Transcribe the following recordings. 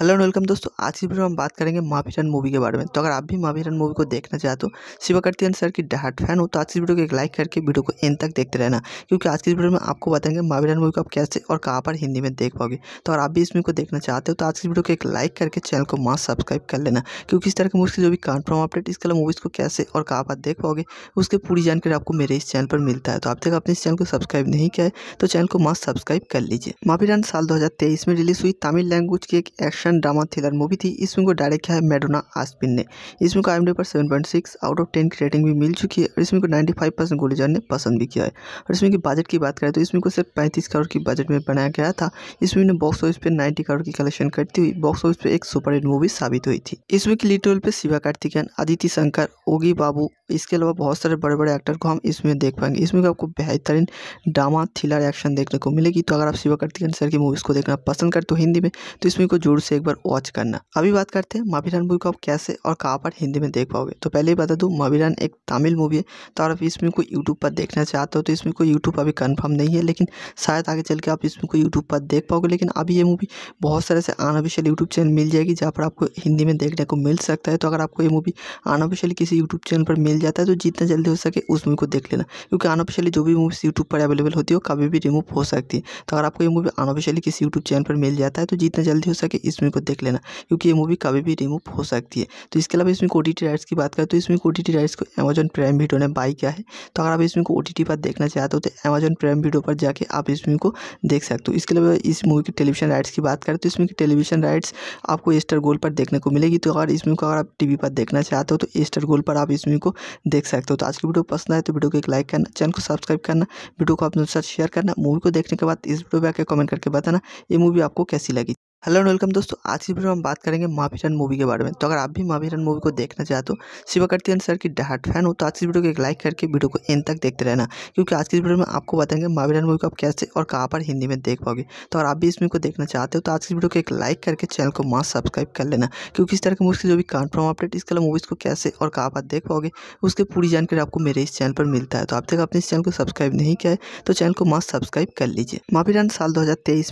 hello and welcome दोस्तों आज की वीडियो में हम बात करेंगे माफियान मूवी के बारे में तो अगर आप भी माफियान मूवी को देखना चाहते हो शिवा कार्तियन सर की डहाट फैन हो तो आज की वीडियो को एक लाइक करके वीडियो को एंड तक देखते रहना क्योंकि आज की वीडियो में आपको बताएंगे माफियान मूवी को आप कैसे और कहाँ पर हिंदी में देख पाओगे तो अगर आप भी इस मूवी को देखना चाहते हो तो आज की वीडियो को एक लाइक करके चैनल को मास्क सब्सक्राइब कर लेना क्योंकि इस तरह की मूवी जो भी कन्फर्म अपडेट इसके अलावा मूवीज़ को कैसे और कहाँ पर देख पाओगे उसकी पूरी जानकारी आपको मेरे इस चैनल पर मिलता है तो आप तक अपने इस चैनल को सब्सक्राइब नहीं किया है तो चैनल को मास्क सब्सक्राइब कर लीजिए माफियान साल दो में रिलीज हुई तमिल लैंग्वेज की एक action action drama thriller movie थी इस फिल्म को डायरेक्ट किया है मेडोना आस्पिन ने इस फिल्म को आई पर seven point six out of ten की रेटिंग भी मिल चुकी है और इसमें को नाइन्टी फाइव परसेंट गोलीजर ने पसंद भी किया है और इसमें की बजट की बात करें तो इसमें को सिर्फ पैंतीस करोड़ की बजट में बनाया गया था इसमें ने बॉक्स ऑफिस पर नाइन्टी करोड़ की कलेक्शन करती हुई बॉक्स ऑफिस पर एक सुपर हिट मूवी साबित हुई थी इसमें की लीड रोल पर शिवा कार्तिकन आदिति शंकर ओगी बाबू इसके अलावा बहुत सारे बड़े बड़े एक्टर को हम इसमें देख पाएंगे इसमें आपको बेहतरीन ड्रामा थ्रिलर एक्शन देखने को मिलेगी तो अगर आप शिवा कार्तिकन सर की मूवीज़ को देखना पसंद करते हो हिंदी में तो इसमें को जोर से एक बार वॉच करना अभी बात करते हैं मावीरान मूवी को आप कैसे और कहाँ पर हिंदी में देख पाओगे तो पहले ही बता दूँ मावीरान एक तमिल मूवी है तो आप इसमें को यूट्यूब पर देखना चाहते हो तो इसमें कोई यूट्यूब अभी कन्फर्म नहीं है लेकिन शायद आगे चल के आप इसमें कोई यूट्यूब पर देख पाओगे लेकिन अभी ये मूवी बहुत सारे से अनऑफिशियल यूट्यूब चैनल मिल जाएगी जहाँ पर आपको हिंदी में देखने को मिल सकता है तो अगर आपको ये मूवी अनऑफिशियली किसी यूट्यूब चैनल पर मिल जाता है तो जितना जल्दी हो सके उस मूवी को देख लेना क्योंकि अनऑफिशियली जो भी मूवीज़ यूट्यूब पर अवेलेबल होती है वो कभी भी रिमूव हो सकती है तो अगर आपको ये मूवी अनऑफिशियली किसी यूट्यूब चैनल पर मिल जाता है तो जितना जल्दी हो सके इसमें मूवी को देख लेना क्योंकि ये मूवी कभी भी रिमूव हो सकती है तो इसके अलावा इसमें ओ राइट्स की बात करें तो इसमें ओ टी राइट्स को अमेजन प्राइम वीडियो ने बाई किया है तो अगर आप इसमें को ओ पर देखना चाहते हो तो अमेजन प्राइम वीडियो पर जाकर आप इसमें को देख सकते हो इसके अलावा इस मूवी की टेलीविजन राइट्स की बात करें तो इसमें टेलीविजन राइट्स आपको एस्टर गोल पर देखने को मिलेगी तो अगर इसमें को अगर आप टीवी पर देखना चाहते हो तो स्टार गोल पर आप इसमें को देख सकते हो तो आज की वीडियो पसंद आए तो वीडियो को एक लाइक करना चैनल को सब्सक्राइब करना वीडियो को अपने साथ शेयर करना मूवी को देखने के बाद इस वीडियो पर आकर कमेंट करके बताना ये मूवी आपको कैसी लगी हेलो एंड वेलकम दोस्तों आज की वीडियो में हम बात करेंगे माफिरन मूवी के बारे में तो अगर आप भी माफिरन मूवी को देखना चाहते हो शिवा सर की डहाट फैन हो तो आज की वीडियो को एक लाइक करके वीडियो को एंड तक देखते रहना क्योंकि आज की वीडियो में आपको बताएंगे माफिरन मूवी को आप कैसे और कहाँ पर हिंदी में देख पाओगे तो अगर आप भी इस मूवी को देखना चाहते हो तो आज की वीडियो को एक लाइक करके चैनल को मास्क सब्सक्राइब कर लेना क्योंकि इस तरह के मूवी जो भी कन्फर्म अपडेट इसके अलावा मूवीज़ को कैसे और कहाँ पर देख पाओगे उसकी पूरी जानकारी आपको मेरे इस चैनल पर मिलता है तो आप तक अपने इस चैनल को सब्सक्राइब नहीं किया है तो चैनल को मास्क सब्सक्राइब कर लीजिए माफिरन साल दो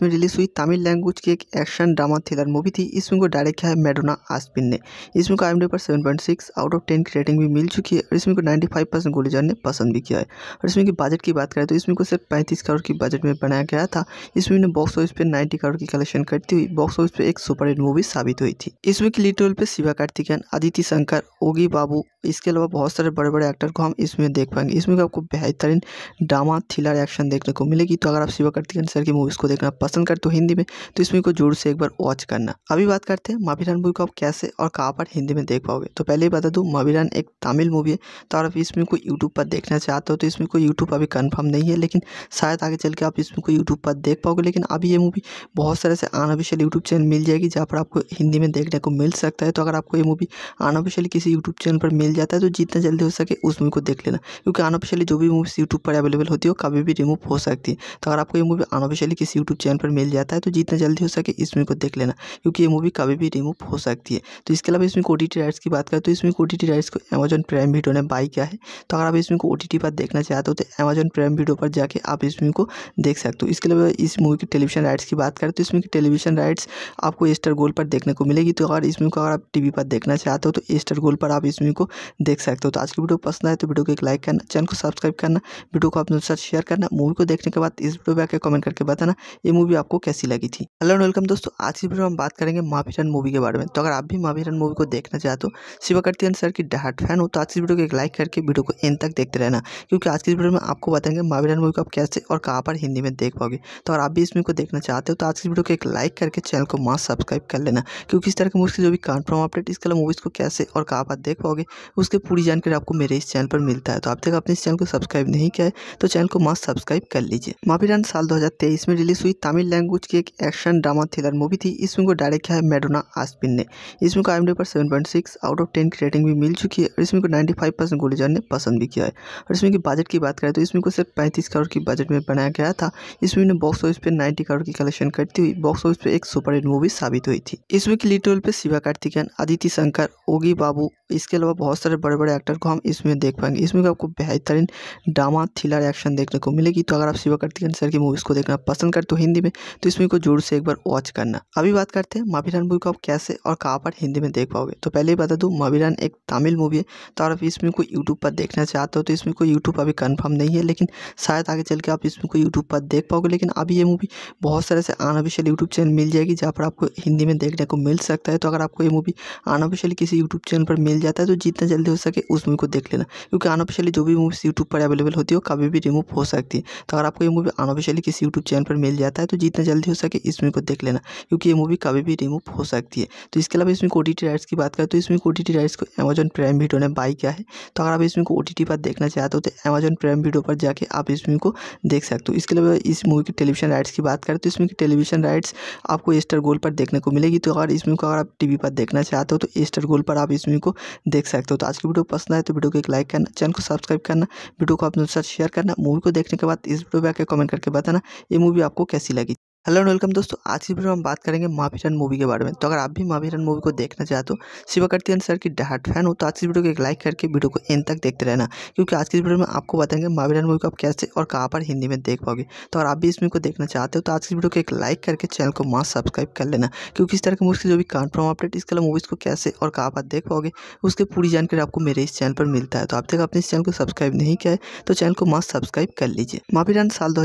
में रिलीज हुई तमिल लैंग्वेज की एक एक्शन ड्रामा थ्रिलर मूवी थी इस फिल्म को डायरेक्ट किया है मेडोना आस्पिन ने इस फिल्म को आई पर seven point six out of ten की रेटिंग भी मिल चुकी है और इसमें को नाइन्टी फाइव परसेंट गोलीजर ने पसंद भी किया है और इसमें की बजट की बात करें तो इसमें को सिर्फ पैंतीस करोड़ की बजट में बनाया गया था इसमें ने बॉक्स ऑफिस पर नाइन्टी करोड़ की कलेक्शन करती हुई बॉक्स ऑफिस पर एक सुपर हिट मूवी साबित हुई थी इसमें की लीड रोल पर शिवा कार्तिकन आदित्य शंकर ओगी बाबू इसके अलावा बहुत सारे बड़े बड़े एक्टर को हम इसमें देख पाएंगे इसमें आपको बेहतरीन ड्रामा थ्रिलर एक्शन देखने को मिलेगी तो अगर आप शिवा कार्तिकन सर की मूवीज़ को देखना पसंद करते हो हिंदी में तो इसमें को जोर से उसे एक बार वॉच करना अभी बात करते हैं माभिरान मूवी को आप कैसे और कहाँ पर हिंदी में देख पाओगे तो पहले ही बता दूँ माभिरान एक तमिल मूवी है तो आप इसमें को यूट्यूब पर देखना चाहते हो तो इसमें कोई यूट्यूब अभी कन्फर्म नहीं है लेकिन शायद आगे चल के आप इसमें को यूट्यूब पर देख पाओगे लेकिन अभी ये मूवी बहुत सारे से अनऑफिशियल यूट्यूब चैनल मिल जाएगी जहाँ पर आपको हिंदी में देखने को मिल सकता है तो अगर आपको ये मूवी अनऑफिशियल किसी यूट्यूब चैनल पर मिल जाता है तो जितना जल्दी हो सके उस मूवी को देख लेना क्योंकि अनऑफिशियली जो भी मूवीज़ यूट्यूब पर अवेलेबल होती है वो कभी भी रिमूव हो सकती है तो अगर आपको ये मूवी अनऑफिशियली किसी यूट्यूब चैनल पर मिल जाता है तो जितना जल्दी हो सके इस इसमें को देख लेना क्योंकि ये मूवी कभी भी रिमूव हो सकती है तो इसके अलावा इसमें ओ टी राइट्स की बात करें तो इसमें ओ टी राइट्स को अमेजन प्राइम वीडियो ने बाई किया है तो अगर आप इसमें को ओ पर देखना चाहते हो तो अमेजन प्राइम वीडियो पर जाकर आप इसमें को देख सकते हो इसके अलावा इस मूवी की टेलीविजन राइट्स की बात करें तो इसमें टेलीविजन राइट्स आपको एस्टर गोल पर देखने को मिलेगी तो अगर इसमें को अगर आप टी पर देखना चाहते हो तो एस्टर गोल पर आप इसमें को देख सकते हो तो आज की वीडियो पसंद आए तो वीडियो को एक लाइक करना चैनल को सब्सक्राइब करना वीडियो को अपने साथ शेयर करना मूवी को देखने के बाद इस वीडियो पर आकर कमेंट करके बताना ये मूवी आपको कैसी लगी थी हेलो एंड वेलकम दोस्तों दोस्तों आज की वीडियो हम बात करेंगे माफिरन मूवी के बारे में तो अगर आप भी माफिरन मूवी को देखना चाहते हो शिवा कार्तिकन सर की डहाट फैन हो तो आज की वीडियो को एक लाइक करके वीडियो को एंड तक देखते रहना क्योंकि आज की वीडियो में आपको बताएंगे माफिरन मूवी को आप कैसे और कहाँ पर हिंदी में देख पाओगे तो अगर आप भी इस मूवी को देखना चाहते हो तो आज की वीडियो को एक लाइक करके चैनल को मास्क सब्सक्राइब कर लेना क्योंकि इस तरह की मूवी जो भी कन्फर्म अपडेट इसके अलावा मूवीज़ को कैसे और कहाँ पर देख पाओगे उसकी पूरी जानकारी आपको मेरे इस चैनल पर मिलता है तो आप तक आपने इस चैनल को सब्सक्राइब नहीं किया है तो चैनल को मास्क सब्सक्राइब कर लीजिए माफिरन साल दो में रिलीज हुई तमिल लैंग्वेज की एक एक्शन ड्रामा थ्रिलर मूवी थी इस फिल्म को डायरेक्ट किया है मेडोना आसपिन ने इस फिल्म को आई पर seven point six out of ten की रेटिंग भी मिल चुकी है और इसमें को नाइन्टी फाइव परसेंट गोलीजान ने पसंद भी किया है और इसमें की बजट की बात करें तो इसमें को सिर्फ पैंतीस करोड़ की बजट में बनाया गया था इस फिल्म ने बॉक्स ऑफिस पर नाइन्टी करोड़ की कलेक्शन करती हुई बॉक्स ऑफिस पर एक सुपर हिट मूवी साबित हुई थी इसमें की लीड रोल पर शिवा कार्तिकन अदिति शंकर ओगी बाबू इसके अलावा बहुत सारे बड़े बड़े एक्टर को हम इसमें देख पाएंगे इसमें भी आपको बेहतरीन ड्रामा थ्रिलर एक्शन देखने को मिलेगी तो अगर आप शिवा कार्तिकन सर की मूवीज़ को देखना पसंद करते हो हिंदी में तो इसमें को जोर से एक बार वॉच करना अभी बात करते हैं माभिरान मूवी को आप कैसे और कहाँ पर हिंदी में देख पाओगे तो पहले ही बता दूँ माभिरान एक तमिल मूवी है तो अगर आप इसमें को यूट्यूब पर देखना चाहते हो तो इसमें को यूट्यूब अभी कन्फर्म नहीं है लेकिन शायद आगे चल के आप इसमें को यूट्यूब पर देख पाओगे लेकिन अभी ये मूवी बहुत सारे से अनऑफिशियल यूट्यूब चैनल मिल जाएगी जहाँ पर आपको हिंदी में देखने को मिल सकता है तो अगर आपको ये मूवी अनऑफिशियल किसी यूट्यूब चैनल पर मिल मिल जाता है तो जितना जल्दी हो सके उस मूवी को देख लेना क्योंकि अनऑफिशियली जो भी मूवीज़ यूट्यूब पर अवेलेबल होती है वो कभी भी रिमूव हो सकती है तो अगर आपको ये मूवी अनऑफिशियली किसी यूट्यूब चैनल पर मिल जाता है तो जितना जल्दी हो सके इस मूवी को देख लेना क्योंकि ये मूवी कभी भी रिमूव हो सकती है तो इसके अलावा इसमें ओ टी राइट्स की बात करें तो इसमें ओ टी राइट्स को अमेजॉन प्राइम वीडियो ने बाई किया है तो अगर आप इसमें को ओ पर देखना चाहते हो तो अमेजन प्राइम वीडियो पर जाके आप इस मूवी को देख सकते हो इसके अलावा इस मूवी की टेलीविजन राइट्स की बात करें तो इसमें टेलीविजन राइट्स आपको एस्टर गोल पर देखने को मिलेगी तो अगर इसमें को अगर आप टीवी पर देखना चाहते हो तो एस्टर गोल पर आप इसमें को देख सकते हो तो आज की वीडियो पसंद आए तो वीडियो को एक लाइक करना चैनल को सब्सक्राइब करना वीडियो को अपने साथ शेयर करना मूवी को देखने के बाद इस वीडियो पर आकर कमेंट करके बताना ये मूवी आपको कैसी लगी हेलो एंड वेलकम दोस्तों आज की वीडियो में हम बात करेंगे माफियान मूवी के बारे में तो अगर आप भी माफियान मूवी को देखना चाहते हो शिवाकर्तियन सर की डहाट फैन हो तो आज की वीडियो को एक लाइक करके वीडियो को एंड तक देखते रहना क्योंकि आज की वीडियो में आपको बताएंगे माफियान मूवी को आप कैसे और कहाँ पर हिंदी में देख पाओगे तो अगर आप भी इस मूवी को देखना चाहते हो तो आज की वीडियो को एक लाइक करके चैनल को मास्क सब्सक्राइब कर लेना क्योंकि इस तरह के मूवी की जो भी कन्फर्म अपडेट इसके अलावा मूवीज़ को कैसे और कहाँ पर देख पाओगे उसकी पूरी जानकारी आपको मेरे इस चैनल पर मिलता है तो आप तक अपने इस चैनल को सब्सक्राइब नहीं किया है तो चैनल को मास्क सब्सक्राइब कर लीजिए माफियान साल दो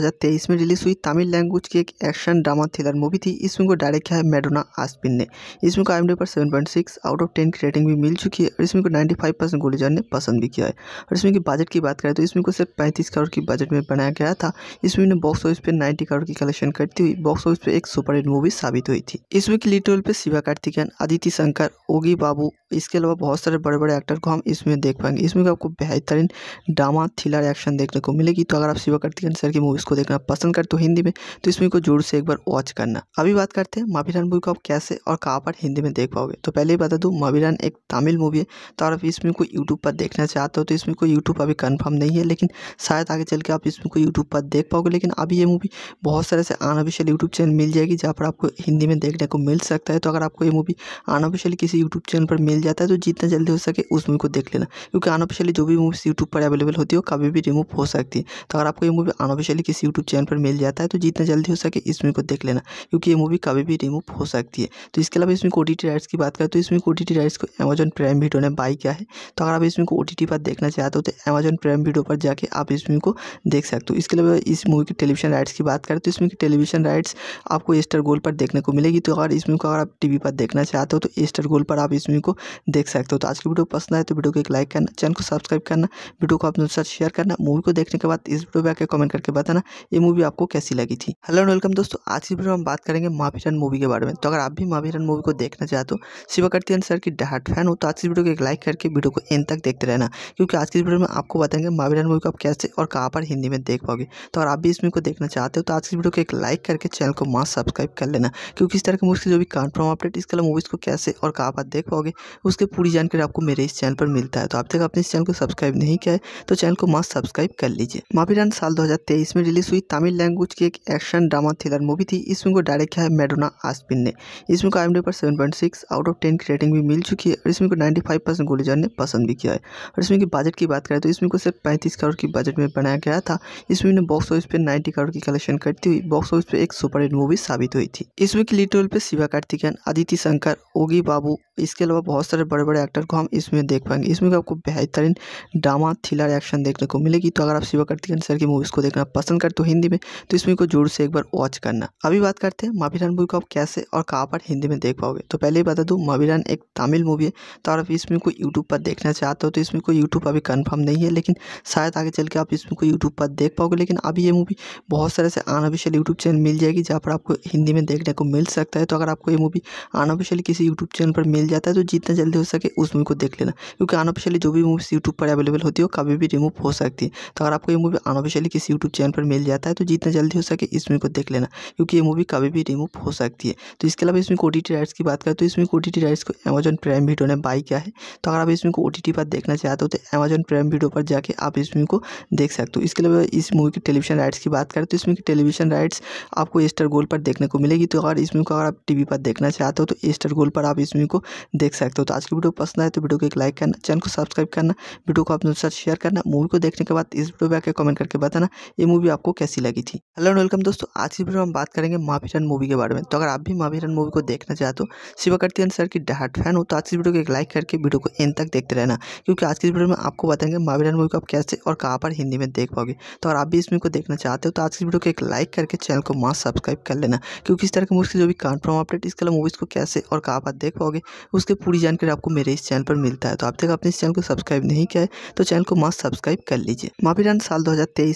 में रिलीज हुई तमिल लैंग्वेज की एक action action drama thriller movie थी इस फिल्म को डायरेक्ट किया है मेडोना आसपिन ने इस फिल्म को आई पर seven point six out of ten की रेटिंग भी मिल चुकी है और इसमें को नाइन्टी फाइव परसेंट गोलीजर ने पसंद भी किया है और इसमें की बजट की बात करें तो इसमें को सिर्फ पैंतीस करोड़ की बजट में बनाया गया था इसमें ने बॉक्स ऑफिस पर नाइन्टी करोड़ की कलेक्शन करती हुई बॉक्स ऑफिस पर एक सुपर हिट मूवी साबित हुई थी इसमें की लीड रोल पर शिवा कार्तिकन आदिति शंकर ओगी बाबू इसके अलावा बहुत सारे बड़े बड़े एक्टर को हम इसमें देख पाएंगे इसमें आपको बेहतरीन ड्रामा थ्रिलर एक्शन देखने को मिलेगी तो अगर आप शिवा कार्तिकन सर की मूवीज़ को देखना पसंद करते हो हिंदी में तो इसमें को जोर से एक बार वॉच करना अभी बात करते हैं माभिरान मूवी को आप कैसे और कहाँ पर हिंदी में देख पाओगे तो पहले ही बता दूँ माभिरान एक तमिल मूवी है तो आप इसमें को यूट्यूब पर देखना चाहते हो तो इसमें कोई यूट्यूब अभी कन्फर्म नहीं है लेकिन शायद आगे चल के आप इसमें कोई यूट्यूब पर देख पाओगे लेकिन अभी ये मूवी बहुत सारे से अनऑफिशियल यूट्यूब चैनल मिल जाएगी जहाँ पर आपको हिंदी में देखने को मिल सकता है तो अगर आपको ये मूवी अनऑफिशियल किसी यूट्यूब चैनल पर मिल जाता है तो जितना जल्दी हो सके उस मूवी को देख लेना क्योंकि अनऑफिशियली जो भी मूवीज़ यूट्यूब पर अवेलेबल होती है वो कभी भी रिमूव हो सकती है तो अगर आपको ये मूवी अनऑफिशियली किसी यूट्यूब चैनल पर मिल जाता है तो जितना जल्दी हो सके इसमें मूवी को देख लेना क्योंकि ये मूवी कभी भी रिमूव हो सकती है तो इसके अलावा इसमें ओटी राइट्स की बात करें तो इसमें ओटी टी राइट्स को अमेजन प्राइम वीडियो ने बाई किया है तो अगर आप इसमें ओटी पर देखना चाहते हो तो अमेजन प्राइम वीडियो पर जाकर आप इसमें को देख सकते हो इसके अलावा इस मूवी की टेलीविजन राइट्स की बात करें तो इसमें टेलीविजन राइट्स आपको एस्टर गोल पर देखने को मिलेगी तो अगर इसमें को अगर आप टीवी पर देखना चाहते हो तो एस्टर गोल पर आप इसमें को देख सकते हो तो आज की वीडियो पसंद आए तो वीडियो को एक लाइक करना चैनल को सब्सक्राइब करना वीडियो को अपने साथ शेयर करना मूवी को देखने के बाद इस वीडियो पर आकर कमेंट करके बताना ये मूवी आपको कैसी लगी थी हेलो एंड वेलकम दोस्तों दोस्तों आज की वीडियो में हम बात करेंगे माफीरन मूवी के बारे में तो अगर आप भी माफीरन मूवी को देखना चाहते हो तो शिवा सर की डहाट फैन हो तो आज की वीडियो को एक लाइक करके वीडियो को एंड तक देखते रहना क्योंकि आज की वीडियो में आपको बताएंगे माफीरन मूवी को आप कैसे और कहाँ पर हिंदी में देख पाओगे तो अगर आप भी इस मूवी को देखना चाहते हो तो आज की वीडियो को एक लाइक करके चैनल को मास्क सब्सक्राइब कर लेना क्योंकि इस तरह की मूवी जो भी कन्फर्म अपडेट इसके अलावा मूवीज़ को कैसे और कहाँ पर देख पाओगे उसकी पूरी जानकारी आपको मेरे इस चैनल पर मिलता है तो आप तक अपने इस चैनल को सब्सक्राइब नहीं किया है तो चैनल को मास्क सब्सक्राइब कर लीजिए माफीरन साल दो में रिलीज हुई तमिल लैंग्वेज की एक action drama thriller star movie थी इस फिल्म को डायरेक्ट किया है मेडोना आस्पिन ने इस फिल्म को आई पर seven point six out of ten की रेटिंग भी मिल चुकी है और इसमें को नाइन्टी फाइव परसेंट गोलीजर ने पसंद भी किया है और इसमें की बजट की बात करें तो इसमें को सिर्फ पैंतीस करोड़ की बजट में बनाया गया था इस फिल्म ने बॉक्स ऑफिस पर नाइन्टी करोड़ की कलेक्शन करती हुई बॉक्स ऑफिस पर एक सुपरहिट मूवी साबित हुई थी इसमें की लीड रोल पर शिवा कार्तिकन अदिति शंकर ओगी बाबू इसके अलावा बहुत सारे बड़े बड़े एक्टर को हम इसमें देख पाएंगे इसमें आपको बेहतरीन ड्रामा थ्रिलर एक्शन देखने को मिलेगी तो अगर आप शिवा कार्तिकेन सर की मूवीज़ को देखना पसंद करते हो हिंदी में तो इसमें को जोर से एक बार वॉच करना अभी बात करते हैं माभिरान मूवी को आप कैसे और कहाँ पर हिंदी में देख पाओगे तो पहले ही बता दूँ माभिरान एक तमिल मूवी है तो आप इसमें को यूट्यूब पर देखना चाहते हो तो इसमें को यूट्यूब अभी कन्फर्म नहीं है लेकिन शायद आगे चल के आप इसमें को यूट्यूब पर देख पाओगे लेकिन अभी ये मूवी बहुत सारे से अनऑफिशियल यूट्यूब चैनल मिल जाएगी जहाँ पर आपको हिंदी में देखने को मिल सकता है तो अगर आपको ये मूवी अनऑफिशियल किसी यूट्यूब चैनल पर मिल जाता है तो जितना जल्दी हो सके उस मूवी को देख लेना क्योंकि अनऑफिशियली जो भी मूवीज़ यूट्यूब पर अवेलेबल होती है हो, कभी भी रिमूव हो सकती है तो अगर आपको ये मूवी अनऑफिशियली किसी यूट्यूब चैनल पर मिल जाता है तो जितना जल्दी हो सके इस मूवी को देख लेना क्योंकि ये मूवी कभी भी रिमूव हो सकती है तो इसके अलावा इसमें ओ टी राइट्स की बात करें तो इसमें ओ टी राइट्स को अमेजन प्राइम वीडियो ने बाई किया है तो अगर आप इसमें को ओ पर देखना चाहते हो तो अमेजॉन प्राइम वीडियो पर जाकर आप इस मूवी को देख सकते हो इसके अलावा इस मूवी की टेलीविजन राइट्स की बात करें तो इसमें की टेलीविजन राइट्स आपको एस्टर गोल पर देखने को मिलेगी तो अगर इसमें को अगर आप टीवी पर देखना चाहते हो तो एस्टर गोल पर आप इसमें को देख सकते हो तो आज की वीडियो पसंद आए तो वीडियो को एक लाइक करना चैनल को सब्सक्राइब करना वीडियो को अपने साथ शेयर करना मूवी को देखने के बाद इस वीडियो पर आकर कमेंट करके बताना ये मूवी आपको कैसी लगी थी हेलो एंड वेलकम दोस्तों आज की वीडियो में बात करेंगे माभिरन मूवी के बारे में तो अगर आप भी माभिरन मूवी को देखना चाहते हो तो शिवकर्ती सर की डहाट फैन हो तो आज की वीडियो को एक लाइक करके वीडियो को एंड तक देखते रहना क्योंकि आज की वीडियो में आपको बताएंगे माभिरन मूवी को आप कैसे और कहाँ पर हिंदी में देख पाओगे तो अगर आप भी इस मूवी को देखना चाहते हो तो आज की वीडियो को एक लाइक करके चैनल को मास्क सब्सक्राइब कर लेना क्योंकि इस तरह की मूवी जो भी कन्फर्म अपडेट इसके अलावा मूवीज़ को कैसे और कहाँ पर देख पाओगे उसके पूरी जानकारी आपको मेरे इस चैनल पर मिलता है तो आप तक आपने इस चैनल को सब्सक्राइब नहीं किया है तो चैनल को मस्त सब्सक्राइब कर लीजिए रान साल दो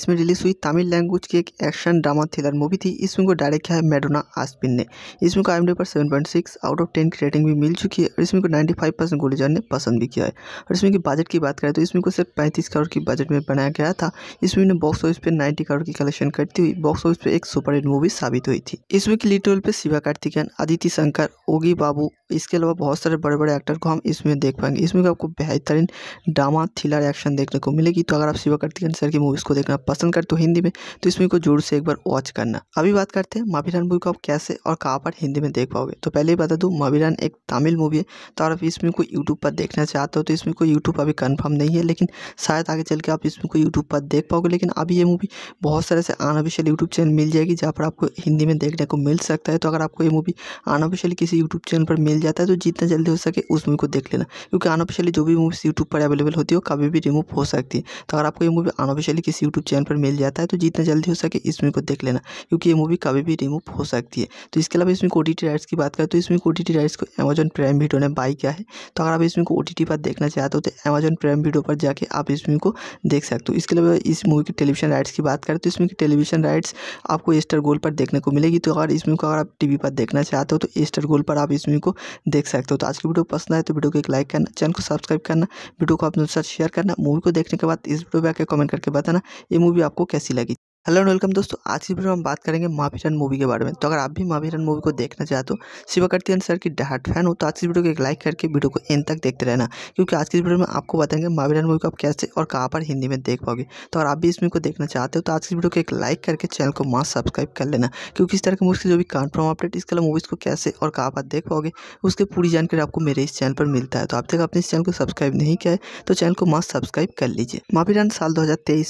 में रिलीज हुई तमिल लैंग्वेज की एक एक्शन ड्रामा थ्रिलर मूवी थी इस फिल्म को डायरेक्ट किया है मेडोना आसपिन ने इस फिल्म को आई पर सेवन आउट ऑफ टेन की रेटिंग भी मिल चुकी है और इसमें को नाइन्टी फाइव ने पसंद भी किया है और इसमें की बजट की बात करें तो इसमें को सिर्फ पैंतीस करोड़ की बजट में बनाया गया था इसमें ने बॉक्स ऑफिस पर नाइन्टी करोड़ की कलेक्शन करती हुई बॉक्स ऑफिस पर एक सुपर हिट मूवी साबित हुई थी इसमें की लीड रोल पर शिवा कार्तिकेयन आदिति शंकर ओगी बाबू इसके अलावा बहुत बहुत सारे बड़े बड़े एक्टर को हम इसमें देख पाएंगे इसमें भी आपको बेहतरीन ड्रामा थ्रिलर एक्शन देखने को मिलेगी तो अगर आप शिवा कार्तिकन सर की मूवीज़ को देखना पसंद करते हो हिंदी में तो इसमें को जोर से एक बार वॉच करना अभी बात करते हैं माभिरान मूवी को आप कैसे और कहाँ पर हिंदी में देख पाओगे तो पहले ही बता दूँ माभिरान एक तमिल मूवी है तो अगर आप इसमें को यूट्यूब पर देखना चाहते हो तो इसमें को यूट्यूब अभी कन्फर्म नहीं है लेकिन शायद आगे चल के आप इसमें को यूट्यूब पर देख पाओगे लेकिन अभी ये मूवी बहुत सारे से अनऑफिशियल यूट्यूब चैनल मिल जाएगी जहाँ पर आपको हिंदी में देखने को मिल सकता है तो अगर आपको ये मूवी अनऑफिशियल किसी यूट्यूब चैनल पर मिल जाता है तो जितना जितना जल्दी हो सके उस मूवी को देख लेना क्योंकि अनऑफिशियली जो भी मूवीज़ यूट्यूब पर अवेलेबल होती है हो, कभी भी रिमूव हो सकती है तो अगर आपको ये मूवी अनऑफिशियली किसी यूट्यूब चैनल पर मिल जाता है तो जितना जल्दी हो सके इस मूवी को देख लेना क्योंकि ये मूवी कभी भी रिमूव हो सकती है तो इसके अलावा इसमें ओ टी राइट्स की बात करें तो इसमें ओ टी राइट्स को अमेजन प्राइम वीडियो ने बाई किया है तो अगर आप इसमें को टी पर देखना चाहते हो तो अमेजन प्राइम वीडियो पर जाकर आप इस मूवी को देख सकते हो इसके अलावा इस मूवी की टेलीविजन राइट्स की बात करें तो इसमें की टेलीविजन राइट्स आपको एस्टर गोल पर देखने को मिलेगी तो अगर इसमें को अगर आप टीवी पर देखना चाहते हो तो एस्टर गोल पर आप इसमें को देख सकते हो दोस्तों तो आज की वीडियो पसंद आए तो वीडियो को एक लाइक करना चैनल को सब्सक्राइब करना वीडियो को अपने साथ शेयर करना मूवी को देखने के बाद इस वीडियो पर आकर कमेंट करके बताना ये मूवी आपको कैसी लगी हेलो एंड वेलकम दोस्तों आज की वीडियो में हम बात करेंगे माफियान मूवी के बारे में तो अगर आप भी माफियान मूवी को देखना चाहते हो शिवा सर की डहाट फैन हो तो आज की वीडियो को एक लाइक करके वीडियो को एंड तक देखते रहना क्योंकि आज की वीडियो में आपको बताएंगे माफियान मूवी को आप कैसे और कहाँ पर हिंदी में देख पाओगे तो अगर आप भी इस मूवी को देखना चाहते हो तो आज की वीडियो को एक लाइक करके चैनल को मास्क सब्सक्राइब कर लेना क्योंकि इस तरह की मूवी जो भी कन्फर्म अपडेट इसके अलावा मूवीज़ को कैसे और कहाँ पर देख पाओगे उसकी पूरी जानकारी आपको मेरे इस चैनल पर मिलता है तो आप तक अपने इस चैनल को सब्सक्राइब नहीं किया है तो चैनल को मास्क सब्सक्राइब कर लीजिए माफियान साल दो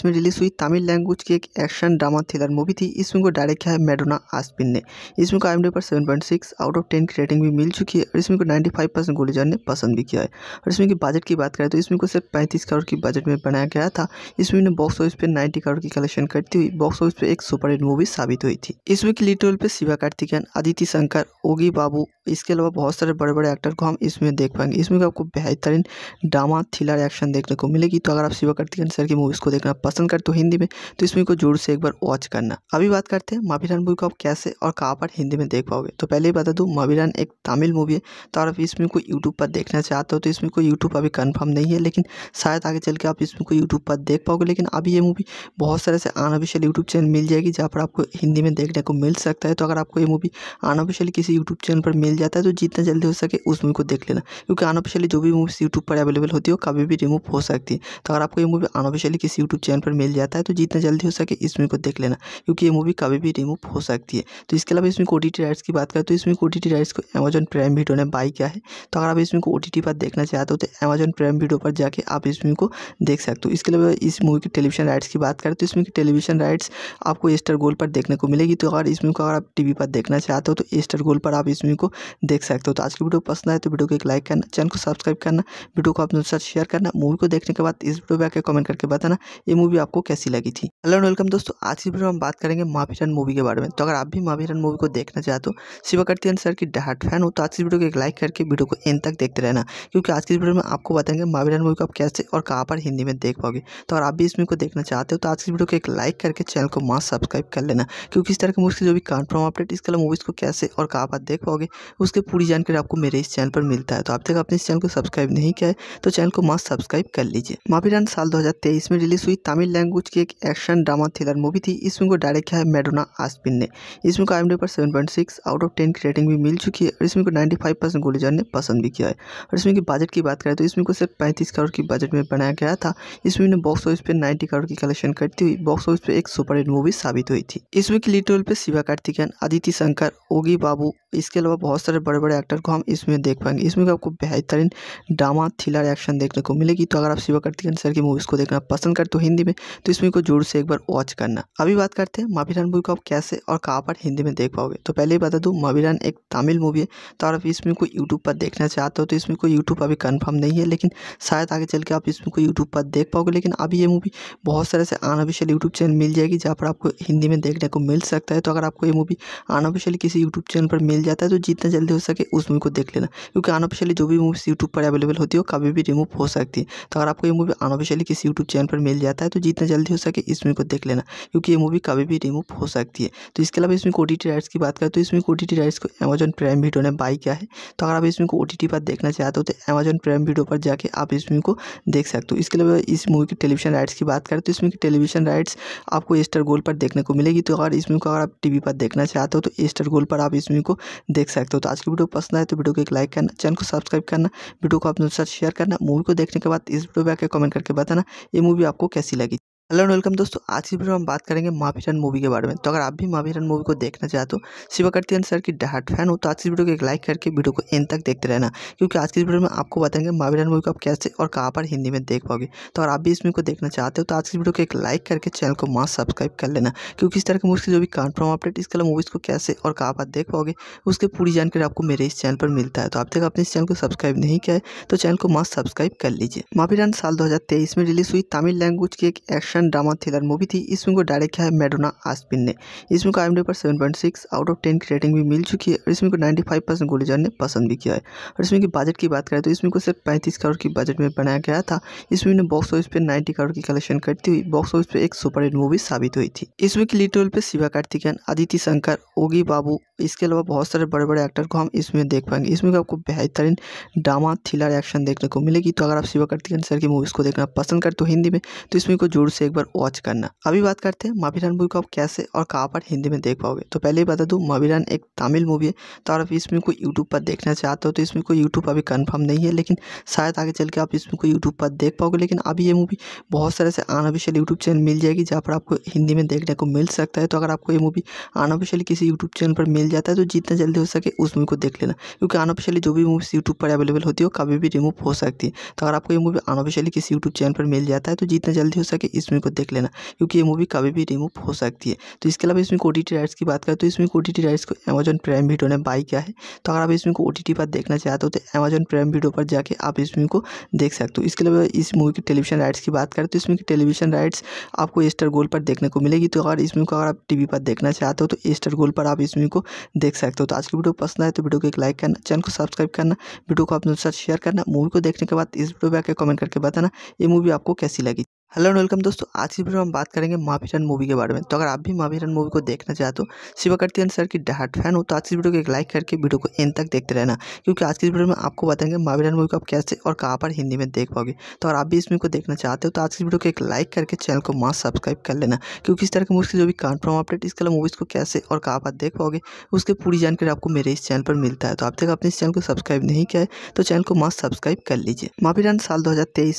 में रिलीज हुई तमिल लैंग्वेज की एक action action drama thriller movie थी इस फिल्म को डायरेक्ट किया है मेडोना आस्पिन ने इस फिल्म को आई पर seven point six out of ten की रेटिंग भी मिल चुकी है और इसमें को नाइन्टी फाइव परसेंट गोलीजर ने पसंद भी किया है और इसमें की बजट की बात करें तो इसमें को सिर्फ पैंतीस करोड़ की बजट में बनाया गया था इस फिल्म ने बॉक्स ऑफिस पर नाइन्टी करोड़ की कलेक्शन करती हुई बॉक्स ऑफिस पर एक सुपर हिट मूवी साबित हुई थी इस फिल्म की लीड रोल पर शिवा कार्तिकन आदिति शंकर ओगी बाबू इसके अलावा बहुत सारे बड़े बड़े एक्टर को हम इसमें देख पाएंगे इसमें आपको बेहतरीन ड्रामा थ्रिलर एक्शन देखने को मिलेगी तो अगर आप शिवा कार्तिकन सर की मूवीज़ को देखना पसंद करते हो हिंदी में तो इसमें को जोर से एक बार वॉच करना अभी बात करते हैं मावीरान मूवी को आप कैसे और कहाँ पर हिंदी में देख पाओगे तो पहले ही बता दूँ मावीरान एक तमिल मूवी है तो अगर आप इसमें को यूट्यूब पर देखना चाहते हो तो इसमें कोई यूट्यूब अभी कन्फर्म नहीं है लेकिन शायद आगे चल के आप इसमें को यूट्यूब पर देख पाओगे लेकिन अभी ये मूवी बहुत सारे से अनऑफिशियल यूट्यूब चैनल मिल जाएगी जहाँ पर आपको हिंदी में देखने को मिल सकता है तो अगर आपको ये मूवी अनऑफिशियल किसी यूट्यूब चैनल पर मिल जाता है तो जितना जल्दी हो सके उस मूवी को देख लेना क्योंकि अनऑफिशियली जो भी मूवीज़ यूट्यूब पर अवेलेबल होती है वो कभी भी रिमूव हो सकती है तो अगर आपको ये मूवी अनऑफिशियली किसी यूट्यूब चैनल पर मिल जाता है तो जितना जल्दी हो सके इसमें मूवी को देख लेना क्योंकि ये मूवी कभी भी रिमूव हो सकती है तो इसके अलावा इसमें ओ राइट्स की बात करें तो इसमें ओ राइट्स को अमेजन प्राइम वीडियो ने बाई किया है तो अगर आप इसमें को ओ पर देखना चाहते हो तो अमेजन प्राइम वीडियो पर जाकर आप इसमें को देख सकते हो इसके अलावा इस मूवी की टेलीविजन राइट्स की बात करें तो इसमें टेलीविजन राइट्स आपको एस्टर गोल्ड पर देखने को मिलेगी तो अगर इसमें को अगर आप टीवी पर देखना चाहते हो तो एस्टर गोल्ड पर आप इसमें को देख सकते हो तो आज की वीडियो पसंद आए तो वीडियो को एक लाइक करना चैनल को सब्सक्राइब करना वीडियो को अपने साथ शेयर करना मूवी को देखने के बाद इस वीडियो पर आकर कमेंट करके बताना ये मूवी आपको कैसी लगी थी हेलो एंड वेलकम दोस्तों दोस्तों आज की वीडियो में हम बात करेंगे माफिरन मूवी के बारे में तो अगर आप भी माफिरन मूवी को देखना चाहते हो तो शिवकर्तियन सर की डहाट फैन हो तो आज की वीडियो को एक लाइक करके वीडियो को एंड तक देखते रहना क्योंकि आज की वीडियो में आपको बताएंगे माफिरन मूवी को आप कैसे और कहाँ पर हिंदी में देख पाओगे तो अगर आप भी इस मूवी को देखना चाहते हो तो आज की वीडियो को एक लाइक करके चैनल को मास्क सब्सक्राइब कर लेना क्योंकि इस तरह के मूवी जो भी कन्फर्म अपडेट इसके अलावा मूवीज़ को कैसे और कहाँ पर देख पाओगे उसकी पूरी जानकारी आपको मेरे इस चैनल पर मिलता है तो आप तक अपने इस चैनल को सब्सक्राइब नहीं किया है तो चैनल को मास्क सब्सक्राइब कर लीजिए माफिरन साल दो में रिलीज हुई तमिल लैंग्वेज की एक action drama thriller hundred movie थी इस फिल्म को डायरेक्ट किया है मेडोना आस्पिन ने इस फिल्म को आई पर seven point six out of ten की रेटिंग भी मिल चुकी है और इसमें को नाइन्टी फाइव परसेंट गोलीजर ने पसंद भी किया है और इसमें की बजट की बात करें तो इसमें को सिर्फ पैंतीस करोड़ की बजट में बनाया गया था इस फिल्म ने बॉक्स ऑफिस पर नाइन्टी करोड़ की कलेक्शन करती हुई बॉक्स ऑफिस पर एक सुपर हिट मूवी साबित हुई थी इस फिल्म की लीड रोल पर शिवा कार्तिकन आदित्य शंकर ओगी बाबू इसके अलावा बहुत सारे बड़े बड़े एक्टर को हम इसमें देख पाएंगे इसमें आपको बेहतरीन ड्रामा थ्रिलर एक्शन देखने को मिलेगी तो अगर आप शिवा कार्तिकन सर की मूवीज़ को देखना पसंद करते हो हिंदी में तो इसमें को जोर से एक बार वॉच कर करना अभी बात करते हैं माभिरान मूवी को आप कैसे और कहाँ पर हिंदी में देख पाओगे तो पहले ही बता दूँ माभिरान एक तमिल मूवी है तो आप इसमें को यूट्यूब पर देखना चाहते हो तो इसमें कोई यूट्यूब अभी कन्फर्म नहीं है लेकिन शायद आगे चल के आप इसमें को यूट्यूब पर देख पाओगे लेकिन अभी ये मूवी बहुत सारे से अनऑफिशियल यूट्यूब चैनल मिल जाएगी जहाँ पर आपको हिंदी में देखने को मिल सकता है तो अगर आपको ये मूवी अनऑफिशियल किसी यूट्यूब चैनल पर मिल जाता है तो जितना जल्दी हो सके उस मूवी को देख लेना क्योंकि अनऑफिशियली जो भी मूवीज़ यूट्यूब पर अवेलेबल होती है वो कभी भी रिमूव हो सकती है तो अगर आपको ये मूवी अनऑफिशियली किसी यूट्यूब चैनल पर मिल जाता है तो जितना जल्दी हो सके इस मूवी को देख लेना क्योंकि ये मूवी कभी भी रिमूव हो सकती है तो इसके अलावा इसमें ओ राइट्स की बात करें तो इसमें ओ राइट्स को अमेजन प्राइम वीडियो ने बाई किया है तो अगर आप इसमें को ओ पर देखना चाहते हो तो अमेजन प्राइम वीडियो पर जाकर आप इस मूवी को देख सकते हो इसके अलावा इस मूवी की टेलीविजन राइट्स की बात करें तो इसमें की टेलीविजन राइट्स आपको एस्टर गोल पर देखने को मिलेगी तो अगर इस मूवी को अगर आप टी पर देखना चाहते हो तो एस्टर गोल पर आप इस मूवी को देख सकते हो तो आज की वीडियो पसंद आए तो वीडियो को एक लाइक करना चैनल को सब्सक्राइब करना वीडियो को अपने साथ शेयर करना मूवी को देखने के बाद इस वीडियो पर आकर कमेंट करके बताना ये मूवी आपको कैसी लगी हेलो एंड वेलकम दोस्तों आज की वीडियो हम बात करेंगे माफिरन मूवी के बारे में तो अगर आप भी माफिरन मूवी को देखना चाहते हो शिवकर्तियन सर की डहाट फैन हो तो आज की वीडियो को एक लाइक करके वीडियो को एंड तक देखते रहना क्योंकि आज की वीडियो में आपको बताएंगे माफिरन मूवी को आप कैसे और कहाँ पर हिंदी में देख पाओगे तो अगर आप भी इस मूवी को देखना चाहते हो तो आज की वीडियो को एक लाइक करके चैनल को मास्क सब्सक्राइब कर लेना क्योंकि इस तरह की मूवी जो भी कन्फर्म अपडेट इसके अलावा मूवीज़ को कैसे और कहाँ पर देख पाओगे उसकी पूरी जानकारी आपको मेरे इस चैनल पर मिलता है तो आप तक आपने इस चैनल को सब्सक्राइब नहीं किया है तो चैनल को मास्क सब्सक्राइब कर लीजिए माफिरन साल दो में रिलीज हुई तमिल लैंग्वेज की एक action action drama thriller movie थी इस फिल्म को डायरेक्ट किया है मेडोना आसपिन ने इस फिल्म को आई पर seven point six out of ten की रेटिंग भी मिल चुकी है और इसमें को नाइन्टी फाइव परसेंट गुलिजर ने पसंद भी किया है और इसमें की बजट की बात करें तो इसमें को सिर्फ पैंतीस करोड़ की बजट में बनाया गया था इस फिल्म ने बॉक्स ऑफिस पर नाइन्टी करोड़ की कलेक्शन करती हुई बॉक्स ऑफिस पर एक सुपर हिट मूवी साबित हुई थी इसमें की लीड रोल पर शिवा कार्तिकन आदिति शंकर ओगी बाबू इसके अलावा बहुत सारे बड़े बड़े एक्टर को हम इसमें देख पाएंगे इसमें आपको बेहतरीन ड्रामा थ्रिलर एक्शन देखने को मिलेगी तो अगर आप शिवा कार्तिकन सर की मूवीज़ को देखना पसंद करते हो हिंदी में तो इसमें को जोर से एक बार वॉच करना अभी बात करते हैं माभिरान मूवी को आप कैसे और कहाँ पर हिंदी में देख पाओगे तो पहले ही बता दूँ माभिरान एक तमिल मूवी है तो आप इसमें को यूट्यूब पर देखना चाहते हो तो इसमें कोई यूट्यूब अभी कन्फर्म नहीं है लेकिन शायद आगे चल के आप इसमें को यूट्यूब पर देख पाओगे लेकिन अभी ये मूवी बहुत सारे से अनऑफिशियल यूट्यूब चैनल मिल जाएगी जहाँ पर आपको हिंदी में देखने को मिल सकता है तो अगर आपको ये मूवी अनऑफिशियल किसी यूट्यूब चैनल पर मिल जाता है तो जितना जल्दी हो सके उस मूवी को देख लेना क्योंकि अनऑफिशियली जो भी मूवीज़ यूट्यूब पर अवेलेबल होती है वो कभी भी रिमूव हो सकती है तो अगर आपको ये मूवी अनऑफिशियली किसी यूट्यूब चैनल पर मिल जाता है तो जितना जल्दी हो सके इसमें मूवी को देख लेना क्योंकि ये मूवी कभी भी रिमूव हो सकती है तो इसके अलावा इसमें ओ टी राइट्स की बात करें तो इसमें ओ टी राइट्स को अमेजन प्राइम वीडियो ने बाई किया है तो अगर आप इसमें को ओ पर देखना चाहते हो तो अमेजन प्राइम वीडियो पर जाके आप इसमें को देख सकते हो इसके अलावा इस मूवी की टेलीविजन राइट्स की बात करें तो इसमें टेलीविजन राइट्स आपको स्टार गोल्ड पर देखने को मिलेगी तो अगर इस को अगर आप टीवी पर देखना चाहते हो तो एस्टर गोल्ड पर आप इसमें को देख सकते हो तो आज की वीडियो पसंद आए तो वीडियो को एक लाइक करना चैनल को सब्सक्राइब करना वीडियो को अपने साथ शेयर करना मूवी को देखने के बाद इस वीडियो पर आकर कमेंट करके बताना ये मूवी आपको कैसी लगी हेलो एंड वेलकम दोस्तों आज की वीडियो में हम बात करेंगे माफियान मूवी के बारे में तो अगर आप भी माफियान मूवी को देखना चाहते हो शिवाकर्तियन सर की डहाट फैन हो तो आज की वीडियो को एक लाइक करके वीडियो को एंड तक देखते रहना क्योंकि आज की वीडियो में आपको बताएंगे माफियान मूवी को आप कैसे और कहाँ पर हिंदी में देख पाओगे तो अगर आप भी इस मूवी को देखना चाहते हो तो आज की वीडियो को एक लाइक करके चैनल को मास्क सब्सक्राइब कर लेना क्योंकि इस तरह के मूवी की जो भी कन्फर्म अपडेट इसके अलावा मूवीज़ को कैसे और कहाँ पर देख पाओगे उसकी पूरी जानकारी आपको मेरे इस चैनल पर मिलता है तो आप तक अपने इस चैनल को सब्सक्राइब नहीं किया है तो चैनल को मास्क सब्सक्राइब कर लीजिए माफियान साल दो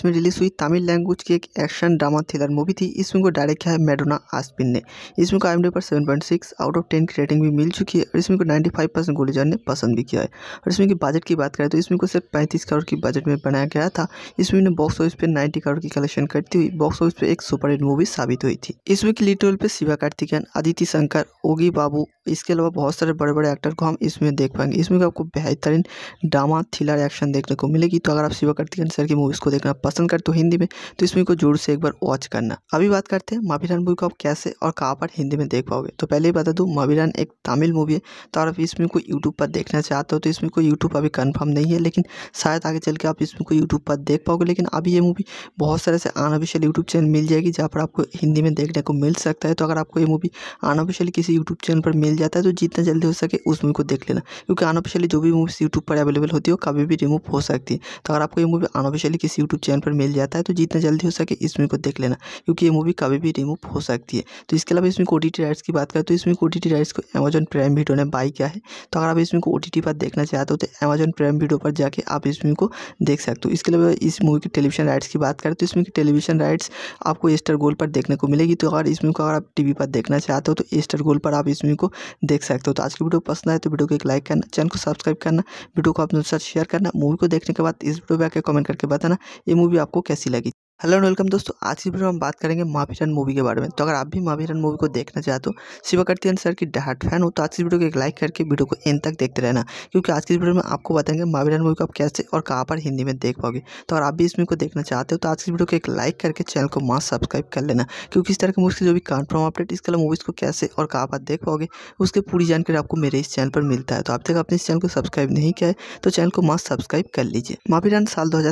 में रिलीज हुई तमिल लैंग्वेज की एक action action drama thriller movie थी इस फिल्म को डायरेक्ट किया है मेडोना आसपिन ने इस फिल्म को आई पर seven point six out of ten की रेटिंग भी मिल चुकी है और इसमें को नाइन्टी फाइव परसेंट गुलिजन ने पसंद भी किया है और इसमें की बजट की बात करें तो इसमें को सिर्फ पैंतीस करोड़ की बजट में बनाया गया था इसमें ने बॉक्स ऑफिस पर नाइन्टी करोड़ की कलेक्शन करती हुई बॉक्स ऑफिस पर एक सुपरहिट मूवी साबित हुई थी इसमें की लीड रोल पर शिवा कार्तिकन आदित्य शंकर ओगी बाबू इसके अलावा बहुत सारे बड़े बड़े एक्टर को हम इसमें देख पाएंगे इसमें आपको बेहतरीन ड्रामा थ्रिलर एक्शन देखने को मिलेगी तो अगर आप शिवा कार्तिकेन सर की मूवीज़ को देखना पसंद करते हो हिंदी में तो इस मूवी को जोर से एक बार वॉच करना अभी बात करते हैं माभिरान मूवी को आप कैसे और कहाँ पर हिंदी में देख पाओगे तो पहले ही बता दूँ माभिरान एक तमिल मूवी है तो अगर आप इस मूवी को यूट्यूब पर देखना चाहते हो तो इसमें कोई को यूट्यूब अभी कन्फर्म नहीं है लेकिन शायद आगे चल के आप इस मूवी को यूट्यूब पर देख पाओगे लेकिन अभी ये मूवी बहुत सारे से अनऑफिशियल यूट्यूब चैनल मिल जाएगी जहाँ पर आपको हिंदी में देखने को मिल सकता है तो अगर आपको ये मूवी अनऑफिशियल किसी यूट्यूब चैनल पर मिल मिल जाता है तो जितना जल्दी हो सके उस मूवी को देख लेना क्योंकि अनऑफिशियली जो भी मूवीज़ यूट्यूब पर अवेलेबल होती है वो कभी भी रिमूव हो सकती है तो अगर आपको ये मूवी अनऑफिशियली किसी यूट्यूब चैनल पर मिल जाता है तो जितना जल्दी हो सके इस मूवी को देख लेना क्योंकि ये मूवी कभी भी रिमूव हो सकती है तो इसके अलावा इसमें ओ राइट्स की बात करें तो इसमें ओ राइट्स को अमेजन प्राइम वीडियो ने बाई किया है तो अगर आप इसमें ओटी टी पर देखना चाहते हो तो अमेजन प्राइम वीडियो पर जाकर आप इस मूवी को देख सकते हो इसके अलावा इस मूवी की टेलीविजन राइट्स की बात करें तो इसमें की टेलीविजन राइट्स आपको एस्टर गोल पर देखने को मिलेगी तो अगर इसमें को अगर आप टीवी पर देखना चाहते हो तो एस्टर गोल पर आप इसमें को देख सकते हो तो आज की वीडियो पसंद आए तो वीडियो को एक लाइक करना चैनल को सब्सक्राइब करना वीडियो को अपने साथ शेयर करना मूवी को देखने के बाद इस वीडियो पर आकर कमेंट करके बताना ये मूवी आपको कैसी लगी हेलो एंड वेलकम दोस्तों आज की वीडियो में हम बात करेंगे माफिरन मूवी के बारे में तो अगर आप भी माफिरन मूवी को देखना चाहते हो तो शिवा सर की डहाट फैन हो तो आज की वीडियो को एक लाइक करके वीडियो को एंड तक देखते रहना क्योंकि आज की वीडियो में आपको बताएंगे माफिरन मूवी को आप कैसे और कहाँ पर हिंदी में देख पाओगे तो अगर आप भी इस मूवी को देखना चाहते हो तो आज की वीडियो को एक लाइक करके चैनल को मास्क सब्सक्राइब कर लेना क्योंकि इस तरह के मूवी जो भी कन्फर्म अपडेट इसके अलावा मूवीज़ को कैसे और कहाँ पर देख पाओगे उसकी पूरी जानकारी आपको मेरे इस चैनल पर मिलता है तो आप तक अपने इस चैनल को सब्सक्राइब नहीं किया है तो चैनल को मास्क सब्सक्राइब कर लीजिए माफिरन साल दो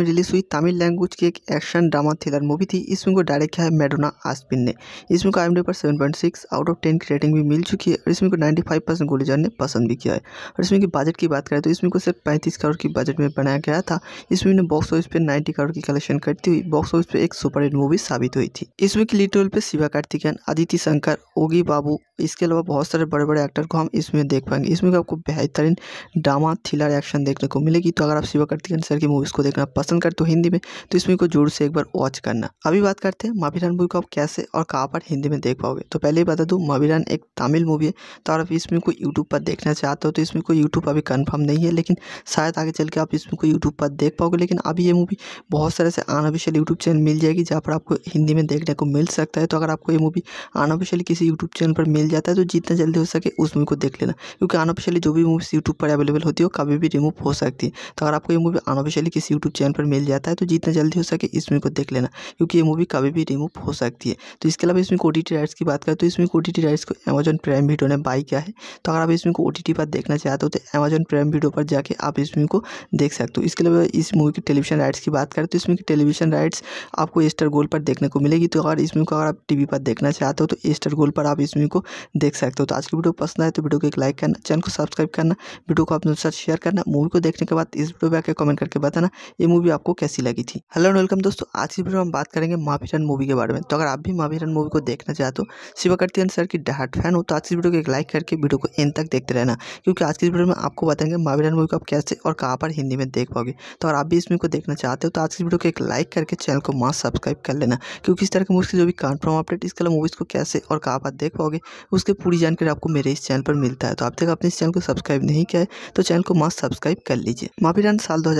में रिलीज हुई तमिल लैंग्वेज की एक एक्शन ड्रामा थ्रिलर मूवी थी इस फिल्म को डायरेक्ट किया है मेडोना आस्पिन ने इस फिल्म को आई पर seven point six out of ten की रेटिंग भी मिल चुकी है और इसमें को नाइन्टी फाइव परसेंट गोलीजर ने पसंद भी किया है और इसमें की बजट की बात करें तो इसमें को सिर्फ पैंतीस करोड़ की बजट में बनाया गया था इसमें ने बॉक्स ऑफिस पर नाइन्टी करोड़ की कलेक्शन करती हुई बॉक्स ऑफिस पर एक सुपर हिट मूवी साबित हुई थी इसमें की लीड रोल पर शिवा कार्तिकन आदित्य शंकर ओगी बाबू इसके अलावा बहुत सारे बड़े बड़े एक्टर को हम इसमें देख पाएंगे इसमें आपको बेहतरीन ड्रामा थ्रिलर एक्शन देखने को मिलेगी तो अगर आप शिवा कार्तिकन सर की मूवीज़ को देखना पसंद करते हो हिंदी में तो इसमें को जोर से उसे एक बार वॉच करना अभी बात करते हैं माभिरान मूवी को आप कैसे और कहाँ पर हिंदी में देख पाओगे तो पहले ही बता दूँ माभिरान एक तमिल मूवी है तो आप इसमें को यूट्यूब पर देखना चाहते हो तो इसमें कोई यूट्यूब अभी कन्फर्म नहीं है लेकिन शायद आगे चल के आप इसमें को यूट्यूब पर देख पाओगे लेकिन अभी ये मूवी बहुत सारे से अनऑफिशियल यूट्यूब चैनल मिल जाएगी जहाँ पर आपको हिंदी में देखने को मिल सकता है तो अगर आपको ये मूवी अनऑफिशियल किसी यूट्यूब चैनल पर मिल जाता है तो जितना जल्दी हो सके उस मूवी को देख लेना क्योंकि अनऑफिशियली जो भी मूवीज़ यूट्यूब पर अवेलेबल होती है वो कभी भी रिमूव हो सकती है तो अगर आपको ये मूवी अनऑफिशियली किसी यूट्यूब चैनल पर मिल जाता है तो जितना जल्दी हो सके इस इसमें को देख लेना क्योंकि ये मूवी कभी भी रिमूव हो सकती है तो इसके अलावा इसमें को राइट्स की बात करें तो इसमें को राइट्स को अमेजन प्राइम वीडियो ने बाई किया है तो अगर आप इसमें को ओ पर देखना चाहते हो तो अमेजन प्राइम वीडियो पर जाकर आप इसमें को देख सकते हो इसके अलावा इस मूवी की टेलीविजन राइट्स की बात करें तो इसमें टेलीविजन राइट्स आपको एस्टर गोल पर देखने को मिलेगी तो अगर इसमें को अगर आप टीवी पर देखना चाहते हो तो एस्टर गोल पर आप इसमें को देख सकते हो तो आज की वीडियो पसंद आए तो वीडियो को एक लाइक करना चैनल को सब्सक्राइब करना वीडियो को अपने साथ शेयर करना मूवी को देखने के बाद इस वीडियो पर आकर कमेंट करके बताना ये मूवी आपको कैसी लगी थी हेलो एंड वेलकम दोस्तों दोस्तों आज की वीडियो हम बात करेंगे माफिरन मूवी के बारे में तो अगर आप भी माफिरन मूवी को देखना चाहते हो शिवा कार्तिकन सर की डहाट फैन हो तो आज की वीडियो को एक लाइक करके वीडियो को एंड तक देखते रहना क्योंकि आज की वीडियो में आपको बताएंगे माफिरन मूवी को आप कैसे और कहाँ पर हिंदी में देख पाओगे तो अगर आप भी इस मूवी को देखना चाहते हो तो आज की वीडियो को एक लाइक करके चैनल को मास्क सब्सक्राइब कर लेना क्योंकि इस तरह की मूवी जो भी कन्फर्म अपडेट इसके अलावा मूवीज़ को कैसे और कहाँ पर देख पाओगे उसकी पूरी जानकारी आपको मेरे इस चैनल पर मिलता है तो आप तक अपने इस चैनल को सब्सक्राइब नहीं किया है तो चैनल को मास्क सब्सक्राइब कर लीजिए माफिरन साल दो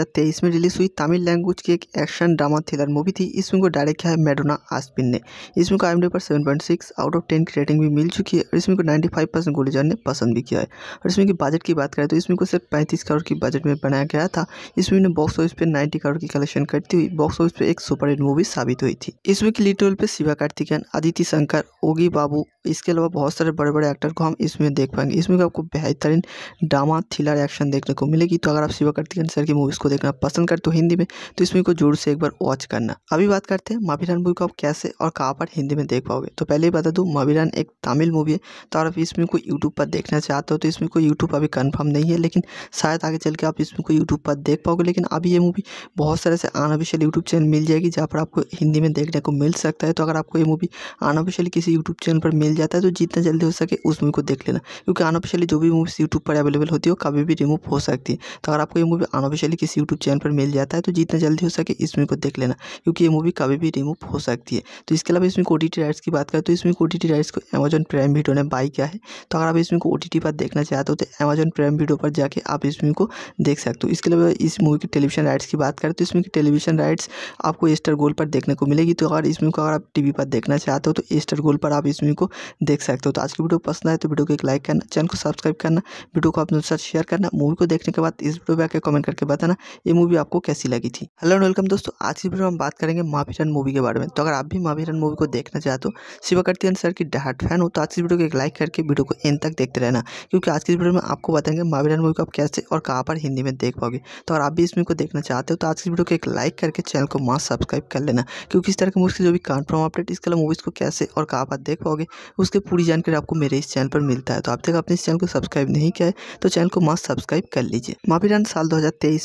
में रिलीज़ हुई तमिल लैंग्वेज की एक एक्शन ड्रामा थ्रिलर मूवी थी इस फिल्म को डायरेक्ट किया है मेडोना आसपिन ने इस फिल्म को आई पर seven point six out of ten की रेटिंग भी मिल चुकी है और इसमें को नाइन्टी फाइव परसेंट गोलीजर ने पसंद भी किया है और इसमें की बजट की बात करें तो इसमें को सिर्फ पैंतीस करोड़ की बजट में बनाया गया था इस फिल्म ने बॉक्स ऑफिस पर नाइन्टी करोड़ की कलेक्शन करती हुई बॉक्स ऑफिस पर एक सुपरहिट मूवी साबित हुई थी इसमें की लीड रोल पर शिवा कार्तिकन अदिति शंकर ओगी बाबू इसके अलावा बहुत सारे बड़े बड़े एक्टर को हम इसमें देख पाएंगे इसमें आपको बेहतरीन ड्रामा थ्रिलर एक्शन देखने को मिलेगी तो अगर आप शिवा कार्तिकेन सर की मूवीज़ को देखना पसंद करते हो हिंदी में तो इसमें को जोर से एक बार वॉच करना अभी बात करते हैं माभिरान मूवी को आप कैसे और कहाँ पर हिंदी में देख पाओगे तो पहले ही बता दूँ माभिरान एक तमिल मूवी है तो अगर आप इसमें को यूट्यूब पर देखना चाहते हो तो इसमें को यूट्यूब अभी कन्फर्म नहीं है लेकिन शायद आगे चल के आप इसमें को यूट्यूब पर देख पाओगे लेकिन अभी ये मूवी बहुत सारे से अनऑफिशियल यूट्यूब चैनल मिल जाएगी जहाँ पर आपको हिंदी में देखने को मिल सकता है तो अगर आपको ये मूवी अनऑफिशियल किसी यूट्यूब चैनल पर मिल मिल जाता है तो जितना जल्दी हो सके उस मूवी को देख लेना क्योंकि अनऑफिशियली जो भी मूवीज यूट्यूब पर अवेलेबल होती है हो, कभी भी रिमूव हो सकती है तो अगर आपको ये मूवी अनऑफिशियली किसी यूट्यूब चैनल पर मिल जाता है तो जितना जल्दी हो सके इस मूवी को देख लेना क्योंकि ये मूवी कभी भी रिमूव हो सकती है तो इसके अलावा इसमें ओ टी की बात करें तो इसमें ओ टी राइट्स को अमेजन प्राइम वीडियो ने बाई किया है तो अगर आप इसमें को ओ पर देखना चाहते हो तो अमेजन प्राइम वीडियो पर जाकर आप इस मूवी को देख सकते हो इसके अलावा इस मूवी की टेलीविजन राइट्स की बात करें तो इसमें टेलीविजन राइट्स आपको स्टार गोल पर देखने को मिलेगी तो अगर इसमें को अगर आप टीवी पर देखना चाहते हो तो एस्टर गोल पर आप इसमें को देख सकते हो तो आज की वीडियो पसंद आए तो वीडियो को एक लाइक करना चैनल को सब्सक्राइब करना वीडियो को अपने साथ शेयर करना मूवी को देखने के बाद इस वीडियो पर आकर कमेंट करके बताना ये मूवी आपको कैसी लगी थी हेलो वेलकम दोस्तों आज की वीडियो में हम बात करेंगे माफीरन मूवी के बारे में तो अगर आप भी माफीरन मूवी को देखना चाहते हो शिवाकर्तियन सर की डहाट फैन हो तो आज की वीडियो को एक लाइक करके वीडियो को एंड तक देखते रहना क्योंकि आज की वीडियो में आपको बताएंगे माफीरन मूवी को आप कैसे और कहाँ पर हिंदी में देख पाओगे तो अगर आप भी इस मूवी को देखना चाहते हो तो आज की वीडियो को एक लाइक करके चैनल को मास्क सब्सक्राइब कर लेना क्योंकि इस तरह की मूवीज़ की जो भी कॉन्फर्म अपडेट इसके अलावा मूवीज़ को कैसे और कहाँ पर देख पाओगे उसके पूरी जानकारी आपको मेरे इस चैनल पर मिलता है तो आप तक अपने इस चैनल को सब्सक्राइब नहीं किया है तो चैनल को मास्क सब्सक्राइब कर लीजिए माफीरान साल दो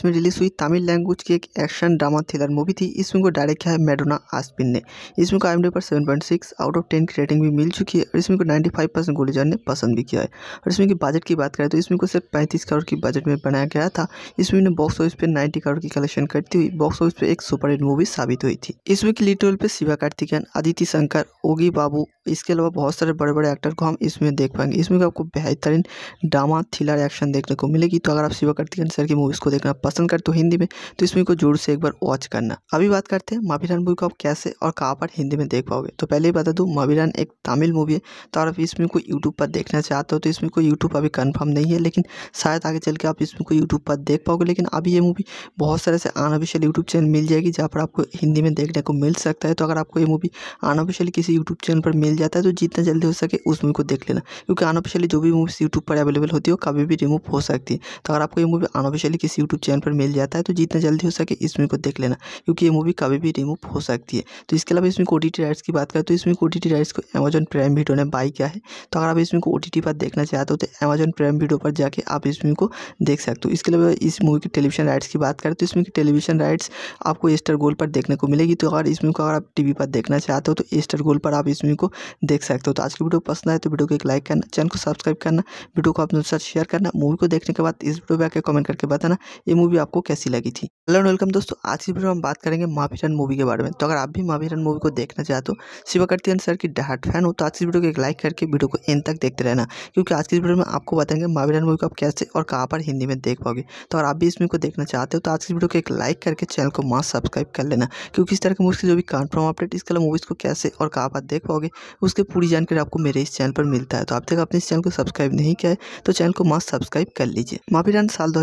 में रिलीज हुई तमिल लैंग्वेज की एक एक्शन ड्रामा थ्रिलर मूवी थी इसमें को डायरेक्ट किया है मेडोना आसपिन ने इसमें को आई पर सेवन आउट ऑफ टेन की रेटिंग भी मिल चुकी है और इसमें को नाइन्टी फाइव परसेंट ने पसंद भी किया है और इसमें की बजट की बात करें तो इसमें को सिर्फ पैंतीस करोड़ की बजट में बनाया गया था इसमें ने बॉक्स ऑफिस पर नाइन्टी करोड़ की कलेक्शन करती हुई बॉक्स ऑफिस पर एक सुपरहिट मूवी साबित हुई थी इसमें की लीड रोल पर शिवा कार्तिकन आदिति शंकर ओगी बाबू इसके अलावा बहुत सारे बड़े बड़े एक्टर को हम इसमें देख पाएंगे इसमें आपको बेहतरीन ड्रामा थ्रिलर एक्शन देखने को मिलेगी तो अगर आप शिवा कार्तिकेन सर की मूवीज़ को देखना पसंद करते हो हिंदी में तो इसमें को जोर से एक बार वॉच करना अभी बात करते हैं माभिरान मूवी को आप कैसे और कहाँ पर हिंदी में देख पाओगे तो पहले ही बता दूँ माभिरान एक तमिल मूवी है तो आप इसमें को यूट्यूब पर देखना चाहते हो तो इसमें को यूट्यूब अभी कन्फर्म नहीं है लेकिन शायद आगे चल के आप इसमें को यूट्यूब पर देख पाओगे लेकिन अभी ये मूवी बहुत सारे से अनऑफिशियल यूट्यूब चैनल मिल जाएगी जहाँ पर आपको हिंदी में देखने को मिल सकता है तो अगर आपको ये मूवी अनऑफिशियल किसी यूट्यूब चैनल पर मिल जाता है तो जितना जल्दी हो सके उस मूवी को देख लेना क्योंकि अनऑफिशियली जो भी मूवीज़ यूट्यूब पर अवेलेबल होती है वो कभी भी रिमूव हो सकती है तो अगर आपको ये मूवी अनऑफिशियली किसी यूट्यूब चैनल पर मिल जाता है तो जितना जल्दी हो सके इस मूवी को देख लेना क्योंकि ये मूवी कभी भी रिमूव हो सकती है तो इसके अलावा इसमें ओ राइट्स की बात करें तो इसमें ओ राइट्स को अमेजन प्राइम वीडियो ने बाई किया है तो अगर आप इसमें को पर देखना चाहते हो तो अमेजन प्राइम वीडियो पर जाकर आप इस मूवी को देख सकते हो इसके अलावा इस मूवी की टेलीविजन राइट्स की बात करें तो इसमें की टेलीविजन राइट्स आपको एस्टर गोल पर देखने को मिलेगी तो अगर इसमें को अगर आप टी पर देखना चाहते हो तो एस्टर गोल पर आप इसमें को देख सकते हो तो आज की वीडियो पसंद आए तो वीडियो को एक लाइक करना चैनल को सब्सक्राइब करना वीडियो को अपने साथ शेयर करना मूवी को देखने के बाद इस वीडियो पर आकर कमेंट करके बताना ये मूवी आपको कैसी लगी थी हेलो एंड वेलकम दोस्तों आज की वीडियो में हम बात करेंगे माफिरन मूवी के बारे में तो अगर आप भी माफिरन मूवी को देखना चाहते हो तो शिवा कार्तियन सर की डहाट फैन हो तो आज की वीडियो को एक लाइक करके वीडियो को एंड तक देखते रहना क्योंकि आज की वीडियो में आपको बताएंगे माफिरन मूवी को आप कैसे और कहाँ पर हिंदी में देख पाओगे तो अगर आप भी इस मूवी को देखना चाहते हो तो आज की वीडियो को एक लाइक करके चैनल को माँ सब्सक्राइब कर लेना क्योंकि इस तरह की मूवी जो भी कन्फर्म अपडेट इसके अलावा मूवीज़ को कैसे और कहाँ पर देख पाओगे उसके पूरी जान जानकारी आपको मेरे इस चैनल पर मिलता है तो आप तक आपने इस चैनल को सब्सक्राइब नहीं किया है तो चैनल को मस्त सब्सक्राइब कर लीजिए माफीरान साल दो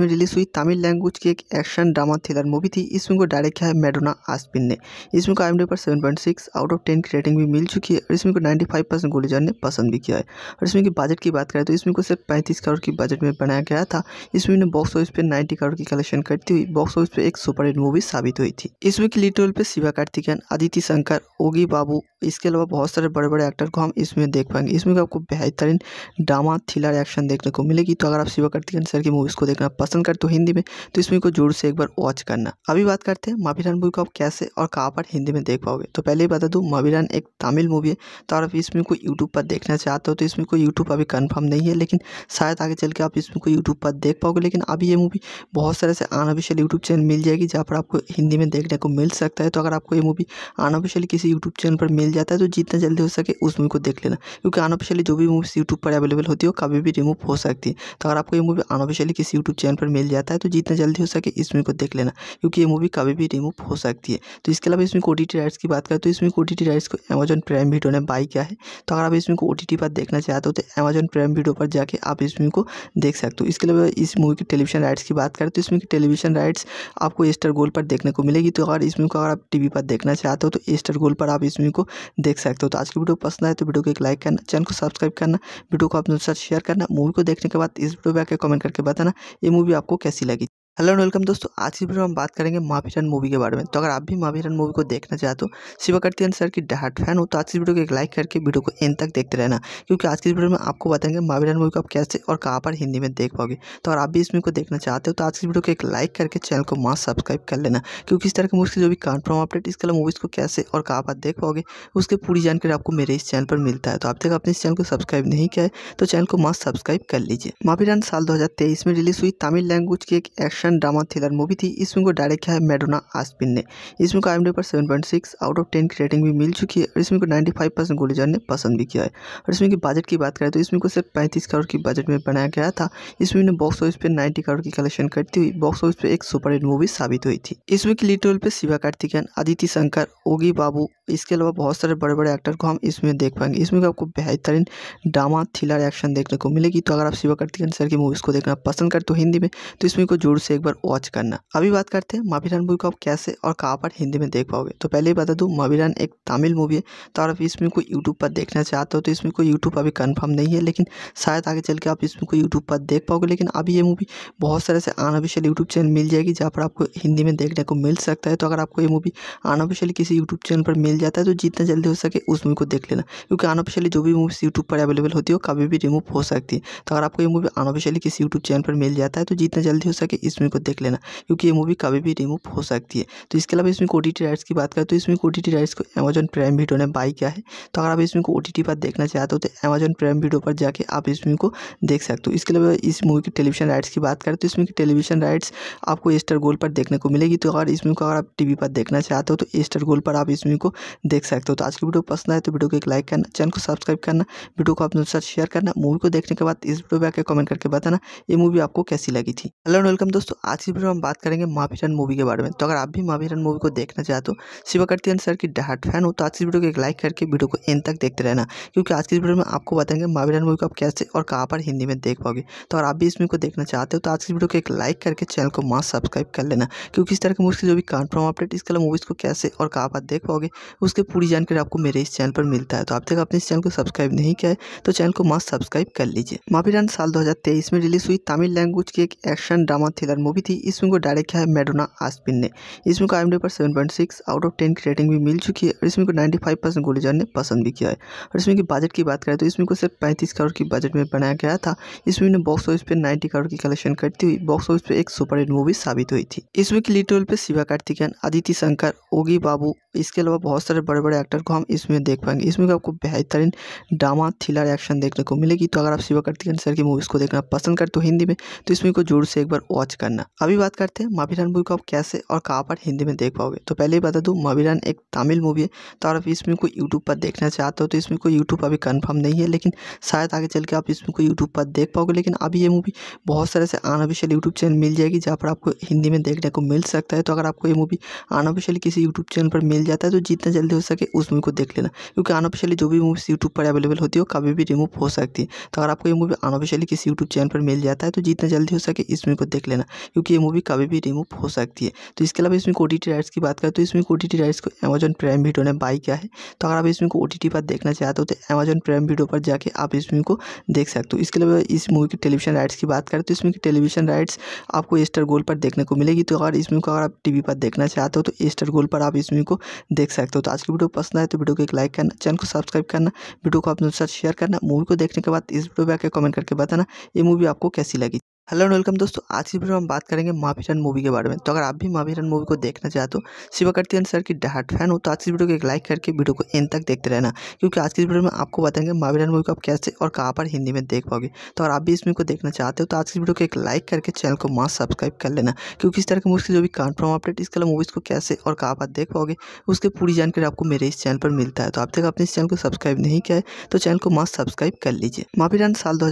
में रिलीज हुई तमिल लैंग्वेज की एक एक्शन ड्रामा थ्रिलर मूवी थी इसमें को डायरेक्ट किया है मेडोना आसपिन ने इसमें को आई एम पर सेवन आउट ऑफ टेन की रेटिंग भी मिल चुकी है और इसमें को नाइन्टी फाइव ने पसंद भी किया है और इसमें की बजट की बात करें तो इसमें को सिर्फ पैंतीस करोड़ की बजट में बनाया गया था इसमें ने बॉक्स ऑफिस पर नाइन्टी करोड़ की कलेक्शन करती हुई बॉक्स ऑफिस पर एक सुपर हिट मूवी साबित हुई थी इसमें की लीड रोल पर शिवा कार्तिकन आदित्य शंकर ओगी बाबू इसके अलावा बहुत सारे बड़े बड़े कैरेक्टर को हम इसमें देख पाएंगे इसमें आपको बेहतरीन ड्रामा थ्रिलर एक्शन देखने को मिलेगी तो अगर आप शिवा कार्तिकेन सर की मूवीज़ को देखना पसंद करते हो हिंदी में तो इसमें को जोर से एक बार वॉच करना अभी बात करते हैं माभिरान मूवी को आप कैसे और कहाँ पर हिंदी में देख पाओगे तो पहले ही बता दूँ माभिरान एक तमिल मूवी है तो अगर आप इसमें को यूट्यूब पर देखना चाहते हो तो इसमें कोई यूट्यूब अभी कन्फर्म नहीं है लेकिन शायद आगे चल के आप इसमें को यूट्यूब पर देख पाओगे लेकिन अभी ये मूवी बहुत सारे से अनऑफिशियल यूट्यूब चैनल मिल जाएगी जहाँ पर आपको हिंदी में देखने को मिल सकता है तो अगर आपको ये मूवी अनऑफिशियल किसी यूट्यूब चैनल पर मिल जाता है तो जितना जल्दी हो सके उस मूवी को देख लेना क्योंकि अनऑफिशियली जो भी मूवीज़ यूट्यूब पर अवेलेबल होती है कभी भी रिमूव हो सकती है तो अगर आपको ये मूवी अनऑफिशियली किसी यूट्यूब चैनल पर मिल जाता है तो जितना जल्दी हो सके इस मूवी को देख लेना क्योंकि ये मूवी कभी भी रिमूव हो सकती है तो इसके अलावा इसमें ओ राइट्स की बात करें तो इसमें ओ राइट्स को अमेजन प्राइम वीडियो ने बाई किया है तो अगर आप इसमें को ओ पर देखना चाहते हो तो अमेजन प्राइम वीडियो पर जाकर आप इस मूवी को देख सकते हो इसके अलावा इस मूवी की टेलीविजन राइट्स की बात करें तो इसमें टेलीविजन राइट्स आपको एस्टर गोल पर देखने को मिलेगी तो अगर इसमें को अगर आप टीवी पर देखना चाहते हो तो एस्टर गोल पर आप इसमें को देख सकते हो तो आज की वीडियो पसंद आए तो वीडियो को एक लाइक करना चैनल को सब्सक्राइब करना वीडियो को अपने साथ शेयर करना मूवी को देखने के बाद इस वीडियो पर आकर कमेंट करके बताना ये मूवी आपको कैसी लगी हेलो एंड वेलकम दोस्तों आज की वीडियो हम बात करेंगे माफिरन मूवी के बारे में तो अगर आप भी माफिरन मूवी को देखना चाहते हो शिवकर्तियन सर की डहाट फैन हो तो आज की वीडियो को एक लाइक करके वीडियो को एंड तक देखते रहना क्योंकि आज की वीडियो में आपको बताएंगे माफिरन मूवी को आप कैसे और कहाँ पर हिंदी में देख पाओगे तो अगर आप भी इस मूवी को देखना चाहते हो तो आज की वीडियो को एक लाइक करके चैनल को मास्क सब्सक्राइब कर लेना क्योंकि इस तरह की मूवी जो भी कन्फर्म अपडेट इसके अलावा मूवीज़ को कैसे और कहाँ पर देख पाओगे उसकी पूरी जानकारी आपको मेरे इस चैनल पर मिलता है तो आप तक आपने इस चैनल को सब्सक्राइब नहीं किया है तो चैनल को मास्क सब्सक्राइब कर लीजिए माफिरन साल दो में रिलीज हुई तमिल लैंग्वेज की एक action action drama thriller movie थी इस फिल्म को डायरेक्ट किया है मेडोना आसपिन ने इस फिल्म को आई पर seven point six out of ten की रेटिंग भी मिल चुकी है और इसमें को नाइन्टी फाइव परसेंट गुलजार ने पसंद भी किया है और इसमें की बजट की बात करें तो इसमें को सिर्फ पैंतीस करोड़ की बजट में बनाया गया था इस फिल्म ने बॉक्स ऑफिस पर नाइन्टी करोड़ की कलेक्शन करती हुई बॉक्स ऑफिस पर एक सुपर हिट मूवी साबित हुई थी इसमें की लीड रोल पर शिवा कार्तिकन आदिति शंकर ओगी बाबू इसके अलावा बहुत सारे बड़े बड़े एक्टर को हम इसमें देख पाएंगे इसमें आपको बेहतरीन ड्रामा थ्रिलर एक्शन देखने को मिलेगी तो अगर आप शिवा कार्तिकन सर की मूवीज़ को देखना पसंद करते हो हिंदी में तो इसमें को जोर से एक बार वॉच करना अभी बात करते हैं माभिरान मूवी को आप कैसे और कहाँ पर हिंदी में देख पाओगे तो पहले ही बता दूँ माभिरान एक तमिल मूवी है तो आप इसमें को यूट्यूब पर देखना चाहते हो तो इसमें कोई यूट्यूब अभी कन्फर्म नहीं है लेकिन शायद आगे चल के आप इसमें को यूट्यूब पर देख पाओगे लेकिन अभी ये मूवी बहुत सारे से अनऑफिशियल यूट्यूब चैनल मिल जाएगी जहाँ पर आपको हिंदी में देखने को मिल सकता है तो अगर आपको ये मूवी अनऑफिशियल किसी यूट्यूब चैनल पर मिल जाता है तो जितना जल्दी हो सके उस मूवी को देख लेना क्योंकि अनऑफिशियली जो भी मूवीज़ यूट्यूब पर अवेलेबल होती है वो कभी भी रिमूव हो सकती है तो अगर आपको ये मूवी अनऑफिशियली किसी यूट्यूब चैनल पर मिल जाता है तो जितना जल्दी हो सके इसमें मूवी को देख लेना क्योंकि ये मूवी कभी भी रिमूव हो सकती है तो इसके अलावा इसमें ओ टी राइट्स की बात करें तो इसमें ओ टी राइट्स को अमेजन प्राइम वीडियो ने बाई किया है तो अगर आप इसमें को ओ पर देखना चाहते हो तो अमेजन प्राइम वीडियो पर जाके आप इसमें को देख सकते हो इसके अलावा इस मूवी की टेलीविजन राइट्स की बात करें तो इसमें टेलीविजन राइट्स आपको एस्टर गोल्ड पर देखने को मिलेगी तो अगर इसमें को अगर आप टीवी पर देखना चाहते हो तो एस्टर गोल्ड पर आप इसमें को देख सकते हो तो आज की वीडियो पसंद आए तो वीडियो को एक लाइक करना चैनल को सब्सक्राइब करना वीडियो को अपने साथ शेयर करना मूवी को देखने के बाद इस वीडियो पर आकर कमेंट करके बताना ये मूवी आपको कैसी लगी थी हेलो वेलकम दोस्तों दोस्तों आज की वीडियो में हम बात करेंगे माफियान मूवी के बारे में तो अगर आप भी माफियान मूवी को देखना चाहते हो शिवा कार्तियन सर की डहाट फैन हो तो आज की वीडियो को एक लाइक करके वीडियो को एंड तक देखते रहना क्योंकि आज की वीडियो में आपको बताएंगे माफियान मूवी को आप कैसे और कहाँ पर हिंदी में देख पाओगे तो अगर आप भी इस मूवी को देखना चाहते हो तो आज की वीडियो को एक लाइक करके चैनल को माँ सब्सक्राइब कर लेना क्योंकि इस तरह की मूवी जो भी कन्फर्म अपडेट इसके अलावा मूवीज़ को कैसे और कहाँ पर देख पाओगे उसकी पूरी जानकारी आपको मेरे इस चैनल पर मिलता है तो आप तक अपने इस चैनल को सब्सक्राइब नहीं किया है तो चैनल को माँ सब्सक्राइब कर लीजिए माफियान साल दो में रिलीज हुई तमिल लैंग्वेज की एक एक्शन ड्रामा थ्रिलर मूवी थी इस फिल्म को डायरेक्ट किया है मेडोना आसपिन ने इस फिल्म को आई पर seven point six out of ten की रेटिंग भी मिल चुकी है और इसमें को नाइन्टी फाइव परसेंट गुलिजर ने पसंद भी किया है और इसमें की बजट की बात करें तो इसमें को सिर्फ पैंतीस करोड़ की बजट में बनाया गया था इस फिल्म ने बॉक्स ऑफिस पर नाइन्टी करोड़ की कलेक्शन करती हुई बॉक्स ऑफिस पर एक सुपरहिट मूवी साबित हुई थी इस की लीड रोल पर शिवा कार्तिकन आदिति शंकर ओगी बाबू इसके अलावा बहुत सारे बड़े बड़े एक्टर को हम इसमें देख पाएंगे इसमें आपको बेहतरीन ड्रामा थ्रिलर एक्शन देखने को मिलेगी तो अगर आप शिवा कार्तिकन सर की मूवीज़ को देखना पसंद करते हो हिंदी में तो इसमें को जोर से एक बार वॉच करना करना अभी बात करते हैं माभिरान मूवी को आप कैसे और कहाँ पर हिंदी में देख पाओगे तो पहले ही बता दूँ माभिरान एक तमिल मूवी है तो अगर आप इसमें कोई को यूट्यूब पर देखना चाहते हो तो इसमें कोई को यूट्यूब अभी कन्फर्म नहीं है लेकिन शायद आगे चल के आप इसमें कोई को यूट्यूब पर देख पाओगे लेकिन अभी ये मूवी बहुत सारे से अनऑफिशियल यूट्यूब चैनल मिल जाएगी जहाँ पर आपको हिंदी में देखने को मिल सकता है तो अगर आपको ये मूवी अनऑफिशियल किसी यूट्यूब चैनल पर मिल जाता है तो जितना जल्दी हो सके उस मूवी को देख लेना क्योंकि अनऑफिशियली जो भी मूवीज़ यूट्यूब पर अवेलेबल होती है वो कभी भी रिमूव हो सकती है तो अगर आपको ये मूवी अनऑफिशियली किसी यूट्यूब चैनल पर मिल जाता है तो जितना जल्दी हो सके इस मूवी को देख लेना क्योंकि ये मूवी कभी भी रिमूव हो सकती है तो इसके अलावा इसमें ओ टी राइट्स की बात करें तो इसमें ओ टी राइट्स को अमेजन प्राइम वीडियो ने बाई किया है तो अगर आप इसमें को टी पर देखना चाहते हो तो अमेजॉन प्राइम वीडियो पर जाकर आप इस मूवी को देख सकते हो इसके अलावा इस मूवी की टेलीविजन राइट्स की बात करें तो इसमें की टेलीविजन राइट्स आपको एस्टर गोल्ड पर देखने को मिलेगी तो अगर इसमें को अगर आप वी पर देखना चाहते हो तो स्टार गोल्ड पर आप इसमें को देख सकते हो तो आज की वीडियो पसंद आए तो वीडियो को एक लाइक करना चैनल को सब्सक्राइब करना वीडियो को अपने साथ शेयर करना मूवी को देखने के बाद इस वीडियो पर आकर कमेंट करके बताना ये मूवी आपको कैसी लगी हेलो एंड वेलकम दोस्तों आज की वीडियो में हम बात करेंगे माफिरन मूवी के बारे में तो अगर आप भी माफिरन मूवी को देखना चाहते हो तो शिवा कार्तियन सर की डहाट फैन हो तो आज की वीडियो को एक लाइक करके वीडियो को एंड तक देखते रहना क्योंकि आज की वीडियो में आपको बताएंगे माफिरन मूवी को आप कैसे और कहाँ पर हिंदी में देख पाओगे तो अगर आप भी इस मूवी को देखना चाहते हो तो आज की वीडियो को एक लाइक करके चैनल को मास्क सब्सक्राइब कर लेना क्योंकि इस तरह की मूवी जो भी कन्फर्म अपडेट इसके अलावा मूवीज़ को कैसे और कहाँ पर देख पाओगे उसकी पूरी जानकारी आपको मेरे इस चैनल पर मिलता है तो आप तक अपने इस चैनल को सब्सक्राइब नहीं किया है तो चैनल को मास्क सब्सक्राइब कर लीजिए माफिरन साल दो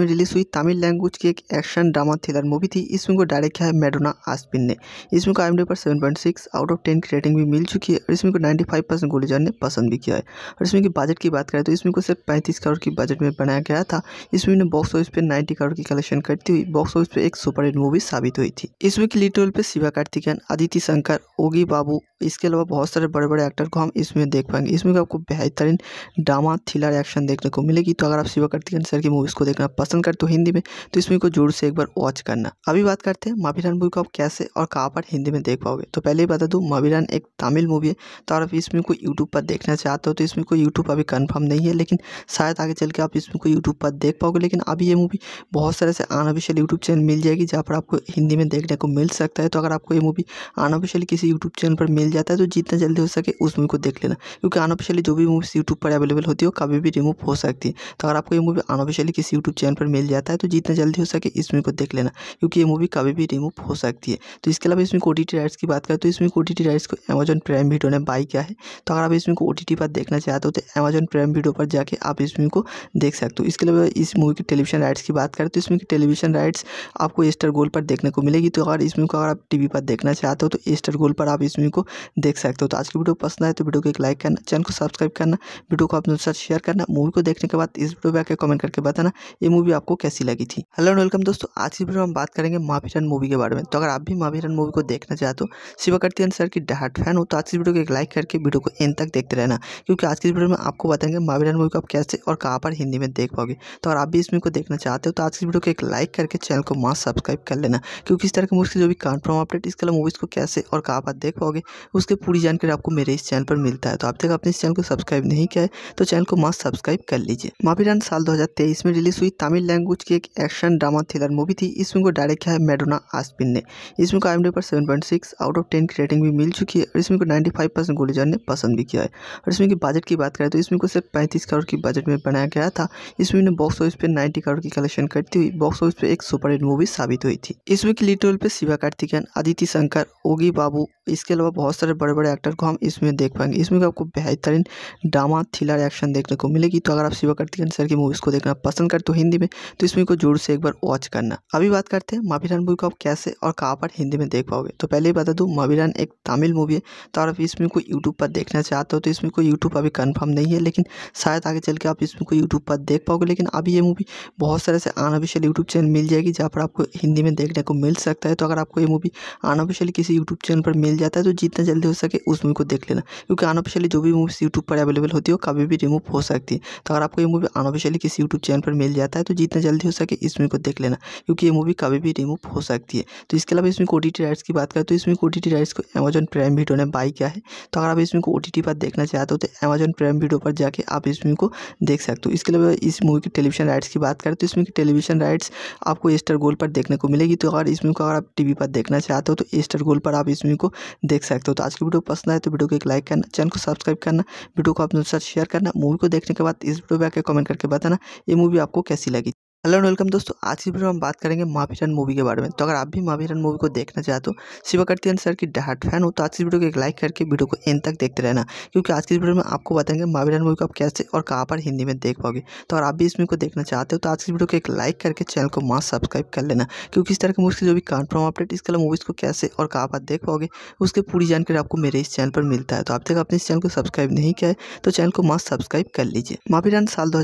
में रिलीज हुई तमिल लैंग्वेज की एक एक्शन ड्रामा थ्रिलर मूवी थी इस फिल्म को डायरेक्ट किया है मेडोना आस्पिन ने इस फिल्म को आई पर seven point six out of ten की रेटिंग भी मिल चुकी है और इसमें को नाइन्टी फाइव परसेंट गोलीजर ने पसंद भी किया है और इसमें की बजट की बात करें तो इसमें को सिर्फ पैंतीस करोड़ की बजट में बनाया गया था इसमें ने बॉक्स ऑफिस पर नाइन्टी करोड़ की कलेक्शन करती हुई बॉक्स ऑफिस पर एक सुपरहिट मूवी साबित हुई थी इसमें की लिटोल पर शिवा कार्तिकन अदिति शंकर ओगी बाबू इसके अलावा बहुत सारे बड़े बड़े एक्टर को हम इसमें देख पाएंगे इसमें आपको बेहतरीन ड्रामा थ्रिलर एक्शन देखने को मिलेगी तो अगर आप शिवा कार्तिकेन सर की मूवीज़ को देखना पसंद करते हो हिंदी में तो इसमें को जोर से एक बार वॉच करना अभी बात करते हैं माभिरान मूवी को आप कैसे और कहाँ पर हिंदी में देख पाओगे तो पहले ही बता दूँ माभिरान एक तमिल मूवी है तो आप इसमें को यूट्यूब पर देखना चाहते हो तो इसमें को यूट्यूब अभी कन्फर्म नहीं है लेकिन शायद आगे चल के आप इसमें को यूट्यूब पर देख पाओगे लेकिन अभी ये मूवी बहुत सारे से अनऑफिशियल यूट्यूब चैनल मिल जाएगी जहाँ पर आपको हिंदी में देखने को मिल सकता है तो अगर आपको ये मूवी अनऑफिशियल किसी यूट्यूब चैनल पर मिल जाता है तो जितना जल्दी हो सके उस मूवी को देख लेना क्योंकि अनऑफिशियली जो भी मूवीज़ यूट्यूब पर अवेलेबल होती है कभी भी रिमूव हो सकती है तो अगर आपको ये मूवी अनऑफिशियली किसी यूट्यूब चैनल पर मिल जाता है तो जितना जल्दी हो सके इस मूवी को देख लेना क्योंकि ये मूवी कभी भी रिमूव हो सकती है तो इसके अलावा इसमें ओ टी राइट्स की बात करें तो इसमें ओ टी राइट्स को अमेजन प्राइम वीडियो ने बाई किया है तो अगर आप इसमें को ओ पर देखना चाहते हो तो अमेजॉन प्राइम वीडियो पर जाकर आप इस मूवी को देख सकते हो इसके अलावा इस मूवी की टेलीविजन राइट्स की बात करें तो इसमें की टेलीविजन राइट्स आपको एस्टर गोल पर देखने को मिलेगी तो अगर इसमें को अगर आप टीवी पर देखना चाहते हो तो एस्टर गोल पर आप इसमें को देख सकते हो तो आज की वीडियो पसंद आए तो वीडियो को एक लाइक करना चैनल को सब्सक्राइब करना वीडियो को अपने साथ शेयर करना मूवी को देखने के बाद इस वीडियो पर आकर कमेंट करके बताना ये मूवी आपको कैसी लगी थी हेलो एंड वेलकम दोस्तों आज की वीडियो हम बात करेंगे माभिरन मूवी के बारे में तो अगर आप भी माभिरन मूवी को देखना चाहते हो शिवाकर्तियन सर की डहाट फैन हो तो आज की वीडियो को एक लाइक करके वीडियो को एंड तक देखते रहना क्योंकि आज की वीडियो में आपको बताएंगे माभिरन मूवी को आप कैसे और कहाँ पर हिंदी में देख पाओगे तो अगर आप भी इस मूवी को देखना चाहते हो तो आज की वीडियो को एक लाइक करके चैनल को माँ सब्सक्राइब कर लेना क्योंकि इस तरह की मूवी जो भी कन्फर्म अपडेट इसके अलावा मूवीज़ को कैसे और कहाँ पर देख पाओगे उसके पूरी जानकारी आपको मेरे इस चैनल पर मिलता है तो आप तक आपने इस चैनल को सब्सक्राइब नहीं किया है तो चैनल को मास्क सब्सक्राइब कर लीजिए रान साल दो में रिलीज हुई तमिल लैंग्वेज की एक एक्शन ड्रामा थ्रिलर मूवी थी इस फिल्म को डायरेक्ट किया है मेडोना आसपिन ने इस फिल्म को आई पर सेवन आउट ऑफ टेन की रेटिंग भी मिल चुकी है और इसमें को नाइन्टी फाइव ने पसंद भी किया है और इसमें की बजट की बात करें तो इसमें को सिर्फ पैंतीस करोड़ की बजट में बनाया गया था इस फिल्म ने बॉक्स ऑफिस पर नाइन्टी करोड़ की कलेक्शन करती हुई बॉक्स ऑफिस पर एक सुपरहिट मूवी साबित हुई थी इसमें की लीड रोल पर शिवा कार्तिकेयन आदिति शंकर ओगी बाबू इसके अलावा बहुत बहुत सारे बड़े बड़े एक्टर को हम इसमें देख पाएंगे इसमें आपको बेहतरीन ड्रामा थ्रिलर एक्शन देखने को मिलेगी तो अगर आप शिवा कार्तिकेन सर की मूवीज़ को देखना पसंद करते हो हिंदी में तो इस मूवी को जोर से एक बार वॉच करना अभी बात करते हैं मावीरान मूवी को आप कैसे और कहाँ पर हिंदी में देख पाओगे तो पहले ही बता दूँ मावीरान एक तमिल मूवी है तो अगर आप इसमें कोई को यूट्यूब पर देखना चाहते हो तो इसमें कोई को यूट्यूब अभी कन्फर्म नहीं है लेकिन शायद आगे चल के आप इसमें को यूट्यूब पर देख पाओगे लेकिन अभी ये मूवी बहुत सारे से अनऑफिशियल यूट्यूब चैनल मिल जाएगी जहाँ पर आपको हिंदी में देखने को मिल सकता है तो अगर आपको ये मूवी अनऑफिशियल किसी यूट्यूब चैनल पर मिल जाता है तो जितना जितना जल्दी हो सके उस मूवी को देख लेना क्योंकि अनऑफिशियली जो भी मूवीज़ यूट्यूब पर अवेलेबल होती है वो कभी भी रिमूव हो सकती है तो अगर आपको ये मूवी अनऑफिशियली किसी यूट्यूब चैनल पर मिल जाता है तो जितना जल्दी हो सके इस मूवी को देख लेना क्योंकि ये मूवी कभी भी रिमूव हो सकती है तो इसके अलावा इसमें ओ टी राइट्स की बात करें तो इसमें ओ टी राइट्स को अमेजन प्राइम वीडियो ने बाई किया है तो अगर आप इसमें को टी पर देखना चाहते हो तो अमेजन प्राइम वीडियो पर जाकर आप इस मूवी को देख सकते हो इसके अलावा इस मूवी की टेलीविजन राइट्स की बात करें तो इसमें की टेलीविजन राइट्स आपको एस्टर गोल पर देखने को मिलेगी तो अगर इसमें को अगर आप टीवी पर देखना चाहते हो तो एस्टर गोल पर आप इसमें को देख सकते हो दोस्तों तो आज की वीडियो पसंद आए तो वीडियो को एक लाइक करना चैनल को सब्सक्राइब करना वीडियो को अपने साथ शेयर करना मूवी को देखने के बाद इस वीडियो में आकर कमेंट करके बताना ये मूवी आपको कैसी लगी हेलो एंड वेलकम दोस्तों आज की वीडियो में हम बात करेंगे माफिरन मूवी के बारे में तो अगर आप भी माफिरन मूवी को देखना चाहते हो शिवाकर्तियन सर की डहाट फैन हो तो आज की वीडियो को एक लाइक करके वीडियो को एंड तक देखते रहना क्योंकि आज की वीडियो में आपको बताएंगे माफिरन मूवी को आप कैसे और कहाँ पर हिंदी में देख पाओगे तो अगर आप भी इस मूवी को देखना चाहते हो तो आज की वीडियो को एक लाइक करके चैनल को मास्क सब्सक्राइब कर लेना क्योंकि इस तरह के मूवी जो भी कन्फर्म अपडेट इसके अलावा मूवीज़ को कैसे और कहाँ पर देख पाओगे उसकी पूरी जानकारी आपको मेरे इस चैनल पर मिलता है तो आप तक अपने इस चैनल को सब्सक्राइब नहीं किया है तो चैनल को मास्क सब्सक्राइब कर लीजिए माफिरन साल दो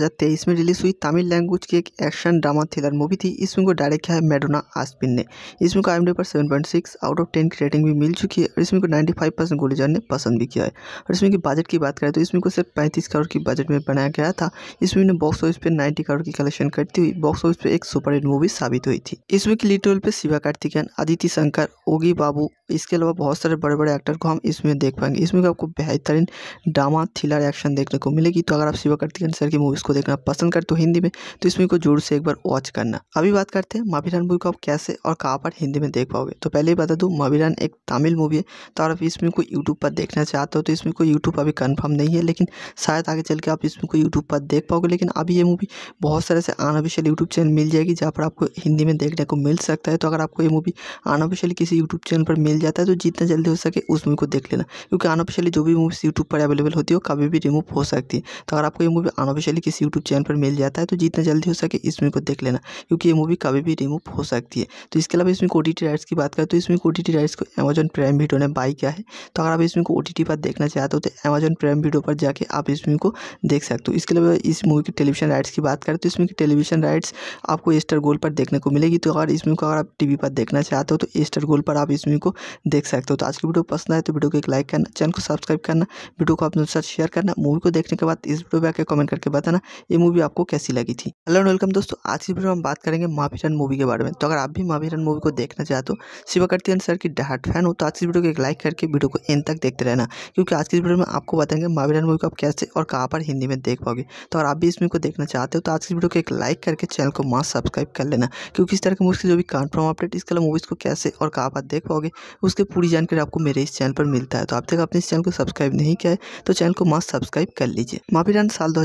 में रिलीज हुई तमिल लैंग्वेज की एक action action drama thriller movie थी इस फिल्म को डायरेक्ट किया है मेडोना आसपिन ने इस फिल्म को आई पर seven point six out of ten की रेटिंग भी मिल चुकी है और इसमें को नाइन्टी फाइव परसेंट गुलीजर ने पसंद भी किया है और इसमें की बजट की बात करें तो इसमें को सिर्फ पैंतीस करोड़ की बजट में बनाया गया था इसमें ने बॉक्स ऑफिस पर नाइन्टी करोड़ की कलेक्शन करती हुई बॉक्स ऑफिस पर एक सुपरहिट मूवी साबित हुई थी इसमें की लीड रोल पर शिवा कार्तिकन आदित्य शंकर ओगी बाबू इसके अलावा बहुत सारे बड़े बड़े एक्टर को हम इसमें देख पाएंगे इसमें आपको बेहतरीन ड्रामा थ्रिलर एक्शन देखने को मिलेगी तो अगर आप शिवा कार्तिकेन सर की मूवीज़ को देखना पसंद करते हो हिंदी में तो इसमें को जोर से एक बार वॉच करना अभी बात करते हैं माभिरान मूवी को आप कैसे और कहाँ पर हिंदी में देख पाओगे तो पहले ही बता दूँ माभिरान एक तमिल मूवी है तो आप इसमें को यूट्यूब पर देखना चाहते हो तो इसमें को यूट्यूब अभी कन्फर्म नहीं है लेकिन शायद आगे चल के आप इसमें को यूट्यूब पर देख पाओगे लेकिन अभी ये मूवी बहुत सारे से अनऑफिशियल यूट्यूब चैनल मिल जाएगी जहाँ पर आपको हिंदी में देखने को मिल सकता है तो अगर आपको ये मूवी अनऑफिशियल किसी यूट्यूब चैनल पर मिल जाता है तो जितना जल्दी हो सके उस मूवी को देख लेना क्योंकि अनऑफिशियली जो भी मूवीज़ यूट्यूब पर अवेलेबल होती है वो कभी भी रिमूव हो सकती है तो अगर आपको ये मूवी अनऑफिशियली किसी यूट्यूब चैनल पर मिल जाता है तो जितना जल्दी हो सके इस मूवी को देख लेना क्योंकि ये मूवी कभी भी रिमूव हो सकती है तो इसके अलावा इसमें ओ राइट्स की बात करें तो इसमें ओ राइट्स को अमेजन प्राइम वीडियो ने बाई किया है तो अगर आप इसमें को ओ पर देखना चाहते हो तो अमेजन प्राइम वीडियो पर जाकर आप इस मूवी को देख सकते हो इसके अलावा इस मूवी की टेलीविजन राइट्स की बात करें तो इसमें की टेलीविजन राइट्स आपको एस्टर गोल पर देखने को मिलेगी तो अगर इसमें को अगर आप टीवी पर देखना चाहते हो तो एस्टर गोल पर आप इसमें को देख सकते हो तो आज की वीडियो पसंद आए तो वीडियो को एक लाइक करना चैनल को सब्सक्राइब करना वीडियो को अपने साथ शेयर करना मूवी को देखने के बाद इस वीडियो पर आकर कमेंट करके बताना ये मूवी आपको कैसी लगी थी हेलो वेलकम दोस्तों आज की वीडियो में हम बात करेंगे महावीरन मूवी के बारे में तो अगर आप भी महावीरन मूवी को देखना चाहते हो तो शिवाकर्तियन सर की डहाट फैन हो तो आज की वीडियो को एक लाइक करके वीडियो को एंड तक देखते रहना क्योंकि आज की वीडियो में आपको बताएंगे महावीरन मूवी को आप कैसे और कहाँ पर हिंदी में देख पाओगे तो अगर आप भी इस मूवी को देखना चाहते हो तो आज की वीडियो को एक लाइक करके चैनल को माँ सब्सक्राइब कर लेना क्योंकि इस तरह की मूवीज़ की जो भी कन्फर्म अपडेट इसके अलावा मूवीज़ को कैसे और कहाँ पर देख पाओगे उसके पूरी जानकारी आपको मेरे इस चैनल पर मिलता है तो आप तक आपने इस चैनल को सब्सक्राइब नहीं किया है तो चैनल को मस्त सब्सक्राइब कर लीजिए रान साल दो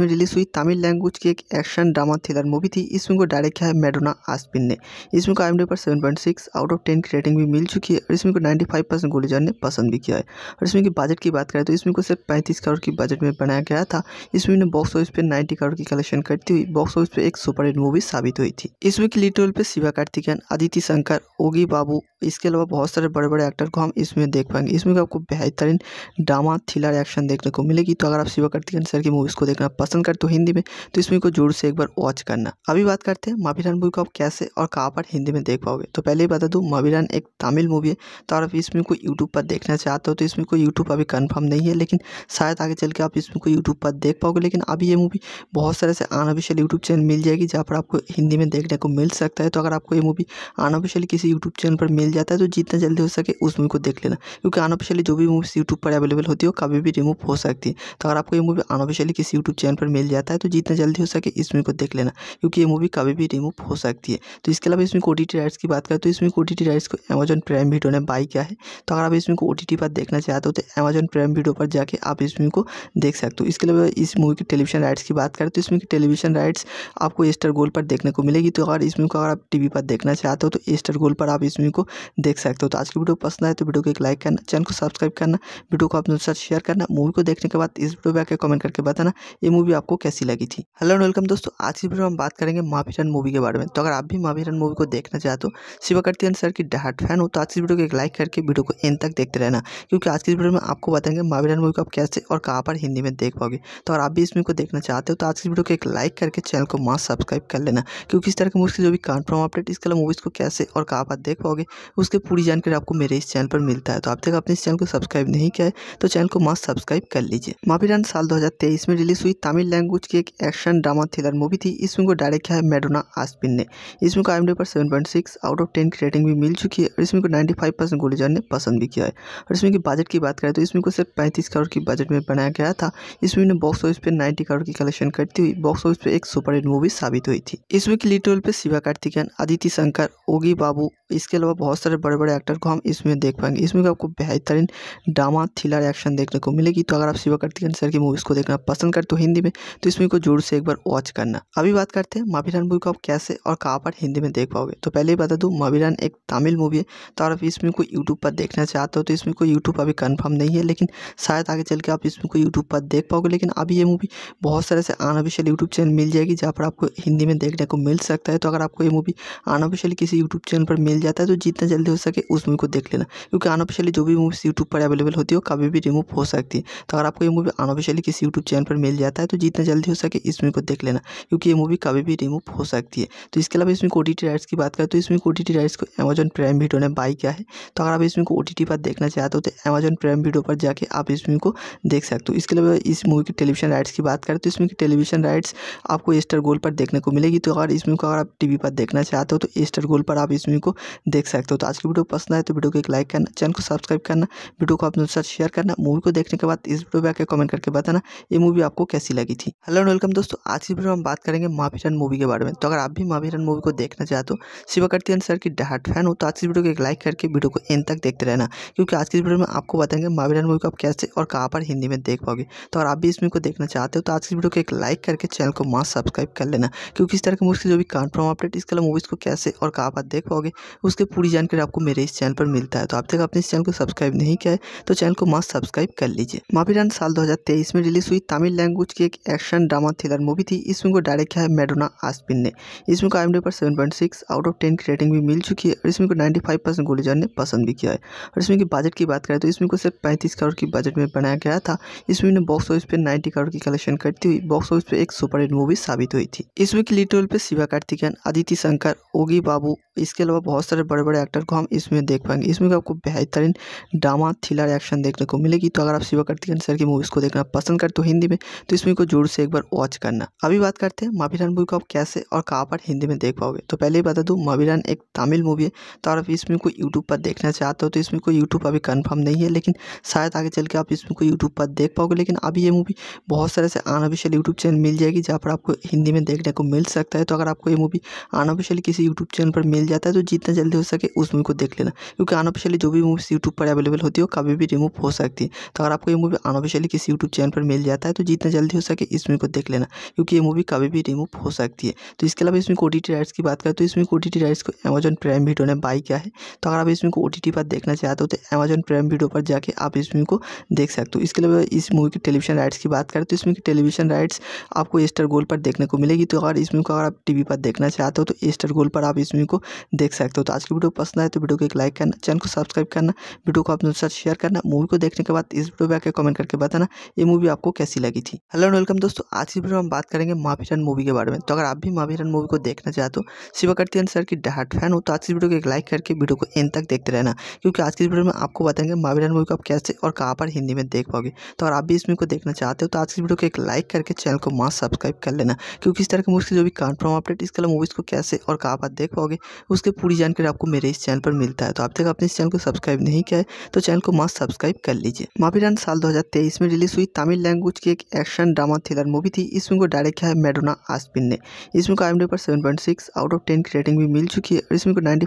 में रिलीज हुई तमिल लैंग्वेज की एक एक्शन ड्रामा थ्रिलर मूवी थी इसमें को डायरेक्ट किया है मेडोना आसपिन ने इसमें को आई पर सेवन आउट ऑफ टेन की रेटिंग भी मिल चुकी है और इसमें को नाइन्टी फाइव ने पसंद भी किया है और इसमें की बजट की बात करें तो इसमें को सिर्फ पैंतीस करोड़ की बजट में बनाया गया था इसमें बॉक्स ऑफिस पर नाइन्टी करोड़ की कलेक्शन करती हुई बॉक्स ऑफिस पर एक सुपर हिट मूवी साबित हुई थी इस की लीड रोल पर शिवा कार्तिकन आदिति शंकर ओगी बाबू इसके अलावा बहुत सारे बड़े बड़े एक्टर को हम इसमें देख पाएंगे इसमें भी आपको बेहतरीन ड्रामा थ्रिलर एक्शन देखने को मिलेगी तो अगर आप शिवा कार्तिकन सर की मूवीज़ को देखना पसंद करते हो हिंदी में तो इसमें को जोर से एक बार वॉच करना अभी बात करते हैं माभिरान मूवी को आप कैसे और कहाँ पर हिंदी में देख पाओगे तो पहले ही बता दूँ माभिरान एक तमिल मूवी है तो आप इसमें को यूट्यूब पर देखना चाहते हो तो इसमें को यूट्यूब अभी कन्फर्म नहीं है लेकिन शायद आगे चल के आप इसमें को यूट्यूब पर देख पाओगे लेकिन अभी ये मूवी बहुत सारे से अनऑफिशियल यूट्यूब चैनल मिल जाएगी जहाँ पर आपको हिंदी में देखने को मिल सकता है तो अगर आपको ये मूवी अनऑफिशियल किसी यूट्यूब चैनल पर मिल जाता है तो जितना जितना जल्दी हो सके उस मूवी को देख लेना क्योंकि अनऑफिशियली जो भी मूवीज़ यूट्यूब पर अवेलेबल होती है हो, कभी भी रिमूव हो सकती है तो अगर आपको ये मूवी अनऑफिशियली किसी यूट्यूब चैनल पर मिल जाता है तो जितना जल्दी हो सके इस मूवी को देख लेना क्योंकि ये मूवी कभी भी रिमूव हो सकती है तो इसके अलावा इसमें ओ टी राइट्स की बात करें तो इसमें ओ टी राइट्स को अमेजन प्राइम वीडियो ने बाई किया है तो अगर आप इसमें टी टी पर देखना चाहते हो तो अमेजन प्राइम वीडियो पर जाकर आप इस मूवी को देख सकते हो इसके अलावा इस मूवी की टेलीविजन राइट्स की बात करें तो इसमें की टेलीविजन राइट्स आपको एस्टर गोल पर देखने को मिलेगी तो अगर इसमें को अगर आप टीवी पर देखना चाहते हो तो एस्टर गोल पर आप इसमें को देख सकते हो सकते हो तो आज की वीडियो पसंद आए तो वीडियो को एक लाइक करना चैनल को सब्सक्राइब करना वीडियो को अपने साथ शेयर करना मूवी को देखने के बाद इस वीडियो पर आकर कमेंट करके बताना ये मूवी आपको कैसी लगी थी हेलो एंड वेलकम दोस्तों आज की वीडियो में हम बात करेंगे माफिरन मूवी के बारे में तो अगर आप भी माफिरन मूवी को देखना चाहते हो शिवा कार्तियन सर की डहाट फैन हो तो आज की वीडियो को एक लाइक करके वीडियो को एंड तक देखते रहना क्योंकि आज की वीडियो में आपको बताएंगे महावीरन मूवी को आप कैसे और कहाँ पर हिंदी में देख पाओगे तो अगर आप भी इस मूवी को देखना चाहते हो तो आज की वीडियो को एक लाइक करके चैनल को मास्क सब्सक्राइब कर लेना क्योंकि इस तरह की मूवी जो भी कन्फर्म अपडेट इसके अलावा मूवीज़ को कैसे और कहाँ पर देख पाओगे उसके पूरी जानकारी आपको मेरे इस चैनल पर मिलता है तो आप तक आपने इस चैनल को सब्सक्राइब नहीं किया है तो चैनल को मस्त सब्सक्राइब कर लीजिए माफीरान साल 2023 में रिलीज हुई तमिल लैंग्वेज की एक एक्शन ड्रामा थ्रिलर मूवी थी इस फिल्म को डायरेक्ट किया है मेडोना आसपिन ने इस फिल्म को आई पर सेवन आउट ऑफ टेन की रेटिंग भी मिल चुकी है और इसमें को नाइन्टी फाइव ने पसंद भी किया है और इसमें की बजट की बात करें तो इसमें को सिर्फ पैंतीस करोड़ की बजट में बनाया गया था इस फिल्म ने बॉक्स ऑफिस पर नाइन्टी करोड़ की कलेक्शन करती हुई बॉक्स ऑफिस पर एक सुपरहिट मूवी साबित हुई थी इसमें की लीड रोल पर शिवा कार्तिकेयन आदित्य शंकर ओगी बाबू इसके अलावा बहुत सारे बड़े बड़े कैरेक्टर को हम इसमें देख पाएंगे इसमें भी आपको बेहतरीन ड्रामा थ्रिलर एक्शन देखने को मिलेगी तो अगर आप शिवा कार्तिकन सर की मूवीज़ को देखना पसंद करते हो हिंदी में तो इसमें को जोर से एक बार वॉच करना अभी बात करते हैं माभिरान मूवी को आप कैसे और कहाँ पर हिंदी में देख पाओगे तो पहले ही बता दूँ माभिरान एक तमिल मूवी है तो अगर आप इसमें को यूट्यूब पर देखना चाहते हो तो इसमें को यूट्यूब अभी कन्फर्म नहीं है लेकिन शायद आगे चल के आप इसमें को यूट्यूब पर देख पाओगे लेकिन अभी ये मूवी बहुत सारे से अनऑफिशियल यूट्यूब चैनल मिल जाएगी जहाँ पर आपको हिंदी में देखने को मिल सकता है तो अगर आपको ये मूवी अनऑफिशियल किसी यूट्यूब चैनल पर मिल जाता है तो जितना जल्दी हो सके उस मूवी को देख लेना क्योंकि अनऑफिशियली जो भी मूवीज़ यूट्यूब पर अवेलेबल होती है हो, कभी भी रिमूव हो सकती है तो अगर आपको ये मूवी अनऑफिशियली किसी यूट्यूब चैनल पर मिल जाता है तो जितना जल्दी हो सके इस मूवी को देख लेना क्योंकि ये मूवी कभी भी रिमूव हो सकती है तो इसके अलावा इसमें ओ टी राइट्स की बात करें तो इसमें ओ टी राइट्स को अमेजन प्राइम वीडियो ने बाई किया है तो अगर आप इसमें को टी पर देखना चाहते हो तो अमेजन प्राइम वीडियो पर जाकर आप इस मूवी को देख सकते हो इसके अलावा इस मूवी की टेलीविजन राइट्स की बात करें तो इसमें की टेलीविजन राइट्स आपको एस्टर गोल्ड पर देखने को मिलेगी तो अगर इसमें को अगर आप टीवी पर देखना चाहते हो तो एस्टर गोल्ड पर आप इसमें को देख सकते हो तो आज की वीडियो पसंद पसंद आए तो वीडियो को एक लाइक करना चैनल को सब्सक्राइब करना वीडियो को अपने साथ शेयर करना मूवी को देखने के बाद इस वीडियो पर आकर कमेंट करके बताना ये मूवी आपको कैसी लगी थी हेलो एंड वेलकम दोस्तों आज की वीडियो में हम बात करेंगे माफीरन मूवी के बारे में तो अगर आप भी माफीरन मूवी को देखना चाहते हो शिवाकर्तियन सर की डाट फैन हो तो आज की वीडियो को एक लाइक करके वीडियो को एंड तक देखते रहना क्योंकि आज की वीडियो में आपको बताएंगे माफीरन मूवी को आप कैसे और कहाँ पर हिंदी में देख पाओगे तो अगर आप भी इस मूवी को देखना चाहते हो तो आज की वीडियो को एक लाइक करके चैनल को मास्क सब्सक्राइब कर लेना क्योंकि इस तरह की मूवी जो भी कन्फर्म अपडेट इसके अलावा मूवीज़ को कैसे और कहाँ पर देख पाओगे उसके पूरी जानकारी आपको मेरे इस चैनल पर मिलता है तो आप तक आपने इस चैनल को सब्सक्राइब नहीं किया है तो चैनल को मास्क सब्सक्राइब कर लीजिए माफीरान साल दो में रिलीज हुई तमिल लैंग्वेज की एक एक्शन ड्रामा थ्रिलर मूवी थी इसमें को डायरेक्ट किया है मेडोना आसपिन ने इसमें को आई पर सेवन आउट ऑफ टेन की रेटिंग भी मिल चुकी है और इसमें को नाइन्टी फाइव ने पसंद भी किया है और इसमें की बजट की बात करें तो इसमें को सिर्फ पैंतीस करोड़ की बजट में बनाया गया था इसमें ने बॉक्स ऑफिस पर नाइन्टी करोड़ की कलेक्शन करती हुई बॉक्स ऑफिस पर एक सुपरहिट मूवी साबित हुई थी इसमें की लीड रोल पर शिवा कार्तिकन आदिति शंकर ओगी बाबू इसके अलावा बहुत सारे बड़े बड़े एक्टर को हम इसमें देख पाएंगे इसमें आपको बेहतरीन ड्रामा थ्रिलर एक्शन देखने को मिलेगी तो अगर आप शिवा कार्तिकेन सर की मूवीज़ को देखना पसंद करते हो हिंदी में तो इसमें को जोर से एक बार वॉच करना अभी बात करते हैं माभिरान मूवी को आप कैसे और कहाँ पर हिंदी में देख पाओगे तो पहले ही बता दूँ माभिरान एक तमिल मूवी है तो अगर आप इसमें को यूट्यूब पर देखना चाहते हो तो इसमें कोई यूट्यूब अभी कन्फर्म नहीं है लेकिन शायद आगे चल के आप इसमें को यूट्यूब पर देख पाओगे लेकिन अभी ये मूवी बहुत सारे से अनऑफिशियल यूट्यूब चैनल मिल जाएगी जहाँ पर आपको हिंदी में देखने को मिल सकता है तो अगर आपको ये मूवी अनऑफिशियल किसी यूट्यूब चैनल पर मिल जाता है तो जितना जल्दी हो सके उस मूवी को देख लेना देना क्योंकि अनऑफिशियली जो भी मूवीज़ यूट्यूब पर अवेलेबल होती है वो कभी भी रिमूव हो सकती है तो अगर आपको ये मूवी अनऑफिशियली किसी यूट्यूब चैनल पर मिल जाता है तो जितना जल्दी हो सके इस मूवी को देख लेना क्योंकि ये मूवी कभी भी रिमूव हो सकती है तो इसके अलावा इसमें ओ राइट्स की बात करें तो इसमें ओ राइट्स को अमेजन प्राइम वीडियो ने बाई किया है तो अगर आप इसमें को पर देखना चाहते हो तो अमेजन प्राइम वीडियो पर जाकर आप इस मूवी को देख सकते हो इसके अलावा इस मूवी की टेलीविजन राइट्स की बात करें तो इसमें टेलीविजन राइट्स आपको एस्टर गोल्ड पर देखने को मिलेगी तो अगर इसमें को अगर आप टीवी पर देखना चाहते हो तो एस्टर गोल्ड पर आप इसमें को देख सकते हो तो आज की वीडियो पसंद आए तो वीडियो को एक लाइक करना चैनल को सब्सक्राइब करना वीडियो को अपने साथ शेयर करना मूवी को देखने के बाद इस वीडियो पर आकर कमेंट करके बताना ये मूवी आपको कैसी लगी थी हेलो एंड वेलकम दोस्तों आज की वीडियो में हम बात करेंगे माभिरन मूवी के बारे में तो अगर आप भी माभिरन मूवी को देखना चाहते हो तो शिवाकर्तियन सर की डाट फैन हो तो आज की वीडियो को एक लाइक करके वीडियो को एंड तक देखते रहना क्योंकि आज की वीडियो में आपको बताएंगे माभिरन मूवी को आप कैसे और कहाँ पर हिंदी में देख पाओगे तो अगर आप भी इस मूवी को देखना चाहते हो तो आज की वीडियो को एक लाइक करके चैनल को माँ सब्सक्राइब कर लेना क्योंकि इस तरह की मूवी जो भी कन्फर्म अपडेट इसके अलावा मूवीज़ को कैसे और कहाँ पर देख पाओगे उसकी पूरी जानकारी आपको मेरे इस चैनल पर मिलता है है तो आप तक आपने इस चैनल को सब्सक्राइब नहीं किया है तो चैनल को मास्ट सब्सक्राइब कर लीजिए माफीरान साल 2023 में रिलीज हुई तमिल लैंग्वेज की एक एक्शन ड्रामा थ्रिलर मूवी थी इसमें को डायरेक्ट किया है मेडोना आसपिन ने इसमें को आई पर सेवन आउट ऑफ टेन की रेटिंग भी मिल चुकी है और इसमें को नाइन्टी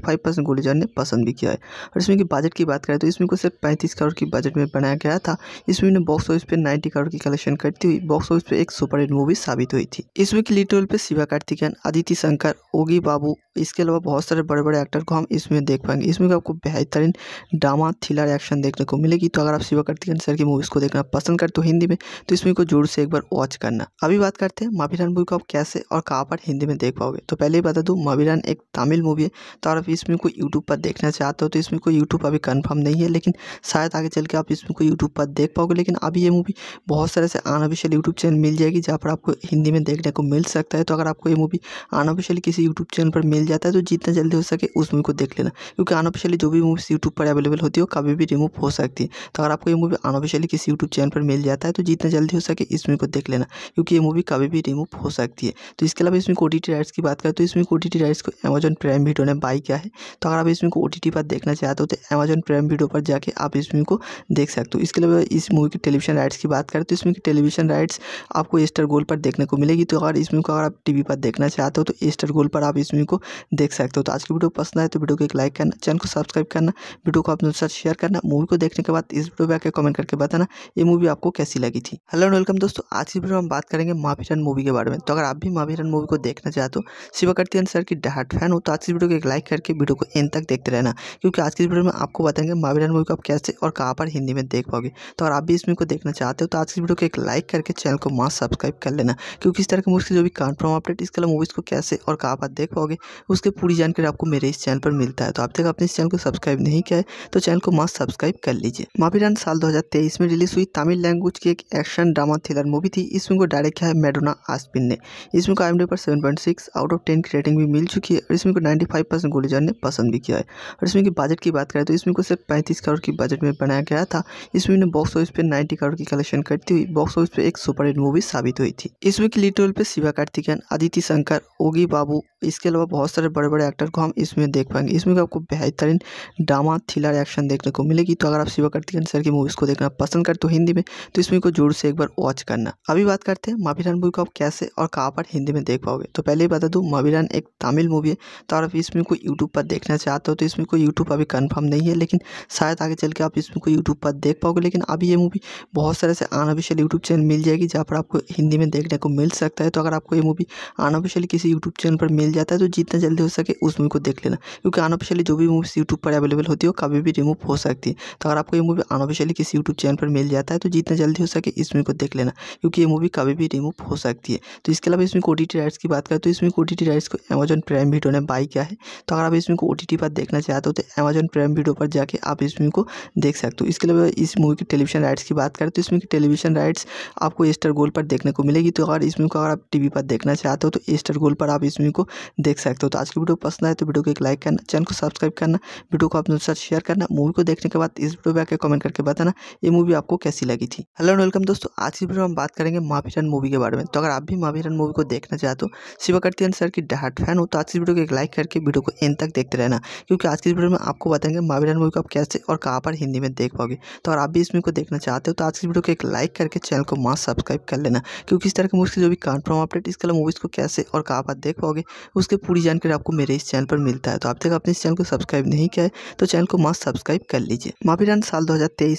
गोलीजर ने पसंद भी किया है और इसमें की बजट की बात करें तो इसमें को सिर्फ पैंतीस करोड़ की बजट में बनाया गया था इसमें ने बॉक्स ऑफिस पर नाइन्टी करोड़ की कलेक्शन करती हुई बॉक्स ऑफिस पर एक सुपर हिट मूवी साबित हुई थी इसमें की लीड रोल पर शिवा कार्तिकन आदिति शंकर ओगी बाबू इसके अलावा बहुत सारे बड़े बड़े एक्टर को हम इसमें देख पाएंगे इसमें में आपको बेहतरीन ड्रामा थ्रिलर एक्शन देखने को मिलेगी तो अगर आप शिवा कार्तिकन सर की मूवीज़ को देखना पसंद करते हो हिंदी में तो इस मूवी को जोर से एक बार वॉच करना अभी बात करते हैं माभिरान मूवी को आप कैसे और कहाँ पर हिंदी में देख पाओगे तो पहले ही बता दूँ माभिरान एक तमिल मूवी है तो अगर आप इस मूवी को यूट्यूब पर देखना चाहते हो तो इसमें कोई यूट्यूब अभी कन्फर्म नहीं है लेकिन शायद आगे चल के आप इसमें कोई यूट्यूब पर देख पाओगे लेकिन अभी ये मूवी बहुत सारे से अनऑफिशियल यूट्यूब चैनल मिल जाएगी जहाँ पर आपको हिंदी में देखने को मिल सकता है तो अगर आपको ये मूवी अनऑफिशियल किसी यूट्यूब चैनल पर मिल जाता है तो जितना जल्दी हो सके उस मूवी को देख लेना क्योंकि अनऑफिशियल अनऑफिशियली जो भी मूवीज़ यूट्यूब पर अवेलेबल होती है वो कभी भी रिमूव हो सकती है तो अगर आपको ये मूवी अनऑफिशियली किसी यूट्यूब चैनल पर मिल जाता है तो जितना जल्दी हो सके इस मूवी को देख लेना क्योंकि ये मूवी कभी भी रिमूव हो सकती है तो इसके अलावा इसमें ओ राइट्स की बात करें तो इसमें ओ राइट्स को अमेजन प्राइम वीडियो ने बाई किया है तो अगर आप इसमें को पर देखना चाहते हो तो अमेजन प्राइम वीडियो पर जाकर आप इस मूवी को देख सकते हो इसके अलावा इस मूवी की टेलीविजन राइट्स की बात करें तो इसमें की टेलीविजन राइट्स आपको एस्टर गोल पर देखने को मिलेगी तो अगर इस को अगर आप टीवी पर देखना चाहते हो तो एस्टर गोल पर आप इसमें को देख सकते हो तो आज की वीडियो पसंद आए तो वीडियो को एक लाइक करना चैनल को सब्सक्राइब करना वीडियो को अपने साथ शेयर करना मूवी को देखने के बाद इस वीडियो पर आकर कमेंट करके बताना ये मूवी आपको कैसी लगी थी हेलो एंड वेलकम दोस्तों आज की वीडियो में हम बात करेंगे माभिरन मूवी के बारे में तो अगर आप भी माभिरन मूवी को देखना चाहते हो शिवाकर्तियन सर की डहाट फैन हो तो आज की वीडियो को एक लाइक करके वीडियो को एंड तक देखते रहना क्योंकि आज की वीडियो में आपको बताएंगे माभिरन मूवी को आप कैसे और कहाँ पर हिंदी में देख पाओगे तो अगर आप भी इस मूवी को देखना चाहते हो तो आज की वीडियो को एक लाइक करके चैनल को माँ सब्सक्राइब कर लेना क्योंकि इस तरह की मूवी जो भी कन्फर्म अपडेट इसके अलावा मूवीज़ को कैसे और कहाँ पर देख पाओगे उसकी पूरी जानकारी आपको मेरे इस चैनल पर मिलता है तो आप तक अपने चैनल को सब्सक्राइब नहीं किया है तो चैनल को मस्त सब्सक्राइब कर लीजिए माफीरान साल 2023 में रिलीज हुई तमिल लैंग्वेज की एक एक्शन ड्रामा थ्रिलर मूवी थी इस फिल्म को डायरेक्ट किया है मेडोना आसपिन ने इस फिल्म को आई पर सेवन आउट ऑफ टेन की रेटिंग भी मिल चुकी है और इसमें को नाइन्टी फाइव ने पसंद भी किया है और इसमें की बजट की बात करें तो इसमें को सिर्फ पैंतीस करोड़ की बजट में बनाया गया था इस फिल्म ने बॉक्स ऑफिस पर नाइन्टी करोड़ की कलेक्शन करती हुई बॉक्स ऑफिस पर एक सुपरहिट मूवी साबित हुई थी इसमें की लीड रोल पर शिवा कार्तिकन आदिति शंकर ओगी बाबू इसके अलावा बहुत सारे बड़े बड़े एक्टर को हम इसमें देख पाएंगे इसमें आपको बेहतरीन ड्रामा थ्रिलर एक्शन देखने को मिलेगी तो अगर आप शिवा कार्तिकन सर की मूवीज़ को देखना पसंद करते हो हिंदी में तो इसमें को जोर से एक बार वॉच करना अभी बात करते हैं माभिरान मूवी को आप कैसे और कहाँ पर हिंदी में देख पाओगे तो पहले ही बता दूँ माभिरान एक तमिल मूवी है तो अगर आप इसमें को यूट्यूब पर देखना चाहते हो तो इसमें को यूट्यूब अभी कन्फर्म नहीं है लेकिन शायद आगे चल के आप इसमें को यूट्यूब पर देख पाओगे लेकिन अभी ये मूवी बहुत सारे से अनऑफिशियल यूट्यूब चैनल मिल जाएगी जहाँ पर आपको हिंदी में देखने को मिल सकता है तो अगर आपको ये मूवी अनऑफिशियल किसी यूट्यूब चैनल पर मिल मिल जाता है तो जितना जल्दी हो सके उस मूवी को देख लेना क्योंकि अनऑफिशियली जो भी मूवीज़ यूट्यूब पर अवेलेबल होती है कभी भी रिमूव हो सकती है तो अगर आपको ये मूवी अनऑफिशियली किसी यूट्यूब चैनल पर मिल जाता है तो जितना जल्दी हो सके इस मूवी को देख लेना क्योंकि ये मूवी कभी भी रिमूव हो सकती है तो इसके अलावा इसमें ओ टी राइट्स की बात करें तो इसमें ओ टी राइट्स को अमेजन प्राइम वीडियो ने बाई किया है तो अगर आप इसमें को ओ पर देखना चाहते हो तो अमेजन प्राइम वीडियो पर जाकर आप इस मूवी को देख सकते हो इसके अलावा इस मूवी की टेलीविजन राइट्स की बात करें तो इसमें टेलीविजन राइट्स आपको एस्टर गोल पर देखने को मिलेगी तो अगर इसमें को अगर आप टीवी पर देखना चाहते हो तो एस्टर गोल पर आप इसमें को देख सकते हो तो आज की वीडियो पसंद आए तो वीडियो को एक लाइक करना चैनल को सब्सक्राइब करना वीडियो को अपने साथ शेयर करना मूवी को देखने के बाद इस वीडियो पर आकर कमेंट करके बताना ये मूवी आपको कैसी लगी थी हेलो वेलकम दोस्तों आज की वीडियो में हम बात करेंगे माफीरन मूवी के बारे में तो अगर आप भी माफीरन मूवी को देखना चाहते हो शिवा कर्तियन सर की डहाट फैन हो तो आज की वीडियो को एक लाइक करके वीडियो को एंड तक देखते रहना क्योंकि आज की वीडियो में आपको बताएंगे माफीरन मूवी को आप कैसे और कहाँ पर हिंदी में देख पाओगे तो अगर आप भी इस मूवी को देखना चाहते हो तो आज की वीडियो को एक लाइक करके चैनल को मास्क सब्सक्राइब कर लेना क्योंकि इस तरह की मूवी जो भी कॉन्फर्म अपडेट इसके अलावा मूवीज़ को कैसे और कहाँ पर देख पाओगे उसके पूरी जानकारी आपको मेरे इस चैनल पर मिलता है तो आप तक आपने इस चैनल को सब्सक्राइब नहीं किया है तो चैनल को मास्ट सब्सक्राइब कर लीजिए माफीरान साल दो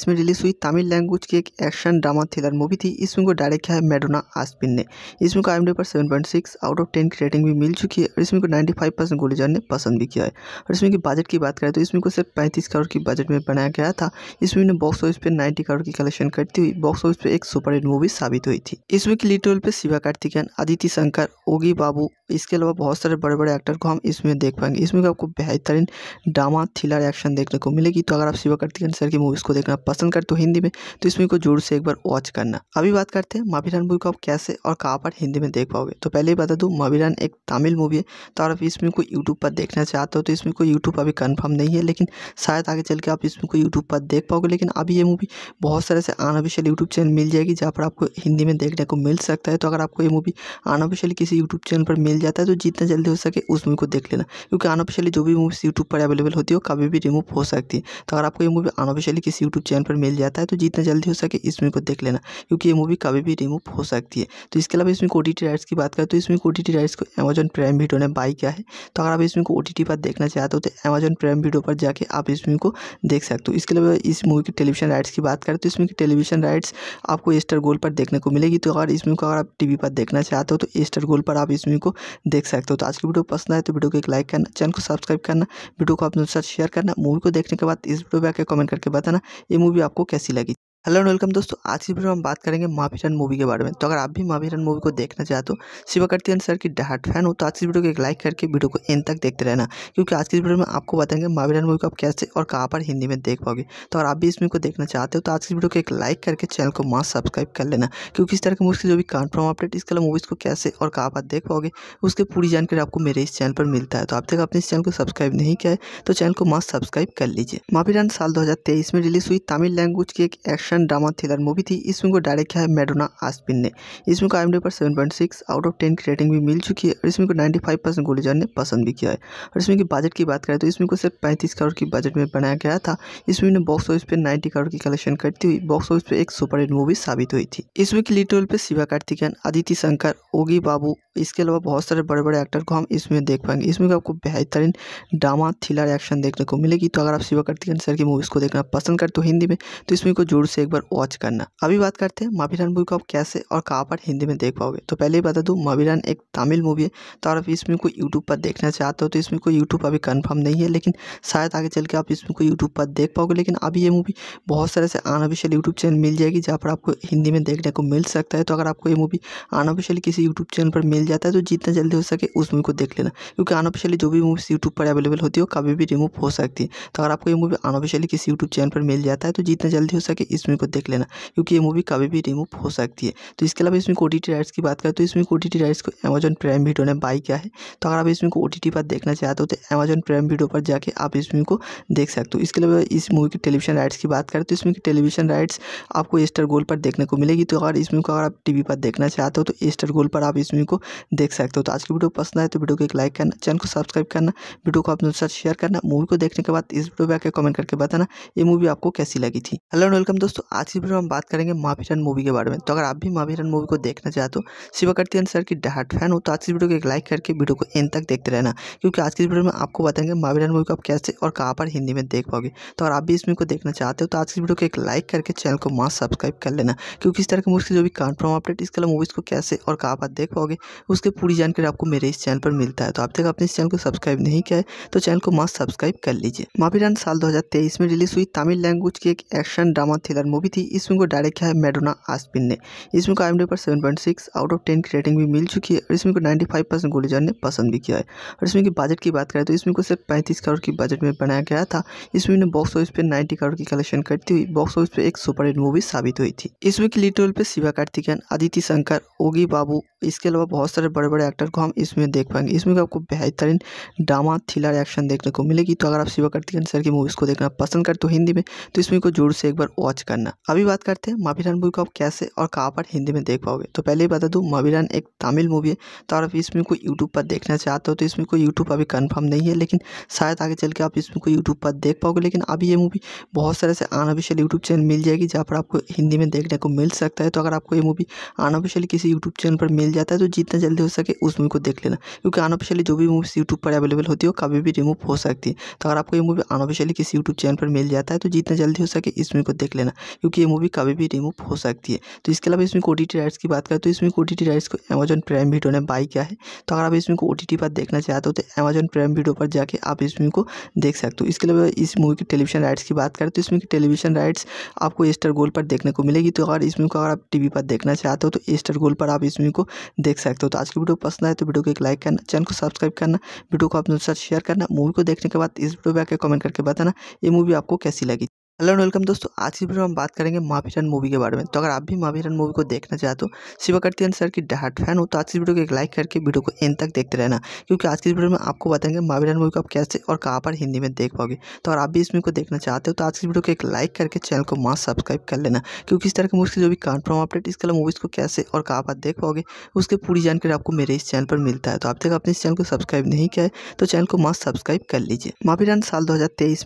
में रिलीज हुई तमिल लैंग्वेज की एक एक्शन ड्रामा थ्रिलर मूवी थी इसमें को डायरेक्ट किया है मेडोना आसपिन ने इसमें को आई पर सेवन आउट ऑफ टेन की रेटिंग भी मिल चुकी है और इसमें को नाइन्टी फाइव ने पसंद भी किया है और इसमें की बजट की बात करें तो इसमें को सिर्फ पैंतीस करोड़ की बजट में बनाया गया था इसमें ने बॉक्स ऑफिस पर नाइन्टी करोड़ की कलेक्शन करती हुई बॉक्स ऑफिस पर एक सुपरहिट मूवी साबित हुई थी इसमें की लीड रोल पर शिवा कार्तिकेयन आदिति शंकर ओगी बाबू इसके अलावा बहुत सारे बड़े बड़े एक्टर को हम इसमें देख पाएंगे इसमें आपको बेहतरीन ड्रामा थ्रिलर एक्शन देखने को मिलेगी तो अगर आप शिवा कार्तिकेन सर की मूवीज़ को देखना पसंद करते हो हिंदी में तो इसमें को जोर से एक बार वॉच करना अभी बात करते हैं माभिरान मूवी को आप कैसे और कहाँ पर हिंदी में देख पाओगे तो पहले ही बता दूँ माभिरान एक तमिल मूवी है तो अगर आप इसमें को यूट्यूब पर देखना चाहते हो तो इसमें को यूट्यूब अभी कन्फर्म नहीं है लेकिन शायद आगे चल के आप इसमें को यूट्यूब पर देख पाओगे लेकिन अभी ये मूवी बहुत सारे से अनऑफिशियल यूट्यूब चैनल मिल जाएगी जहाँ पर आपको हिंदी में देखने को मिल सकता है तो अगर आपको ये मूवी अनऑफिशियल किसी यूट्यूब चैनल पर मिल जाता है तो जितना जल्दी हो सके उस मूवी को देख लेना क्योंकि अनऑफिशियली जो भी मूवीज़ यूट्यूब पर अवेलेबल होती है वो कभी भी रिमूव हो सकती है तो अगर आपको ये मूवी अनऑफिशियली किसी यूट्यूब चैनल पर मिल जाता है तो जितना जल्दी हो सके इस मूवी को देख लेना क्योंकि ये मूवी कभी भी रिमूव हो सकती है तो इसके अलावा इसमें ओ राइट्स की बात करें तो इसमें ओ राइट्स को अमेजन प्राइम वीडियो ने बाई किया है तो अगर आप इसमें को टी पर देखना चाहते हो तो अमेजन प्राइम वीडियो पर जाकर आप इस मूवी को देख सकते हो इसके अलावा इस मूवी की टेलीविजन राइट्स की बात करें तो इसमें की टेलीविजन राइट्स आपको एस्टर गोल पर देखने को मिलेगी तो अगर इसमें को अगर आप टी पर देखना चाहते हो तो एस्टर गोल पर आप इसमें को देख सकते हो तो आज की वीडियो पसंद आए तो वीडियो को एक लाइक करना चैनल को सब्सक्राइब करना वीडियो को अपने साथ शेयर करना मूवी को देखने के बाद इस वीडियो पर आकर कमेंट करके बताना ये मूवी आपको कैसी लगी हेलो एंड वेलकम दोस्तों आज की वीडियो में हम बात करेंगे माफिरन मूवी के बारे में तो अगर आप भी माफिरन मूवी को देखना चाहते हो तो शिवकर्ती सर की डहाट फैन हो तो आज की वीडियो को एक लाइक करके वीडियो को एंड तक देखते रहना क्योंकि आज की वीडियो में आपको बताएंगे माफिरन मूवी को आप कैसे और कहाँ पर हिंदी में देख पाओगे तो अगर आप भी इस मूवी को देखना चाहते हो तो आज की वीडियो को एक लाइक करके चैनल को मास्क सब्सक्राइब कर लेना क्योंकि इस तरह की मूवी जो भी कन्फर्म अपडेट इसके अलावा मूवीज़ को कैसे और कहाँ पर देख पाओगे उसकी पूरी जानकारी आपको मेरे इस चैनल पर मिलता है तो आप तक आपने इस चैनल को सब्सक्राइब नहीं किया है तो चैनल को मास्क सब्सक्राइब कर लीजिए माफिरन साल दो में रिलीज़ हुई तमिल लैंग्वेज की एक action action drama thriller movie थी इस फिल्म को डायरेक्ट किया है मेडोना आस्पिन ने इस फिल्म को आई पर seven point six out of ten की रेटिंग भी मिल चुकी है और इसमें को नाइन्टी फाइव परसेंट गोलीजर ने पसंद भी किया है और इसमें की बजट की बात करें तो इसमें को सिर्फ पैंतीस करोड़ की बजट में बनाया गया था इसमें ने बॉक्स ऑफिस पर नाइन्टी करोड़ की कलेक्शन करती हुई बॉक्स ऑफिस पर एक हिट मूवी साबित हुई थी इसमें की लीड रोल पर शिवा कार्तिकन आदिति शंकर ओगी बाबू इसके अलावा बहुत सारे बड़े बड़े एक्टर को हम इसमें देख पाएंगे इसमें आपको बेहतरीन ड्रामा थ्रिलर एक्शन देखने को मिलेगी तो अगर आप शिवा कार्तिकन सर की मूवीज़ को देखना पसंद करते हो हिंदी में तो इसमें को जोर से एक बार वॉच करना अभी बात करते हैं माभिरान मूवी को आप कैसे और कहाँ पर हिंदी में देख पाओगे तो पहले ही बता दूँ माभिरान एक तमिल मूवी है तो आप इसमें को यूट्यूब पर देखना चाहते हो तो इसमें कोई यूट्यूब अभी कन्फर्म नहीं है लेकिन शायद आगे चल के आप इसमें को यूट्यूब पर देख पाओगे लेकिन अभी ये मूवी बहुत सारे से अनऑफिशियल यूट्यूब चैनल मिल जाएगी जहाँ पर आपको हिंदी में देखने को मिल सकता है तो अगर आपको ये मूवी अनऑफिशियल किसी यूट्यूब चैनल पर मिल जाता है तो जितना जल्दी हो सके उस मूवी को देख लेना क्योंकि अनऑफिशियली जो भी मूवीज़ यूट्यूब पर अवेलेबल होती है वो कभी भी रिमूव हो सकती है तो अगर आपको ये मूवी अनऑफिशियली किसी यूट्यूब चैनल पर मिल जाता है तो जितना जल्दी हो सके इसमें इसमें को देख लेना क्योंकि ये मूवी कभी भी रिमूव हो सकती है तो इसके अलावा इसमें ओ टी राइट्स की बात करें तो इसमें ओ टी राइट्स को अमेजन प्राइम वीडियो ने बाई किया है तो अगर आप इसमें को पर देखना चाहते हो तो अमेजन प्राइम वीडियो पर जाके आप इस मूवी को देख सकते हो इसके अलावा इस मूवी की टेलीविजन राइट्स की बात करें तो इसमें टेलीविजन राइट्स आपको एस्टर गोल पर देखने को मिलेगी तो अगर इस मूवी को अगर आप टी पर देखना चाहते हो तो एस्टर गोल पर आप इस मूवी को देख सकते हो तो आज की वीडियो पसंद आए तो वीडियो को एक लाइक करना चैनल को सब्सक्राइब करना वीडियो को अपने साथ शेयर करना मूवी को देखने के बाद इस वीडियो पर आकर कमेंट करके बताना ये मूवी आपको कैसी लगी थी हेलो एंड वेलकम दोस्तों दोस्तों आज की वीडियो में हम बात करेंगे माफिरन मूवी के बारे में तो अगर आप भी माफिरन मूवी को देखना चाहते हो शिवकर्तियन सर की डहाट फैन हो तो आज की वीडियो को एक लाइक करके वीडियो को एंड तक देखते रहना क्योंकि आज की वीडियो में आपको बताएंगे माफिरन मूवी को आप कैसे और कहाँ पर हिंदी में देख पाओगे तो अगर आप भी इस मूवी को देखना चाहते हो तो आज की वीडियो को एक लाइक करके चैनल को मास्क सब्सक्राइब कर लेना क्योंकि इस तरह की मूवी जो भी कन्फर्म अपडेट इसके अलावा मूवीज़ को कैसे और कहाँ पर देख पाओगे उसकी पूरी जानकारी आपको मेरे इस चैनल पर मिलता है तो आप तक अपने इस चैनल को सब्सक्राइब नहीं किया है तो चैनल को मास्क सब्सक्राइब कर लीजिए माफिरन साल दो में रिलीज हुई तमिल लैंग्वेज की एक एक्शन ड्रामा थ्रिलर मूवी थी इस फिल्म को डायरेक्ट किया है मेडोना आस्पिन ने इस फिल्म को आई पर seven point six out of ten की रेटिंग भी मिल चुकी है और इसमें को नाइन्टी फाइव परसेंट गोलीजर ने पसंद भी किया है और इसमें की बजट की बात करें तो इसमें को सिर्फ पैंतीस करोड़ की बजट में बनाया गया था इस फिल्म ने बॉक्स ऑफिस पर नाइन्टी करोड़ की कलेक्शन करती हुई बॉक्स ऑफिस पर एक सुपर हिट मूवी साबित हुई थी इस फिल्म की लीड रोल पर शिवा कार्तिकन आदिति शंकर ओगी बाबू इसके अलावा बहुत सारे बड़े बड़े एक्टर को हम इसमें देख पाएंगे इसमें आपको बेहतरीन ड्रामा थ्रिलर एक्शन देखने को मिलेगी तो अगर आप शिवा कार्तिकन सर की मूवीज़ को देखना पसंद करते हो हिंदी में तो इसमें को जोर से एक बार वॉच करना करना अभी बात करते हैं मावीरान मूवी को आप कैसे और कहाँ पर हिंदी में देख पाओगे तो पहले ही बता दूँ मावीरान एक तमिल मूवी है तो अगर आप इसमें कोई को यूट्यूब पर देखना चाहते हो तो इसमें कोई यूट्यूब अभी कन्फर्म नहीं है लेकिन शायद आगे चल के आप इसमें कोई यूट्यूब पर देख पाओगे लेकिन अभी ये मूवी बहुत सारे से अनऑफिशियल यूट्यूब चैनल मिल जाएगी जहाँ पर आपको हिंदी में देखने को मिल सकता है तो अगर आपको ये मूवी अनऑफिशियल किसी यूट्यूब चैनल पर मिल जाता है तो जितना जल्दी हो सके उस मूवी को देख लेना क्योंकि अनऑफिशियली जो भी मूवीज़ यूट्यूब पर अवेलेबल होती है कभी भी रिमूव हो सकती है तो अगर आपको ये मूवी अनऑफिशियली किसी यूट्यूब चैनल पर मिल जाता है तो जितना जल्दी हो सके इस मूवी को देख लेना क्योंकि ये मूवी कभी भी रिमूव हो सकती है तो इसके अलावा इसमें ओ टी राइट्स की बात करें तो इसमें ओ टी राइट्स को अमेजन प्राइम वीडियो ने बाई किया है तो अगर आप इसमें को ओ पर देखना चाहते हो तो अमेजॉन प्राइम वीडियो पर जाकर आप इसमें को देख सकते हो इसके अलावा इस मूवी की टेलीविजन राइट्स की बात करें तो इसमें की टेलीविजन राइट्स आपको एस्टर गोल पर देखने को मिलेगी तो अगर इसमें को अगर आप टी पर देखना चाहते हो तो एस्टर गोल पर आप इसमें को देख सकते हो तो आज की वीडियो पसंद आए तो वीडियो को एक लाइक करना चैनल को सब्सक्राइब करना वीडियो को अपने साथ शेयर करना मूवी को देखने के बाद इस वीडियो पर आकर कमेंट करके बताना ये मूवी आपको कैसी लगी हेलो एंड वेलकम दोस्तों आज की वीडियो में हम बात करेंगे माफीरन मूवी के बारे में तो अगर आप भी माफीरन मूवी को देखना चाहते हो तो शिवकर्तियन सर की डहाट फैन हो तो आज की वीडियो को एक लाइक करके वीडियो को एंड तक देखते रहना क्योंकि आज की वीडियो में आपको बताएंगे माफीरन मूवी को आप कैसे और कहाँ पर हिंदी में देख पाओगे तो अगर आप भी इस मूवी को देखना चाहते हो तो आज की वीडियो को एक लाइक करके चैनल को मास्क सब्सक्राइब कर लेना क्योंकि इस तरह के मूवी जो भी कन्फर्म अपडेट इसके अलावा मूवीज़ को कैसे और कहाँ पर देख पाओगे उसकी पूरी जानकारी आपको मेरे इस चैनल पर मिलता है तो आप तक आपने इस चैनल को सब्सक्राइब नहीं किया है तो चैनल को माँ सब्सक्राइब कर लीजिए माफीरन साल दो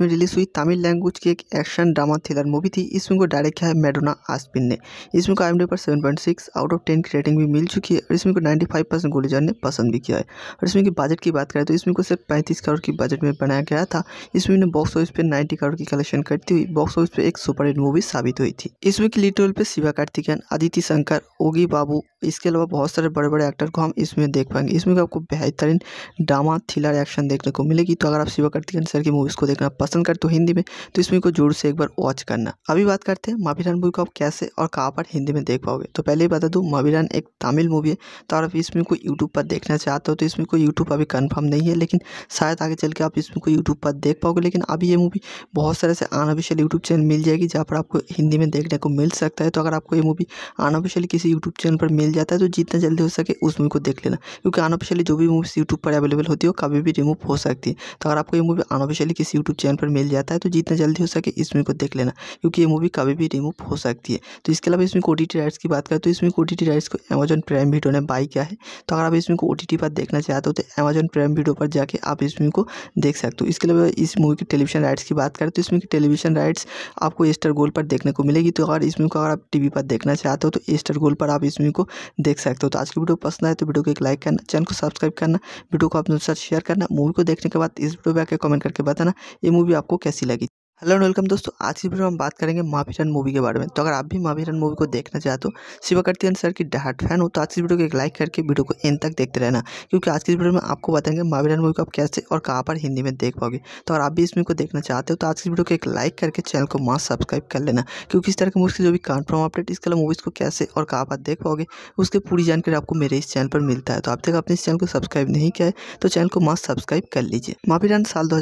में रिलीज हुई तमिल लैंग्वेज की एक action action drama thriller movie थी इस फिल्म को डायरेक्ट किया है मेडोना आस्पिन ने इस फिल्म को आई पर seven point six out of ten की रेटिंग भी मिल चुकी है और इसमें को नाइन्टी फाइव परसेंट गोलीजर ने पसंद भी किया है और इसमें की बजट की बात करें तो इसमें को सिर्फ पैंतीस करोड़ की बजट में बनाया गया था इसमें ने बॉक्स ऑफिस पर नाइन्टी करोड़ की कलेक्शन करती हुई बॉक्स ऑफिस पर एक सुपरहिट मूवी साबित हुई थी इसमें की लीड रोल पर शिवा कार्तिकन आदित्य शंकर ओगी बाबू इसके अलावा बहुत सारे बड़े बड़े एक्टर को हम इसमें देख पाएंगे इसमें आपको बेहतरीन ड्रामा थ्रिलर एक्शन देखने को मिलेगी तो अगर आप शिवा कार्तिकन सर की मूवीज़ को देखना पसंद करते हो हिंदी में तो इसमें को जोर से एक बार वॉच करना अभी बात करते हैं माभिरान मूवी को आप कैसे और कहाँ पर हिंदी में देख पाओगे तो पहले ही बता दूँ माभिरान एक तमिल मूवी है तो आप इसमें मूवी को यूट्यूब पर देखना चाहते हो तो इसमें कोई यूट्यूब अभी कन्फर्म नहीं है लेकिन शायद आगे चल के आप इसमें को यूट्यूब पर देख पाओगे लेकिन अभी ये मूवी बहुत सारे से अनऑफिशियल यूट्यूब चैनल मिल जाएगी जहाँ पर आपको हिंदी में देखने को मिल सकता है तो अगर आपको ये मूवी अनऑफिशियल किसी यूट्यूब चैनल पर मिल जाता है तो जितना जल्दी हो सके उस मूवी को देख लेना क्योंकि अनऑफिशियली जो भी मूवी यूट्यूब पर अवेलेबल होती है वो कभी भी रिमूव हो सकती है तो अगर आपको ये मूवी अनऑफिशियली किसी यूट्यूब चैनल पर मिल जाता है तो जितना जल्दी हो सके इसमें को देख लेना क्योंकि ये मूवी कभी भी रिमूव हो सकती है तो इसके अलावा इसमें ओ राइट्स की बात करें तो इसमें ओ राइट्स को अमेजॉन प्राइम वीडियो ने बाई किया है तो अगर आप इसमें को टी पर देखना चाहते हो तो अमेजन प्राइम वीडियो पर जाकर आप इसमें को देख सकते हो इसके अलावा इस मूवी की टेलीविजन राइट्स की बात करें तो इसमें की टेलीविजन राइट्स आपको एस्टर गोल पर देखने को मिलेगी तो अगर इसमें को अगर आप टीवी पर देखना चाहते हो तो एस्टर गोल पर आप इसमें को देख सकते हो तो आज की वीडियो पसंद आए तो वीडियो को एक लाइक करना चैनल को सब्सक्राइब करना वीडियो को अपने साथ शेयर करना मूवी को देखने के बाद इस वीडियो पर आकर कमेंट करके बताना ये मूवी आपको कैसी लगी हेलो एंड वेलकम दोस्तों आज की वीडियो में हम बात करेंगे माफिरन मूवी के बारे में तो अगर आप भी माफिरन मूवी को देखना चाहते हो तो शिवा सर की डहाट फैन हो तो आज की वीडियो को एक लाइक करके वीडियो को एंड तक देखते रहना क्योंकि आज की वीडियो में आपको बताएंगे माफिरन मूवी को आप कैसे और कहाँ पर हिंदी में देख पाओगे तो अगर आप भी इस मूवी को देखना चाहते हो तो आज की वीडियो को एक लाइक करके चैनल को मास्क सब्सक्राइब कर लेना क्योंकि इस तरह की मूवी जो भी कन्फर्म अपडेट इसके अलावा मूवीज़ को कैसे और कहाँ पर देख पाओगे उसकी पूरी जानकारी आपको मेरे इस चैनल पर मिलता है तो आप तक अपने इस चैनल को सब्सक्राइब नहीं किया है तो चैनल को मास्क सब्सक्राइब कर लीजिए माफिरन साल दो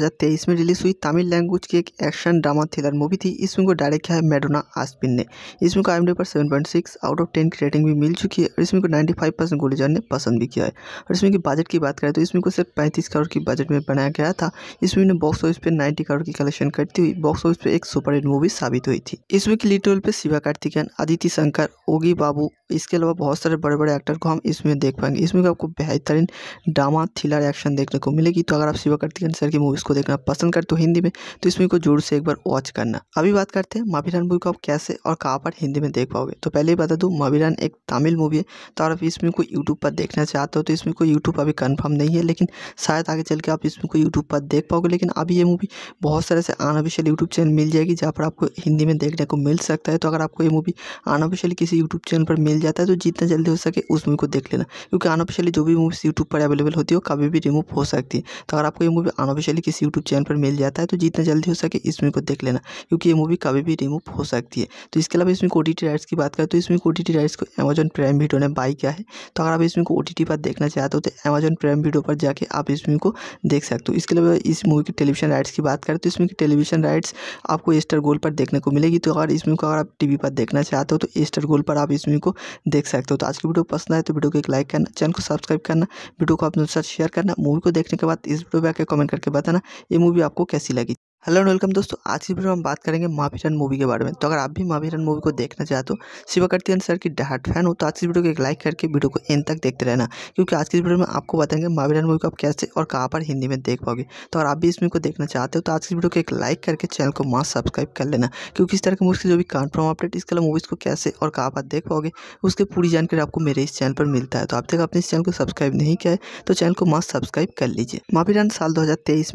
में रिलीज हुई तमिल लैंग्वेज की एक action Korean drama thriller movie थी इस फिल्म को डायरेक्ट किया है मेडोना आस्पिन ने इस फिल्म को आई पर seven point six out of ten की रेटिंग भी मिल चुकी है और इसमें को नाइन्टी फाइव परसेंट गोलीजर ने पसंद भी किया है और इसमें की बजट की बात करें तो इसमें को सिर्फ पैंतीस करोड़ की बजट में बनाया गया था इसमें ने बॉक्स ऑफिस पर नाइन्टी करोड़ की कलेक्शन करती हुई बॉक्स ऑफिस पर एक सुपर हिट मूवी साबित हुई थी इसमें की लीड रोल पर शिवा कार्तिकन आदित्य शंकर ओगी बाबू इसके अलावा बहुत सारे बड़े बड़े एक्टर को हम इसमें देख पाएंगे इसमें आपको बेहतरीन ड्रामा थ्रिलर एक्शन देखने को मिलेगी तो अगर आप शिवा कार्तिकन सर की मूवीज़ को देखना पसंद करते हो हिंदी में तो इसमें को जोर से उसे एक बार वॉच करना अभी बात करते हैं माभिरान मूवी को आप कैसे और कहाँ पर हिंदी में देख पाओगे तो पहले ही बता दूँ माभिरान एक तमिल मूवी है तो आप इसमें को यूट्यूब पर देखना चाहते हो तो इसमें कोई यूट्यूब अभी कन्फर्म नहीं है लेकिन शायद आगे चल के आप इसमें को यूट्यूब पर देख पाओगे लेकिन अभी ये मूवी बहुत सारे से अनऑफिशियल यूट्यूब चैनल मिल जाएगी जहाँ पर आपको हिंदी में देखने को मिल सकता है तो अगर आपको ये मूवी अनऑफिशियल किसी यूट्यूब चैनल पर मिल जाता है तो जितना जल्दी हो सके उस मूवी को देख लेना क्योंकि अनऑफिशियली जो भी मूवीज़ यूट्यूब पर अवेलेबल होती है वो कभी भी रिमूव हो सकती है तो अगर आपको ये मूवी अनऑफिशियली किसी यूट्यूब चैनल पर मिल जाता है तो जितना जल्दी हो सके इस इसमें को देख लेना क्योंकि ये मूवी कभी भी रिमूव हो सकती है तो इसके अलावा इसमें को ओ राइट्स की बात करें तो इसमें को टी राइट्स को अमेजन प्राइम वीडियो ने बाई किया है तो अगर आप इसमें को ओ पर देखना चाहते हो तो अमेजन प्राइम वीडियो पर जाके आप इसमें को देख सकते हो इसके अलावा इस मूवी की टेलीविजन राइट्स की बात करें तो इसमें की टेलीविजन राइट्स आपको एस्टर गोल पर देखने को मिलेगी तो अगर इसमें को अगर आप टी पर देखना चाहते हो तो एस्टर गोल पर आप इसमें को देख सकते हो तो आज की वीडियो पसंद आए तो वीडियो को एक लाइक करना चैनल को सब्सक्राइब करना वीडियो को अपने साथ शेयर करना मूवी को देखने के बाद इस वीडियो पर आकर कमेंट करके बताना ये मूवी आपको कैसी लगी हेलो एंड वेलकम दोस्तों आज की वीडियो में हम बात करेंगे माफिरन मूवी के बारे में तो अगर आप भी माफिरन मूवी को देखना चाहते हो शिवा कार्तियन सर की डहाट फैन हो तो आज की वीडियो को एक लाइक करके वीडियो को एंड तक देखते रहना क्योंकि आज की वीडियो में आपको बताएंगे माफिरन मूवी को आप कैसे और कहाँ पर हिंदी में देख पाओगे तो अगर आप भी इस मूवी को देखना चाहते हो तो आज की वीडियो को एक लाइक करके चैनल को मास्क सब्सक्राइब कर लेना क्योंकि इस तरह के मूवी जो भी कन्फर्म अपडेट इसके अलावा मूवीज़ को कैसे और कहाँ पर देख पाओगे उसकी पूरी जानकारी आपको मेरे इस चैनल पर मिलता है तो आप तक अपने इस चैनल को सब्सक्राइब नहीं किया है तो चैनल को मास्क सब्सक्राइब कर लीजिए माफिरन साल दो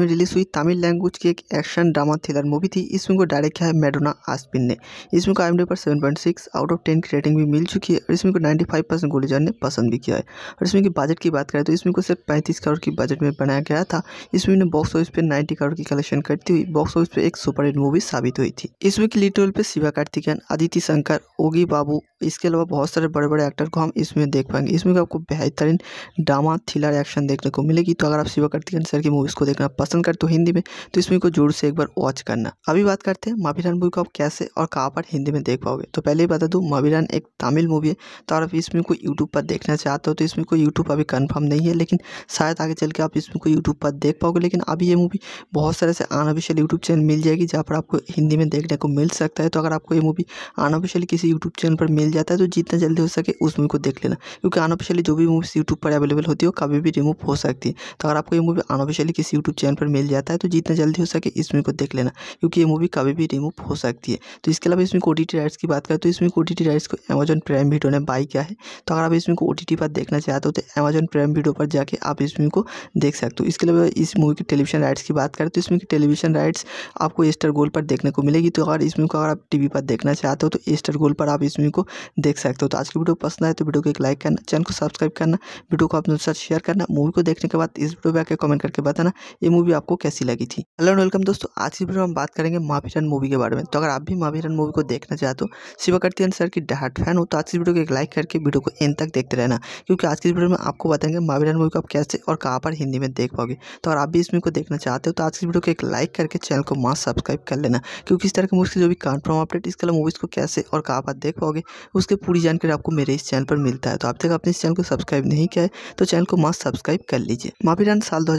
में रिलीज हुई तमिल लैंग्वेज की एक action action drama thriller movie थी इस फिल्म को डायरेक्ट किया है मेडोना आसपिन ने इस फिल्म को आई पर सेवन आउट ऑफ टेन की रेटिंग भी मिल चुकी है और इसमें को नाइन्टी फाइव परसेंट गुलजार ने पसंद भी किया है और इसमें की बजट की बात करें तो इसमें को सिर्फ पैंतीस करोड़ की बजट में बनाया गया था इस फिल्म ने बॉक्स ऑफिस पर नाइन्टी करोड़ की कलेक्शन करती हुई बॉक्स ऑफिस पर एक सुपरहिट मूवी साबित हुई थी इस मूवी की लीड रोल पर शिवा कार्तिकन आदिति शंकर ओगी बाबू इसके अलावा बहुत सारे बड़े बड़े एक्टर को हम इसमें देख पाएंगे इसमें आपको बेहतरीन ड्रामा थ्रिलर एक्शन देखने को मिलेगी तो अगर आप शिवा कार्तिकन सर की मूवीज़ को देखना पसंद करते हो हिंदी में तो इसमें को जोर से एक बार वॉच करना अभी बात करते हैं माभिरान मूवी को आप कैसे और कहाँ पर हिंदी में देख पाओगे तो पहले ही बता दूँ माभिरान एक तमिल मूवी है तो आप इसमें को यूट्यूब पर देखना चाहते हो तो इसमें कोई यूट्यूब अभी कन्फर्म नहीं है लेकिन शायद आगे चल के आप इसमें कोई यूट्यूब पर देख पाओगे लेकिन अभी ये मूवी बहुत सारे से अनऑफिशियल यूट्यूब चैनल मिल जाएगी जहाँ पर आपको हिंदी में देखने को मिल सकता है तो अगर आपको ये मूवी अनऑफिशियल किसी यूट्यूब चैनल पर मिल जाता है तो जितना जल्दी हो सके उस मूवी को देख लेना क्योंकि अनऑफिशियली जो भी मूवीज़ यूट्यूब पर अवेलेबल होती है वो कभी भी रिमूव हो सकती है तो अगर आपको ये मूवी अनऑफिशियली किसी यूट्यूब चैनल पर मिल जाता है तो जितना जल्दी हो सके इसमें फिल्म को देख लेना क्योंकि ये मूवी कभी भी रिमूव हो सकती है तो इसके अलावा इसमें ओ टी राइट्स की बात करें तो इसमें ओ टी राइट्स को अमेजन प्राइम वीडियो ने बाई किया है तो अगर आप इसमें को ओ पर देखना चाहते हो तो अमेजन प्राइम वीडियो पर जाकर आप इसमें को देख सकते हो इसके अलावा इस मूवी की टेलीविजन राइट्स की बात करें तो इसमें टेलीविजन राइट्स आपको एस्टर गोल पर देखने को मिलेगी तो अगर इसमें को अगर आप टीवी पर देखना चाहते हो तो एस्टर गोल पर आप इसमें को देख सकते हो तो आज की वीडियो पसंद आए तो वीडियो को एक लाइक करना चैनल को सब्सक्राइब करना वीडियो को अपने साथ शेयर करना मूवी को देखने के बाद इस वीडियो पर आकर कमेंट करके बताना ये मूवी आपको कैसी लगी थी हेलो वेलकम दोस्तों दोस्तों आज की वीडियो में हम बात करेंगे माफिरन मूवी के बारे में तो अगर आप भी माफिरन मूवी को देखना चाहते हो शिवा कार्तियन सर की डहाट फैन हो तो आज की वीडियो को एक लाइक करके वीडियो को एंड तक देखते रहना क्योंकि आज की वीडियो में आपको बताएंगे माफिरन मूवी को आप कैसे और कहाँ पर हिंदी में देख पाओगे तो अगर आप भी इस मूवी को देखना चाहते हो तो आज की वीडियो को एक लाइक करके चैनल को मास्क सब्सक्राइब कर लेना क्योंकि इस तरह की मूवी जो भी कन्फर्म अपडेट इसके अलावा मूवीज़ को कैसे और कहाँ पर देख पाओगे उसकी पूरी जानकारी आपको मेरे इस चैनल पर मिलता है तो आप तक अपने इस चैनल को सब्सक्राइब नहीं किया है तो चैनल को मास्क सब्सक्राइब कर लीजिए माफिरन साल दो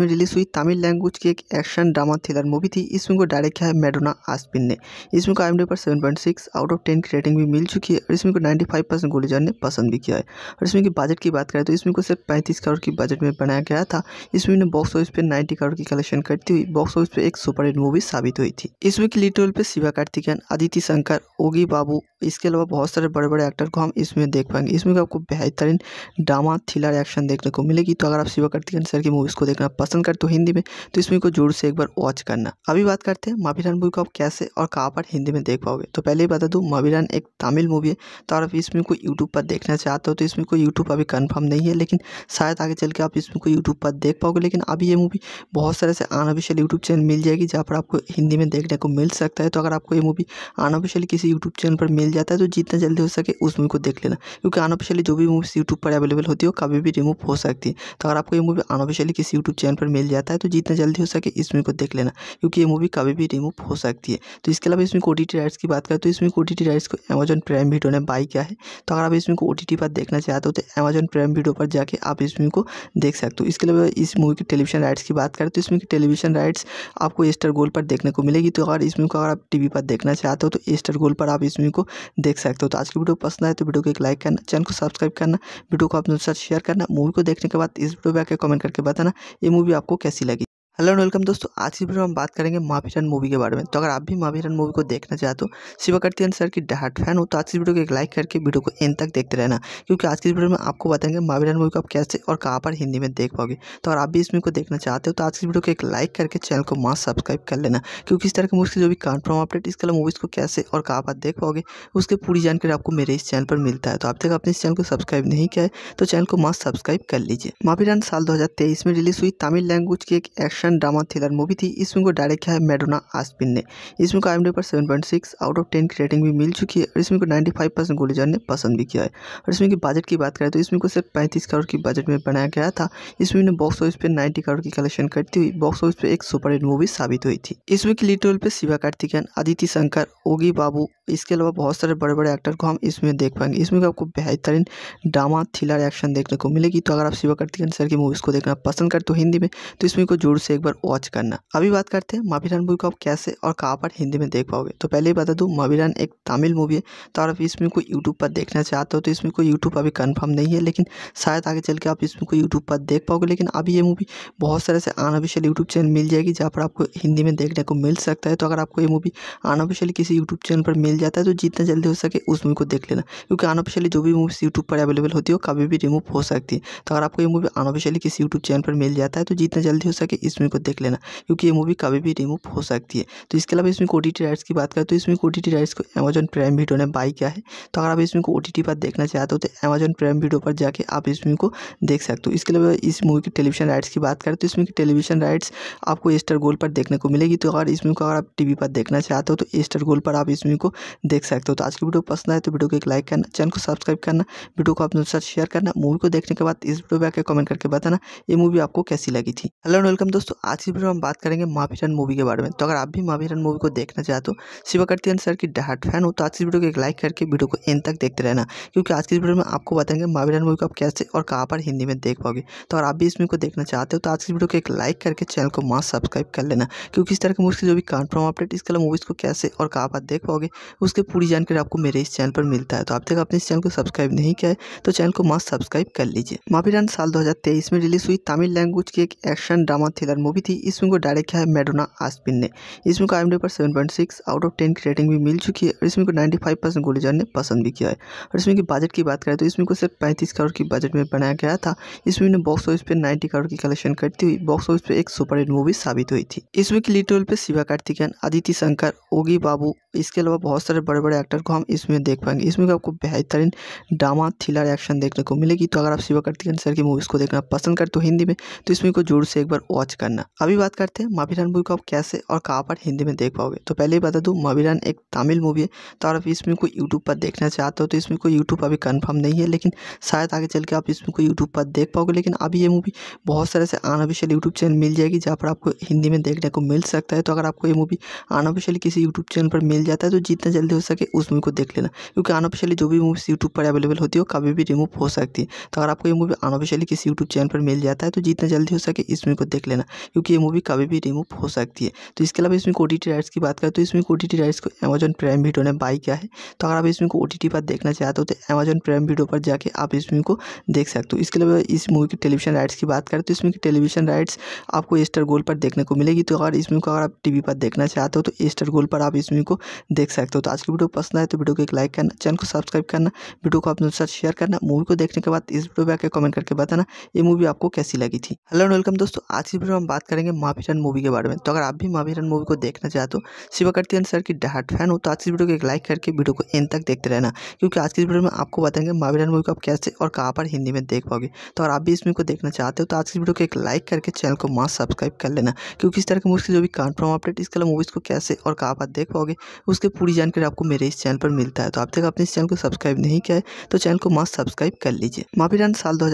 में रिलीज हुई तमिल लैंग्वेज की एक एक्शन ड्रामा थ्रिलर मूवी थी इस फिल्म को डायरेक्ट किया है मेडोना आसपिन ने इस फिल्म को आई पर seven point six out of ten की रेटिंग भी मिल चुकी है और इसमें को नाइन्टी फाइव परसेंट गोलीजर ने पसंद भी किया है और इसमें की बजट की बात करें तो इसमें को सिर्फ पैंतीस करोड़ की बजट में बनाया गया था इसमें ने बॉक्स ऑफिस पर नाइन्टी करोड़ की कलेक्शन करती हुई बॉक्स ऑफिस पर एक सुपरहिट मूवी साबित हुई थी इसमें की लीड रोल पर शिवा कार्तिकन आदित्य शंकर ओगी बाबू इसके अलावा बहुत सारे बड़े बड़े एक्टर को हम इसमें देख पाएंगे इसमें आपको बेहतरीन ड्रामा थ्रिलर एक्शन देखने को मिलेगी तो अगर आप शिवा है सर की मूवीज़ को देखना पसंद करते हो हिंदी में तो इसमें को जोर से एक बार वॉच करना अभी बात करते हैं माभिरान मूवी को आप कैसे और कहाँ पर हिंदी में देख पाओगे तो पहले ही बता दूँ माभिरान एक तमिल मूवी है तो अगर आप इसमें को यूट्यूब पर देखना चाहते हो तो इसमें को यूट्यूब अभी कन्फर्म नहीं है लेकिन शायद आगे चल के आप इसमें को यूट्यूब पर देख पाओगे लेकिन अभी ये मूवी बहुत सारे से अनऑफिशियल यूट्यूब चैनल मिल जाएगी जहाँ पर आपको हिंदी में देखने को मिल सकता है तो अगर आपको ये मूवी अनऑफिशियल किसी यूट्यूब चैनल पर मिल जाता है तो जितना जल्दी हो सके उस मूवी को देख लेना क्योंकि अनऑफिशियली जो भी मूवीज़ यूट्यूब पर अवेलेबल होती है वो कभी भी रिमूव हो सकती है तो अगर आपको ये मूवी अनऑफिशियली किसी यूट्यूब चैनल पर मिल जाता है तो जितना जल्दी हो सके इस मूवी को देख लेना क्योंकि ये मूवी कभी भी रिमूव हो सकती है तो इसके अलावा इसमें ओ राइट्स की बात करें तो इसमें ओ राइट्स को अमेजॉन प्राइम वीडियो ने बाई किया है तो अगर आप इसमें को ओ पर देखना चाहते हो तो अमेजन प्राइम वीडियो पर जाकर आप इस मूवी को देख सकते हो इसके अलावा इस मूवी की टेलीविजन राइट्स की बात करें तो इसमें की टेलीविजन राइट्स आपको एस्टर गोल पर देखने को मिलेगी तो अगर इसमें को अगर आप टीवी पर देखना चाहते हो तो एस्टर गोल पर आप इसमें को देख सकते हो तो आज की वीडियो पसंद आए तो वीडियो को एक लाइक करना चैनल को सब्सक्राइब करना वीडियो को अपने साथ शेयर करना मूवी को देखने के बाद इस वीडियो में आकर कमेंट करके बताना ये मूवी आपको कैसी लगी हेलो एंड वेलकम दोस्तों आज की वीडियो में हम बात करेंगे माफिरन मूवी के बारे में तो अगर आप भी माफिरन मूवी को देखना चाहते हो तो शिवा करती सर की डहाट फैन हो तो आज की वीडियो को एक लाइक करके वीडियो को एंड तक देखते रहना क्योंकि आज की वीडियो में आपको बताएंगे माफिरन मूवी को आप कैसे और कहाँ पर हिंदी में देख पाओगे तो अगर आप भी इस मूवी को देखना चाहते हो तो आज की वीडियो को एक लाइक करके चैनल को मास्क सब्सक्राइब कर लेना क्योंकि इस तरह की मूवी जो भी कन्फर्म अपडेट इसके अलावा मूवीज़ को कैसे और कहाँ पर देख पाओगे उसकी पूरी जानकारी आपको मेरे इस चैनल पर मिलता है तो आप तक आपने इस चैनल को सब्सक्राइब नहीं किया है तो चैनल को मास्क सब्सक्राइब कर लीजिए माफिरन साल दो में रिलीज़ हुई तमिल लैंग्वेज की एक action action drama thriller movie थी इस फिल्म को डायरेक्ट किया है मेडोना आस्पिन ने इस फिल्म को आई पर seven point six out of ten की रेटिंग भी मिल चुकी है और इसमें को नाइन्टी फाइव परसेंट गोलीजर ने पसंद भी किया है और इसमें की बजट की बात करें तो इसमें को सिर्फ पैंतीस करोड़ की बजट में बनाया गया था इसमें ने बॉक्स ऑफिस पर नाइन्टी करोड़ की कलेक्शन करती हुई बॉक्स ऑफिस पर एक सुपर हिट मूवी साबित हुई थी इसमें की लीड रोल पर शिवा कार्तिकन आदिति शंकर ओगी बाबू इसके अलावा बहुत सारे बड़े बड़े एक्टर को हम इसमें देख पाएंगे इसमें आपको बेहतरीन ड्रामा थ्रिलर एक्शन देखने को मिलेगी तो अगर आप शिवा कार्तिकन सर की मूवीज़ को देखना पसंद करते हो हिंदी में तो इसमें को जोर से एक बार वॉच करना अभी बात करते हैं माभिरान मूवी को आप कैसे और कहाँ पर हिंदी में देख पाओगे तो पहले ही बता दूँ माभिरान एक तमिल मूवी है तो आप इसमें को यूट्यूब पर देखना चाहते हो तो इसमें कोई यूट्यूब अभी कन्फर्म नहीं है लेकिन शायद आगे चल के आप इसमें को यूट्यूब पर देख पाओगे लेकिन अभी ये मूवी बहुत सारे से अनऑफिशियल यूट्यूब चैनल मिल जाएगी जहाँ पर आपको हिंदी में देखने को मिल सकता है तो अगर आपको ये मूवी अनऑफिशियल किसी यूट्यूब चैनल पर मिल जाता है तो जितना जल्दी हो सके उस मूवी को देख लेना क्योंकि अनऑफिशियली जो भी मूवीज़ यूट्यूब पर अवेलेबल होती है वो कभी भी रिमूव हो सकती है तो अगर आपको ये मूवी अनऑफिशियली किसी यूट्यूब चैनल पर मिल जाता है तो जितना जल्दी हो सके इसमें इसमें को देख लेना क्योंकि ये मूवी कभी भी रिमूव हो सकती है तो इसके अलावा इसमें ओ टी राइट्स की बात करें तो इसमें ओ टी राइट्स को अमेजन प्राइम वीडियो ने बाई किया है तो अगर आप इसमें को पर देखना चाहते हो तो अमेजन प्राइम वीडियो पर जाके आप इस मूवी को देख सकते हो इसके अलावा इस मूवी की टेलीविजन राइट्स की बात करें तो इसमें टेलीविजन राइट्स आपको एस्टर गोल पर देखने को मिलेगी तो अगर इसमें को अगर आप टी पर देखना चाहते हो तो एस्टर गोल पर आप इस मूवी को देख सकते हो तो आज की वीडियो पसंद आए तो वीडियो को एक लाइक करना चैनल को सब्सक्राइब करना वीडियो को अपने साथ शेयर करना मूवी को देखने के बाद इस वीडियो पर आकर कमेंट करके बताना ये मूवी आपको कैसी लगी थी हेलो एंड वेलकम दोस्तों दोस्तों आज की वीडियो हम बात करेंगे माफिरन मूवी के बारे में तो अगर आप भी माफिरन मूवी को देखना चाहते हो शिवकर्तियन सर की डहाट फैन हो तो आज की वीडियो को एक लाइक करके वीडियो को एंड तक देखते रहना क्योंकि आज की वीडियो में आपको बताएंगे माफिरन मूवी को आप कैसे और कहाँ पर हिंदी में देख पाओगे तो अगर आप भी इस मूवी को देखना चाहते हो तो आज की वीडियो को एक लाइक करके चैनल को मास्क सब्सक्राइब कर लेना क्योंकि इस तरह की मूवी जो भी कन्फर्म अपडेट इसके अलावा मूवीज़ को कैसे और कहाँ पर देख पाओगे उसकी पूरी जानकारी आपको मेरे इस चैनल पर मिलता है तो आप तक अपने इस चैनल को सब्सक्राइब नहीं किया है तो चैनल को मास्क सब्सक्राइब कर लीजिए माफिरन साल दो में रिलीज़ हुई तमिल लैंग्वेज की एक एक्शन ड्रामा थ्रिलर मूवी थी इस फिल्म को डायरेक्ट किया है मेडोना आस्पिन ने इस फिल्म को आई पर seven point six out of ten की रेटिंग भी मिल चुकी है और इसमें को नाइन्टी फाइव परसेंट गोलीजर ने पसंद भी किया है और इसमें की बजट की बात करें तो इसमें को सिर्फ पैंतीस करोड़ की बजट में बनाया गया था इस फिल्म ने बॉक्स ऑफिस पर नाइन्टी करोड़ की कलेक्शन करती हुई बॉक्स ऑफिस पर एक सुपरहिट मूवी साबित हुई थी इस फिल्म की लीड रोल पर शिवा कार्तिकन आदिति शंकर ओगी बाबू इसके अलावा बहुत सारे बड़े बड़े एक्टर को हम इसमें देख पाएंगे इसमें आपको बेहतरीन ड्रामा थ्रिलर एक्शन देखने को मिलेगी तो अगर आप शिवा कार्तिकन सर की मूवीज़ को देखना पसंद करते हो हिंदी में तो इसमें को जोर से एक बार वॉच करना करना अभी बात करते हैं मावीरान मूवी को आप कैसे और कहाँ पर हिंदी में देख पाओगे तो पहले ही बता दूँ मावीरान एक तमिल मूवी है तो अगर आप इसमें को यूट्यूब पर देखना चाहते हो तो इसमें कोई यूट्यूब अभी कन्फर्म नहीं है लेकिन शायद आगे चल के आप इसमें को यूट्यूब पर देख पाओगे लेकिन अभी ये मूवी बहुत सारे से अनऑफिशियल यूट्यूब चैनल मिल जाएगी जहाँ पर आपको हिंदी में देखने को मिल सकता है तो अगर आपको ये मूवी अनऑफिशियल किसी यूट्यूब चैनल पर मिल जाता है तो जितना जल्दी हो सके उस मूवी को देख लेना क्योंकि अनऑफिशियली जो भी मूवीज़ यूट्यूब पर अवेलेबल होती है कभी भी रिमूव हो सकती है तो अगर आपको ये मूवी अनऑफिशियली किसी यूट्यूब चैनल पर मिल जाता है तो जितना जल्दी हो सके इस मूवी को देख लेना क्योंकि ये मूवी कभी भी रिमूव हो सकती है तो इसके अलावा इसमें ओ टी राइट्स की बात करें तो इसमें ओ टी राइट्स को अमेजन प्राइम वीडियो ने बाई किया है तो अगर आप इसमें को ओ पर देखना चाहते हो तो अमेजन प्राइम वीडियो पर जाकर आप इस मूवी को देख सकते हो इसके अलावा इस मूवी की टेलीविजन राइट्स की बात करें तो इसमें की टेलीविजन राइट्स आपको एस्टर गोल पर देखने को मिलेगी तो अगर इस मूवी को अगर आप टी पर देखना चाहते हो तो एस्टर गोल पर आप इसमें को देख सकते हो तो आज की वीडियो पसंद आए तो वीडियो को एक लाइक करना चैनल को सब्सक्राइब करना वीडियो को अपने साथ शेयर करना मूवी को देखने के बाद इस वीडियो पर आकर कमेंट करके बताना ये मूवी आपको कैसी लगी थी हेलो एंड वेलकम दोस्तों आज की वीडियो हम बात करेंगे माफिरन मूवी के बारे में तो अगर आप भी माफिरन मूवी को देखना चाहते हो तो शिवा सर की डहाट फैन हो तो आज की वीडियो को एक लाइक करके वीडियो को एंड तक देखते रहना क्योंकि आज की वीडियो में आपको बताएंगे माफिरन मूवी को आप कैसे और कहाँ पर हिंदी में देख पाओगे तो अगर आप भी इस मूवी को देखना चाहते हो तो आज की वीडियो को एक लाइक करके चैनल को मास्क सब्सक्राइब कर लेना क्योंकि इस तरह की मूवी जो भी कन्फर्म अपडेट इसके अलावा मूवीज़ को कैसे और कहाँ पर देख पाओगे उसकी पूरी जानकारी आपको मेरे इस चैनल पर मिलता है तो आप तक अपने इस चैनल को सब्सक्राइब नहीं किया है तो चैनल को मास्क सब्सक्राइब कर लीजिए माफिरन साल दो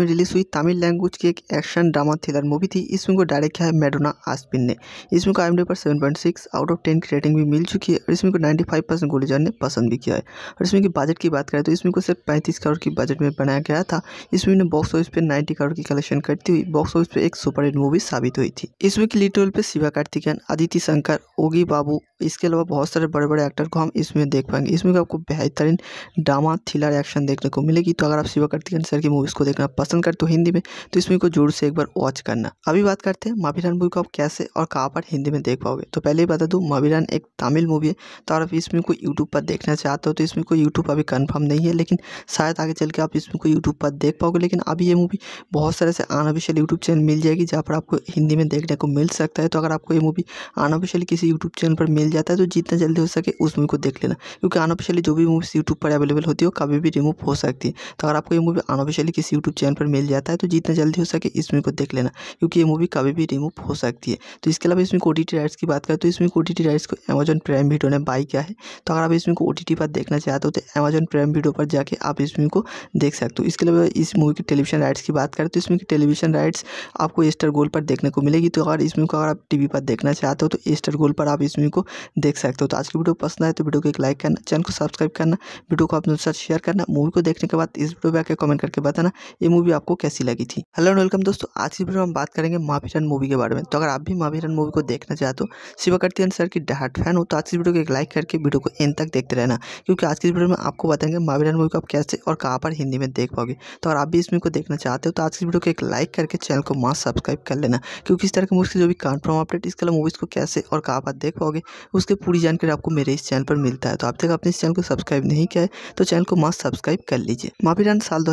में रिलीज हुई तमिल लैंग्वेज की एक एक्शन ड्रामा थ्रिलर मूवी थी इसमें इसमें को डायरेक्ट किया है मेडोना आसपिन ने इसमें को आई पर seven point six out of ten की रेटिंग भी मिल चुकी है और इसमें को नाइन्टी फाइव परसेंट गोलीजर ने पसंद भी किया है और इसमें की बजट की बात करें तो इसमें को सिर्फ पैंतीस करोड़ की बजट में बनाया गया था इसमें फिल्म ने बॉक्स ऑफिस पर नाइन्टी करोड़ की कलेक्शन करती हुई बॉक्स ऑफिस पर एक सुपर हिट मूवी साबित हुई थी इसमें की लीड रोल पर शिवा कार्तिकन आदित्य शंकर ओगी बाबू इसके अलावा बहुत सारे बड़े बड़े एक्टर को हम इसमें देख पाएंगे इसमें आपको बेहतरीन ड्रामा थ्रिलर एक्शन देखने को मिलेगी तो अगर आप शिवा कार्तिकन सर की मूवीज़ को देखना पसंद करते हो हिंदी में तो इसमें को जोर से एक बार वॉच करना अभी बात करते हैं माभिरान मूवी को आप कैसे और कहाँ पर हिंदी में देख पाओगे तो पहले ही बता दूँ माभिरान एक तमिल मूवी है तो आप इसमें कोई को यूट्यूब पर देखना चाहते हो तो इसमें कोई यूट्यूब अभी कन्फर्म नहीं है लेकिन शायद आगे चल के आप इसमें को यूट्यूब पर देख पाओगे लेकिन अभी ये मूवी बहुत सारे से अनऑफिशियल यूट्यूब चैनल मिल जाएगी जहाँ पर आपको हिंदी में देखने को मिल सकता है तो अगर आपको ये मूवी अनऑफिशियल किसी यूट्यूब चैनल पर मिल जाता है तो जितना जल्दी हो सके उस मूवी को देख लेना क्योंकि अनऑफिशियली जो भी मूवीज़ यूट्यूब पर अवेलेबल होती है वो कभी भी रिमूव हो सकती है तो अगर आपको ये मूवी अनऑफिशियली किसी यूट्यूब चैनल पर मिल जाता है तो जितना जल्दी हो सके इस मूवी को देख लेना क्योंकि ये मूवी कभी भी रिमूव हो सकती है तो इसके अलावा इसमें ओ राइट्स की बात करें तो इसमें ओ राइट्स को अमेजन प्राइम वीडियो ने बाई किया है तो अगर आप इसमें को ओ पर देखना चाहते हो तो अमेजन प्राइम वीडियो पर जाकर आप इसमें को देख सकते हो इसके अलावा इस मूवी की टेलीविजन राइट्स की बात करें तो इसमें की टेलीविजन राइट्स आपको एस्टर गोल पर देखने को मिलेगी तो अगर इस मूवी को अगर आप टीवी पर देखना चाहते हो तो एस्टर गोल पर आप इसमें को देख सकते हो तो आज की वीडियो पसंद आए तो वीडियो को एक लाइक करना चैनल को सब्सक्राइब करना वीडियो को अपने साथ शेयर करना मूवी को देखने के बाद इस वीडियो पर आकर कमेंट करके बताना ये मूवी आपको कैसी लगी थी हेलो वेलकम दोस्तों आज की वीडियो हम बात करेंगे माँ माभिरन मूवी के बारे में तो अगर आप भी माभिरन मूवी को देखना चाहते हो शिवा कार्तिकन सर की डहाट फैन हो तो आज की वीडियो को एक लाइक करके वीडियो को एंड तक देखते रहना क्योंकि आज की वीडियो में आपको बताएंगे माभिरन मूवी को आप कैसे और कहाँ पर हिंदी में देख पाओगे तो अगर आप भी इस मूवी को देखना चाहते हो तो आज की वीडियो को एक लाइक करके चैनल को मास्क सब्सक्राइब कर लेना क्योंकि इस तरह की मूवी जो भी कन्फर्म अपडेट इसके अलावा मूवीज़ को कैसे और कहाँ पर देख पाओगे उसकी पूरी जानकारी आपको मेरे इस चैनल पर मिलता है तो आप तक अपने इस चैनल को सब्सक्राइब नहीं किया है तो चैनल को मास्क सब्सक्राइब कर लीजिए माभिरन साल दो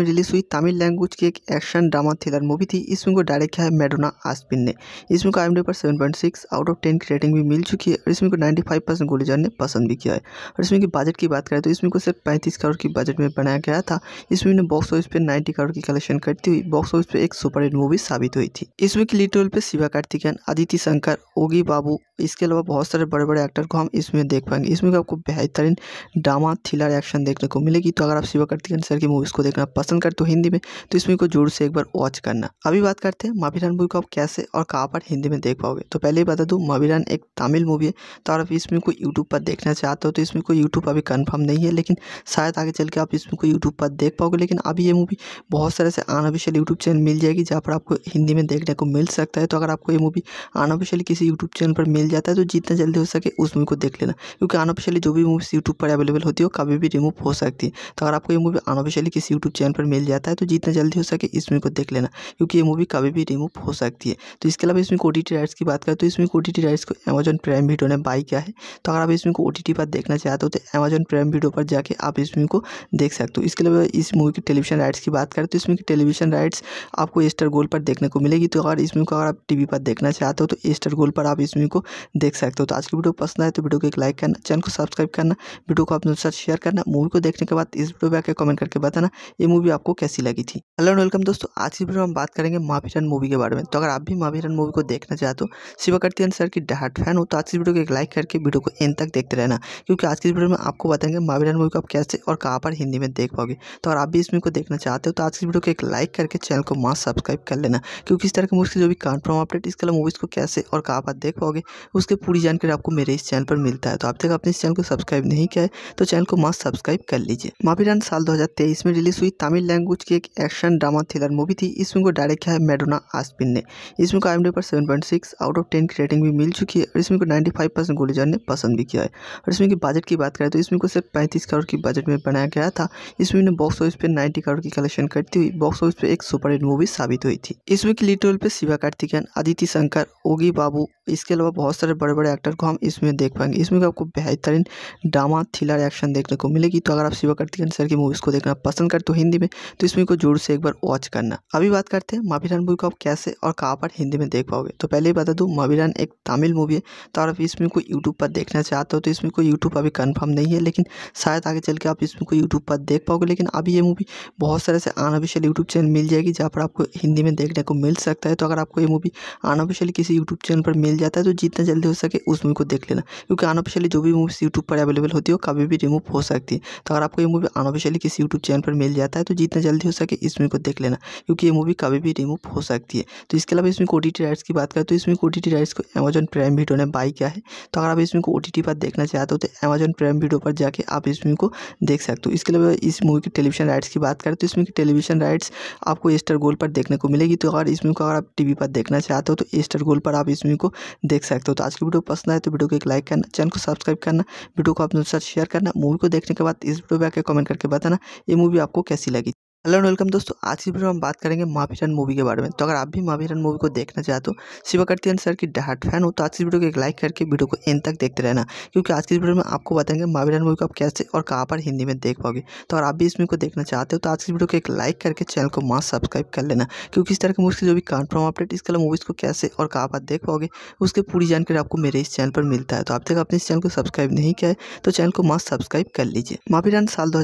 में रिलीज हुई तमिल लैंग्वेज की एक एक्शन ड्रामा थ्रिलर मूवी थी इस फिल्म को डायरेक्ट किया है मैडोना आस्पिन ने इसमें को आई पर seven point six out of ten की रेटिंग भी मिल चुकी है और इसमें को नाइन्टी फाइव परसेंट गोलीजान ने पसंद भी किया है और इसमें की बजट की बात करें तो इसमें को सिर्फ पैंतीस करोड़ की बजट में बनाया गया था इसमें बॉक्स ऑफिस पर नाइन्टी करोड़ की कलेक्शन करती हुई बॉक्स ऑफिस पर एक सुपर हिट मूवी साबित हुई थी इसमें की लिटोल पर शिवा कार्तिकन आदिति शंकर ओगी बाबू इसके अलावा बहुत सारे बड़े बड़े एक्टर को हम इसमें देख पाएंगे इसमें आपको बेहतरीन ड्रामा थ्रिलर एक्शन देखने को मिलेगी तो अगर आप शिवा कार्तिकन सर की मूवीज़ को देखना पसंद करते हो हिंदी में तो इसमें को जोर से एक बार वॉच करना अभी बात करते हैं माफी मबिरान को आप कैसे और कहाँ पर हिंदी में देख पाओगे तो पहले ही बता दूँ मबिरान एक तमिल मूवी है तो आप इसमें कोई यूट्यूब पर देखना चाहते हो तो इसमें कोई यूट्यूब अभी कन्फर्म नहीं है लेकिन शायद आगे चल के आप इसमें कोई यूट्यूब पर देख पाओगे लेकिन अभी ये मूवी बहुत सारे से अनऑफिशियल यूट्यूब चैनल मिल जाएगी जहाँ पर आपको हिंदी में देखने को मिल सकता है तो अगर आपको ये मूवी अनऑफिशियल किसी यूट्यूब चैनल पर मिल जाता है तो जितना जल्दी हो सके उस मूवी को देख लेना क्योंकि अनऑफिशियली जो भी मूवीज़ यूट्यूब पर अवेलेबल होती है वो कभी भी रिमूव हो सकती है तो अगर आपको ये मूवी अनऑफिशियली किसी यूट्यूब चैनल पर मिल जाता है तो जितना जल्दी हो सके इस मूवी को देख लेना क्योंकि ये मूवी कभी भी रिमूव हो सकती है तो इसके अलावा इसमें ओ टी टी राइट्स की बात करें तो इसमें ओ टी टी राइट्स को अमेजन प्राइम वीडियो ने बाई किया है तो अगर आप इसमें को ओ पर देखना चाहते हो तो अमेजन प्राइम वीडियो पर जाकर आप इसमें को देख सकते हो इसके अलावा इस मूवी की टेलीविजन राइट्स की बात करें तो इसमें टेलीविजन राइट्स आपको स्टार गोल पर देखने को मिलेगी तो अगर इसमें को अगर आप वी पर देखना चाहते हो तो एस्टर गोल पर आप इसमें को देख सकते हो तो आज की वीडियो पसंद आए तो वीडियो को एक लाइक करना चैनल को सब्सक्राइब करना वीडियो को अपने साथ शेयर करना मूवी को देखने के बाद इस वीडियो पर आकर कमेंट करके बताना ये मूवी आपको कैसी लगी थी हेलो एंड वेलकम दोस्तों आज की वीडियो हम बात करेंगे माफियान मूवी के बारे में बारे में तो अगर आप भी मावीरन मूवी को देखना चाहते हो शिवा कार्तिकन सर की डहाट फैन हो तो आज की वीडियो को एक लाइक करके वीडियो को एंड तक देखते रहना क्योंकि आज की वीडियो में आपको बताएंगे मावीरन मूवी को आप कैसे और कहाँ पर हिंदी में देख पाओगे तो अगर आप भी इस मूवी को देखना चाहते हो तो आज की वीडियो को एक लाइक करके चैनल को मास्क सब्सक्राइब कर लेना क्योंकि इस तरह की मूवी जो भी कन्फर्म अपडेट इसके अलावा मूवीज़ को कैसे और कहाँ पर देख पाओगे उसकी पूरी जानकारी आपको मेरे इस चैनल पर मिलता है तो आप तक अपने इस चैनल को सब्सक्राइब नहीं किया है तो चैनल को मास्क सब्सक्राइब कर लीजिए माफीरान साल दो में रिलीज हुई तमिल लैंग्वेज की एक एक्शन ड्रामा थ्रिलर मूवी थी इस फिल्म को डायरेक्ट किया है मेडोना आज स्पिन ने इसमें को आई पर seven point six out of ten की रेटिंग भी मिल चुकी है और इसमें को नाइन्टी फाइव परसेंट गुलजार ने पसंद भी किया है और इसमें की बजट की बात करें तो इसमें को सिर्फ पैंतीस करोड़ की बजट में बनाया गया था इसमें बॉक्स ऑफिस पर नाइन्टी करोड़ की कलेक्शन करती हुई बॉक्स ऑफिस पर एक सुपर हिट मूवी साबित हुई थी इसमें की लीड रोल पर शिवा कार्तिकन आदित्य शंकर ओगी बाबू इसके अलावा बहुत सारे बड़े बड़े एक्टर को हम इसमें देख पाएंगे इसमें आपको बेहतरीन ड्रामा थ्रिलर एक्शन देखने को मिलेगी तो अगर आप शिवा कार्तिकन सर की मूवीज़ को देखना पसंद करते हो हिंदी में तो इसमें को जोर से एक बार वॉच करना अभी बात करते हैं माफी मूवी को आप कैसे से और कहाँ पर हिंदी में देख पाओगे तो पहले ही बता दूँ मवीरान एक तमिल मूवी है तो आप इसमें कोई यूट्यूब पर देखना चाहते हो तो इसमें कोई यूट्यूब अभी कन्फर्म नहीं है लेकिन शायद आगे चल के आप इसमें कोई यूट्यूब पर देख पाओगे लेकिन अभी ये मूवी बहुत सारे से अनऑफिशियल यूट्यूब चैनल मिल जाएगी जहाँ पर आपको हिंदी में देखने को मिल सकता है तो अगर आपको ये मूवी अनऑफिशियली किसी यूट्यूब चैनल पर मिल जाता है तो जितना जल्दी हो सके उस मूवी को देख लेना क्योंकि अनऑफिशियली जो भी मूवीज़ यूट्यूब पर अवेलेबल होती है कभी भी रिमूव हो सकती है तो अगर आपको ये मूवी अनऑफिशियली किसी यूट्यूब चैनल पर मिल जाता है तो जितना जल्दी हो सके इस मूवी को देख लेना क्योंकि ये मूवी कभी भी रिमूव हो सकती है तो इसके अलावा इसमें ओ टी राइट्स की बात करें तो इसमें ओ टी राइट्स को अमेजन प्राइम वीडियो ने बाई किया है तो अगर आप इसमें को ओ पर देखना चाहते हो तो अमेजन प्राइम वीडियो पर जाके आप इसमें को देख सकते हो इसके अलावा इस मूवी की टेलीविजन राइट्स की बात करें तो इसमें की टेलीविजन राइट्स आपको एस्टर गोल पर देखने को मिलेगी तो अगर इस को अगर आप टी पर देखना चाहते हो तो एस्टर गोल पर आप इसमें को देख सकते हो तो आज की वीडियो पसंद आए तो वीडियो को एक लाइक करना चैनल को सब्सक्राइब करना वीडियो को अपने साथ शेयर करना मूवी को देखने के बाद इस वीडियो पर आकर कमेंट करके बताना ये मूवी आपको कैसी लगी हेलो एंड वेलकम दोस्तों आज की वीडियो में हम बात करेंगे माफिरन मूवी के बारे में तो अगर आप भी माफिरन मूवी को देखना चाहते हो तो शिवाकर्तियन सर की डहाट फैन हो तो आज की वीडियो को एक लाइक करके वीडियो को एंड तक देखते रहना क्योंकि आज की वीडियो में आपको बताएंगे माफिरन मूवी को आप कैसे और कहाँ पर हिंदी में देख पाओगे तो अगर आप भी इस मूवी को देखना चाहते हो तो आज की वीडियो को एक लाइक करके चैनल को मास्क सब्सक्राइब कर लेना क्योंकि इस तरह के मूवी जो भी कन्फर्म अपडेट इसके कल मूवीज़ को कैसे और कहाँ पर देख पाओगे उसकी पूरी जानकारी आपको मेरे इस चैनल पर मिलता है तो आप तक अपने इस चैनल को सब्सक्राइब नहीं किया है तो चैनल को मास्क सब्सक्राइब कर लीजिए माफिरन साल दो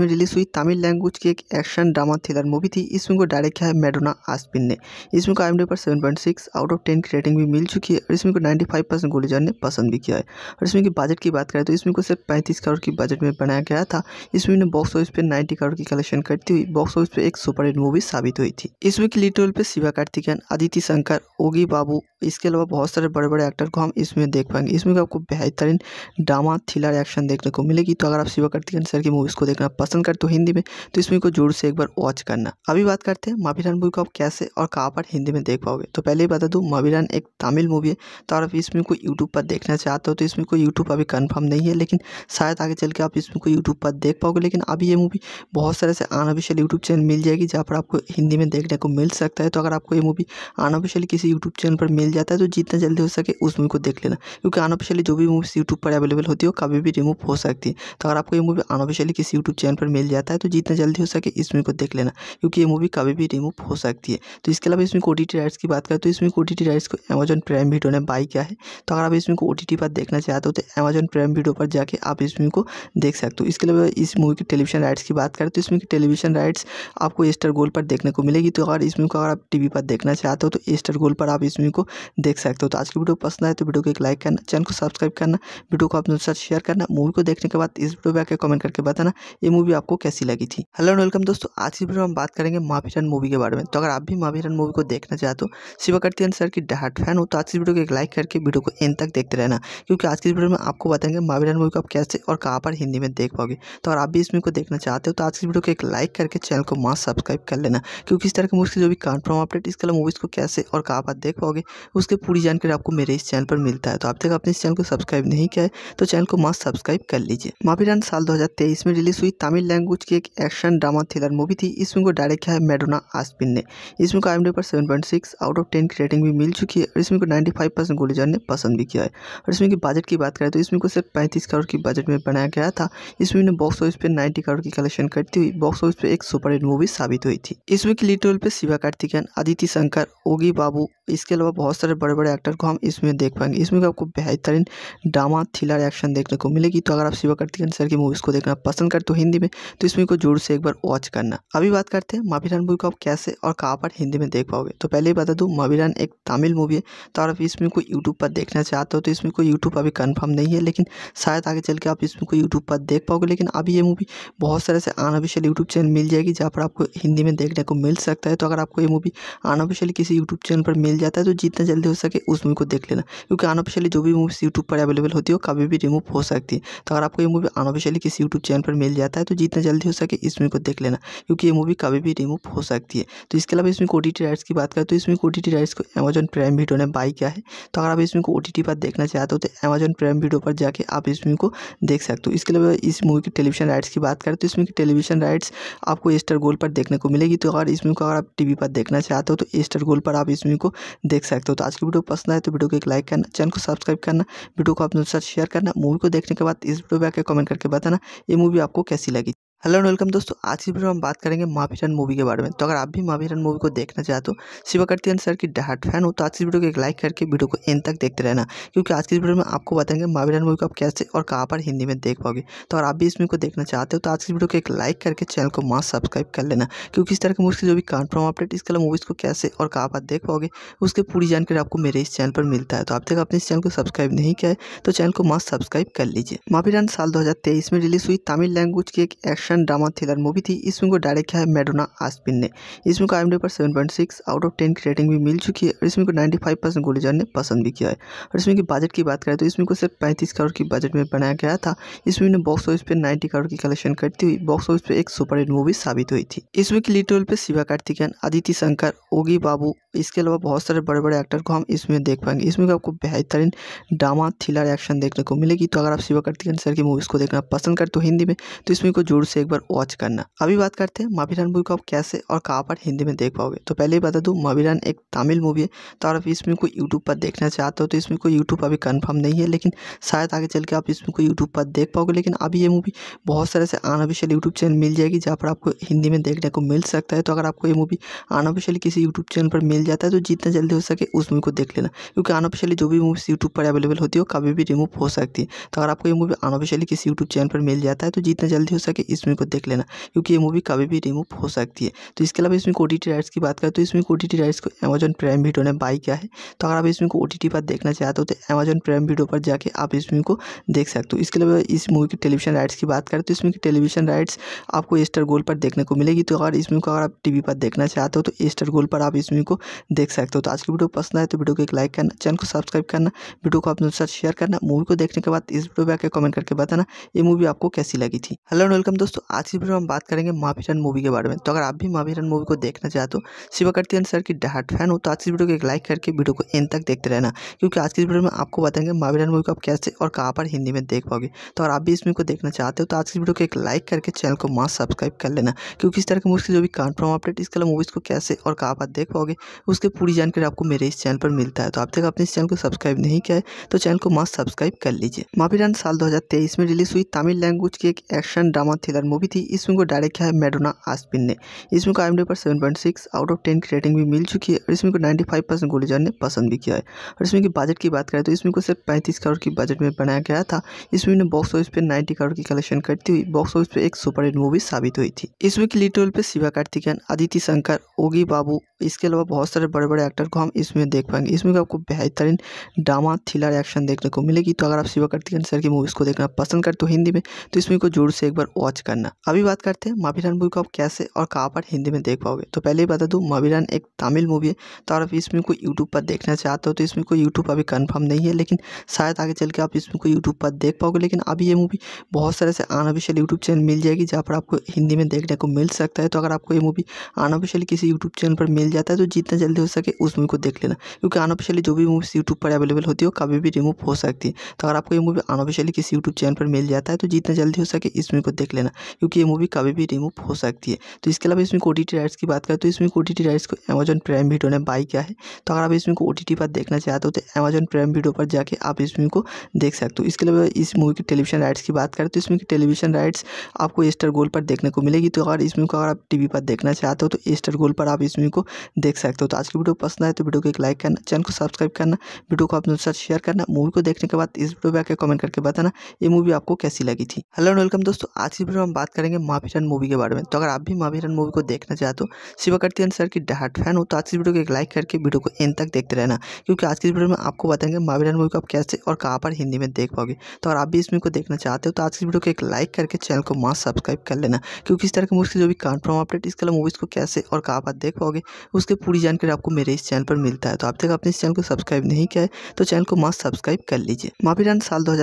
में रिलीज हुई तमिल लैंग्वेज की एक action action drama thriller movie थी इस फिल्म को डायरेक्ट किया है मेडोना आसपिन ने इस फिल्म को आई पर seven point six out of ten की रेटिंग भी मिल चुकी है और इसमें को नाइन्टी फाइव परसेंट गोलीजर ने पसंद भी किया है और इसमें की बजट की बात करें तो इसमें को सिर्फ पैंतीस करोड़ की बजट में बनाया गया था इसमें ने बॉक्स ऑफिस पर नाइन्टी करोड़ की कलेक्शन करती हुई बॉक्स ऑफिस पर एक सुपर हिट मूवी साबित हुई थी इसमें की लीड रोल पर शिवा कार्तिकन आदिति शंकर ओगी बाबू इसके अलावा बहुत सारे बड़े बड़े एक्टर को हम इसमें देख पाएंगे इसमें आपको बेहतरीन ड्रामा थ्रिलर एक्शन देखने को मिलेगी तो अगर आप शिवा कार्तिकन सर की मूवीज़ को देखना पसंद करते हो हिंदी में तो इसमें को जोर से एक बार वॉच करना अभी बात करते हैं मावीरान मूवी को आप कैसे और कहाँ पर हिंदी में देख पाओगे तो पहले ही बता दूँ मावीरान एक तमिल मूवी है तो आप इसमें को यूट्यूब पर देखना चाहते हो तो इसमें कोई यूट्यूब अभी कन्फर्म नहीं है लेकिन शायद आगे चल के आप इसमें को यूट्यूब पर देख पाओगे लेकिन अभी ये मूवी बहुत सारे से अनऑफिशियल यूट्यूब चैनल मिल जाएगी जहाँ पर आपको हिंदी में देखने को मिल सकता है तो अगर आपको ये मूवी अनऑफिशियली किसी यूट्यूब चैनल पर मिल जाता है तो जितना जल्दी हो सके उस मूवी को देख लेना क्योंकि अनऑफिशियली जो भी मूवीज़ यूट्यूब पर अवेलेबल होती है वो कभी भी रिमूव हो सकती है तो अगर आपको ये मूवी अनऑफिशियली किसी यूट्यूब चैनल पर मिल जाता है तो जितना जल्दी हो सके इसमें मूवी को देख लेना क्योंकि ये मूवी कभी भी रिमूव हो सकती है तो इसके अलावा इसमें ओ राइट्स की बात करें तो इसमें ओ राइट्स को अमेजन प्राइम वीडियो ने बाई किया है तो अगर आप इसमें को पर देखना चाहते हो तो अमेजन प्राइम वीडियो पर जाकर आप इस मूवी को देख सकते हो इसके अलावा इस मूवी की टेलीविजन राइट्स की बात करें तो इसमें टेलीविजन राइट्स आपको एस्टर गोल पर देखने को मिलेगी तो अगर इस मूवी को अगर आप टीवी पर देखना चाहते हो तो एस्टर गोल पर आप इस मूवी को देख सकते हो तो आज की वीडियो पसंद आए तो वीडियो को एक लाइक करना चैनल को सब्सक्राइब करना वीडियो को अपने साथ शेयर करना मूवी को देखने के बाद इस वीडियो पर आकर कमेंट करके बताना ये मूवी आपको कैसी लगी थी हेलो एंड वेलकम दोस्तों आज की वीडियो हम बात करेंगे माफिरन मूवी के बारे में तो अगर आप भी माफिरन मूवी को देखना चाहते हो तो शिवा सर की डहाट फैन हो तो आज की वीडियो को एक लाइक करके वीडियो को एंड तक देखते रहना क्योंकि आज की वीडियो में आपको बताएंगे माफिरन मूवी को आप कैसे और कहाँ पर हिंदी में देख पाओगे तो अगर आप भी इस मूवी को देखना चाहते हो तो आज की वीडियो को एक लाइक करके चैनल को मास्क सब्सक्राइब कर लेना क्योंकि इस तरह की मूवी जो भी कन्फर्म अपडेट इसके अलावा मूवीज़ को कैसे और कहाँ पर देख पाओगे उसकी पूरी जानकारी आपको मेरे इस चैनल पर मिलता है तो आप तक आपने इस चैनल को सब्सक्राइब नहीं किया है तो चैनल को मास्क सब्सक्राइब कर लीजिए माफिरन साल दो में रिलीज हुई तमिल लैंग्वेज की एक एक्शन ड्रामा थ्रिलर मूवी थी इस फिल्म को डायरेक्ट किया है मेडोना आस्पिन ने इस फिल्म को आई पर seven point six out of ten की रेटिंग भी मिल चुकी है और इसमें को नाइन्टी फाइव परसेंट गोलीजर ने पसंद भी किया है और इसमें की बजट की बात करें तो इसमें को सिर्फ पैंतीस करोड़ की बजट में बनाया गया था इस फिल्म ने बॉक्स ऑफिस पर नाइन्टी करोड़ की कलेक्शन करती हुई बॉक्स ऑफिस पर एक सुपर हिट मूवी साबित हुई थी इसमें की लीड रोल पर शिवा कार्तिकन अदिति शंकर ओगी बाबू इसके अलावा बहुत सारे बड़े बड़े एक्टर को हम इसमें देख पाएंगे इसमें आपको बेहतरीन ड्रामा थ्रिलर एक्शन देखने को मिलेगी तो अगर आप शिवा कार्तिकेन सर की मूवीज़ को देखना पसंद करते हो हिंदी में तो इसमें को जोर से एक बार वॉच करना अभी बात करते हैं माभिरान मूवी को आप कैसे और कहाँ पर हिंदी में देख पाओगे तो पहले ही बता दूँ माभिरान एक तमिल मूवी है तो आप इसमें को यूट्यूब पर देखना चाहते हो तो इसमें को यूट्यूब अभी कन्फर्म नहीं है लेकिन शायद आगे चल के आप इसमें को यूट्यूब पर देख पाओगे लेकिन अभी ये मूवी बहुत सारे से अनऑफिशियल यूट्यूब चैनल मिल जाएगी जहाँ पर आपको हिंदी में देखने को मिल सकता है तो अगर आपको ये मूवी अनऑफिशियल किसी यूट्यूब चैनल पर मिल जाता है तो जितना जल्दी हो सके उस मूवी को देख लेना क्योंकि अनऑफिशियली जो भी मूवीज़ यूट्यूब पर अवेलेबल होती है वो कभी भी रिमूव हो सकती है तो अगर आपको ये मूवी अनऑफिशियली किसी यूट्यूब चैनल पर मिल जाता है तो जितना जल्दी हो सके इस मूवी को देख लेना क्योंकि ये मूवी कभी भी रिमूव हो सकती है तो इसके अलावा इसमें ओ टी राइट्स की बात करें तो इसमें ओ टी राइट्स को अमेजन प्राइम वीडियो ने बाई किया है तो अगर आप इसमें को ओ टी पर देखना चाहते हो तो अमेजन प्राइम वीडियो पर जाकर आप इस मूवी को देख सकते हो इसके अलावा इस मूवी की टेलीविजन राइट्स की बात करें तो इसमें की टेलीविजन राइट्स आपको एस्टर गोल पर देखने को मिलेगी तो अगर इसमें को अगर आप टी पर देखना चाहते हो तो एस्टर गोल पर आप इसमें को देख सकते हो तो आज की वीडियो पसंद आए तो वीडियो को एक लाइक करना चैनल को सब्सक्राइब करना वीडियो को अपने साथ शेयर करना मूवी को देखने के बाद इस वीडियो पर आकर कमेंट करके बताना ये मूवी आपको कैसी लगी हेलो एंड वेलकम दोस्तों आज की वीडियो में हम बात करेंगे माफियान मूवी के बारे में तो अगर आप भी माफियान मूवी को देखना चाहते हो शिवा कार्तियन सर की डहाट फैन हो तो आज की वीडियो को एक लाइक करके वीडियो को एंड तक देखते रहना क्योंकि आज की वीडियो में आपको बताएंगे माफियान मूवी को आप कैसे और कहाँ पर हिंदी में देख पाओगे तो अगर आप भी इस मूवी को देखना चाहते हो तो आज की वीडियो को एक लाइक करके चैनल को मास्क सब्सक्राइब कर लेना क्योंकि इस तरह की मूवी जो भी कन्फर्म अपडेट इसके अलावा मूवीज़ को कैसे और कहाँ पर देख पाओगे उसकी पूरी जानकारी आपको मेरे इस चैनल पर मिलता है तो आप तक अपने इस चैनल को सब्सक्राइब नहीं किया है तो चैनल को माँ सब्सक्राइब कर लीजिए माफियान साल दो में रिलीज हुई तमिल लैंग्वेज की एक action action drama thriller movie थी इस फिल्म को डायरेक्ट किया है मेडोना आस्पिन ने इस फिल्म को आई पर seven point six out of ten की रेटिंग भी मिल चुकी है और इसमें को नाइन्टी फाइव परसेंट गोलीजर ने पसंद भी किया है और इसमें की बजट की बात करें तो इसमें को सिर्फ पैंतीस करोड़ की बजट में बनाया गया था इस फिल्म ने बॉक्स ऑफिस पर नाइन्टी करोड़ की कलेक्शन करती हुई बॉक्स ऑफिस पर एक सुपरहिट मूवी साबित हुई थी इस फिल्म की लीड रोल पर शिवा कार्तिकन अदिति शंकर ओगी बाबू इसके अलावा बहुत सारे बड़े बड़े एक्टर को हम इसमें देख पाएंगे इसमें आपको बेहतरीन ड्रामा थ्रिलर एक्शन देखने को मिलेगी तो अगर आप शिवा कार्तिकन सर की मूवीज़ को देखना पसंद करते हो हिंदी में तो इसमें को जोर से एक बार वॉच करना अभी बात करते हैं माभिरान मूवी को आप कैसे और कहाँ पर हिंदी में देख पाओगे तो पहले ही बता दूँ माभिरान एक तमिल मूवी है तो आप इसमें को यूट्यूब पर देखना चाहते हो तो इसमें कोई यूट्यूब अभी कन्फर्म नहीं है लेकिन शायद आगे चल के आप इसमें कोई यूट्यूब पर देख पाओगे लेकिन अभी ये मूवी बहुत सारे से अनऑफिशियल यूट्यूब चैनल मिल जाएगी जहाँ पर आपको हिंदी में देखने को मिल सकता है तो अगर आपको ये मूवी अनऑफिशियल किसी यूट्यूब चैनल पर मिल जाता है तो जितना जल्दी हो सके उस मूवी को देख लेना क्योंकि अनऑफिशियली जो भी मूवीज़ यूट्यूब पर अवेलेबल होती है वो कभी भी रिमूव हो सकती है तो अगर आपको ये मूवी अनऑफिशियली किसी यूट्यूब चैनल पर मिल जाता है तो जितना जल्दी हो सके इसमें फिल्म को देख लेना क्योंकि ये मूवी कभी भी रिमूव हो सकती है तो इसके अलावा इसमें ओ राइट्स की बात करें तो इसमें ओ टी राइट्स को अमेजन प्राइम वीडियो ने बाई किया है तो अगर आप इसमें को पर देखना चाहते हो तो अमेजन प्राइम वीडियो पर जाके आप इस मूवी को देख सकते हो इसके अलावा इस मूवी की टेलीविजन राइट्स की बात करें तो इसमें टेलीविजन राइट्स आपको एस्टर गोल पर देखने को मिलेगी तो अगर इसमें को अगर आप टीवी पर देखना चाहते हो तो एस्टर गोल पर आप इस मूवी को देख सकते हो तो आज की वीडियो पसंद आए तो वीडियो को एक लाइक करना चैनल को सब्सक्राइब करना वीडियो को अपने साथ शेयर करना मूवी को देखने के बाद इस वीडियो पर आकर कमेंट करके बताना ये मूवी आपको कैसी लगी थी हेलो एंड वेलकम दोस्तों दोस्तों आज की वीडियो में हम बात करेंगे माफिरन मूवी के बारे में तो अगर आप भी माफिरन मूवी को देखना चाहते हो तो शिवा सर की डहाट फैन हो तो आज की वीडियो को एक लाइक करके वीडियो को एंड तक देखते रहना क्योंकि आज की वीडियो में आपको बताएंगे माफिरन मूवी को आप कैसे और कहाँ पर हिंदी में देख पाओगे तो अगर आप भी इस मूवी को देखना चाहते हो तो आज की वीडियो को एक लाइक करके चैनल को मास्क सब्सक्राइब कर लेना क्योंकि इस तरह की मूवी जो भी कन्फर्म अपडेट इसके अलावा मूवीज़ को कैसे और कहाँ पर देख पाओगे उसकी पूरी जानकारी आपको मेरे इस चैनल पर मिलता है तो आप तक आपने इस चैनल को सब्सक्राइब नहीं किया है तो चैनल को मास्क सब्सक्राइब कर लीजिए माफिरन साल दो में रिलीज हुई तमिल लैंग्वेज की एक एक्शन ड्रामा थ्रिलर हज़ार मूवी थी इस फिल्म को डायरेक्ट किया है मेडोना आस्पिन ने इस फिल्म को आई पर seven point six out of ten की रेटिंग भी मिल चुकी है और इसमें को नाइन्टी फाइव परसेंट गोलीजर ने पसंद भी किया है और इसमें की बजट की बात करें तो इसमें को सिर्फ पैंतीस करोड़ की बजट में बनाया गया था इसमें ने बॉक्स ऑफिस पर नाइन्टी करोड़ की कलेक्शन करती हुई बॉक्स ऑफिस पर एक सुपर हिट मूवी साबित हुई थी इसमें की लीड रोल पर शिवा कार्तिकन आदिति शंकर ओगी बाबू इसके अलावा बहुत सारे बड़े बड़े एक्टर को हम इसमें देख पाएंगे इसमें आपको बेहतरीन ड्रामा थ्रिलर एक्शन देखने को मिलेगी तो अगर आप शिवा कार्तिकन सर की मूवीज़ को देखना पसंद करते हो हिंदी में तो इसमें को जोर से एक बार वॉच कर करना अभी बात करते हैं माभिरान मूवी को आप कैसे और कहाँ पर हिंदी में देख पाओगे तो पहले ही बता दूँ माभिरान एक तमिल मूवी है तो आप इसमें को यूट्यूब पर देखना चाहते हो तो इसमें कोई यूट्यूब अभी कन्फर्म नहीं है लेकिन शायद आगे चल के आप इसमें को यूट्यूब पर देख पाओगे लेकिन अभी ये मूवी बहुत सारे से अनऑफिशियल यूट्यूब चैनल मिल जाएगी जहाँ पर आपको हिंदी में देखने को मिल सकता है तो अगर आपको ये मूवी अनऑफिशियल किसी यूट्यूब चैनल पर मिल जाता है तो जितना जल्दी हो सके उस मूवी को देख लेना क्योंकि अनऑफिशियली जो भी मूवी यूट्यूब पर अवेलेबल होती है वो कभी भी रिमूव हो सकती है तो अगर आपको ये मूवी अनऑफिशियली किसी यूट्यूब चैनल पर मिल जाता है तो जितना जल्दी हो सके इस मूवी को देख लेना क्योंकि ये मूवी कभी भी रिमूव हो सकती है तो इसके अलावा इसमें ओ राइट्स की बात करें तो इसमें ओ राइट्स को अमेजन प्राइम वीडियो ने बाई किया है तो अगर आप इसमें को टी पर देखना चाहते हो तो अमेजन प्राइम वीडियो पर जाकर आप इस को देख सकते हो इसके अलावा इस मूवी की टेलीविजन राइट्स की बात करें तो इसमें टेलीविजन राइट्स आपको एस्टर गोल पर देखने को मिलेगी तो अगर इसमें को अगर आप टीवी पर देखना चाहते हो तो एस्टर गोल पर आप इसमें को देख सकते हो तो आज की वीडियो पसंद आए तो वीडियो को एक लाइक करना चैनल को सब्सक्राइब करना वीडियो को अपने साथ शेयर करना मूवी को देखने के बाद इस वीडियो पर आकर कमेंट करके बताना ये मूवी आपको कैसी लगी थी हेलो एंड वेलकम दोस्तों आज की वीडियो हम बात करेंगे माफिरन मूवी के बारे में तो अगर आप भी माफिरन मूवी को देखना चाहते हो शिवा कार्तिकन सर की डहाट फैन हो तो आज की वीडियो को एक लाइक करके वीडियो को एंड तक देखते रहना क्योंकि आज की वीडियो में आपको बताएंगे माफिरन मूवी को आप कैसे और कहाँ पर हिंदी में देख पाओगे तो अगर आप भी इस मूवी को देखना चाहते हो तो आज की वीडियो को एक लाइक करके चैनल को मास्क सब्सक्राइब कर लेना क्योंकि इस तरह की मूवी जो भी कन्फर्म अपडेट इसके अलावा मूवीज़ को कैसे और कहाँ पर देख पाओगे उसकी पूरी जानकारी आपको मेरे इस चैनल पर मिलता है तो आप तक अपने इस चैनल को सब्सक्राइब नहीं किया है तो चैनल को मास्क सब्सक्राइब कर लीजिए माफिरन साल दो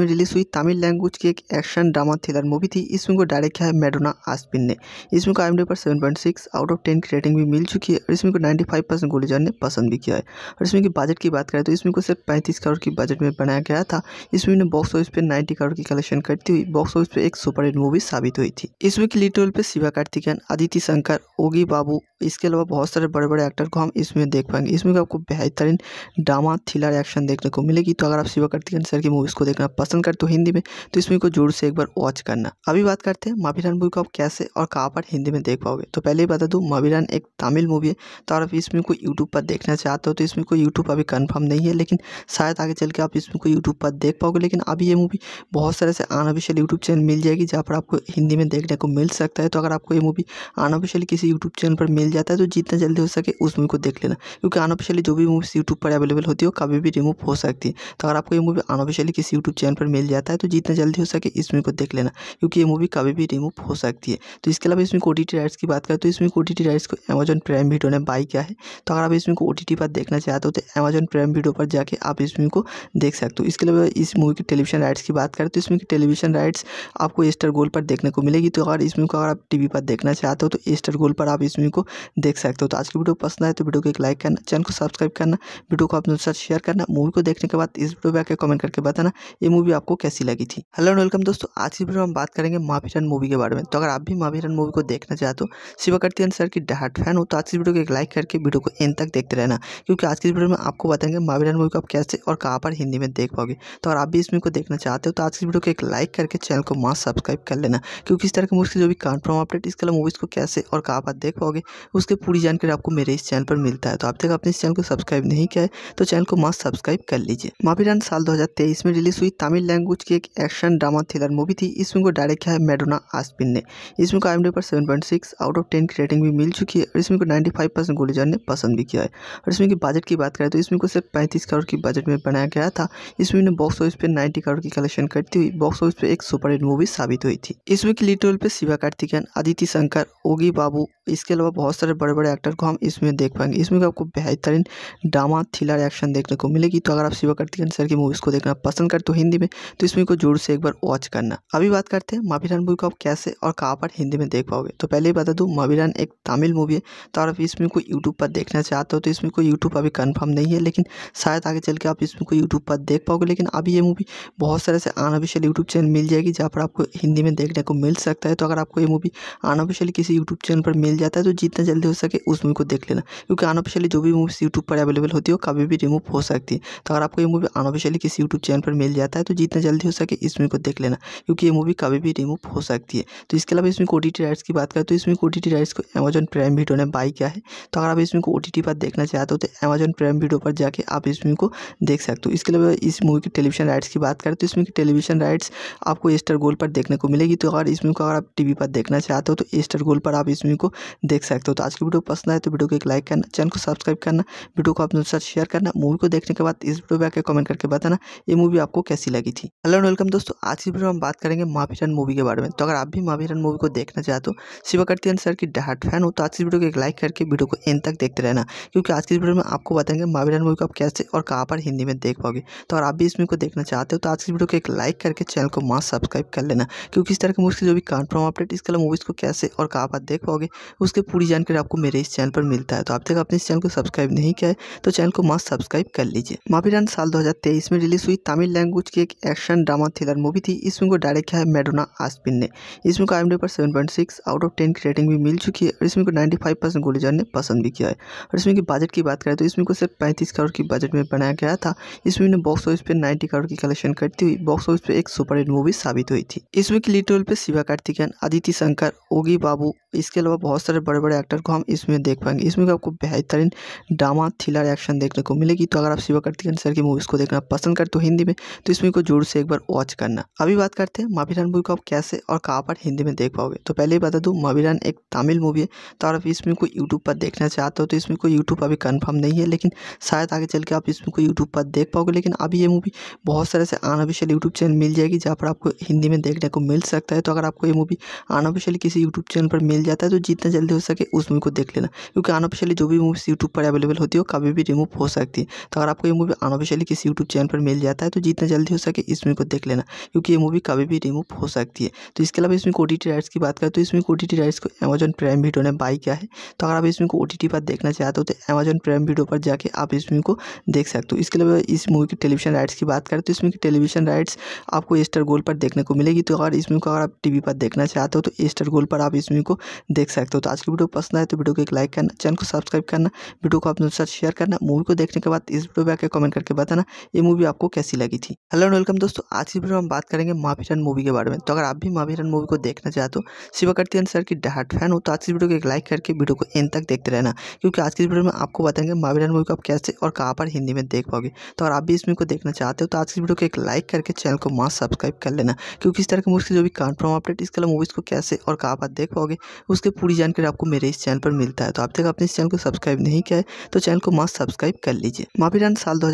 में रिलीज़ हुई तमिल लैंग्वेज की एक एक्शन ड्रामा थ्रिलर मूवी थी इस इसमें को डायरेक्ट किया है मेडोना आस्पिन ने इसमें को आई पर seven point six out of ten की रेटिंग भी मिल चुकी है और इसमें को नाइन्टी फाइव परसेंट गोलीजर ने पसंद भी किया है और इसमें की बजट की बात करें तो इसमें को सिर्फ पैंतीस करोड़ की बजट में बनाया गया था इसमें बॉक्स ऑफिस पर नाइन्टी करोड़ की कलेक्शन करती हुई बॉक्स ऑफिस पर एक सुपर हिट मूवी साबित हुई थी इसमें की लीड रोल पर शिवा कार्तिकन आदित्य शंकर ओगी बाबू इसके अलावा बहुत सारे बड़े बड़े एक्टर को हम इसमें देख पाएंगे इसमें आपको बेहतरीन ड्रामा थ्रिलर एक्शन देखने को मिलेगी तो अगर आप शिवा कार्तिकन सर की मूवीज़ को देखना पसंद करते हो हिंदी में तो इसमें को जोर से एक बार वॉच करना अभी बात करते हैं मावीरान मूवी को आप कैसे और कहाँ पर हिंदी में देख पाओगे तो पहले ही बता दूँ तो मावीरान एक तमिल मूवी है तो आप इसमें कोई को यूट्यूब पर देखना चाहते हो तो इसमें कोई यूट्यूब अभी कन्फर्म नहीं है लेकिन शायद आगे चल के आप इसमें को यूट्यूब पर देख पाओगे लेकिन अभी ये मूवी बहुत सारे से अनऑफिशियल यूट्यूब चैनल मिल जाएगी जहाँ पर आपको हिंदी में देखने को मिल सकता है तो अगर आपको ये मूवी अनऑफिशियल किसी यूट्यूब चैनल पर मिल जाता है तो जितना जल्दी हो सके उस मूवी को देख लेना क्योंकि अनऑफिशियली जो भी मूवीज़ यूट्यूब पर अवेलेबल होती है कभी भी रिमूव हो सकती है तो अगर आपको ये मूवी अनऑफिशियली किसी यूट्यूब चैनल पर मिल जाता है तो जितना जल्दी हो सके इस मूवी को देख लेना क्योंकि ये मूवी कभी भी रिमूव हो सकती है तो इसके अलावा इसमें ओ टी राइट्स की बात करें तो इसमें ओ टी राइट्स को अमेजन प्राइम वीडियो ने बाई किया है तो अगर आप इसमें टी टी पर देखना चाहते हो तो अमेजन प्राइम वीडियो पर जाकर आप इसमें को देख सकते हो इसके अलावा इस मूवी की टेलीविजन राइट्स की बात करें तो इसमें टेलीविजन राइट्स आपको एस्टर गोल पर देखने को मिलेगी तो अगर इसमें को अगर आप वी पर देखना चाहते हो तो एस्टर गोल पर आप इसमें को देख सकते हो तो आज की वीडियो पसंद आए तो वीडियो को एक लाइक करना चैनल को सब्सक्राइब करना वीडियो को अपने साथ शेयर करना मूवी को देखने के बाद इस वीडियो पर आकर कमेंट करके बताना ये मूवी आपको कैसी लगी थी हेलो एंड वेलकम दोस्तों आज की वीडियो हम बात करेंगे माफी मावेरन मूवी के बारे में तो अगर आप भी मावेरन मूवी को देखना चाहते हो तो शिवा सर की डहाट फैन हो तो आज की वीडियो को एक लाइक करके वीडियो को एंड तक देखते रहना क्योंकि आज की वीडियो में आपको बताएंगे मावेरन मूवी को आप कैसे और कहाँ पर हिंदी में देख पाओगे तो अगर आप भी इस मूवी को देखना चाहते हो तो आज की वीडियो को एक लाइक करके चैनल को मास्क सब्सक्राइब कर लेना क्योंकि इस तरह के मूवी जो भी कन्फर्म अपडेट इसके अलावा मूवीज़ को कैसे और कहाँ पर देख पाओगे उसकी पूरी जानकारी आपको मेरे इस चैनल पर मिलता है तो आप तक आपने इस चैनल को सब्सक्राइब नहीं किया है तो चैनल को मास्क सब्सक्राइब कर लीजिए माफिरान साल दो में रिलीज हुई तमिल लैंग्वेज की एक एक्शन ड्रामा थ्रिलर मूवी थी इस मूवी को डायरेक्ट किया है मैडोना आस्पिन ने इसमें को आई पर seven point six out of ten की रेटिंग भी मिल चुकी है और इसमें को नाइन्टी फाइव परसेंट गोलीजान ने पसंद भी किया है और इसमें की बजट की बात करें तो इसमें को सिर्फ पैंतीस करोड़ की बजट में बनाया गया था इसमें ने बॉक्स ऑफिस पर नाइन्टी करोड़ की कलेक्शन करती हुई बॉक्स ऑफिस पर एक सुपर हिट मूवी साबित हुई थी इसमें की लीड रोल पर शिवा कार्तिकन आदिति शंकर ओगी बाबू इसके अलावा बहुत सारे बड़े बड़े एक्टर को हम इसमें देख पाएंगे इसमें आपको बेहतरीन ड्रामा थ्रिलर एक्शन देखने को मिलेगी तो अगर आप शिवा कार्तिकन सर की मूवीज़ को देखना पसंद करते हो हिंदी में तो इसमें को जोर से एक बार वॉच करना अभी बात करते हैं माफी मबिरान मूवी को आप कैसे और कहाँ पर हिंदी में देख पाओगे तो पहले ही बता दूँ मबिरान एक तमिल मूवी है तो अगर आप इसमें कोई को यूट्यूब पर देखना चाहते हो तो इसमें कोई यूट्यूब अभी कन्फर्म नहीं है लेकिन शायद आगे चल के आप इसमें कोई यूट्यूब पर देख पाओगे लेकिन अभी ये मूवी बहुत सारे से अनऑफिशियल यूट्यूब चैनल मिल जाएगी जहाँ पर आपको हिंदी में देखने को मिल सकता है तो अगर आपको ये मूवी अनऑफिशियली किसी यूट्यूब चैनल पर मिल जाता है तो जितना जल्दी हो सके उस मूवी को देख लेना क्योंकि अनऑफिशियली जो भी मूवीज़ यूट्यूब पर अवेलेबल होती है वो कभी भी रिमूव हो सकती है तो अगर आपको ये मूवी अनऑफिशियली किसी यूट्यूब चैनल पर मिल जाता है तो जितना जल्दी हो सके इस मूवी को देख लेना क्योंकि ये मूवी कभी भी रिमूव हो सकती है तो इसके अलावा इसमें ओ टी राइट्स की बात करें तो इसमें ओ टी राइट्स को अमेजन प्राइम वीडियो ने बाई किया है तो अगर आप इसमें को ओ पर देखना चाहते हो तो अमेजन प्राइम वीडियो पर जाकर आप इसमें को देख सकते हो इसके अलावा इस मूवी की टेलीविजन राइट्स की बात करें तो इसमें टेलीविजन राइट्स आपको एस्टर गोल पर देखने को मिलेगी तो अगर इसमें को अगर आप टी पर देखना चाहते हो तो एस्टर गोल पर आप इसमें को देख सकते हो तो आज की वीडियो पसंद आए तो वीडियो को एक लाइक करना चैनल को सब्सक्राइब करना वीडियो को अपने साथ शेयर करना मूवी को देखने के बाद इस वीडियो पर आकर कमेंट करके बताना ये मूवी आपको कैसी लगी थी हेलो वेलकम दोस्तों आज की वीडियो हम बात करेंगे माफी मूवी के बारे में बारे में तो अगर आप भी महावीरन मूवी को देखना चाहते हो तो शिवकर्तियन सर की डहाट फैन हो तो आज की वीडियो को एक लाइक करके वीडियो को एंड तक देखते रहना क्योंकि आज की वीडियो में आपको बताएंगे महावीरन मूवी को आप कैसे और कहाँ पर हिंदी में देख पाओगे तो अगर आप भी इस मूवी को देखना चाहते हो तो आज की वीडियो को एक लाइक करके चैनल को मास्क सब्सक्राइब कर लेना क्योंकि इस तरह की मूवी जो भी कन्फर्म अपडेट इसके अलावा मूवीज़ को कैसे और कहाँ पर देख पाओगे उसकी पूरी जानकारी आपको मेरे इस चैनल पर मिलता है तो आप तक अपने इस चैनल को सब्सक्राइब नहीं किया है तो चैनल को मास्क सब्सक्राइब कर लीजिए माफीरान साल दो में रिलीज हुई तमिल लैंग्वेज की एक एक्शन ड्रामा थ्रिलर मूवी थी इस मूवी को डायरेक्ट किया है मेडोना आसपी पिन ने इसमें को आई पर seven point six out of ten की रेटिंग भी मिल चुकी है और इसमें को नाइन्टी फाइव परसेंट गुलजार ने पसंद भी किया है और इसमें की बजट की बात करें तो इसमें को सिर्फ पैंतीस करोड़ की बजट में बनाया गया था इसमें मूवी ने बॉक्स ऑफिस पर नाइन्टी करोड़ की कलेक्शन करती हुई बॉक्स ऑफिस पर एक सुपर हिट मूवी साबित हुई थी इसमें की लीड रोल पर शिवा कार्तिकन आदित्य शंकर ओगी बाबू इसके अलावा बहुत सारे बड़े बड़े एक्टर को हम इसमें देख पाएंगे इसमें आपको बेहतरीन ड्रामा थ्रिलर एक्शन देखने को मिलेगी तो अगर आप शिवा कार्तिकन सर की मूवीज़ को देखना पसंद करते हो हिंदी में तो इसमें को जोर से एक बार वॉच करना अभी बात करते हैं माफी खान मूवी को आप कैसे से और कहाँ पर हिंदी में देख पाओगे तो पहले ही बता दूँ मवीरन एक तमिल मूवी है तो आप इस मूवी को यूट्यूब पर देखना चाहते हो तो इसमें कोई यूट्यूब अभी कन्फर्म नहीं है लेकिन शायद आगे चल के आप इसमें कोई यूट्यूब पर देख पाओगे लेकिन अभी ये मूवी बहुत सारे से अनऑफिशियल यूट्यूब चैनल मिल जाएगी जहाँ पर आपको हिंदी में देखने को मिल सकता है तो अगर आपको ये मूवी अनऑफिशियल किसी यूट्यूब चैनल पर मिल जाता है तो जितना जल्दी हो सके उस मूवी को देख लेना क्योंकि अनऑफिशियली जो भी मूवीज़ यूट्यूब पर अवेलेबल होती है कभी भी रिमूव हो सकती है तो अगर आपको ये मूवी अनऑफिशियली किसी यूट्यूब चैनल पर मिल जाता है तो जितना जल्दी हो सके इस मूवी को देख लेना क्योंकि ये मूवी कभी भी रिमूव हो सकती है तो इसके अलावा इसमें ओ टी राइट्स की बात करें तो इसमें ओ टी राइट्स को अमेजन प्राइम वीडियो ने बाई किया है तो अगर आप इसमें को टी पर देखना चाहते हो तो अमेजन प्राइम वीडियो पर जाकर आप इसमें को देख सकते हो इसके अलावा इस मूवी की टेलीविजन राइट्स की बात करें तो इसमें की टेलीविजन राइट्स आपको एस्टर गोल पर देखने को मिलेगी तो अगर इस को अगर आप टी पर देखना चाहते हो तो एस्टर गोल पर आप इसमें को देख सकते हो तो आज की वीडियो पसंद आए तो वीडियो को एक लाइक करना चैनल को सब्सक्राइब करना वीडियो को अपने साथ शेयर करना मूवी को देखने के बाद इस वीडियो पर आकर कमेंट करके बताना ये मूवी आपको कैसी लगी थी हेलो एंड वेलकम दोस्तों आज की वीडियो हम बात करेंगे माफियान मूवी के बारे में तो अगर आप भी माभिरन मूवी को देखना चाहते हो तो शिवाकर्तियन सर की डहाट फैन हो तो आज की वीडियो को एक लाइक करके वीडियो को एंड तक देखते रहना क्योंकि आज की वीडियो में आपको बताएंगे माभिरन मूवी को आप कैसे और कहाँ पर हिंदी में देख पाओगे तो और आप भी इस मूवी को देखना चाहते हो तो आज की वीडियो को एक लाइक करके चैनल को मास्क सब्सक्राइब कर लेना क्योंकि इस तरह की मूवी जो भी कन्फर्म अपडेट इसके अलावा मूवीज़ को कैसे और कहाँ पर देख पाओगे उसकी पूरी जानकारी आपको मेरे इस चैनल पर मिलता है तो आप तक अपने इस चैनल को सब्सक्राइब नहीं किया है तो चैनल को मास्क सब्सक्राइब कर लीजिए माभिरन साल दो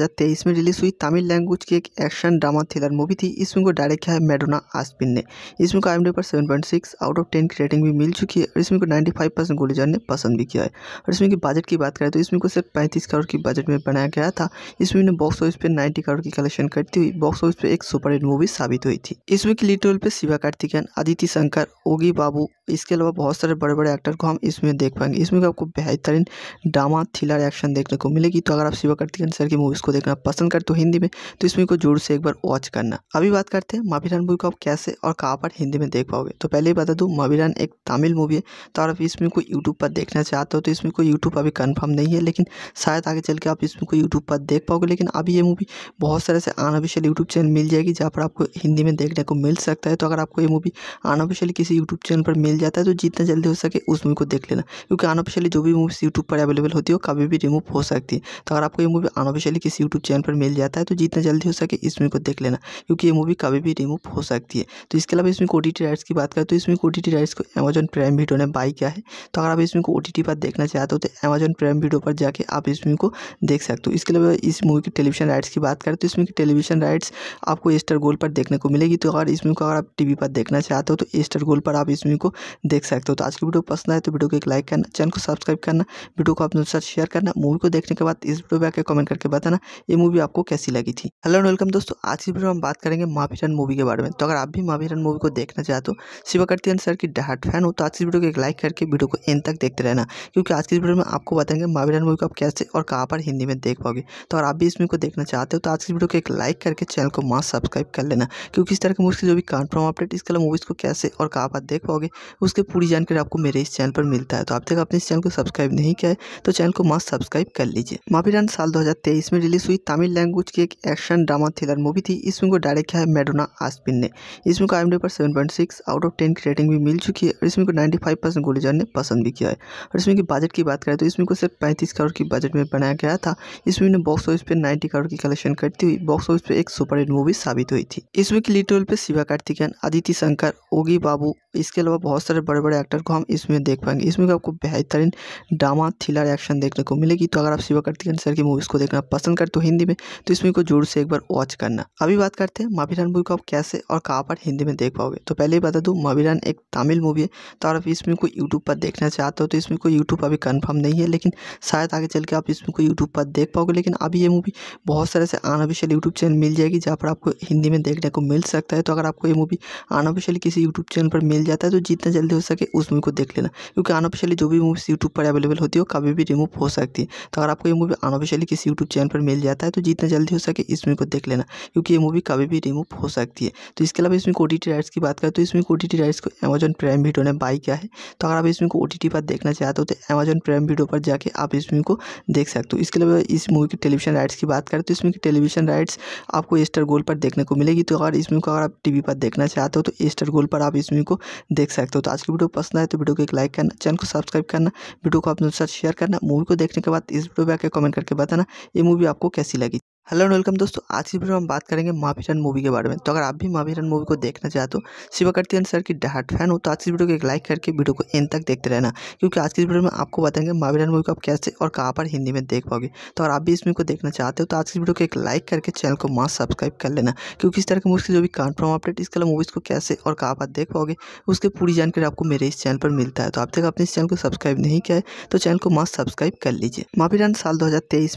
में रिलीज हुई तमिल लैंग्वेज की एक एक्शन ड्रामा थ्रिलर मूवी थी इस फिल्म को डायरेक्ट किया है मेडोना आस्पिन ने इस इसमें को आई पर seven point six out of ten की रेटिंग भी मिल चुकी है और इसमें को नाइन्टी फाइव परसेंट गोलीजर ने पसंद भी किया है और इसमें की बजट की बात करें तो इसमें को सिर्फ पैंतीस करोड़ की बजट में बनाया गया था इसमें ने बॉक्स ऑफिस पर नाइन्टी करोड़ की कलेक्शन करती हुई बॉक्स ऑफिस पर एक सुपर हिट मूवी साबित हुई थी इसमें की लीड रोल पर शिवा कार्तिकन आदित्य शंकर ओगी बाबू इसके अलावा बहुत सारे बड़े बड़े एक्टर को हम इसमें देख पाएंगे इसमें आपको बेहतरीन ड्रामा थ्रिलर एक्शन देखने को मिलेगी तो अगर आप शिवा कार्तिकन सर की मूवीज़ को देखना पसंद करते हो हिंदी में तो इसमें को जोर से एक बार वॉच करना अभी बात करते हैं माफी खानपुर को आप कैसे और कहाँ पर हिंदी में देख पाओगे तो पहले ही बता दूँ तो मवीरान एक तमिल मूवी है तो आप इसमें कोई यूट्यूब पर देखना चाहते हो तो इसमें कोई यूट्यूब अभी कन्फर्म नहीं है लेकिन शायद आगे चल के आप इसमें कोई यूट्यूब पर देख पाओगे लेकिन अभी ये मूवी बहुत सारे से अनऑफिशियल यूट्यूब चैनल मिल जाएगी जहाँ पर आपको हिंदी में देखने को मिल सकता है तो अगर आपको ये मूवी अनऑफिशियल किसी यूट्यूब चैनल पर मिल जाता है तो जितना जल्दी हो सके उस मूवी को देख लेना क्योंकि अनऑफिशियली जो भी मूवीज़ यूट्यूब पर अवेलेबल होती है वो कभी भी रिमूव हो सकती है तो अगर आपको ये मूवी अनऑफिशियली किसी यूट्यूब चैनल पर मिल जाता है तो जितना जल्दी हो सके इस मूवी को देख लेना क्योंकि ये मूवी कभी भी रिमूव हो सकती है तो इसके अलावा इस इसमें ओ टी राइट्स की बात करें तो इसमें ओ टी राइट्स को अमेज़न प्राइम वीडियो ने बाई किया है तो अगर आप इसमें को ओ टी पर देखना चाहते हो तो अमेज़न प्राइम वीडियो पर जाके आप इसमें को देख सकते हो इसके अलावा इस मूवी की टेलीविजन राइट्स की बात करें तो इसमें टेलीविजन राइट्स आपको एस्टर गोल पर देखने को मिलेगी तो अगर इसमें को अगर आप टी पर देखना चाहते हो तो एस्टर गोल पर आप इसमें को देख सकते हो तो आज की वीडियो पसंद आए तो वीडियो को एक लाइक करना चैनल को सब्सक्राइब करना वीडियो को अपने साथ शेयर करना मूवी को देखने के बाद इस वीडियो पर आकर कमेंट करके बताना ये मूवी आपको कैसी लगी थी हेलो वेलकम दोस्तों आज की वीडियो हम बात करेंगे माफिरन मूवी के बारे में तो अगर आप भी माफिरन मूवी को देखना चाहते हो तो शिवा कार्तिकन सर की डहाट फैन हो तो आज की वीडियो को एक लाइक करके वीडियो को एंड तक देखते रहना क्योंकि आज की वीडियो में आपको बताएंगे मावीरान मूवी को आप कैसे और कहाँ पर हिंदी में देख पाओगे तो अगर आप भी इस मूवी को देखना चाहते हो तो आज की वीडियो को एक लाइक करके चैनल को मास्क सब्सक्राइब कर लेना क्योंकि इस तरह की मूवी जो भी कन्फर्म अपडेट इसके अलावा मूवीज़ को कैसे और कहाँ पर देख पाओगे उसकी पूरी जानकारी आपको मेरे इस चैनल पर मिलता है तो आप तक अपने इस चैनल को सब्सक्राइब नहीं किया है तो चैनल को मास्क सब्सक्राइब कर लीजिए माफीरान साल दो में रिलीज हुई तमिल लैंग्वेज की एक एक्शन ड्रामा थ्रिलर मूवी थी इसमें को डायरेक्ट किया है मेडोना आस्पिन ने इसमें को आई पर seven point six out of ten की रेटिंग भी मिल चुकी है और इसमें को नाइन्टी फाइव परसेंट गुलजार ने पसंद भी किया है और इसमें की बजट की बात करें तो इसमें को सिर्फ पैंतीस करोड़ की बजट में बनाया गया था इसमें बॉक्स ऑफिस पर नाइन्टी करोड़ की कलेक्शन करती हुई बॉक्स ऑफिस पर एक सुपर हिट मूवी साबित हुई थी इसमें की लीड रोल पर शिवा कार्तिकन आदित्य शंकर ओगी बाबू इसके अलावा बहुत सारे बड़े बड़े एक्टर को हम इसमें देख पाएंगे इसमें आपको बेहतरीन ड्रामा थ्रिलर एक्शन देखने को मिलेगी तो अगर आप शिवा कार्तिकेन सर की मूवीज़ को देखना पसंद करते हो हिंदी में तो इसमें को जोर से एक बार वॉच करना अभी बात करते हैं माभिरान मूवी को आप कैसे और कहाँ पर हिंदी में देख पाओगे तो पहले ही बता दूँ माभिरान एक तमिल मूवी है तो अगर आप इसमें को यूट्यूब पर देखना चाहते हो तो इसमें को यूट्यूब अभी कन्फर्म नहीं है लेकिन शायद आगे चल के आप इसमें को यूट्यूब पर देख पाओगे लेकिन अभी ये मूवी बहुत सारे से अनऑफिशियल यूट्यूब चैनल मिल जाएगी जहाँ पर आपको हिंदी में देखने को मिल सकता है तो अगर आपको ये मूवी अनऑफिशियल किसी यूट्यूब चैनल पर मिल मिल जाता है तो जितना जल्दी हो सके उस मूवी को देख लेना क्योंकि अनऑफिशियली जो भी मूवीज़ यूट्यूब पर अवेलेबल होती है हो, कभी भी रिमूव हो सकती है तो अगर आपको ये मूवी अनऑफिशियली किसी यूट्यूब चैनल पर मिल जाता है तो जितना जल्दी हो सके इस मूवी को देख लेना क्योंकि ये मूवी कभी भी रिमूव हो सकती है तो इसके अलावा इसमें ओ टी राइट्स की बात करें तो इसमें ओ टी राइट्स को अमेजन प्राइम वीडियो ने बाई किया है तो अगर आप इसमें को ओ पर देखना चाहते हो तो अमेजन प्राइम वीडियो पर जाकर आप इस मूवी को देख सकते हो इसके अलावा इस मूवी की टेलीविजन राइट्स की बात करें तो इसमें टेलीविजन राइट्स आपको स्टार गोल पर देखने को मिलेगी तो अगर इसमें को अगर आप टीवी पर देखना चाहते हो तो एस्टर गोल पर आप इसमें को देख सकते हो तो आज की वीडियो पसंद आए तो वीडियो को एक लाइक करना चैनल को सब्सक्राइब करना वीडियो को अपने साथ शेयर करना मूवी को देखने के बाद इस वीडियो पर आकर कमेंट करके बताना ये मूवी आपको कैसी लगी हेलो एंड वेलकम दोस्तों आज की वीडियो में हम बात करेंगे माफिरन मूवी के बारे में तो अगर आप भी माफिरन मूवी को देखना चाहते हो शिवाकर्तियन सर की डहाट फैन हो तो आज की वीडियो को एक लाइक करके वीडियो को एंड तक देखते रहना क्योंकि आज की वीडियो में आपको बताएंगे माफिरन मूवी को आप कैसे और कहाँ पर हिंदी में देख पाओगे तो अगर आप भी इस मूवी को देखना चाहते हो तो आज की वीडियो को एक लाइक करके चैनल को मास्क सब्सक्राइब कर लेना क्योंकि इस तरह के मूवी जो भी कन्फर्म अपडेट इसके अलावा मूवीज़ को कैसे और कहाँ पर देख पाओगे उसकी पूरी जानकारी आपको मेरे इस चैनल पर मिलता है तो आप तक आपने इस चैनल को सब्सक्राइब नहीं किया है तो चैनल को मास्क सब्सक्राइब कर लीजिए माफिरन साल दो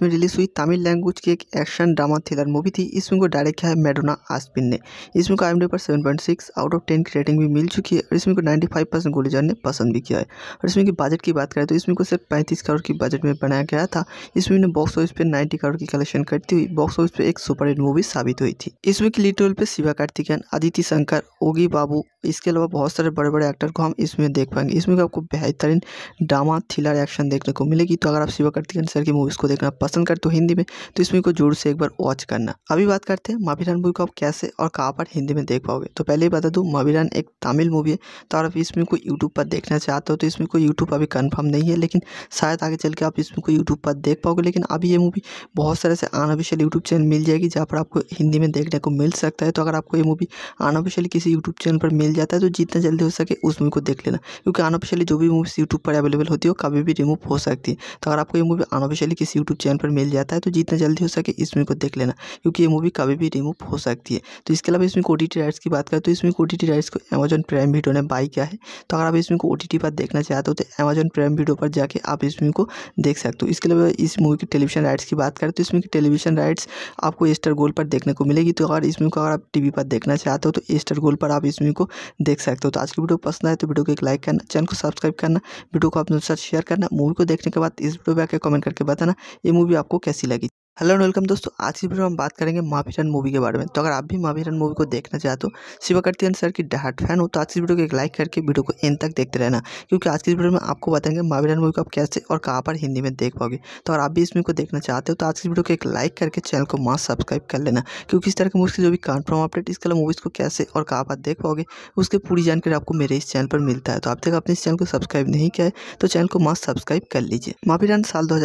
में रिलीज हुई तमिल लैंग्वेज की एक एक्शन ड्रामा थ्रिलर मूवी थी इस फिल्म को डायरेक्ट किया है मेडोना आसपिन ने इस फिल्म को आई पर 7.6 सिक्स आउट ऑफ टेन की रेटिंग भी मिल चुकी है और इसमें को 95 फाइव परसेंट गोलीजर ने पसंद भी किया है और इसमें की बजट की बात करें तो इसमें को सिर्फ पैंतीस करोड़ की बजट में बनाया गया था इसमें ने बॉक्स ऑफिस पर नाइन्टी करोड़ की कलेक्शन करती हुई बॉक्स ऑफिस पर एक सुपर हिट मूवी साबित हुई थी इसमें की लीड रोल पर शिवा कार्तिकन आदित्य शंकर ओगी बाबू इसके अलावा बहुत सारे बड़े बड़े एक्टर को हम इसमें देख पाएंगे इसमें आपको बेहतरीन ड्रामा थ्रिलर एक्शन देखने को मिलेगी तो अगर आप शिवा कार्तिकन सर की मूवीज़ को देखना पसंद करते हो हिंदी में तो इसमें को जोर से से एक बार वॉच करना अभी बात करते हैं माभिरान मूवी को आप कैसे और कहाँ पर हिंदी में देख पाओगे तो पहले ही बता दूँ माभिरान एक तमिल मूवी है तो आप इसमें मूवी को यूट्यूब पर देखना चाहते हो तो इसमें कोई यूट्यूब अभी कन्फर्म नहीं है लेकिन शायद आगे चल के आप इसमें को यूट्यूब पर देख पाओगे लेकिन अभी ये मूवी बहुत सारे से अनऑफिशियल यूट्यूब चैनल मिल जाएगी जहाँ पर आपको हिंदी में देखने को मिल सकता है तो अगर आपको ये मूवी अनऑफिशियल किसी यूट्यूब चैनल पर मिल जाता है तो जितना जल्दी हो सके उस मूवी को देख लेना क्योंकि अनऑफिशियली जो भी मूवीज़ यूट्यूब पर अवेलेबल होती है वो कभी भी रिमूव हो सकती है तो अगर आपको ये मूवी अनऑफिशियली किसी यूट्यूब चैनल पर मिल जाता है तो जितना जल्दी हो सके इस इसमें को देख लेना क्योंकि ये मूवी कभी भी रिमूव हो सकती है तो इसके अलावा इसमें ओ राइट्स की बात करें तो इसमें ओ राइट्स को अमेजन प्राइम वीडियो ने बाई किया है तो अगर आप इसमें को ओ पर देखना चाहते हो तो अमेजन प्राइम वीडियो पर जाकर आप इसमें को देख सकते हो इसके अलावा इस मूवी की टेलीविजन राइट्स की बात करें तो इसमें टेलीविजन राइट्स आपको एस्टर गोल पर देखने को मिलेगी तो अगर इसमें को अगर आप वी पर देखना चाहते हो तो एस्टर गोल पर आप इसमें को देख सकते हो तो आज की वीडियो पसंद आए तो वीडियो को एक लाइक करना चैनल को सब्सक्राइब करना वीडियो को अपने साथ शेयर करना मूवी को देखने के बाद इस वीडियो पर आकर कमेंट करके बताना ये मूवी आपको कैसी लगी हेलो एंड वेलकम दोस्तों आज की वीडियो हम बात करेंगे माफिरन मूवी के बारे में तो अगर आप भी माफिरन मूवी को देखना चाहते हो तो शिवकर्तियन सर की डहाट फैन हो तो आज की वीडियो को एक लाइक करके वीडियो को एंड तक देखते रहना क्योंकि आज की वीडियो में आपको बताएंगे माफिरन मूवी को आप कैसे और कहाँ पर हिंदी में देख पाओगे तो अगर आप भी इस मूवी को देखना चाहते हो तो आज की वीडियो को एक लाइक करके चैनल को मास्क सब्सक्राइब कर लेना क्योंकि इस तरह की मूवी जो भी कन्फर्म अपडेट इसके अलावा मूवीज़ को कैसे और कहाँ पर देख पाओगे उसकी पूरी जानकारी आपको मेरे इस चैनल पर मिलता है तो आप तक अपने इस चैनल को सब्सक्राइब नहीं किया है तो चैनल को मास्क सब्सक्राइब कर लीजिए माफिरन साल दो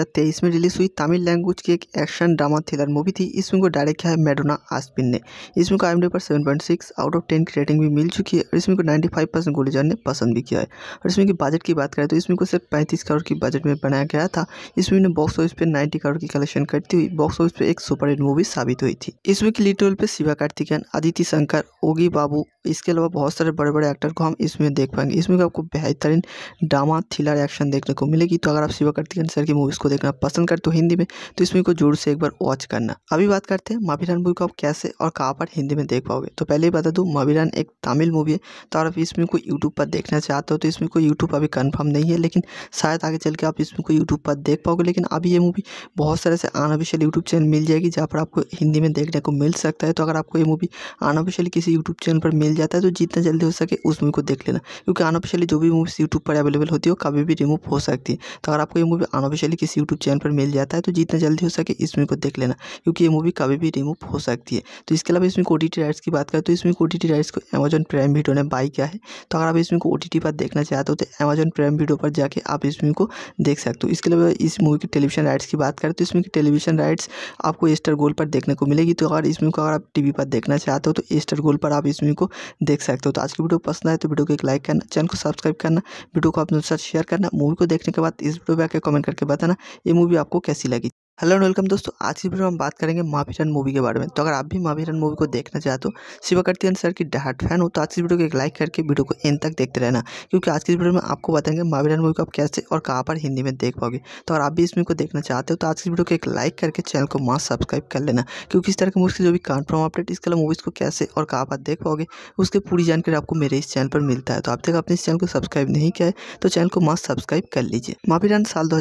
में रिलीज हुई तमिल लैंग्वेज की एक action action drama thriller movie थी इस फिल्म को डायरेक्ट किया है मेडोना आस्पिन ने इस फिल्म को आई पर seven point six out of ten की रेटिंग भी मिल चुकी है और इसमें को नाइन्टी फाइव परसेंट गुलिजर ने पसंद भी किया है और इसमें की बजट की बात करें तो इसमें को सिर्फ पैंतीस करोड़ की बजट में बनाया गया था इस मूवी ने बॉक्स ऑफिस पर नाइन्टी करोड़ की कलेक्शन करती हुई बॉक्स ऑफिस पर एक सुपर हिट मूवी साबित हुई थी इसमें की लिटोल पर शिवा कार्तिकन आदिति शंकर ओगी बाबू इसके अलावा बहुत सारे बड़े बड़े एक्टर को हम इसमें देख पाएंगे इसमें आपको बेहतरीन ड्रामा थ्रिलर एक्शन देखने को मिलेगी तो अगर आप शिवा कार्तिकन सर की मूवीज़ को देखना पसंद करते हो हिंदी में तो इसमें को जोर से एक बार वॉच करना अभी बात करते हैं माभिरान मूवी को आप कैसे और कहाँ पर हिंदी में देख पाओगे तो पहले ही बता दूँ माभिरान एक तमिल मूवी है तो आप इसमें को यूट्यूब पर देखना चाहते हो तो इसमें कोई यूट्यूब अभी कन्फर्म नहीं है लेकिन शायद आगे चल के आप इसमें को यूट्यूब पर देख पाओगे लेकिन अभी ये मूवी बहुत सारे से अनऑफिशियल यूट्यूब चैनल मिल जाएगी जहाँ पर आपको हिंदी में देखने को मिल सकता है तो अगर आपको ये मूवी अनऑफिशियल किसी यूट्यूब चैनल पर मिल जाता है तो जितना जल्दी हो सके उस मूवी को देख लेना क्योंकि अनऑफिशियली जो भी मूवीज़ यूट्यूब पर अवेलेबल होती है कभी भी रिमूव हो सकती है तो अगर आपको ये मूवी अनऑफिशियली किसी यूट्यूब चैनल पर मिल जाता है तो जितना जल्दी हो सके इसमें मूवी को देख लेना क्योंकि ये मूवी कभी भी रिमूव हो सकती है तो इसके अलावा इसमें ओ टी राइट्स की बात करें तो इसमें ओ टी राइट्स को अमेजन प्राइम वीडियो ने बाई किया है तो अगर आप इसमें को ओ पर देखना चाहते हो तो अमेजन प्राइम वीडियो पर जाकर आप इस मूवी को देख सकते हो इसके अलावा इस मूवी की टेलीविजन राइट्स की बात करें तो इसमें की टेलीविजन राइट्स आपको स्टार गोल पर देखने को मिलेगी तो अगर इस मूवी को अगर आप टीवी पर देखना चाहते हो तो एस्टर गोल पर आप इस मूवी को देख सकते हो तो आज की वीडियो पसंद आए तो वीडियो को एक लाइक करना चैनल को सब्सक्राइब करना वीडियो को अपने साथ शेयर करना मूवी को देखने के बाद इस वीडियो पर आकर कमेंट करके बताना ये मूवी आपको कैसी लगी हेलो एंड वेलकम दोस्तों आज की वीडियो में हम बात करेंगे माफियान मूवी के बारे में तो अगर आप भी माफियान मूवी को देखना चाहते हो शिवकर्तियन सर की डहाट फैन हो तो आज की वीडियो को एक लाइक करके वीडियो को एंड तक देखते रहना क्योंकि आज की वीडियो में आपको बताएंगे माफियान मूवी को आप कैसे और कहाँ पर हिंदी में देख पाओगे तो अगर आप भी इस मूवी को देखना चाहते हो तो आज की वीडियो को एक लाइक करके चैनल को मास्क सब्सक्राइब कर लेना क्योंकि इस तरह की मूवी जो भी कन्फर्म अपडेट इसके अलावा मूवीज़ को कैसे और कहाँ पर देख पाओगे उसकी पूरी जानकारी आपको मेरे इस चैनल पर मिलता है तो आप तक अपने इस चैनल को सब्सक्राइब नहीं किया है तो चैनल को माँ सब्सक्राइब कर लीजिए माफियान साल दो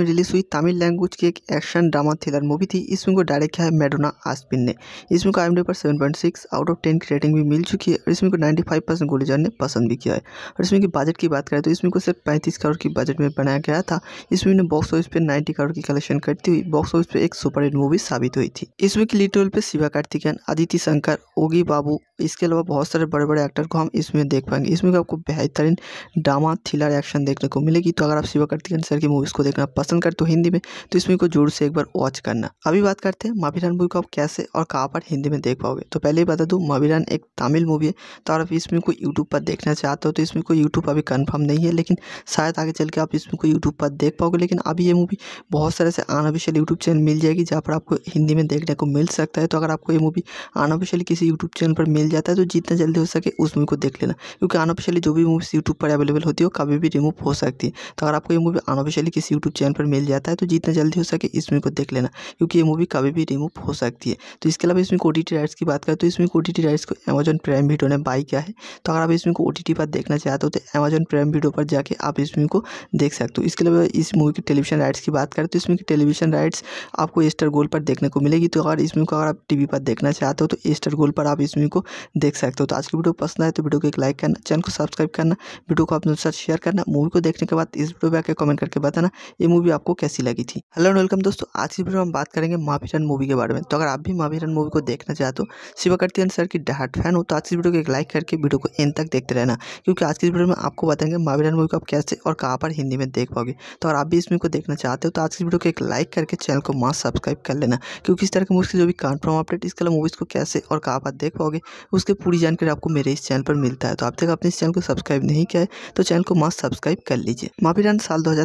में रिलीज हुई तमिल लैंग्वेज की एक action action drama thriller movie थी इस फिल्म को डायरेक्ट किया है मेडोना आस्पिन ने इस फिल्म को आई पर seven point six out of ten की रेटिंग भी मिल चुकी है और इसमें को नाइन्टी फाइव परसेंट गोलीजर ने पसंद भी किया है और इसमें की बजट की बात करें तो इसमें को सिर्फ पैंतीस करोड़ की बजट में बनाया गया था इस फिल्म ने बॉक्स ऑफिस पर नाइन्टी करोड़ की कलेक्शन करती हुई बॉक्स ऑफिस पर एक सुपरहिट मूवी साबित हुई थी इस फिल्म की लीड रोल पर शिवा कार्तिकन आदिति शंकर ओगी बाबू इसके अलावा बहुत सारे बड़े बड़े एक्टर को हम इसमें देख पाएंगे इसमें आपको बेहतरीन ड्रामा थ्रिलर एक्शन देखने को मिलेगी तो अगर आप शिवा कार्तिकन सर की मूवीज़ को देखना पसंद करते हो हिंदी में तो इसमें को जोर से एक बार वॉच करना अभी बात करते हैं माभिरान मूवी को आप कैसे और कहाँ पर हिंदी में देख पाओगे तो पहले ही बता दूँ माभिरान एक तमिल मूवी है तो आप इसमें कोई को यूट्यूब पर देखना चाहते हो तो इसमें कोई यूट्यूब अभी कन्फर्म नहीं है लेकिन शायद आगे चल के आप इसमें कोई यूट्यूब पर देख पाओगे लेकिन अभी ये मूवी बहुत सारे से अनऑफिशियल यूट्यूब चैनल मिल जाएगी जहाँ पर आपको हिंदी में देखने को मिल सकता है तो अगर आपको ये मूवी अनऑफिशियल किसी यूट्यूब चैनल पर मिल जाता है तो जितना जल्दी हो सके उस मूवी को देख लेना क्योंकि अनऑफिशियली जो भी मूवीज़ यूट्यूब पर अवेलेबल होती है वो कभी भी रिमूव हो सकती है तो अगर आपको ये मूवी अनऑफिशियली किसी यूट्यूब चैनल पर मिल जाता है तो जितना जल्दी हो सके इस मूवी को देख लेना क्योंकि ये मूवी कभी भी रिमूव हो सकती है तो इसके अलावा इसमें ओ टी राइट्स की बात करें तो इसमें ओ टी राइट्स को अमेजन प्राइम वीडियो ने बाई किया है तो अगर आप इसमें को टी पर देखना चाहते हो तो अमेजन प्राइम वीडियो पर जाकर आप इस मूवी को देख सकते हो इसके अलावा इस मूवी की टेलीविजन राइट्स की बात करें तो इसमें टेलीविजन राइट्स आपको एस्टर गोल्ड पर देखने को मिलेगी तो अगर इसमें को अगर आप वी पर देखना चाहते हो तो एस्टर गोल्ड पर आप इसमें को देख सकते हो तो आज की वीडियो पसंद आए तो वीडियो को एक लाइक करना चैनल को सब्सक्राइब करना वीडियो को अपने साथ शेयर करना मूवी को देखने के बाद इस वीडियो पर आकर कमेंट करके बताना ये मूवी आपको कैसी लगी थी हेलो एंड वेलकम दोस्तों दोस्तों आज की वीडियो में हम बात करेंगे माफिरन मूवी के बारे में तो अगर आप भी माफिरन मूवी को देखना चाहते हो तो शिवा सर की डहाट फैन हो तो आज की वीडियो को एक लाइक करके वीडियो को एंड तक देखते रहना क्योंकि आज की वीडियो में आपको बताएंगे माफिरन मूवी को आप कैसे और कहाँ पर हिंदी में देख पाओगे तो अगर आप भी इस मूवी को देखना चाहते हो तो आज की वीडियो को एक लाइक करके चैनल को मास्क सब्सक्राइब कर लेना क्योंकि इस तरह की मूवी जो भी कन्फर्म अपडेट इसके अलावा मूवीज़ को कैसे और कहाँ पर देख पाओगे उसकी पूरी जानकारी आपको मेरे इस चैनल पर मिलता है तो आप तक अपने इस चैनल को सब्सक्राइब नहीं किया है तो चैनल को मास्क सब्सक्राइब कर लीजिए माफिरन साल दो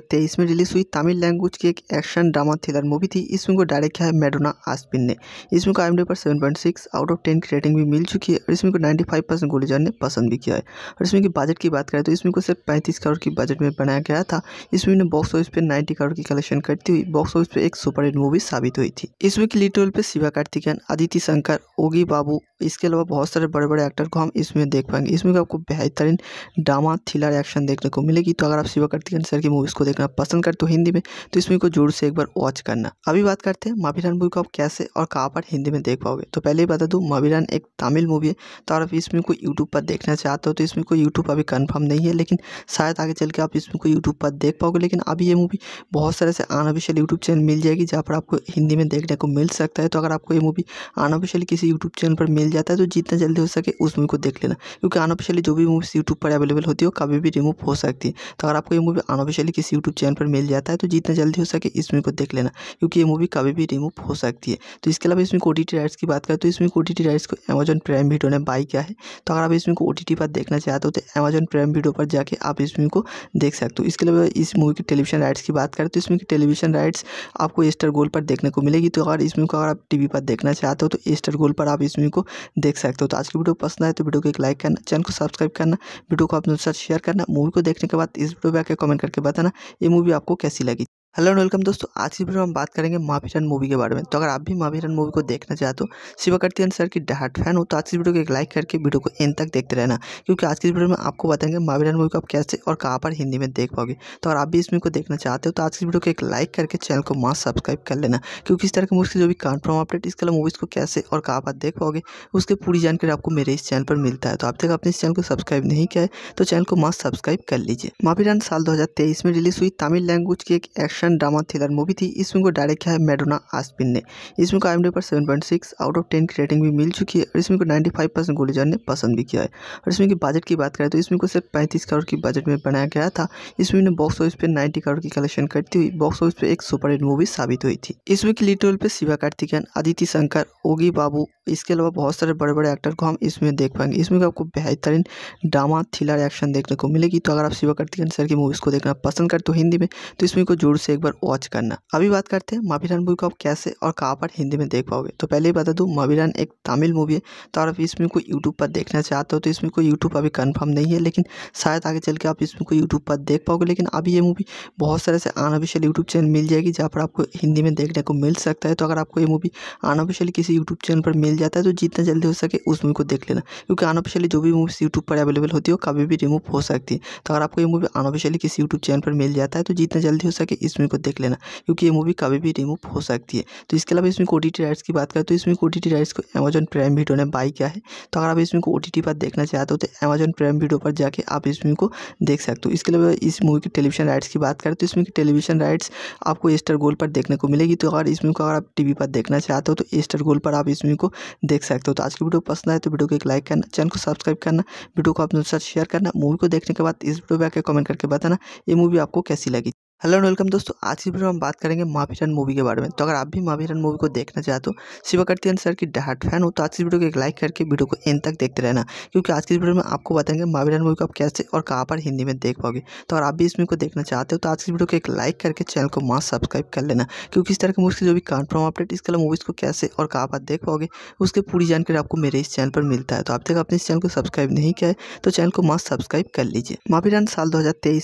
में रिलीज हुई तमिल लैंग्वेज की एक action drama thriller Hollywood movie थी इसमें को डायरेक्ट किया है मेडोना आस्पिन ने इसमें को आई एम पर seven point six out of ten की रेटिंग भी मिल चुकी है और इसमें को नाइन्टी फाइव परसेंट गोलीजर ने पसंद भी किया है और इसमें की बजट की बात करें तो इसमें को सिर्फ पैंतीस करोड़ की बजट में बनाया गया था इसमें ने बॉक्स ऑफिस पर नाइन्टी करोड़ की कलेक्शन करती हुई बॉक्स ऑफिस पर एक सुपरहिट मूवी साबित हुई थी इसमें की लीड रोल पर शिवा कार्तिकन आदित्य शंकर ओगी बाबू इसके अलावा बहुत सारे बड़े बड़े एक्टर को हम इसमें देख पाएंगे इसमें आपको बेहतरीन ड्रामा थ्रिलर एक्शन देखने को मिलेगी तो अगर आप शिवा कार्तिकन सर की मूवीज़ को देखना पसंद करते हो हिंदी में तो इसमें को जोर से एक बार वॉच कर करना अभी बात करते हैं माभिरान मूवी को आप कैसे और कहाँ पर हिंदी में देख पाओगे तो पहले ही बता दूँ माभिरान एक तमिल मूवी है तो आप इसमें को यूट्यूब पर देखना चाहते हो तो इसमें कोई यूट्यूब अभी कन्फर्म नहीं है लेकिन शायद आगे चल के आप इसमें को यूट्यूब पर देख पाओगे लेकिन अभी ये मूवी बहुत सारे से अनऑफिशियल यूट्यूब चैनल मिल जाएगी जहाँ पर आपको हिंदी में देखने को मिल सकता है तो अगर आपको ये मूवी अनऑफिशियल किसी यूट्यूब चैनल पर मिल जाता है तो जितना जल्दी हो सके उस मूवी को देख लेना क्योंकि अनऑफिशियली जो भी मूवीज़ यूट्यूब पर अवेलेबल होती है कभी भी रिमूव हो सकती है तो अगर आपको ये मूवी अनऑफिशियली किसी यूट्यूब चैनल पर मिल जाता है तो जितना जल्दी हो सके इस मूवी को देख लेना क्योंकि ये मूवी कभी भी रिमूव हो सकती है तो इसके अलावा इसमें ओ टी राइट्स की बात करें तो इसमें ओ टी राइट्स को अमेजन प्राइम वीडियो ने बाई किया है तो अगर आप इसमें को ओ पर देखना चाहते हो तो अमेजन प्राइम वीडियो पर जाकर आप इसमें को देख सकते हो इसके अलावा इस मूवी की टेलीविजन राइट्स की बात करें तो इसमें की टेलीविजन राइट्स आपको एस्टर गोल पर देखने को मिलेगी तो अगर इसमें को अगर आप टी पर देखना चाहते हो तो एस्टर गोल पर आप इसमें को देख सकते हो तो आज की वीडियो पसंद आए तो वीडियो को एक लाइक करना चैनल को सब्सक्राइब करना वीडियो को अपने साथ शेयर करना मूवी को देखने के बाद इस वीडियो पर आकर कमेंट करके बताना ये मूवी आपको कैसी लगी हेलो एंड वेलकम दोस्तों आज की वीडियो हम बात करेंगे माफिरन मूवी के बारे में तो अगर आप भी माफिरन मूवी को देखना चाहते हो शिवकर्तियन सर की डहाट फैन हो तो आज की वीडियो को एक लाइक करके वीडियो को एंड तक देखते रहना क्योंकि आज की वीडियो में आपको बताएंगे माफिरन मूवी को आप कैसे और कहाँ पर हिंदी में देख पाओगे तो अगर आप भी इस मूवी को देखना चाहते हो तो आज की वीडियो को एक लाइक करके चैनल को मास्क सब्सक्राइब कर लेना क्योंकि इस तरह के मूवी जो भी कन्फर्म अपडेट इसके अलावा मूवीज़ को कैसे और कहाँ पर देख पाओगे उसकी पूरी जानकारी आपको मेरे इस चैनल पर मिलता है तो आप तक आपने इस चैनल को सब्सक्राइब नहीं किया है तो चैनल को मास्क सब्सक्राइब कर लीजिए माफिरन साल दो में रिलीज हुई तमिल लैंग्वेज की एक action action drama thriller movie थी इस फिल्म को डायरेक्ट किया है मेडोना आसपिन ने इस फिल्म को आई पर seven point six out of ten की रेटिंग भी मिल चुकी है और इसमें को नाइन्टी फाइव परसेंट गुलजार ने पसंद भी किया है और इसमें की बजट की बात करें तो इसमें को सिर्फ पैंतीस करोड़ की बजट में बनाया गया था इस फिल्म ने बॉक्स ऑफिस पर नाइन्टी करोड़ की कलेक्शन करती हुई बॉक्स ऑफिस पर एक सुपर हिट मूवी साबित हुई थी इसमें की लीड रोल पर शिवा कार्तिकन आदिति शंकर ओगी बाबू इसके अलावा बहुत सारे बड़े बड़े एक्टर को हम इसमें देख पाएंगे इसमें आपको बेहतरीन ड्रामा थ्रिलर एक्शन देखने को मिलेगी तो अगर आप शिवा कार्तिकन सर की मूवीज़ को देखना पसंद करते हो हिंदी में तो इसमें को जोर से एक बार वॉच करना अभी बात करते हैं माभिरान मूवी को आप कैसे और कहाँ पर हिंदी में देख पाओगे तो पहले ही बता दूँ माभिरान एक तमिल मूवी है तो आप इसमें को यूट्यूब पर देखना चाहते हो तो इसमें कोई यूट्यूब अभी कन्फर्म नहीं है लेकिन शायद आगे चल के आप इसमें कोई यूट्यूब पर देख पाओगे लेकिन अभी ये मूवी बहुत सारे से अनऑफिशियल यूट्यूब चैनल मिल जाएगी जहाँ पर आपको हिंदी में देखने को मिल सकता है तो अगर आपको ये मूवी अनऑफिशियल किसी यूट्यूब चैनल पर मिल जाता है तो जितना जल्दी हो सके उस मूवी को देख लेना क्योंकि अनऑफिशियली जो भी मूवीज़ यूट्यूब पर अवेलेबल होती है वो कभी भी रिमूव हो सकती है तो अगर आपको ये मूवी अनऑफिशियली किसी यूट्यूब चैनल पर मिल जाता है तो जितना जल्दी हो सके इसमें मूवी को देख लेना क्योंकि ये मूवी कभी भी रिमूव हो सकती है तो इसके अलावा इसमें ओ टी राइट्स की बात करें तो इसमें ओ टी राइट्स को अमेजन प्राइम वीडियो ने बाई किया है तो अगर आप इसमें को ओ टी पर देखना चाहते हो तो अमेजन प्राइम वीडियो पर जाकर आप इसमें को देख सकते हो इसके अलावा इस मूवी की टेलीविजन राइट्स की बात करें तो इसमें टेलीविजन राइट्स आपको स्टार गोल पर देखने को मिलेगी तो अगर इसमें को अगर आप टीवी पर देखना चाहते हो तो एस्टर गोल पर आप इसमें को देख सकते हो तो आज की वीडियो पसंद आए तो वीडियो को एक लाइक करना चैनल को सब्सक्राइब करना वीडियो को अपने साथ शेयर करना मूवी को देखने के बाद इस वीडियो पर आकर कमेंट करके बताना ये मूवी आपको कैसी लगी हेलो एंड वेलकम दोस्तों आज की वीडियो में हम बात करेंगे माफिरन मूवी के बारे में तो अगर आप भी माफिरन मूवी को देखना चाहते हो तो शिवकर्तियन सर की डहाट फैन हो तो आज की वीडियो को एक लाइक करके वीडियो को एंड तक देखते रहना क्योंकि आज की वीडियो में आपको बताएंगे माफिरन मूवी को आप कैसे और कहाँ पर हिंदी में देख पाओगे तो अगर आप भी इस मूवी को देखना चाहते हो तो आज की वीडियो को एक लाइक करके चैनल को मास्क सब्सक्राइब कर लेना क्योंकि इस तरह के मूवी जो भी कन्फर्म अपडेट इसके अलावा मूवीज़ को कैसे और कहाँ पर देख पाओगे उसकी पूरी जानकारी आपको मेरे इस चैनल पर मिलता है तो आप तक अपने इस चैनल को सब्सक्राइब नहीं किया है तो चैनल को मास्क सब्सक्राइब कर लीजिए माफिरन साल दो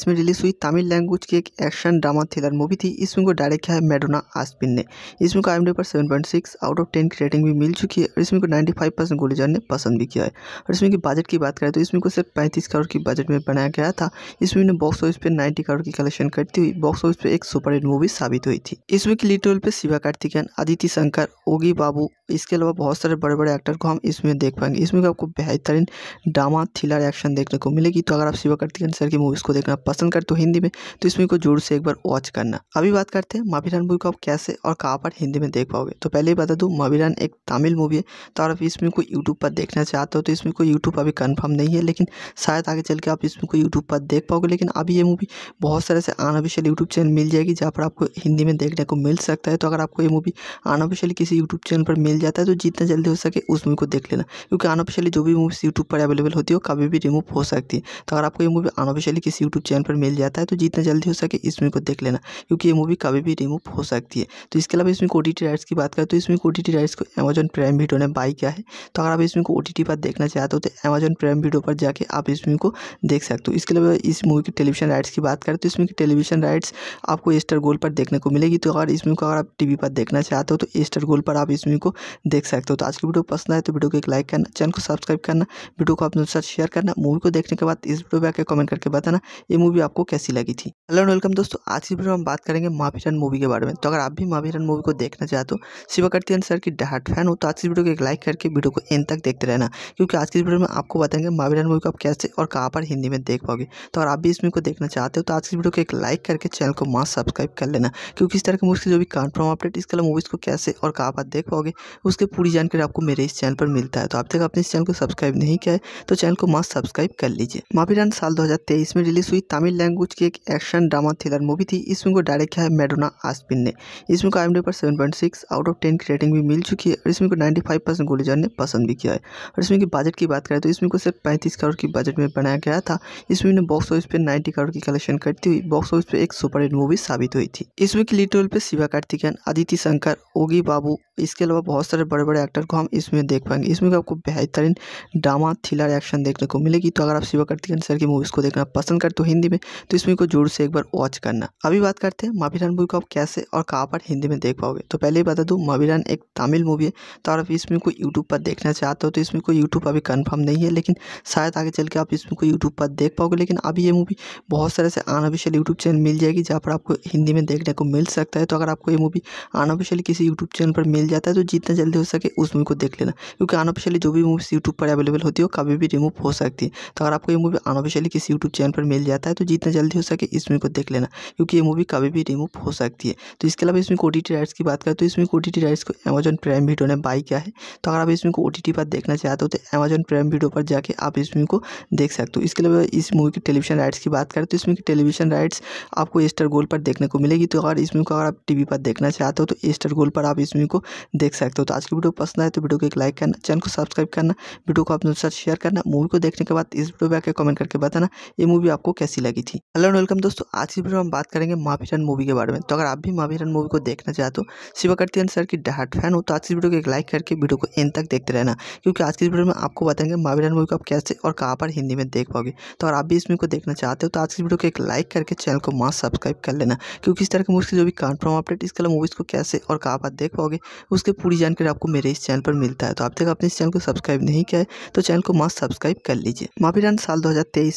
में रिलीज हुई तमिल लैंग्वेज की एक action action drama thriller movie थी इस फिल्म को डायरेक्ट किया है मेडोना आसपिन ने इस फिल्म को आई पर seven point six out of ten की रेटिंग भी मिल चुकी है और इसमें को नाइन्टी फाइव परसेंट गुलिजन ने पसंद भी किया है और इसमें की बजट की बात करें तो इसमें को सिर्फ पैंतीस करोड़ की बजट में बनाया गया था इसमें ने बॉक्स ऑफिस पर नाइन्टी करोड़ की कलेक्शन करती हुई बॉक्स ऑफिस पर एक सुपर हिट मूवी साबित हुई थी इसमें की लीड रोल पर शिवा कार्तिकन आदिति शंकर ओगी बाबू इसके अलावा बहुत सारे बड़े बड़े एक्टर को हम इसमें देख पाएंगे इसमें आपको बेहतरीन ड्रामा थ्रिलर एक्शन देखने को मिलेगी तो अगर आप शिवा कार्तिकन सर की मूवीज़ को देखना पसंद करते हो हिंदी में तो इसमें को जोर से एक बार वॉच करना अभी बात करते हैं माभिरान मूवी को आप कैसे और कहाँ पर हिंदी में देख पाओगे तो पहले ही बता दूँ माभिरान एक तमिल मूवी है तो आप इसमें को यूट्यूब पर देखना चाहते हो तो इसमें कोई यूट्यूब अभी कन्फर्म नहीं है लेकिन शायद आगे चल के आप इसमें कोई यूट्यूब पर देख पाओगे लेकिन अभी ये मूवी बहुत सारे से अनऑफिशियल यूट्यूब चैनल मिल जाएगी जहाँ पर आपको हिंदी में देखने को मिल सकता है तो अगर आपको ये मूवी अनऑफिशियल किसी यूट्यूब चैनल पर मिल जाता है तो जितना जल्दी हो सके उस मूवी को देख लेना क्योंकि अनऑफिशियली जो भी मूवीज़ यूट्यूब पर अवेलेबल होती है वो कभी भी रिमूव हो सकती है तो अगर आपको ये मूवी अनऑफिशियली किसी यूट्यूब चैनल पर मिल जाता है तो जितना जल्दी हो सके इस इसमें को देख लेना क्योंकि ये मूवी कभी भी रिमूव हो सकती है तो इसके अलावा इसमें ओ टी राइट्स की बात करें तो इसमें ओ टी राइट्स को अमेजन प्राइम वीडियो ने बाई किया है तो अगर आप इसमें को टी पर देखना चाहते हो तो अमेजन प्राइम वीडियो पर जाकर आप इसमें को देख सकते हो इसके अलावा इस मूवी की टेलीविजन राइट्स की बात करें तो इसमें टेलीविजन राइट्स आपको एस्टर गोल पर देखने को मिलेगी तो अगर इसमें को अगर आप टी पर देखना चाहते हो तो एस्टर गोल पर आप इसमें को देख सकते हो तो आज की वीडियो पसंद आए तो वीडियो को एक लाइक करना चैनल को सब्सक्राइब करना वीडियो को अपने साथ शेयर करना मूवी को देखने के बाद इस वीडियो पर आकर कमेंट करके बताना ये मूवी आपको कैसी लगी थी हेलो वेलकम दोस्तों दोस्तों आज की वीडियो में हम बात करेंगे माफिरन मूवी के बारे में तो अगर आप भी माफिरन मूवी को देखना चाहते हो शिवकर्तियन सर की डहाट फैन हो तो आज की वीडियो को एक लाइक करके वीडियो को एंड तक देखते रहना क्योंकि आज की वीडियो में आपको बताएंगे माफिरन मूवी को आप कैसे और कहाँ पर हिंदी में देख पाओगे तो अगर आप भी इस मूवी को देखना चाहते हो तो आज की वीडियो को एक लाइक करके चैनल को मास्क सब्सक्राइब कर लेना क्योंकि इस तरह की मूवी जो भी कन्फर्म अपडेट इसके कल मूवीज़ को कैसे और कहाँ पर देख पाओगे उसकी पूरी जानकारी आपको मेरे इस चैनल पर मिलता है तो आप तक आपने इस चैनल को सब्सक्राइब नहीं किया है तो चैनल को मास्क सब्सक्राइब कर लीजिए माफिरन साल दो में रिलीज हुई तमिल लैंग्वेज की एक एक्शन ड्रामा थ्रिलर हज़ार मूवी थी इस फिल्म को डायरेक्ट किया है मेडोना आसपिन ने इस फिल्म को आई पर seven point six out of ten की रेटिंग भी मिल चुकी है और इसमें को नाइन्टी फाइव परसेंट गोलीजर ने पसंद भी किया है और इसमें की बजट की बात करें तो इसमें को सिर्फ पैंतीस करोड़ की बजट में बनाया गया था इसमें ने बॉक्स ऑफिस पर नाइन्टी करोड़ की कलेक्शन करती हुई बॉक्स ऑफिस पर एक सुपरहिट मूवी साबित हुई थी इसमें की लीड रोल पर शिवा कार्तिकन अदिति शंकर ओगी बाबू इसके अलावा बहुत सारे बड़े बड़े एक्टर को हम इसमें देख पाएंगे इसमें आपको बेहतरीन ड्रामा थ्रिलर एक्शन देखने को मिलेगी तो अगर आप शिवा कार्तिकेन सर की मूवीज़ को देखना पसंद करते हो हिंदी में तो इसमें को जोर से एक बार वॉच करना अभी बात करते हैं माभिरान मूवी को आप कैसे और कहाँ पर हिंदी में देख पाओगे तो पहले ही बता दूँ माभिरान एक तमिल मूवी है तो अगर आप इसमें को यूट्यूब पर देखना चाहते हो तो इसमें को यूट्यूब अभी कन्फर्म नहीं है लेकिन शायद आगे चल के आप इसमें को यूट्यूब पर देख पाओगे लेकिन अभी ये मूवी बहुत सारे से अनऑफिशियल यूट्यूब चैनल मिल जाएगी जहाँ पर आपको हिंदी में देखने को मिल सकता है तो अगर आपको ये मूवी अनऑफिशियल किसी यूट्यूब चैनल पर मिल जाता है तो जितना जल्दी हो सके उस मूवी को देख लेना क्योंकि अनऑफिशियली जो भी मूवीज़ यूट्यूब पर अवेलेबल होती है वो कभी भी रिमूव हो सकती है तो अगर आपको ये मूवी अनऑफिशियली किसी यूट्यूब चैनल पर मिल जाता है तो जितना जल्दी हो सके इस मूवी को देख लेना क्योंकि ये मूवी कभी भी रिमूव हो सकती है तो इसके अलावा इसमें ओ राइट्स की बात करें तो इसमें ओ राइट्स को अमेजन प्राइम वीडियो ने बाई किया है तो अगर आप इसमें को ओ पर देखना चाहते हो तो अमेजन प्राइम वीडियो पर जाकर आप इस मूवी को देख सकते हो इसके अलावा इस मूवी की टेलीविजन राइट्स की बात करें तो इसमें की टेलीविजन राइट्स आपको एस्टर गोल पर देखने को मिलेगी तो अगर इसमें को अगर आप टी पर देखना चाहते हो तो एस्टर गोल पर आप इसमें को देख सकते हो तो आज की वीडियो पसंद आए तो वीडियो को एक लाइक करना चैनल को सब्सक्राइब करना वीडियो को अपने साथ शेयर करना मूवी को देखने के बाद इस वीडियो में आकर कमेंट करके बताना ये मूवी आपको कैसी लगी थी हेलो वेलकम दोस्तों आज की वीडियो में हम बात करेंगे माभिरन मूवी के बारे में तो अगर आप भी माभिरन मूवी को देखना चाहते हो तो शिवा सर की डहाट फैन हो तो आज की वीडियो को एक लाइक करके वीडियो को एंड तक देखते रहना क्योंकि आज की वीडियो में आपको बताएंगे माभिरन मूवी को आप कैसे और कहाँ पर हिंदी में देख पाओगे तो अगर आप भी इस मूवी को देखना चाहते हो तो आज की वीडियो को एक लाइक करके चैनल को माँ सब्सक्राइब कर लेना क्योंकि इस तरह के मूवी जो भी कन्फर्म अपडेट इसके अलावा मूवीज़ को कैसे और कहाँ पर देख पाओगे उसके पूरी जानकारी आपको मेरे इस चैनल पर मिलता है तो आप तक आपने इस चैनल को सब्सक्राइब नहीं किया है तो चैनल को मस्त सब्सक्राइब कर लीजिए रान साल दो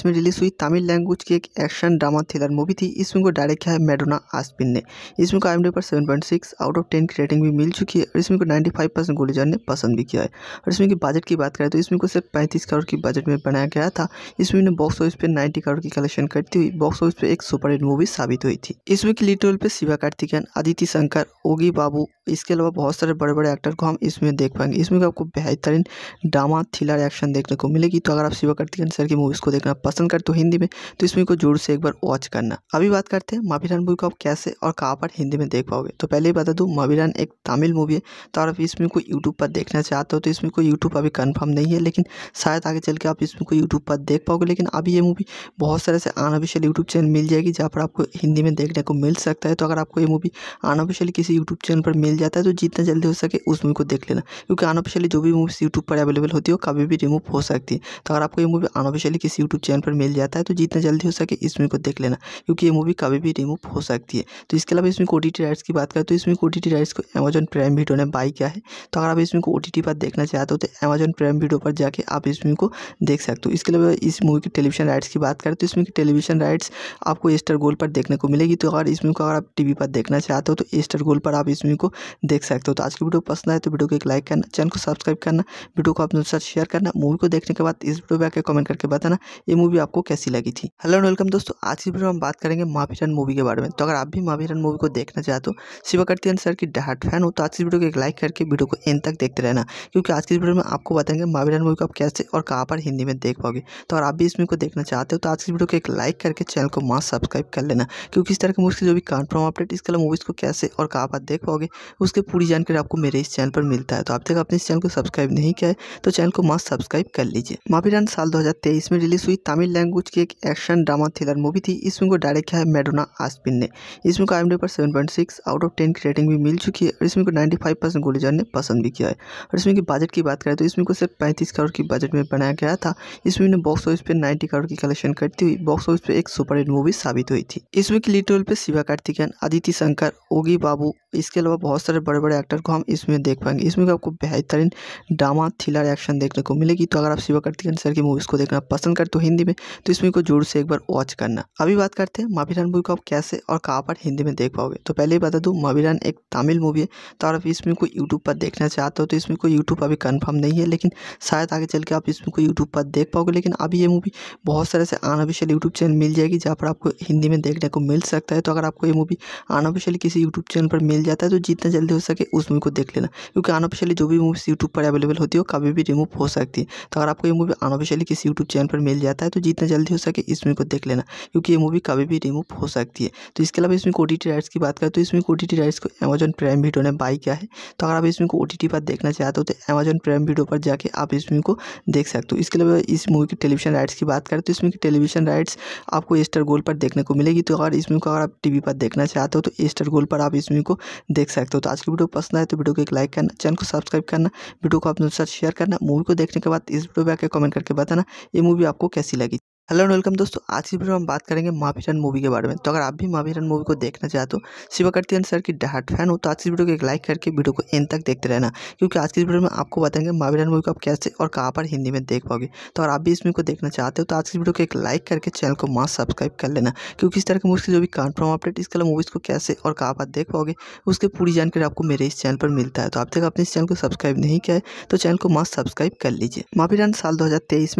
में रिलीज हुई तमिल लैंग्वेज की एक एक्शन ड्रामा थ्रिलर मूवी थी इस फिल्म को डायरेक्ट किया है मेडोना आसपिन ने इस फिल्म को आई पर सेवन आउट ऑफ टेन की रेटिंग भी मिल चुकी है और इसमें को नाइन्टी फाइव परसेंट ने पसंद भी किया है और इसमें की बजट की बात करें तो इसमें को सिर्फ पैंतीस करोड़ की बजट में बनाया गया था इस फिल्म ने बॉक्स ऑफिस पर नाइन्टी करोड़ की कलेक्शन करती हुई बॉक्स ऑफिस पर एक सुपर हिट मूवी साबित हुई थी इसमें की लीड रोल पर शिवा कार्तिकन आदिति शंकर ओगी बाबू इसके अलावा बहुत बहुत सारे बड़े बड़े एक्टर को हम इसमें देख पाएंगे इसमें भी आपको बेहतरीन ड्रामा थ्रिलर एक्शन देखने को मिलेगी तो अगर आप शिवा कार्तिकन सर की मूवीज़ को देखना पसंद करते हो हिंदी में तो इसमें को जोर से एक बार वॉच करना अभी बात करते हैं माभिरान मूवी को आप कैसे और कहाँ पर हिंदी में देख पाओगे तो पहले ही बता दूँ माभिरान एक तमिल मूवी है तो अगर आप इसमें को यूट्यूब पर देखना चाहते हो तो इसमें को यूट्यूब अभी कन्फर्म नहीं है लेकिन शायद आगे चल के आप इसमें को यूट्यूब पर देख पाओगे लेकिन अभी ये मूवी बहुत सारे से अनऑफिशियल यूट्यूब चैनल मिल जाएगी जहाँ पर आपको हिंदी में देखने को मिल सकता है तो अगर आपको ये मूवी अनऑफिशियल किसी यूट्यूब चैनल पर मिल जाता है तो जितना जितना जल्दी हो सके उस मूवी को देख लेना क्योंकि अनऑफिशियली जो भी मूवीज़ यूट्यूब पर अवेलेबल होती है हो, कभी भी रिमूव हो सकती है तो अगर आपको ये मूवी अनऑफिशियली किसी यूट्यूब चैनल पर मिल जाता है तो जितना जल्दी हो सके इस मूवी को देख लेना क्योंकि ये मूवी कभी भी रिमूव हो सकती है तो इसके अलावा इसमें ओ टी राइट्स की बात करें तो इसमें ओ टी राइट्स को अमेजन प्राइम वीडियो ने बाई किया है तो अगर आप इसमें को टी पर देखना चाहते हो तो अमेजन प्राइम वीडियो पर जाकर आप इस मूवी को देख सकते हो इसके अलावा इस मूवी की टेलीविजन राइट्स की बात करें तो इसमें की टेलीविजन राइट्स आपको एस्टर गोल पर देखने को मिलेगी तो अगर इसमें को अगर आप टीवी पर देखना चाहते हो तो एस्टर गोल पर आप इसमें को देख सकते हो दोस्तों तो आज की वीडियो पसंद आए तो वीडियो को एक लाइक करना चैनल को सब्सक्राइब करना वीडियो को अपने साथ शेयर करना मूवी को देखने के बाद इस वीडियो पर आकर कमेंट करके बताना ये मूवी आपको कैसी लगी थी हेलो एंड वेलकम दोस्तों आज की वीडियो में हम बात करेंगे माफीरन मूवी के बारे में तो अगर आप भी माफीरन मूवी को देखना चाहते हो शिवाकर्तियन सर की डहाट फैन हो तो आज की वीडियो को एक लाइक करके वीडियो को एंड तक देखते रहना क्योंकि आज की वीडियो में आपको बताएंगे माफीरन मूवी को आप कैसे और कहाँ पर हिंदी में देख पाओगे तो अगर आप भी इस मूवी को देखना चाहते हो तो आज की वीडियो को एक लाइक करके चैनल को मास्क सब्सक्राइब कर लेना क्योंकि इस तरह की मूवी जो भी कॉन्फर्म अपडेट इसके अलावा मूवीज़ को कैसे और कहाँ पर देख पाओगे उसके पूरी जानकारी आपको मेरे इस चैनल पर मिलता है तो आप तक आपने इस चैनल को सब्सक्राइब नहीं किया है तो चैनल को मास्क सब्सक्राइब कर लीजिए माफीरान साल 2023 में रिलीज हुई तमिल लैंग्वेज की एक एक्शन ड्रामा थ्रिलर मूवी थी इस को डायरेक्ट किया है मेडोना आसपिन ने इसमें को आई पर सेवन आउट ऑफ टेन की रेटिंग भी मिल चुकी है और इसमें को नाइन्टी फाइव ने पसंद भी किया है और इसमें की बजट की बात करें तो इसमें को सिर्फ पैंतीस करोड़ की बजट में बनाया गया था इसमें ने बॉक्स ऑफिस पर नाइन्टी करोड़ की कलेक्शन करती हुई बॉक्स ऑफिस पर एक सुपरहिट मूवी साबित हुई थी इसमें की लीड रोल पर शिवा कार्तिकन आदिति शंकर ओगी बाबू इसके अलावा बहुत सारे बड़े बड़े एक्टर को हम इसमें देख पाएंगे इसमें आपको बेहतरीन ड्रामा थ्रिलर एक्शन देखने को मिलेगी तो अगर आप शिवा कार्तिकेन सर की मूवीज़ को देखना पसंद करते हो हिंदी में तो इस मूवी को जोर से एक बार वॉच करना अभी बात करते हैं माभिरान मूवी को आप कैसे और कहाँ पर हिंदी में देख पाओगे तो पहले ही बता दूँ माभिरान एक तमिल मूवी है तो अगर आप इसमें को यूट्यूब पर देखना चाहते हो तो इसमें को यूट्यूब अभी कन्फर्म नहीं है लेकिन शायद आगे चल के आप इसमें को यूट्यूब पर देख पाओगे लेकिन अभी ये मूवी बहुत सारे से अनऑफिशियल यूट्यूब चैनल मिल जाएगी जहाँ पर आपको हिंदी में देखने को मिल सकता है तो अगर आपको ये मूवी अनऑफिशियल किसी यूट्यूब चैनल पर मिल मिल जाता है तो जितना जल्दी हो सके उस मूवी को देख लेना क्योंकि अनऑफिशियली जो भी मूवीज़ यूट्यूब पर अवेलेबल होती है कभी भी रिमूव हो सकती है तो अगर आपको ये मूवी अनऑफिशियली किसी यूट्यूब चैनल पर मिल जाता है तो जितना जल्दी हो सके इस मूवी को देख लेना क्योंकि ये मूवी कभी भी रिमूव हो सकती है तो इसके अलावा इसमें ओ टी राइट्स की बात करें तो इसमें ओ टी राइट्स को अमेजन प्राइम वीडियो ने बाई किया है तो अगर आप इसमें को ओ पर देखना चाहते हो तो अमेजन प्राइम वीडियो पर जाकर आप इस मूवी को देख सकते हो इसके अलावा इस मूवी की टेलीविजन राइट्स की बात करें तो इसमें टेलीविजन राइट्स आपको एस्टर गोल पर देखने को मिलेगी तो अगर इसमें को अगर आप टीवी पर देखना चाहते हो तो एस्टर गोल पर आप इसमें को देख सकते हो तो आज की वीडियो पसंद आए तो वीडियो को एक लाइक करना चैनल को सब्सक्राइब करना वीडियो को अपने साथ शेयर करना मूवी को देखने के बाद इस वीडियो पर आकर कमेंट करके बताना ये मूवी आपको कैसी लगी हेलो एंड वेलकम दोस्तों आज की वीडियो में हम बात करेंगे माफिरन मूवी के बारे में तो अगर आप भी माफिरन मूवी को देखना चाहते हो शिवा सर की डहाट फैन हो तो आज की वीडियो को एक लाइक करके वीडियो को एंड तक देखते रहना क्योंकि आज की वीडियो में आपको बताएंगे माफिरन मूवी को आप कैसे और कहाँ पर हिंदी में देख पाओगे तो अगर आप भी इस मूवी को देखना चाहते हो तो आज की वीडियो को एक लाइक करके चैनल को मास्क सब्सक्राइब कर लेना क्योंकि इस तरह के मूवी जो भी कन्फर्म अपडेट इसके अलावा मूवीज़ को कैसे और कहाँ पर देख पाओगे उसकी पूरी जानकारी आपको मेरे इस चैनल पर मिलता है तो आप तक अपने इस चैनल को सब्सक्राइब नहीं किया है तो चैनल को मास्क सब्सक्राइब कर लीजिए माफिरन साल दो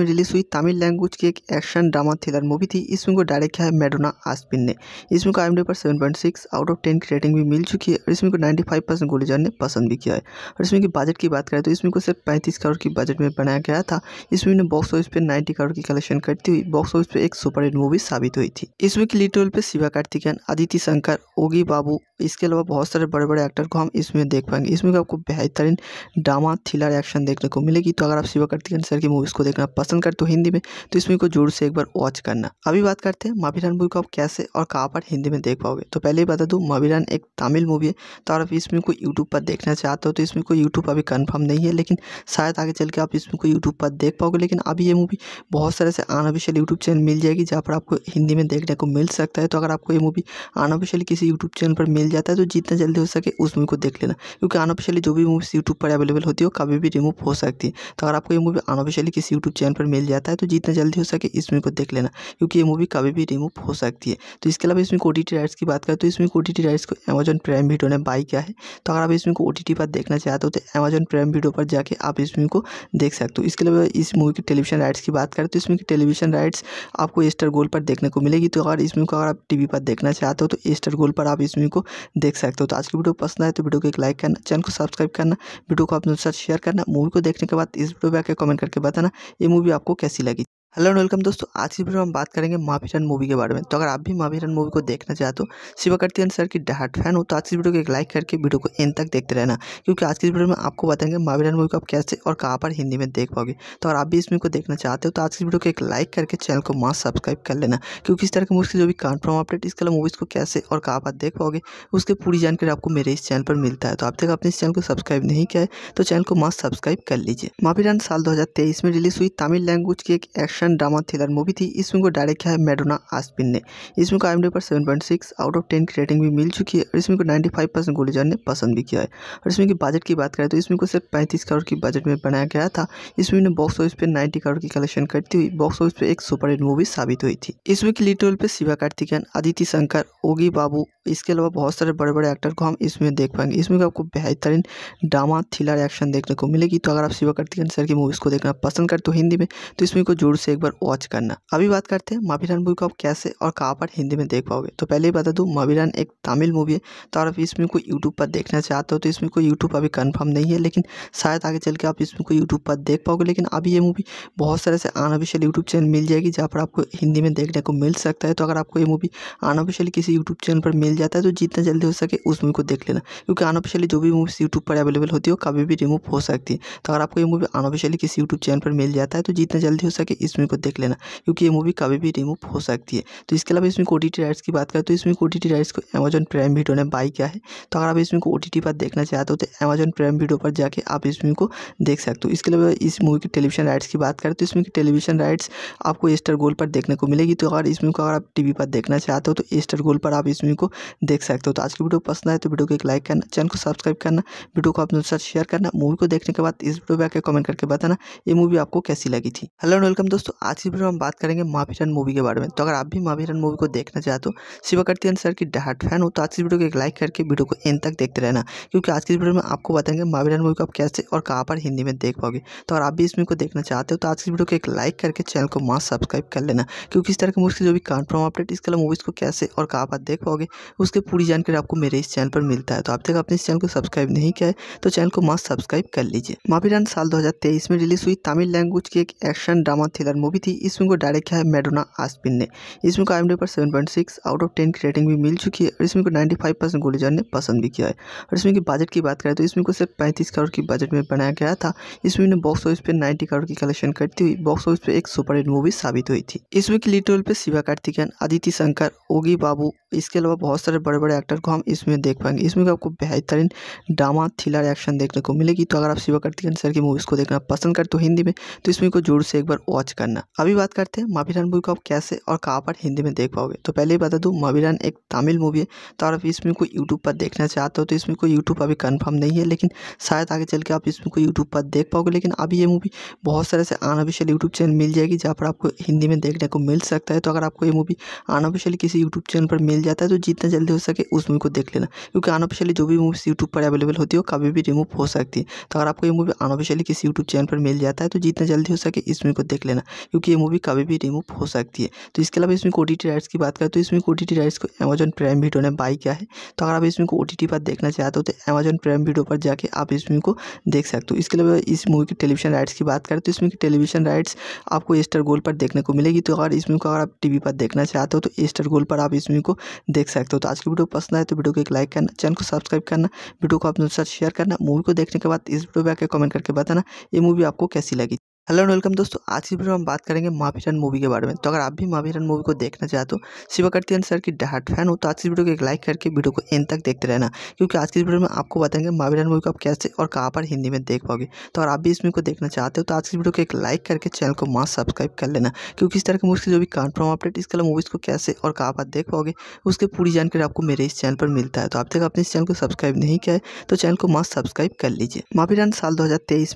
में रिलीज हुई तमिल लैंग्वेज की एक action action drama thriller movie थी इस फिल्म को डायरेक्ट किया है मेडोना आस्पिन ने इस फिल्म को आई पर seven point six out of ten की रेटिंग भी मिल चुकी है और इसमें को नाइन्टी फाइव परसेंट गोलीजर ने पसंद भी किया है और इसमें की बजट की बात करें तो इसमें को सिर्फ पैंतीस करोड़ की बजट में बनाया गया था इसमें ने बॉक्स ऑफिस पर नाइन्टी करोड़ की कलेक्शन करती हुई बॉक्स ऑफिस पर एक सुपर हिट मूवी साबित हुई थी इसमें की लीड रोल पर शिवा कार्तिकन आदित्य शंकर ओगी बाबू इसके अलावा बहुत सारे बड़े बड़े एक्टर को हम इसमें देख पाएंगे इसमें आपको बेहतरीन ड्रामा थ्रिलर एक्शन देखने को मिलेगी तो अगर आप शिवा कार्तिकन सर की मूवीज़ को देखना पसंद करते हो हिंदी में तो इसमें को जोर से उसे एक बार वॉच करना अभी बात करते हैं माभिरान मूवी को आप कैसे और कहाँ पर हिंदी में देख पाओगे तो पहले ही बता दूँ माभिरान एक तमिल मूवी है तो आप इसमें को यूट्यूब पर देखना चाहते हो तो इसमें कोई यूट्यूब अभी कन्फर्म नहीं है लेकिन शायद आगे चल के आप इसमें को यूट्यूब पर देख पाओगे लेकिन अभी ये मूवी बहुत सारे से अनऑफिशियल यूट्यूब चैनल मिल जाएगी जहाँ पर आपको हिंदी में देखने को मिल सकता है तो अगर आपको ये मूवी अनऑफिशियल किसी यूट्यूब चैनल पर मिल जाता है तो जितना जल्दी हो सके उस मूवी को देख लेना क्योंकि अनऑफिशियली जो भी मूवीज़ यूट्यूब पर अवेलेबल होती है वो कभी भी रिमूव हो सकती है तो अगर आपको ये मूवी अनऑफिशियली किसी यूट्यूब चैनल पर मिल जाता है तो जितना जल्दी हो सके इस इसमें को देख लेना क्योंकि ये मूवी कभी भी रिमूव हो सकती है तो इसके अलावा इसमें को टी राइट्स की बात करें तो इसमें को टी राइट्स को अमेजन प्राइम वीडियो ने बाई किया है तो अगर आप इसमें को ओ पर देखना चाहते हो तो अमेजन प्राइम वीडियो पर जाकर आप इसमें को देख सकते हो इसके अलावा इस मूवी की टेलीविजन राइट्स की बात करें तो इसमें की टेलीविजन राइट्स आपको एस्टर गोल पर देखने को मिलेगी तो अगर इसमें को अगर आप टी पर देखना चाहते हो तो एस्टर गोल पर आप इसमें को देख सकते हो तो आज की वीडियो पसंद आए तो वीडियो को एक लाइक करना चैनल को सब्सक्राइब करना वीडियो को अपने साथ शेयर करना मूवी को देखने के बाद इस वीडियो पर आकर कमेंट करके बताना ये मूवी आपको कैसी लगी हेलो एंड वेलकम दोस्तों आज की वीडियो हम बात करेंगे माफिरन मूवी के बारे में तो अगर आप भी माफिरन मूवी को देखना चाहते हो शिवकर्तियन सर की डहाट फैन हो तो आज की वीडियो को एक लाइक करके वीडियो को एंड तक देखते रहना क्योंकि आज की वीडियो में आपको बताएंगे माफिरन मूवी को आप कैसे और कहाँ पर हिंदी में देख पाओगे तो अगर आप भी इस मूवी को देखना चाहते हो तो आज की वीडियो को एक लाइक करके चैनल को मास्क सब्सक्राइब कर लेना क्योंकि इस तरह की मूवी जो भी कन्फर्म अपडेट इसके अलावा मूवीज़ को कैसे और कहाँ पर देख पाओगे उसकी पूरी जानकारी आपको मेरे इस चैनल पर मिलता है तो आप तक आपने इस चैनल को सब्सक्राइब नहीं किया है तो चैनल को मास्क सब्सक्राइब कर लीजिए माफिरन साल दो में रिलीज हुई तमिल लैंग्वेज की एक action action drama thriller movie थी इस फिल्म को डायरेक्ट किया है मेडोना आसपिन ने इस फिल्म को आई पर seven point six out of ten की रेटिंग भी मिल चुकी है और इसमें को नाइन्टी फाइव परसेंट गोलीजर ने पसंद भी किया है और इसमें की बजट की बात करें तो इसमें को सिर्फ पैंतीस करोड़ की बजट में बनाया गया था इस फिल्म ने बॉक्स ऑफिस पर नाइन्टी करोड़ की कलेक्शन करती हुई बॉक्स ऑफिस पर एक सुपर हिट मूवी साबित हुई थी इसमें की लीड रोल पर शिवा कार्तिकन आदिति शंकर ओगी बाबू इसके अलावा बहुत सारे बड़े बड़े एक्टर को हम इसमें देख पाएंगे इसमें आपको बेहतरीन ड्रामा थ्रिलर एक्शन देखने को मिलेगी तो अगर आप शिवा कार्तिकन सर की मूवीज़ को देखना पसंद करते हो हिंदी में तो इसमें को जोर से एक बार वॉच करना अभी बात करते हैं माभिरान मूवी को आप कैसे और कहाँ पर हिंदी में देख पाओगे तो पहले ही बता दूँ माभिरान एक तमिल मूवी है तो आप इसमें को यूट्यूब पर देखना चाहते हो तो इसमें कोई यूट्यूब अभी कन्फर्म नहीं है लेकिन शायद आगे चल के आप इसमें कोई यूट्यूब पर देख पाओगे लेकिन अभी ये मूवी बहुत सारे से अनऑफिशियल यूट्यूब चैनल मिल जाएगी जहाँ पर आपको हिंदी में देखने को मिल सकता है तो अगर आपको ये मूवी अनऑफिशियल किसी यूट्यूब चैनल पर मिल जाता है तो जितना जल्दी हो सके उस मूवी को देख लेना क्योंकि अनऑफिशियली जो भी मूवीज़ यूट्यूब पर अवेलेबल होती है वो कभी भी रिमूव हो सकती है तो अगर आपको ये मूवी अनऑफिशियली किसी यूट्यूब चैनल पर मिल जाता है तो जितना जल्दी हो सके इसमें मूवी को देख लेना क्योंकि ये मूवी कभी भी रिमूव हो सकती है तो इसके अलावा इसमें ओ टी राइट्स की बात करें तो इसमें ओ टी राइट्स को अमेजन प्राइम वीडियो ने बाई किया है तो अगर आप इसमें को ओ टी पर देखना चाहते हो तो अमेजन प्राइम वीडियो पर जाकर आप इसमें को देख सकते हो इसके अलावा इस मूवी की टेलीविजन राइट्स की बात करें तो इसमें टेलीविजन राइट्स आपको स्टार गोल पर देखने को मिलेगी तो अगर इसमें को अगर आप टीवी पर देखना चाहते हो तो एस्टर गोल पर आप इसमें को देख सकते हो तो आज की वीडियो पसंद आए तो वीडियो को एक लाइक करना चैनल को सब्सक्राइब करना वीडियो को अपने साथ शेयर करना मूवी को देखने के बाद इस वीडियो पर आकर कमेंट करके बताना ये मूवी आपको कैसी लगी थी हेलो एंड वेलकम दोस्तों दोस्तों आज की वीडियो में हम बात करेंगे माफिरन मूवी के बारे में तो अगर आप भी माफिरन मूवी को देखना चाहते हो शिवा कार्तियन सर की डहाट फैन हो तो आज की वीडियो को एक लाइक करके वीडियो को एंड तक देखते रहना क्योंकि आज की वीडियो में आपको बताएंगे माफिरन मूवी को आप कैसे और कहाँ पर हिंदी में देख पाओगे तो अगर आप भी इस मूवी को देखना चाहते हो तो आज की वीडियो को एक लाइक करके चैनल को मास्क सब्सक्राइब कर लेना क्योंकि इस तरह की मूवी जो भी कन्फर्म अपडेट इसके अलावा मूवीज़ को कैसे और कहाँ पर देख पाओगे उसकी पूरी जानकारी आपको मेरे इस चैनल पर मिलता है तो आप तक अपने इस चैनल को सब्सक्राइब नहीं किया है तो चैनल को मास्क सब्सक्राइब कर लीजिए माफिरन साल दो में रिलीज हुई तमिल लैंग्वेज की एक एक्शन ड्रामा थ्रिलर मूवी थी इस फिल्म को डायरेक्ट किया है मेडोना आसपिन ने इस फिल्म को आई पर seven point six out of ten की रेटिंग भी मिल चुकी है और इसमें को नाइन्टी फाइव परसेंट गुलिजन ने पसंद भी किया है और इसमें की बजट की बात करें तो इसमें को सिर्फ पैंतीस करोड़ की बजट में बनाया गया था इसमें ने बॉक्स ऑफिस पर नाइन्टी करोड़ की कलेक्शन करती हुई बॉक्स ऑफिस पर एक सुपर हिट मूवी साबित हुई थी इसमें की लीड रोल पर शिवा कार्तिकन आदिति शंकर ओगी बाबू इसके अलावा बहुत सारे बड़े बड़े एक्टर को हम इसमें देख पाएंगे इसमें आपको बेहतरीन ड्रामा थ्रिलर एक्शन देखने को मिलेगी तो अगर आप शिवा कार्तिकन सर की मूवीज़ को देखना पसंद करते हो हिंदी में तो इसमें को जोर से एक बार वॉच कर करना अभी बात करते हैं माभिरान मूवी को आप कैसे और कहाँ पर हिंदी में देख पाओगे तो पहले ही बता दूँ माभिरान एक तमिल मूवी है तो अगर आप इसमें कोई को यूट्यूब पर देखना चाहते हो तो इसमें कोई यूट्यूब अभी कन्फर्म नहीं है लेकिन शायद आगे चल के आप इसमें कोई यूट्यूब पर देख पाओगे लेकिन अभी ये मूवी बहुत सारे से अनऑफिशियल यूट्यूब चैनल मिल जाएगी जहाँ पर आपको हिंदी में देखने को मिल सकता है तो अगर आपको ये मूवी अनऑफिशियल किसी यूट्यूब चैनल पर मिल जाता है तो जितना जल्दी हो सके उस मूवी को देख लेना क्योंकि अनऑफिशियली जो भी मूवीज़ यूट्यूब पर अवेलेबल होती है वो कभी भी रिमूव हो सकती है तो अगर आपको ये मूवी अनऑफिशियली किसी यूट्यूब चैनल पर मिल जाता है तो जितना जल्दी हो सके इस मूवी को देख लेना क्योंकि ये मूवी कभी भी रिमूव हो सकती है तो इसके अलावा इसमें ओ टी राइट्स की बात करें तो इसमें ओ टी राइट्स को अमेजन प्राइम वीडियो ने बाई किया है तो अगर आप इसमें को ओ पर देखना चाहते हो तो अमेजॉन प्राइम वीडियो पर जाके आप इस मूवी को देख सकते हो इसके अलावा इस मूवी की टेलीविजन राइट्स की बात करें तो इसमें टेलीविजन राइट्स आपको एस्टर गोल्ड पर देखने को मिलेगी तो अगर इस को अगर आप वी पर देखना चाहते हो तो एस्टर गोल्ड पर आप इसमें को देख सकते हो तो आज की वीडियो पसंद आए तो वीडियो को एक लाइक करना चैनल को सब्सक्राइब करना वीडियो को अपने साथ शेयर करना मूवी को देखने के बाद इस वीडियो पर आकर कमेंट करके बताना ये मूवी आपको कैसी लगी हेलो एंड वेलकम दोस्तों आज की वीडियो में हम बात करेंगे माफिरन मूवी के बारे में तो अगर आप भी माफिरन मूवी को देखना चाहते हो तो शिवा सर की डहाट फैन हो तो आज की वीडियो को एक लाइक करके वीडियो को एंड तक देखते रहना क्योंकि आज की वीडियो में आपको बताएंगे माफिरन मूवी को आप कैसे और कहाँ पर हिंदी में देख पाओगे तो अगर आप भी इस मूवी को देखना चाहते हो तो आज की वीडियो को एक लाइक करके चैनल को मास्क सब्सक्राइब कर लेना क्योंकि इस तरह की मूवी जो भी कन्फर्म अपडेट इसके अलावा मूवीज़ को कैसे और कहाँ पर देख पाओगे उसकी पूरी जानकारी आपको मेरे इस चैनल पर मिलता है तो आप तक अपने इस चैनल को सब्सक्राइब नहीं किया है तो चैनल को मास्क सब्सक्राइब कर लीजिए माफिरन साल दो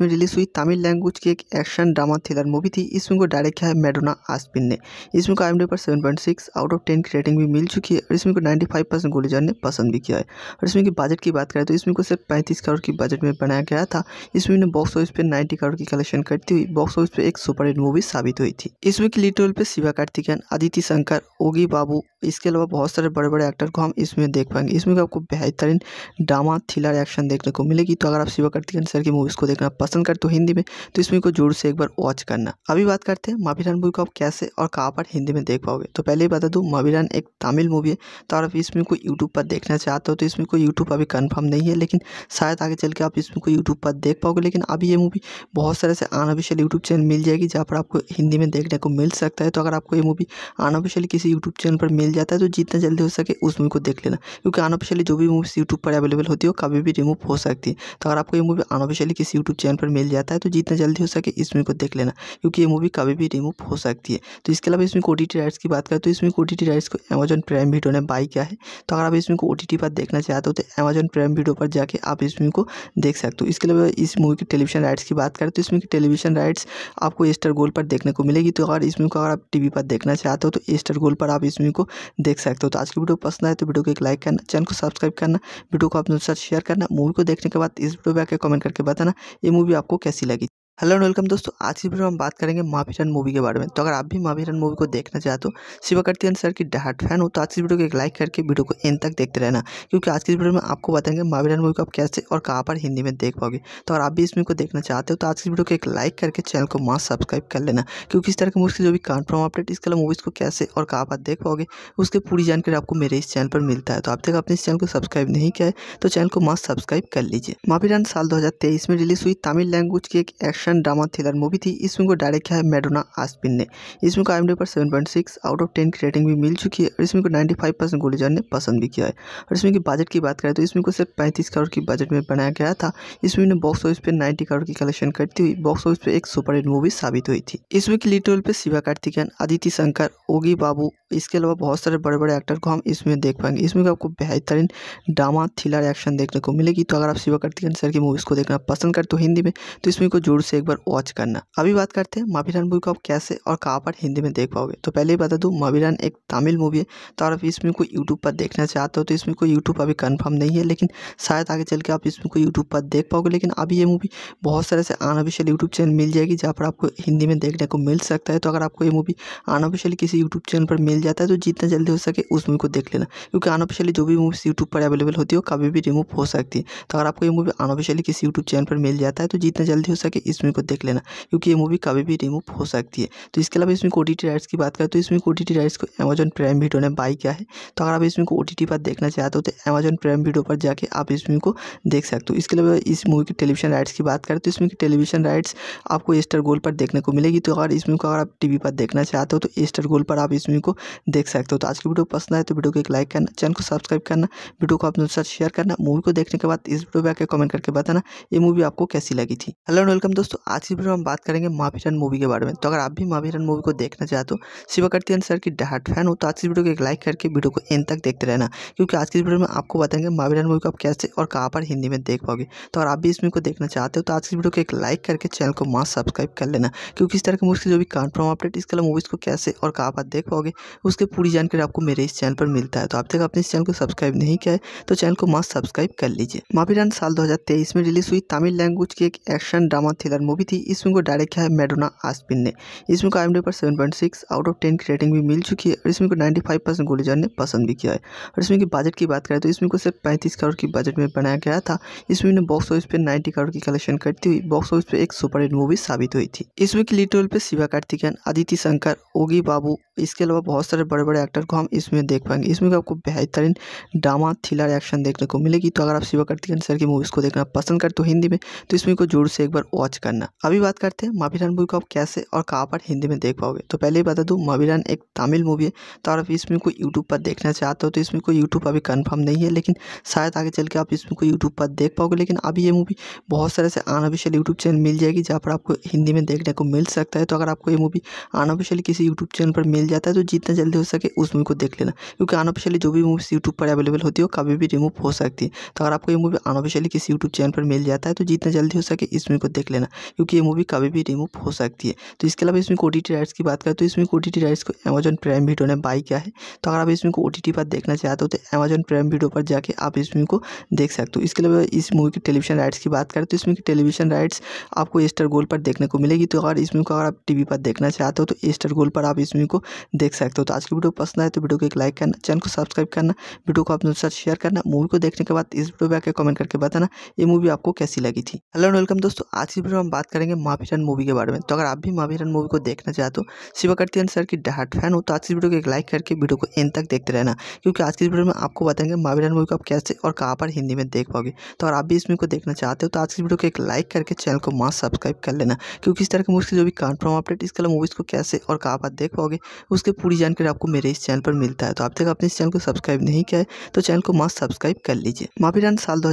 में रिलीज हुई तमिल लैंग्वेज की एक action action drama thriller movie थी इस फिल्म को डायरेक्ट किया है मेडोना आस्पिन ने इस फिल्म को आई पर seven point six out of ten की रेटिंग भी मिल चुकी है और इसमें को नाइन्टी फाइव परसेंट गोलीजर ने पसंद भी किया है और इसमें की बजट की बात करें तो इसमें को सिर्फ पैंतीस करोड़ की बजट में बनाया गया था इसमें ने बॉक्स ऑफिस पर नाइन्टी करोड़ की कलेक्शन करती हुई बॉक्स ऑफिस पर एक सुपरहिट मूवी साबित हुई थी इसमें की लीड रोल पर शिवा कार्तिकन आदित्य शंकर ओगी बाबू इसके अलावा बहुत सारे बड़े बड़े एक्टर को हम इसमें देख पाएंगे इसमें आपको बेहतरीन ड्रामा थ्रिलर एक्शन देखने को मिलेगी तो अगर आप शिवा कार्तिकन सर की मूवीज़ को देखना पसंद करते हो हिंदी में तो इसमें को जोर से उसे एक बार वॉच करना अभी बात करते हैं माभिरान मूवी को आप कैसे और कहाँ पर हिंदी में देख पाओगे तो पहले ही बता दूँ माभिरान एक तमिल मूवी है तो आप इसमें को यूट्यूब पर देखना चाहते हो तो इसमें कोई यूट्यूब अभी कन्फर्म नहीं है लेकिन शायद आगे चल के आप इसमें को यूट्यूब पर देख पाओगे लेकिन अभी ये मूवी बहुत सारे से अनऑफिशियल यूट्यूब चैनल मिल जाएगी जहाँ पर आपको हिंदी में देखने को मिल सकता है तो अगर आपको ये मूवी अनऑफिशियल किसी यूट्यूब चैनल पर मिल जाता है तो जितना जल्दी हो सके उस मूवी को देख लेना क्योंकि अनऑफिशियली जो भी मूवीज़ यूट्यूब पर अवेलेबल होती है वो कभी भी रिमूव हो सकती है तो अगर आपको ये मूवी अनऑफिशियली किसी यूट्यूब चैनल पर मिल जाता है तो जितना जल्दी हो सके इस इसमें को देख लेना क्योंकि ये मूवी कभी भी रिमूव हो सकती है तो इसके अलावा इसमें ओ टी राइट्स की बात करें तो इसमें ओ टी राइट्स को अमेजॉन प्राइम वीडियो ने बाई किया है तो अगर आप इसमें को ओ पर देखना चाहते हो तो अमेजन प्राइम वीडियो पर जाकर आप इसमें को देख सकते हो इसके अलावा इस मूवी की टेलीविजन राइट्स की बात करें तो इसमें की टेलीविजन राइट्स आपको एस्टर गोल पर देखने को मिलेगी तो अगर इसमें को अगर आप टीवी पर देखना चाहते हो तो एस्टर गोल पर आप इसमें को देख सकते हो तो आज की वीडियो पसंद आए तो वीडियो को एक लाइक करना चैनल को सब्सक्राइब करना वीडियो को अपने साथ शेयर करना मूवी को देखने के बाद इस वीडियो पर आकर कमेंट करके बताना ये मूवी आपको कैसी लगी हेलो एंड वेलकम दोस्तों आज की वीडियो हम बात करेंगे माफिरन मूवी के बारे में तो अगर आप भी माफिरन मूवी को देखना चाहते हो तो शिवा सर की डहाट फैन हो तो आज की वीडियो को एक लाइक करके वीडियो को एंड तक देखते रहना क्योंकि आज की वीडियो में आपको बताएंगे माफिरन मूवी को आप कैसे और कहाँ पर हिंदी में देख पाओगे तो अगर आप भी इस मूवी को देखना चाहते हो तो आज की वीडियो को एक लाइक करके चैनल को मास्क सब्सक्राइब कर लेना क्योंकि इस तरह की मूवी जो भी कन्फर्म अपडेट इसके अलावा मूवीज़ को कैसे और कहाँ पर देख पाओगे उसकी पूरी जानकारी आपको मेरे इस चैनल पर मिलता है तो आप तक अपने इस चैनल को सब्सक्राइब नहीं किया है तो चैनल को मास्क सब्सक्राइब कर लीजिए माफिरन साल दो में रिलीज हुई तमिल लैंग्वेज की एक action action drama thriller movie थी इस फिल्म को डायरेक्ट किया है मेडोना आस्पिन ने इस फिल्म को आई पर seven point six out of ten की रेटिंग भी मिल चुकी है और इसमें को नाइन्टी फाइव परसेंट गुलिजर ने पसंद भी किया है और इसमें की बजट की बात करें तो इसमें को सिर्फ पैंतीस करोड़ की बजट में बनाया गया था इस मूवी ने बॉक्स ऑफिस पर नाइन्टी करोड़ की कलेक्शन करती हुई बॉक्स ऑफिस पर एक सुपर हिट मूवी साबित हुई थी इसमें की लिटोल पर शिवा कार्तिकन आदित्य शंकर ओगी बाबू इसके अलावा बहुत सारे बड़े बड़े एक्टर को हम इसमें देख पाएंगे इसमें भी आपको बेहतरीन ड्रामा थ्रिलर एक्शन देखने को मिलेगी तो अगर आप शिवा कार्तिकन सर की मूवीज़ को देखना पसंद करते हो हिंदी में तो इसमें को जोर से एक बार वॉच करना अभी बात करते हैं माभिरान मूवी को आप कैसे और कहाँ पर हिंदी में देख पाओगे तो पहले ही बता दूँ माभिरान एक तमिल मूवी है तो अगर आप इसमें को यूट्यूब पर देखना चाहते हो तो इसमें को यूट्यूब अभी कन्फर्म नहीं है लेकिन शायद आगे चल के आप इसमें को यूट्यूब पर देख पाओगे लेकिन अभी ये मूवी बहुत सारे से अनऑफिशियल यूट्यूब चैनल मिल जाएगी जहाँ पर आपको हिंदी में देखने को मिल सकता है तो अगर आपको ये मूवी अनऑफिशियल किसी यूट्यूब चैनल पर मिल मिल जाता है तो जितना जल्दी हो सके उस मूवी को देख लेना क्योंकि अनऑफिशियली जो भी मूवीज़ यूट्यूब पर अवेलेबल होती है वो कभी भी रिमूव हो सकती है तो अगर आपको ये मूवी अनऑफिशियली किसी यूट्यूब चैनल पर मिल जाता है तो जितना जल्दी हो सके इस मूवी को देख लेना क्योंकि ये मूवी कभी भी रिमूव हो सकती है तो इसके अलावा इसमें ओ टी राइट्स की बात करें तो इसमें ओ टी राइट्स को अमेजन प्राइम वीडियो ने बाई किया है तो अगर आप इसमें ओ टी पर देखना चाहते हो तो अमेजन प्राइम वीडियो पर जाकर आप इस मूवी को देख सकते हो इसके अलावा इस मूवी की टेलीविजन राइट्स की बात करें तो इसमें की टेलीविजन राइट्स आपको स्टार गोल पर देखने को मिलेगी तो अगर इसमें को अगर आप टीवी पर देखना चाहते हो तो स्टार गोल पर आप इसमें को देख सकते हो तो आज की वीडियो पसंद आए तो वीडियो को एक लाइक करना चैनल को सब्सक्राइब करना वीडियो को अपने साथ शेयर करना मूवी को देखने के बाद इस वीडियो पर आकर कमेंट करके बताना ये मूवी आपको कैसी लगी थी हेलो एंड वेलकम दोस्तों आज की वीडियो में हम बात करेंगे माफीरन मूवी के बारे में तो अगर आप भी माफीरन मूवी को देखना चाहते हो शिवा सर की डहाट फैन हो तो आज की वीडियो को एक लाइक करके वीडियो को एंड तक देखते रहना क्योंकि आज की वीडियो में आपको बताएंगे माफीरन मूवी को आप कैसे और कहाँ पर हिंदी में देख पाओगे तो अगर आप भी इस मूवी को देखना चाहते हो तो आज की वीडियो को एक लाइक करके चैनल को मास्क सब्सक्राइब कर लेना क्योंकि इस तरह की मूवी जो भी कन्फर्म अपडेट इसके अलावा मूवीज़ को कैसे और कहाँ पर देख पाओगे उसके पूरी जानकारी आपको मेरे इस चैनल पर मिलता है तो आप तक आपने इस चैनल को सब्सक्राइब नहीं किया है तो चैनल को मास्क सब्सक्राइब कर लीजिए माफीरान साल दो में रिलीज हुई तमिल लैंग्वेज की एक एक्शन ड्रामा थ्रिलर मूवी थी इसमें को डायरेक्ट किया है मेडोना आसपिन ने इसमें को आई पर सेवन आउट ऑफ टेन की रेटिंग भी मिल चुकी है और इसमें को नाइन्टी फाइव ने पसंद भी किया है और इसमें की बजट की बात करें तो इसमें को सिर्फ पैंतीस करोड़ की बजट में बनाया गया था इसमें ने बॉक्स ऑफिस पर नाइन्टी करोड़ की कलेक्शन करती हुई बॉक्स ऑफिस पर एक सुपर हिट मूवी साबित हुई थी इसमें की लीड रोल पर शिवा कार्तिकेयन आदिति शंकर ओगी बाबू इसके अलावा बहुत बहुत सारे बड़े बड़े एक्टर को हम इसमें देख पाएंगे इसमें आपको बेहतरीन ड्रामा थ्रिलर एक्शन देखने को मिलेगी तो अगर आप शिवा कार्तिकेन सर की मूवीज़ को देखना पसंद करते हो हिंदी में तो इसमें को जोर से एक बार वॉच करना अभी बात करते हैं माभिरान मूवी को आप कैसे और कहाँ पर हिंदी में देख पाओगे तो पहले ही बता दूँ माभिरान एक तमिल मूवी है तो अगर आप इसमें को यूट्यूब पर देखना चाहते हो तो इसमें को यूट्यूब अभी कन्फर्म नहीं है लेकिन शायद आगे चल के आप इसमें को यूट्यूब पर देख पाओगे लेकिन अभी ये मूवी बहुत सारे से अनऑफिशियल यूट्यूब चैनल मिल जाएगी जहाँ पर आपको हिंदी में देखने को मिल सकता है तो अगर आपको ये मूवी अनऑफिशियल किसी यूट्यूब चैनल पर मिल जाता है तो जितना जल्दी हो सके उस मूवी को देख लेना क्योंकि अनऑफिशियली जो भी मूवीज़ यूट्यूब पर अवेलेबल होती हो कभी भी रिमूव हो सकती है तो अगर आपको ये मूवी अनऑफिशियली किसी यूट्यूब चैनल पर मिल जाता है तो जितना जल्दी हो सके इस मूवी को देख लेना क्योंकि ये मूवी कभी भी रिमूव हो सकती है तो इसके अलावा इसमें ओ टी राइट्स की बात करें तो इसमें ओ टी राइट्स को अमेजन प्राइम वीडियो ने बाई किया है तो अगर आप इसमें को ओ पर देखना चाहते हो तो अमेजन प्राइम वीडियो पर जाकर आप इस मूवी को देख सकते हो इसके अलावा इस मूवी की टेलीविजन राइट्स की बात करें तो इसमें टेलीविजन राइट्स आपको एस्टर गोल्ड पर देखने को मिलेगी तो अगर इसमें को अगर आप टीवी पर देखना चाहते हो तो स्टार गोल्ड पर आप इसमें को देख सकते हो दोस्तों आज की वीडियो पसंद आए तो वीडियो को एक लाइक करना चैनल को सब्सक्राइब करना वीडियो को अपने साथ शेयर करना मूवी को देखने के बाद इस वीडियो पर आकर कमेंट करके बताना ये मूवी आपको कैसी लगी थी हेलो एंड वेलकम दोस्तों आज की वीडियो में बात करेंगे माफीरन मूवी के बारे में तो अगर आप भी माफीरन मूवी को देखना चाहते हो तो शिवाकर्तियन सर की डहाट फैन हो तो आज की वीडियो को एक लाइक करके वीडियो को एंड तक देखते रहना क्योंकि आज की वीडियो में आपको बताएंगे माफीरन मूवी को आप कैसे और कहाँ पर हिंदी में देख पाओगे तो अगर आप भी इस मूवी को देखना चाहते हो तो आज की वीडियो को एक लाइक करके चैनल को माँ सब्सक्राइब कर लेना क्योंकि इस तरह की मूवी जो भी कन्फर्म अपडेट इसके अलावा मूवीज़ को कैसे और कहाँ पर देख पाओगे उसके पूरी जानकारी जानकारी आपको मेरे इस चैनल पर मिलता है तो आप तक आपने इस चैनल को सब्सक्राइब नहीं किया है तो चैनल को मस्त सब्सक्राइब कर लीजिए माफीरान साल दो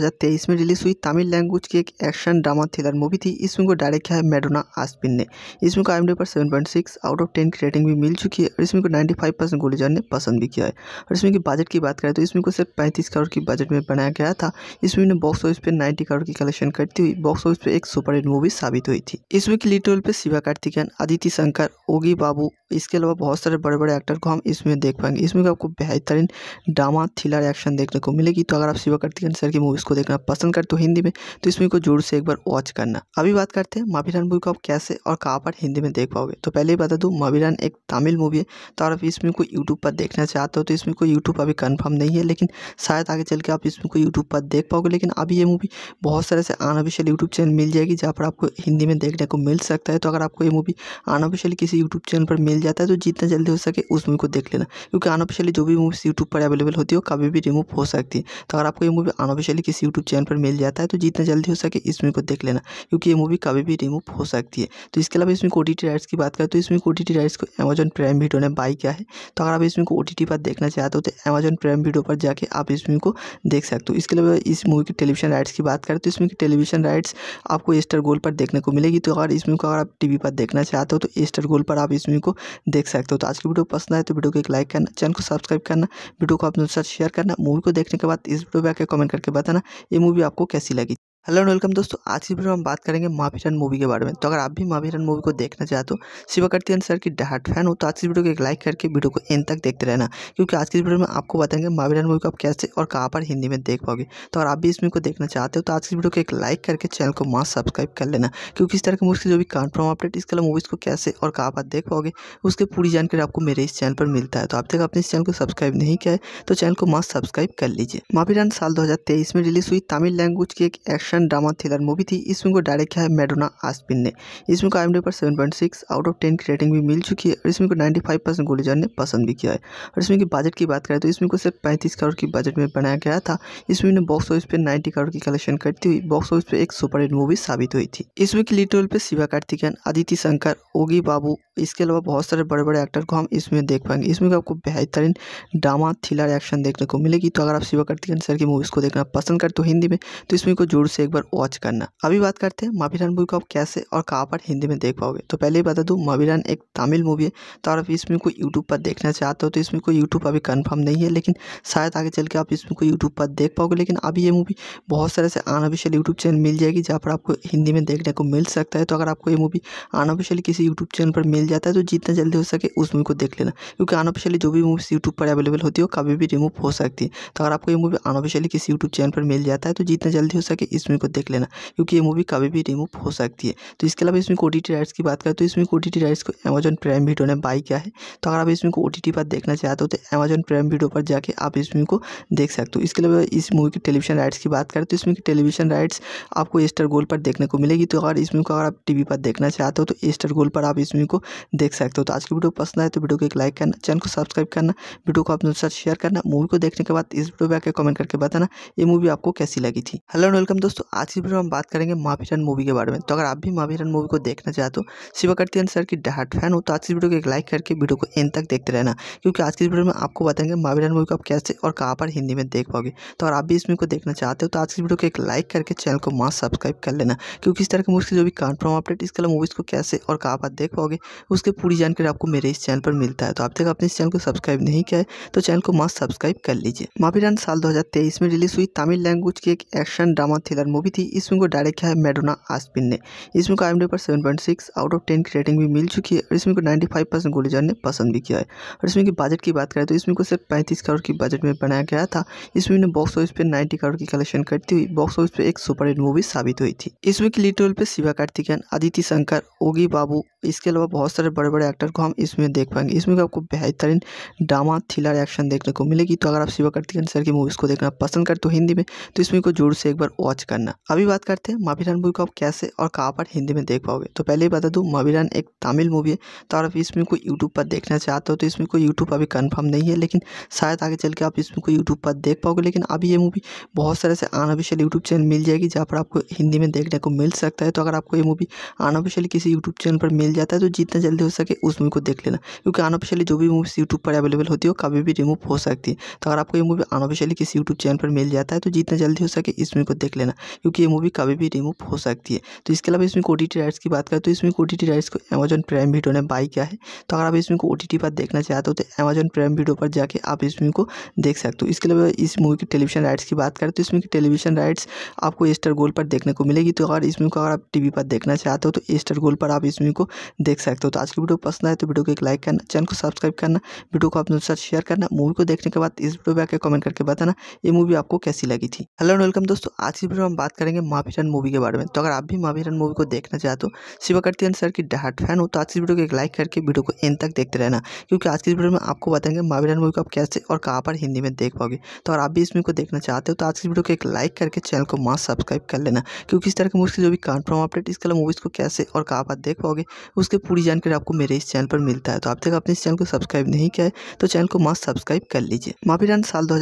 में रिलीज हुई तमिल लैंग्वेज की एक एक्शन ड्रामा थ्रिलर मूवी थी इसमें को डायरेक्ट किया है मेडोना आसपिन ने इसमें को आई एम पर सेवन आउट ऑफ टेन की रेटिंग भी मिल चुकी है और इसमें को नाइन्टी फाइव ने पसंद भी किया है और इसमें की बजट की बात करें तो इसमें को सिर्फ पैंतीस करोड़ की बजट में बनाया गया था इसमें ने बॉक्स ऑफिस पर नाइन्टी करोड़ की कलेक्शन करती हुई बॉक्स ऑफिस पर एक सुपर हिट मूवी साबित हुई थी इसमें वीक लीड रोल पर शिवा कार्तिकन आदित्य शंकर ओगी बाबू इसके अलावा बहुत सारे बड़े बड़े एक्टर कैरेक्टर को हम इसमें देख पाएंगे इसमें आपको बेहतरीन ड्रामा थ्रिलर एक्शन देखने को मिलेगी तो अगर आप शिवा कार्तिकेन सर की मूवीज़ को देखना पसंद करते हो हिंदी में तो इसमें को जोर से एक बार वॉच करना अभी बात करते हैं माभिरान मूवी को आप कैसे और कहाँ पर हिंदी में देख पाओगे तो पहले ही बता दूँ माभिरान एक तमिल मूवी है तो अगर आप इसमें को यूट्यूब पर देखना चाहते हो तो इसमें को यूट्यूब अभी कन्फर्म नहीं है लेकिन शायद आगे चल के आप इसमें को यूट्यूब पर देख पाओगे लेकिन अभी ये मूवी बहुत सारे से अनऑफिशियल यूट्यूब चैनल मिल जाएगी जहाँ पर आपको हिंदी में देखने को मिल सकता है तो अगर आपको ये मूवी अनऑफिशियल किसी यूट्यूब चैनल पर मिल जाता है तो जितना जल्दी हो सके उस मूवी को देख लेना क्योंकि अनऑफिशियली जो भी मूवीज़ यूट्यूब पर अवेलेबल होती है कभी भी रिमूव हो सकती है तो अगर आपको ये मूवी अनऑफिशियली किसी यूट्यूब चैनल पर मिल जाता है तो जितना जल्दी हो सके इस मूवी को देख लेना क्योंकि ये मूवी कभी भी रिमूव हो सकती है तो इसके अलावा इसमें ओ राइट्स की बात करें तो इसमें ओ राइट्स को अमेजन प्राइम वीडियो ने बाई किया है तो अगर आप इसमें को ओ पर देखना चाहते हो तो अमेजन प्राइम वीडियो पर जाकर आप इस मूवी को देख सकते हो इसके अलावा इस मूवी की टेलीविजन राइट्स की बात करें तो इसमें टेलीविजन राइट्स आपको एस्टर गोल पर देखने को मिलेगी तो अगर इसमें को अगर आप टीवी पर देखना चाहते हो तो एस्टर गोल पर आप इसमें को देख सकते हो तो आज की वीडियो पसंद आए तो वीडियो को एक लाइक करना चैनल को सब्सक्राइब करना वीडियो को अपने साथ शेयर करना मूवी को देखने के बाद इस वीडियो पर आकर कमेंट करके बताना ये मूवी आपको कैसी लगी हेलो एंड वेलकम दोस्तों आज की वीडियो हम बात करेंगे माफिरन मूवी के बारे में तो अगर आप भी माफिरन मूवी को देखना चाहते हो शिवकर्तियन सर की डहाट फैन हो तो आज की वीडियो को एक लाइक करके वीडियो को एंड तक देखते रहना क्योंकि आज की वीडियो में आपको बताएंगे माफिरन मूवी को आप कैसे और कहाँ पर हिंदी में देख पाओगे तो अगर आप भी इस मूवी को देखना चाहते हो तो आज की वीडियो को एक लाइक करके चैनल को मास्क सब्सक्राइब कर लेना क्योंकि इस तरह की मूवी जो भी कन्फर्म अपडेट इसके अलावा मूवीज़ को कैसे और कहाँ पर देख पाओगे उसकी पूरी जानकारी आपको मेरे इस चैनल पर मिलता है तो आप तक आपने इस चैनल को सब्सक्राइब नहीं किया है तो चैनल को मास्क सब्सक्राइब कर लीजिए माफिरन साल दो में रिलीज हुई तमिल लैंग्वेज की एक action action drama thriller movie थी इस फिल्म को डायरेक्ट किया है मेडोना आसपिन ने इस फिल्म को आई पर seven point six out of ten की रेटिंग भी मिल चुकी है और इसमें को नाइन्टी फाइव परसेंट गुलजार ने पसंद भी किया है और इसमें की बजट की बात करें तो इसमें को सिर्फ पैंतीस करोड़ की बजट में बनाया गया था इस फिल्म ने बॉक्स ऑफिस पर नाइन्टी करोड़ की कलेक्शन करती हुई बॉक्स ऑफिस पर एक सुपर हिट मूवी साबित हुई थी इसमें की लीड रोल पर शिवा कार्तिकन आदिति शंकर ओगी बाबू इसके अलावा बहुत सारे बड़े बड़े एक्टर को हम इसमें देख पाएंगे इसमें आपको बेहतरीन ड्रामा थ्रिलर एक्शन देखने को मिलेगी तो अगर आप शिवा कार्तिकन सर की मूवीज़ को देखना पसंद करते हो हिंदी में तो इसमें को जोर से एक बार वॉच करना अभी बात करते हैं माभिरान मूवी को आप कैसे और कहाँ पर हिंदी में देख पाओगे तो पहले ही बता दूँ माभिरान एक तमिल मूवी है तो आप इसमें को यूट्यूब पर देखना चाहते हो तो इसमें कोई यूट्यूब अभी कन्फर्म नहीं है लेकिन शायद आगे चल के आप इसमें कोई यूट्यूब पर देख पाओगे लेकिन अभी ये मूवी बहुत सारे से अनऑफिशियल यूट्यूब चैनल मिल जाएगी जहाँ पर आपको हिंदी में देखने को मिल सकता है तो अगर आपको ये मूवी अनऑफिशियल किसी यूट्यूब चैनल पर मिल जाता है तो जितना जल्दी हो सके उस मूवी को देख लेना क्योंकि अनऑफिशियली जो भी मूवीज़ यूट्यूब पर अवेलेबल होती है वो कभी भी रिमूव हो सकती है तो अगर आपको ये मूवी अनऑफिशियली किसी यूट्यूब चैनल पर मिल जाता है तो जितना जल्दी हो सके इसमें मूवी को देख लेना क्योंकि ये मूवी कभी भी रिमूव हो सकती है तो इसके अलावा इसमें ओ टी राइट्स की बात करें तो इसमें ओ टी राइट्स को अमेजन प्राइम वीडियो ने बाई किया है तो अगर आप इसमें को ओ टी पर देखना चाहते हो तो अमेजन प्राइम वीडियो पर जाके आप इसमें को देख सकते हो इसके अलावा इस मूवी की टेलीविजन राइट्स की बात करें तो इसमें टेलीविजन राइट्स आपको स्टार गोल पर देखने को मिलेगी तो अगर इस को अगर आप टीवी पर देखना चाहते हो तो एस्टर गोल पर आप इसमें को देख सकते हो तो आज की वीडियो पसंद आए तो वीडियो को एक लाइक करना चैनल को सब्सक्राइब करना वीडियो को अपने साथ शेयर करना मूवी को देखने के बाद इस वीडियो पर आकर कमेंट करके बताना ये मूवी आपको कैसी लगी थी हेलो एंड वेलकम दोस्तों दोस्तों आज की वीडियो में हम बात करेंगे माफिरन मूवी के बारे में तो अगर आप भी माफिरन मूवी को देखना चाहते हो शिवा कार्तियन सर की डहाट फैन हो तो आज की वीडियो को एक लाइक करके वीडियो को एंड तक देखते रहना क्योंकि आज की वीडियो में आपको बताएंगे माफिरन मूवी को आप कैसे और कहाँ पर हिंदी में देख पाओगे तो अगर आप भी इस मूवी को देखना चाहते हो तो आज की वीडियो को एक लाइक करके चैनल को मास्क सब्सक्राइब कर लेना क्योंकि इस तरह की मूवी जो भी कन्फर्म अपडेट इसके अलावा मूवीज़ को कैसे और कहाँ पर देख पाओगे उसकी पूरी जानकारी आपको मेरे इस चैनल पर मिलता है तो आप तक अपने इस चैनल को सब्सक्राइब नहीं किया है तो चैनल को मास्क सब्सक्राइब कर लीजिए माफिरन साल दो में रिलीज हुई तमिल लैंग्वेज की एक एक्शन ड्रामा थ्रिलर मूवी थी इस फिल्म को डायरेक्ट किया है मेडोना आसपिन ने इस फिल्म को आई पर seven point six out of ten की रेटिंग भी मिल चुकी है और इसमें को नाइन्टी फाइव परसेंट गुलिजन ने पसंद भी किया है और इसमें की बजट की बात करें तो इसमें को सिर्फ पैंतीस करोड़ की बजट में बनाया गया था इस फिल्म ने बॉक्स ऑफिस पर नाइन्टी करोड़ की कलेक्शन करती हुई बॉक्स ऑफिस पर एक सुपर हिट मूवी साबित हुई थी इस की लीड रोल पर शिवा कार्तिकन आदिति शंकर ओगी बाबू इसके अलावा बहुत सारे बड़े बड़े एक्टर को हम इसमें देख पाएंगे इसमें आपको बेहतरीन ड्रामा थ्रिलर एक्शन देखने को मिलेगी तो अगर आप शिवा कार्तिकन सर की मूवीज़ को देखना पसंद करते हो हिंदी में तो इसमें को जोर से एक बार वॉच करना करना अभी बात करते हैं माभिरान मूवी को आप कैसे और कहाँ पर हिंदी में देख पाओगे तो पहले ही बता दूँ माभिरान एक तमिल मूवी है तो अगर आप इसमें मूवी को यूट्यूब पर देखना चाहते हो तो इसमें कोई यूट्यूब अभी कन्फर्म नहीं है लेकिन शायद आगे चल के आप इसमें कोई यूट्यूब पर देख पाओगे लेकिन अभी ये मूवी बहुत सारे से अनऑफिशियल यूट्यूब चैनल मिल जाएगी जहाँ पर आपको हिंदी में देखने को मिल सकता है तो अगर आपको ये मूवी अनऑफिशियल किसी यूट्यूब चैनल पर मिल जाता है तो जितना जल्दी हो सके उस मूवी को देख लेना क्योंकि अनऑफिशियली जो भी मूवीज़ यूट्यूब पर अवेलेबल होती है वो कभी भी रिमूव हो सकती है तो अगर आपको ये मूवी अनऑफिशियली किसी यूट्यूब चैनल पर मिल जाता है तो जितना जल्दी हो सके इस मूवी को देख लेना क्योंकि ये मूवी कभी भी रिमूव हो सकती है तो इसके अलावा इसमें ओ राइट्स की बात करें तो इसमें ओ राइट्स को अमेजन प्राइम वीडियो ने बाई किया है तो अगर आप इसमें को पर देखना चाहते हो तो अमेजन प्राइम वीडियो पर जाके आप इसमें को देख सकते हो इसके अलावा इस मूवी की टेलीविजन राइट्स की बात करें तो इसमें टेलीविजन राइट्स आपको एस्टर गोल पर देखने को मिलेगी तो अगर इसमें को अगर आप टी पर देखना चाहते हो तो एस्टर गोल पर आप इसमें को देख सकते हो तो आज की वीडियो पसंद आए तो वीडियो को एक लाइक करना चैनल को सब्सक्राइब करना वीडियो को अपने साथ शेयर करना मूवी को देखने के बाद इस वीडियो पर आकर कमेंट करके बताना ये मूवी आपको कैसी लगी थी हेलो एंड वेलकम दोस्तों आज की वीडियो हम बात करेंगे माफिरन मूवी के बारे में तो अगर आप भी माफिरन मूवी को देखना चाहते हो तो शिवा सर की डहाट फैन हो तो आज की वीडियो को एक लाइक करके वीडियो को एंड तक देखते रहना क्योंकि आज की वीडियो में आपको बताएंगे माफिरन मूवी को आप कैसे और कहाँ पर हिंदी में देख पाओगे तो अगर आप भी इस मूवी को देखना चाहते हो तो आज की वीडियो को एक लाइक करके चैनल को मास्क सब्सक्राइब कर लेना क्योंकि इस तरह की मूवी की जो भी कन्फर्म अपडेट इसके कला मूवीज़ को कैसे और कहाँ पर देख पाओगे उसकी पूरी जानकारी आपको मेरे इस चैनल पर मिलता है तो आप तक अपने इस चैनल को सब्सक्राइब नहीं किया है तो चैनल को मास्क सब्सक्राइब कर लीजिए माफिरन साल दो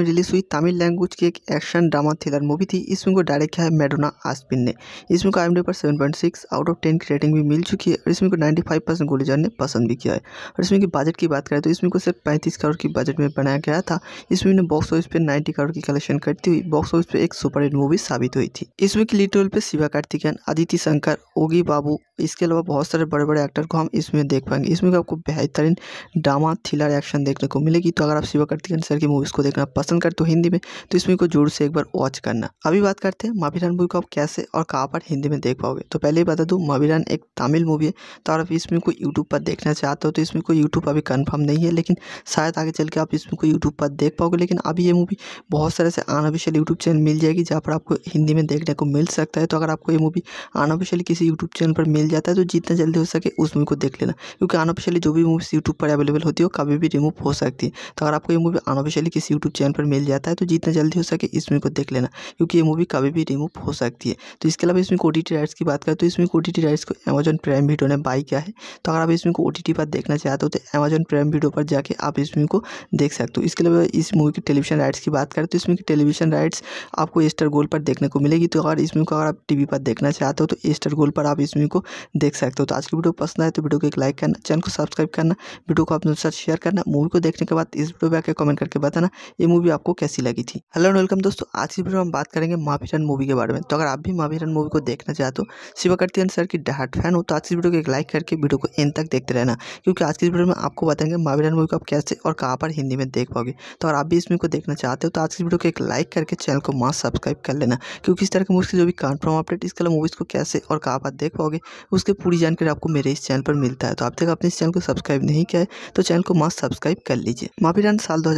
में रिलीज हुई तमिल लैंग्वेज की एक एक्शन ड्रामा थ्रिलर मूवी थी इसमें इसमें को डायरेक्ट किया है मेडोना आस्पिन ने इसमें को आई पर seven point six out of ten की रेटिंग भी मिल चुकी है और इसमें को नाइन्टी फाइव परसेंट गोलीजर ने पसंद भी किया है और इसमें की बजट की बात करें तो इसमें को सिर्फ पैंतीस करोड़ की बजट में बनाया गया था इसमें ने बॉक्स ऑफिस पर नाइन्टी करोड़ की कलेक्शन करती हुई बॉक्स ऑफिस पर एक सुपर हिट मूवी साबित हुई थी इसमें की लीड रोल पर शिवा कार्तिकन आदित्य शंकर ओगी बाबू इसके अलावा बहुत सारे बड़े बड़े एक्टर को हम इसमें देख पाएंगे इसमें आपको बेहतरीन ड्रामा थ्रिलर एक्शन देखने को मिलेगी तो अगर आप शिवा कार्तिकन सर की मूवीज़ को देखना पसंद करते हो हिंदी में तो इसमें को जोर से एक बार वॉच करना अभी बात करते हैं मावीरान मूवी को आप कैसे और कहाँ पर हिंदी में देख पाओगे तो पहले ही बता दूँ मावीरान एक तमिल मूवी है तो आप इसमें कोई यूट्यूब पर देखना चाहते हो तो इसमें कोई यूट्यूब अभी कन्फर्म नहीं है लेकिन शायद आगे चल के आप इसमें कोई यूट्यूब पर देख पाओगे लेकिन अभी ये मूवी बहुत सारे से अनऑफिशियल यूट्यूब चैनल मिल जाएगी जहाँ पर आपको हिंदी में देखने को मिल सकता है तो अगर आपको ये मूवी अनऑफिशियल किसी यूट्यूब चैनल पर मिल जाता है तो जितना जल्दी हो सके उस मूवी को देख लेना क्योंकि अनऑफिशियली जो भी मूवीज़ यूट्यूब पर अवेलेबल होती है वो कभी भी रिमूव हो सकती है तो अगर आपको ये मूवी अनऑफिशियली किसी यूट्यूब चैनल पर मिल जाता है तो जितना जल्दी हो सके इस मूवी को देख लेना क्योंकि ये मूवी कभी भी रिमूव हो सकती है तो इसके अलावा इसमें ओ टी राइट्स की बात करें तो इसमें ओ टी राइट्स को अमेजन प्राइम वीडियो ने बाई किया है तो अगर आप इसमें को ओ पर देखना चाहते हो तो अमेजॉन प्राइम वीडियो पर जाके आप इसमें को देख सकते हो इसके अलावा इस मूवी की टेलीविजन राइट्स की बात करें तो इसमें की टेलीविजन राइट्स आपको एस्टर गोल पर देखने को मिलेगी तो अगर इसमें को अगर आप टीवी पर देखना चाहते हो तो एस्टर गोल पर आप इसमें को देख सकते हो तो आज की वीडियो पसंद आए तो वीडियो को एक लाइक करना चैनल को सब्सक्राइब करना वीडियो को अपने साथ शेयर करना मूवी को देखने के बाद इस वीडियो पर आकर कमेंट करके बताना ये मूवी आपको कैसी लगी थी हेलो वेलकम दोस्तों आज की वीडियो हम बात करेंगे माँ मावेरन मूवी के बारे में तो अगर आप भी मावेरन मूवी को देखना चाहते हो शिवा कार्तिकन सर की डहाट फैन हो तो आज की वीडियो को एक लाइक करके वीडियो को एंड तक देखते रहना क्योंकि आज की वीडियो में आपको बताएंगे मावेरन मूवी को आप कैसे और कहाँ पर हिंदी में देख पाओगे तो अगर आप भी इस मूवी को देखना चाहते हो तो आज की वीडियो को एक लाइक करके चैनल को मास्क सब्सक्राइब कर लेना क्योंकि इस तरह की मूवी जो भी कन्फर्म अपडेट इसके अलावा मूवीज़ को कैसे और कहाँ पर देख पाओगे उसकी पूरी जानकारी आपको मेरे इस चैनल पर मिलता है तो आप तक अपने इस चैनल को सब्सक्राइब नहीं किया है तो चैनल को मास्क सब्सक्राइब कर लीजिए माफिरान साल दो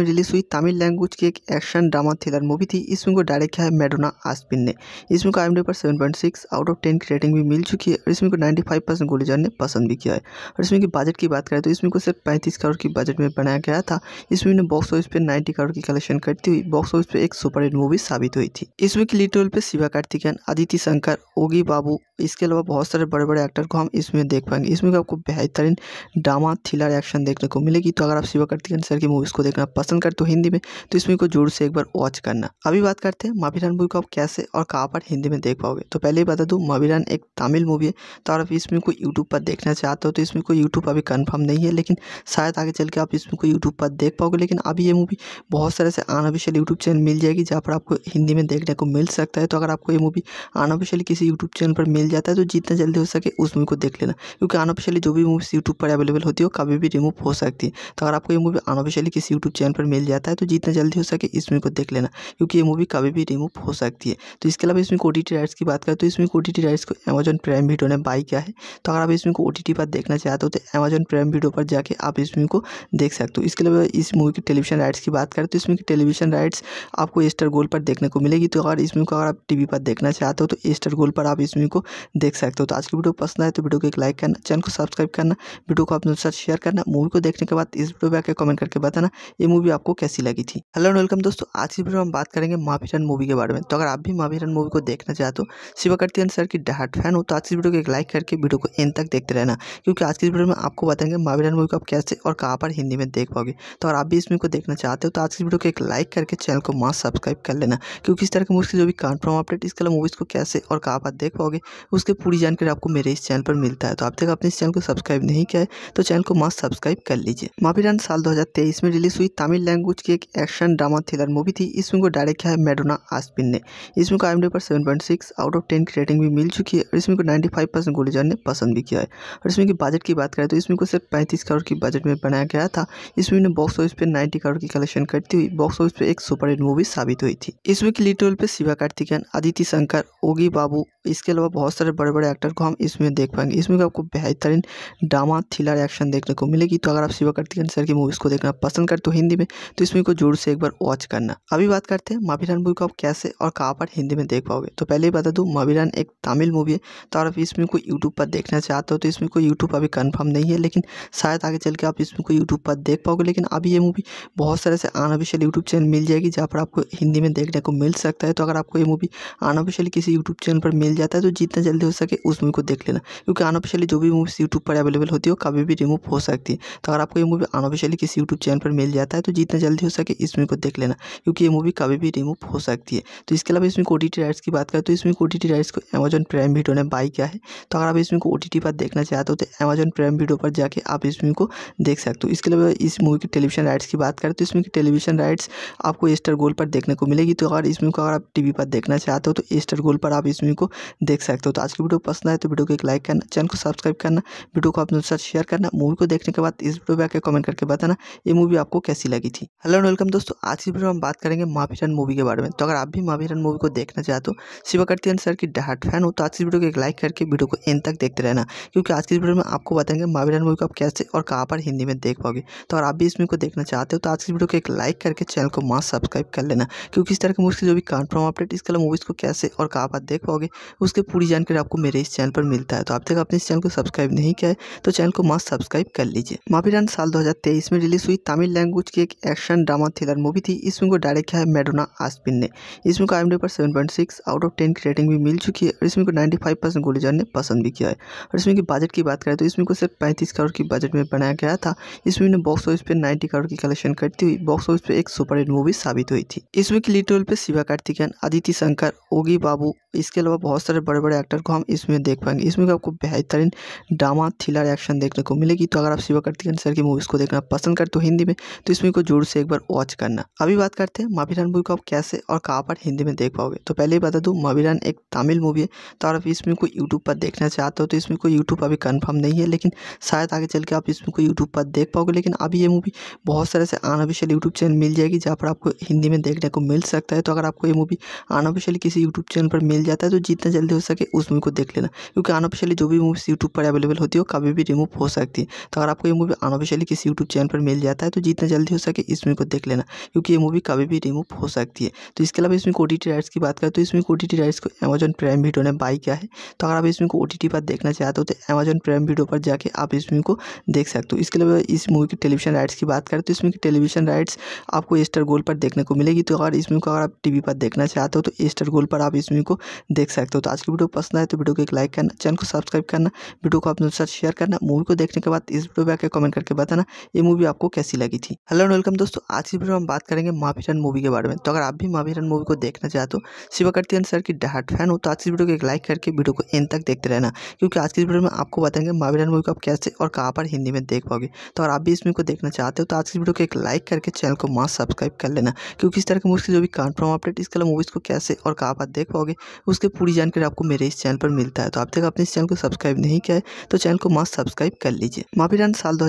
में रिलीज हुई तमिल लैंग्वेज की एक एक्शन ड्रामा थ्रिलर मूवी थी इस को डायरेक्ट किया है मेडोना आस्पिन ने इसमें को आई पर seven point six out of ten की रेटिंग भी मिल चुकी है और इसमें को नाइन्टी फाइव परसेंट गोलीजान ने पसंद भी किया है और इसमें की बजट की बात करें तो इसमें को सिर्फ पैंतीस करोड़ की बजट में बनाया गया था इसमें बॉक्स ऑफिस पर नाइन्टी करोड़ की कलेक्शन करती हुई बॉक्स ऑफिस पर एक सुपर हिट मूवी साबित हुई थी इसमें की लीड रोल पर शिवा कार्तिकन आदिति शंकर ओगी बाबू इसके अलावा बहुत सारे बड़े बड़े एक्टर को हम इसमें देख पाएंगे इसमें आपको बेहतरीन ड्रामा थ्रिलर एक्शन देखने को मिलेगी तो अगर आप शिवा कार्तिकन सर की मूवीज़ को देखना पसंद करते हो हिंदी में तो इसमें को जोर से एक बार वॉच करना अभी बात करते हैं माफी मूवी को आप कैसे और कहाँ पर हिंदी में देख पाओगे तो पहले ही बता दूँ मबीरान एक तमिल मूवी है तो आप इसमें कोई यूट्यूब पर देखना चाहते हो तो इसमें कोई यूट्यूब अभी कन्फर्म नहीं है लेकिन शायद आगे चल के आप इसमें कोई यूट्यूब पर देख पाओगे लेकिन अभी ये मूवी बहुत सारे से अनऑफिशियल यूट्यूब चैनल मिल जाएगी जहाँ पर आपको हिंदी में देखने को मिल सकता है तो अगर आपको ये मूवी अनऑफिशियली किसी यूट्यूब चैनल पर मिल जाता है तो जितना जल्दी हो सके उस मूवी को देख लेना क्योंकि अनऑफिशियली जो भी मूवीज़ यूट्यूब पर अवेलेबल होती है कभी भी रिमूव हो सकती है तो अगर आपको ये मूवी अनऑफिशियली किसी यूट्यूब चैनल पर मिल जाता है तो जितना जल्दी हो सके इस मूवी को देख लेना क्योंकि ये मूवी कभी भी रिमूव हो सकती है तो इसके अलावा इसमें ओ टी टी राइट्स की बात करें तो इसमें ओ टी टी राइट्स को अमेजन प्राइम वीडियो ने बाई किया है तो अगर आप इसमें को ओ टी टी पर देखना चाहते हो तो अमेजन प्राइम वीडियो पर जाके आप इसमें को देख सकते हो इसके अलावा इस मूवी की टेलीविजन राइट्स की बात करें तो इसमें की टेलीविजन राइट्स आपको एस्टर गोल पर देखने को मिलेगी तो अगर इसमें को अगर आप टीवी पर देखना चाहते हो तो एस्टर गोल पर आप इसमें को देख सकते हो तो आज की वीडियो पसंद आए तो वीडियो को एक लाइक करना चैनल को सब्सक्राइब करना वीडियो को अपने साथ शेयर करना मूवी को देखने के बाद इस वीडियो पर आकर कमेंट करके बताना ये मूवी आपको कैसी लगी थी हेलो एंड वेलकम दोस्तों आज की वीडियो हम बात करेंगे माफिटन मूवी के बारे बारे में तो अगर आप भी मावीरन मूवी को देखना चाहते हो तो शिवाकर्तियन सर की डहाट फैन हो तो आज की वीडियो को एक लाइक करके वीडियो को एंड तक देखते रहना क्योंकि आज की वीडियो में आपको बताएंगे मावीरन मूवी को आप कैसे और कहाँ पर हिंदी में देख पाओगे तो अगर आप भी इस मूवी को देखना चाहते हो तो आज की वीडियो को एक लाइक करके चैनल को मास्क सब्सक्राइब कर लेना क्योंकि इस तरह की मूवी जो भी कन्फर्म अपडेट इसके अलावा मूवीज़ को कैसे और कहाँ पर देख पाओगे उसकी पूरी जानकारी आपको मेरे इस चैनल पर मिलता है तो आप तक अपने इस चैनल को सब्सक्राइब नहीं किया है तो चैनल को मास्क सब्सक्राइब कर लीजिए मावीरन साल दो में रिलीज हुई तमिल लैंग्वेज की एक एक्शन ड्रामा थ्रिलर मूवी थी इस फिल्म को डायरेक्ट किया है मेडोना आज पिन ने इसमें को आई पर seven point six out of ten की रेटिंग भी मिल चुकी है और इसमें को नाइन्टी फाइव परसेंट गुलिजार ने पसंद भी किया है और इसमें की बजट की बात करें तो इसमें को सिर्फ पैंतीस करोड़ की बजट में बनाया गया था इसमें ने बॉक्स ऑफिस पर नाइन्टी करोड़ की कलेक्शन करती हुई बॉक्स ऑफिस पर एक सुपर हिट मूवी साबित हुई थी इसमें की लीड रोल पर शिवा कार्तिकन आदित्य शंकर ओगी बाबू इसके अलावा बहुत सारे बड़े बड़े एक्टर को हम इसमें देख पाएंगे इसमें आपको बेहतरीन ड्रामा थ्रिलर एक्शन देखने को मिलेगी तो अगर आप शिवा कार्तिकन सर की मूवीज़ को देखना पसंद करते हो हिंदी में तो इसमें को जोर से एक बार वॉच करना अभी बात करते हैं माफी मूवी को आप कैसे से और कहाँ पर हिंदी में देख पाओगे तो पहले ही बता दूँ मवीरान एक तमिल मूवी है तो आप इसमें कोई यूट्यूब पर देखना चाहते हो तो इसमें कोई यूट्यूब अभी कन्फर्म नहीं है लेकिन शायद आगे चल के आप इसमें कोई यूट्यूब पर देख पाओगे लेकिन अभी ये मूवी बहुत सारे से अनऑफिशियल यूट्यूब चैनल मिल जाएगी जहाँ पर आपको हिंदी में देखने को मिल सकता है तो अगर आपको ये मूवी अनऑफिशियली किसी यूट्यूब चैनल पर मिल जाता है तो जितना जल्दी हो सके उस मूवी को देख लेना क्योंकि अनऑफिशियली जो भी मूवीज़ यूट्यूब पर अवेलेबल होती है वो कभी भी रिमूव हो सकती है तो अगर आपको ये मूवी अनऑफिशियली किसी यूट्यूब चैनल पर मिल जाता है तो जितना जल्दी हो सके इस मूवी को देख लेना क्योंकि ये मूवी कभी भी रिमूव हो सकती है तो इसके अलावा इसमें ओ टी राइट्स की बात करें तो इसमें ओ टी राइट्स को अमेजॉन प्राइम वीडियो ने बाई किया है तो अगर आप इसमें को ओ टी पर देखना चाहते हो तो अमेजन प्राइम वीडियो पर जाके आप इसमें को देख सकते हो इसके अलावा इस मूवी की टेलीविजन राइट्स की बात करें तो इसमें की टेलीविजन राइट्स आपको एस्टर गोल पर देखने को मिलेगी तो अगर इसमें को अगर आप टी पर देखना चाहते हो तो एस्टर गोल पर आप इसमें को देख सकते हो तो आज की वीडियो पसंद आए तो वीडियो को एक लाइक करना चैनल को सब्सक्राइब करना वीडियो को अपने साथ शेयर करना मूवी को देखने के बाद इस वीडियो पर आकर कमेंट करके बताना ये मूवी आपको कैसी लगी थी हेलो एंड वेलकम दोस्तों आज की वीडियो हम बात करेंगे रन मूवी के बारे में तो अगर आप भी मावेरन मूवी को देखना चाहते हो तो शिवकर्तियन सर की डहाट फैन हो तो आज की वीडियो को एक लाइक करके वीडियो को एंड तक देखते रहना क्योंकि आज की वीडियो में आपको बताएंगे मावेरन मूवी को आप कैसे और कहाँ पर हिंदी में देख पाओगे तो और आप भी इस मूवी को देखना चाहते हो तो आज की वीडियो को एक लाइक करके चैनल को मास्क सब्सक्राइब कर लेना क्योंकि इस तरह के मूवी की जो भी कन्फर्म अपडेट इसके अलावा मूवीज़ को कैसे और कहाँ पर देख पाओगे उसकी पूरी जानकारी आपको मेरे इस चैनल पर मिलता है तो आप तक आपने इस चैनल को सब्सक्राइब नहीं किया है तो चैनल को मास्क सब्सक्राइब कर लीजिए माफीरान साल दो में रिलीज हुई तमिल लैंग्वेज की एक एक्शन ड्रामा थ्रिलर मूवी थी इस को डायरेक्ट किया है मेडोना आसपिन ने इस इसमें को आई एम डी पर seven point six out of ten की रेटिंग भी मिल चुकी है और इसमें को नाइन्टी फाइव परसेंट गोलीजार ने पसंद भी किया है और इसमें की बजट की बात करें तो इसमें को सिर्फ पैंतीस करोड़ की बजट में बनाया गया था इसमें ने बॉक्स ऑफिस पे नाइन्टी करोड़ की कलेक्शन करती हुई बॉक्स ऑफिस पे एक सुपर हिट मूवी साबित हुई थी इसमें की लीड रोल पर शिवा कार्तिकन आदिति शंकर ओगी बाबू इसके अलावा बहुत सारे बड़े बड़े एक्टर को हम इसमें देख पाएंगे इसमें आपको बेहतरीन ड्रामा थ्रिलर एक्शन देखने को मिलेगी तो अगर आप शिवा कार्तिकन सर की मूवीज़ को देखना पसंद करते हो हिंदी में तो इसमें को जोर से एक बार वॉच करना अभी बात करते हैं माफी मूवी को आप कैसे और कहाँ पर हिंदी में देख पाओगे तो पहले ही बता दूँ मवीरन एक तमिल मूवी है तो आप इसमें कोई यूट्यूब पर देखना चाहते हो तो इसमें कोई यूट्यूब अभी कन्फर्म नहीं है लेकिन शायद आगे चल के आप इसमें कोई यूट्यूब पर देख पाओगे लेकिन अभी ये मूवी बहुत सारे से अनऑफिशियल यूट्यूब चैनल मिल जाएगी जहाँ पर आपको हिंदी में देखने को मिल सकता है तो अगर आपको ये मूवी अनऑफिशियल किसी यूट्यूब चैनल पर मिल जाता है तो जितना जल्दी हो सके उस मूवी को देख लेना क्योंकि अनऑफिशियली जो भी मूवीज़ यूट्यूब पर अवेलेबल होती है वो कभी भी रिमूव हो सकती है तो अगर आपको ये मूवी अनऑफिशियली किसी यूट्यूब चैनल पर मिल जाता है तो जितना जल्दी हो सके इस मूवी को देख लेना क्योंकि ये मूवी कभी भी रिमूव हो सकती है तो इसके अलावा इसमें ओटीटी राइट्स की बात करें तो इसमें ओटीटी राइट्स को अमेजन प्राइम वीडियो ने बाई किया है तो अगर आप इसमें को ओ पर देखना चाहते हो तो अमेजन प्राइम वीडियो पर जाके आप इसमें को देख सकते हो इसके अलावा इस मूवी की टेलीविजन राइट्स की बात करें तो इसमें टेलीविजन राइट्स आपको एस्टर गोल पर देखने को मिलेगी तो अगर इसमें को अगर आप टीवी पर देखना चाहते हो तो एस्टर गोल पर आप इसमें को देख सकते हो तो आज की वीडियो पसंद आए तो वीडियो को एक लाइक करना चैनल को सब्सक्राइब करना वीडियो को अपने साथ शेयर करना मूवी को देखने के बाद इस वीडियो पर आकर कमेंट करके बताना ये मूवी आपको कैसी लगी थी हेलो एंड वेलकम दोस्तों आज की वीडियो में हम बात करेंगे माफिरन मूवी के बारे में तो अगर आप भी माफिरन मूवी को देखना चाहते हो तो शिवा कार्तिकन सर की डहाट फैन हो तो आज की वीडियो को एक लाइक करके वीडियो को एंड तक देखते रहना क्योंकि आज की वीडियो में आपको बताएंगे मावीरान मूवी को आप कैसे और कहाँ पर हिंदी में देख पाओगे तो और आप भी इस मूवी को देखना चाहते हो तो आज की वीडियो को एक लाइक करके चैनल को मास्क सब्सक्राइब कर लेना क्योंकि इस तरह की मूवी जो भी कन्फर्म अपडेट इसके अलावा मूवीज़ को कैसे और कहाँ पर देख पाओगे उसकी पूरी जानकारी आपको मेरे इस चैनल पर मिलता है तो आप तक आपने इस चैनल को सब्सक्राइब नहीं किया है तो चैनल को मास्क सब्सक्राइब कर लीजिए माफीरान साल दो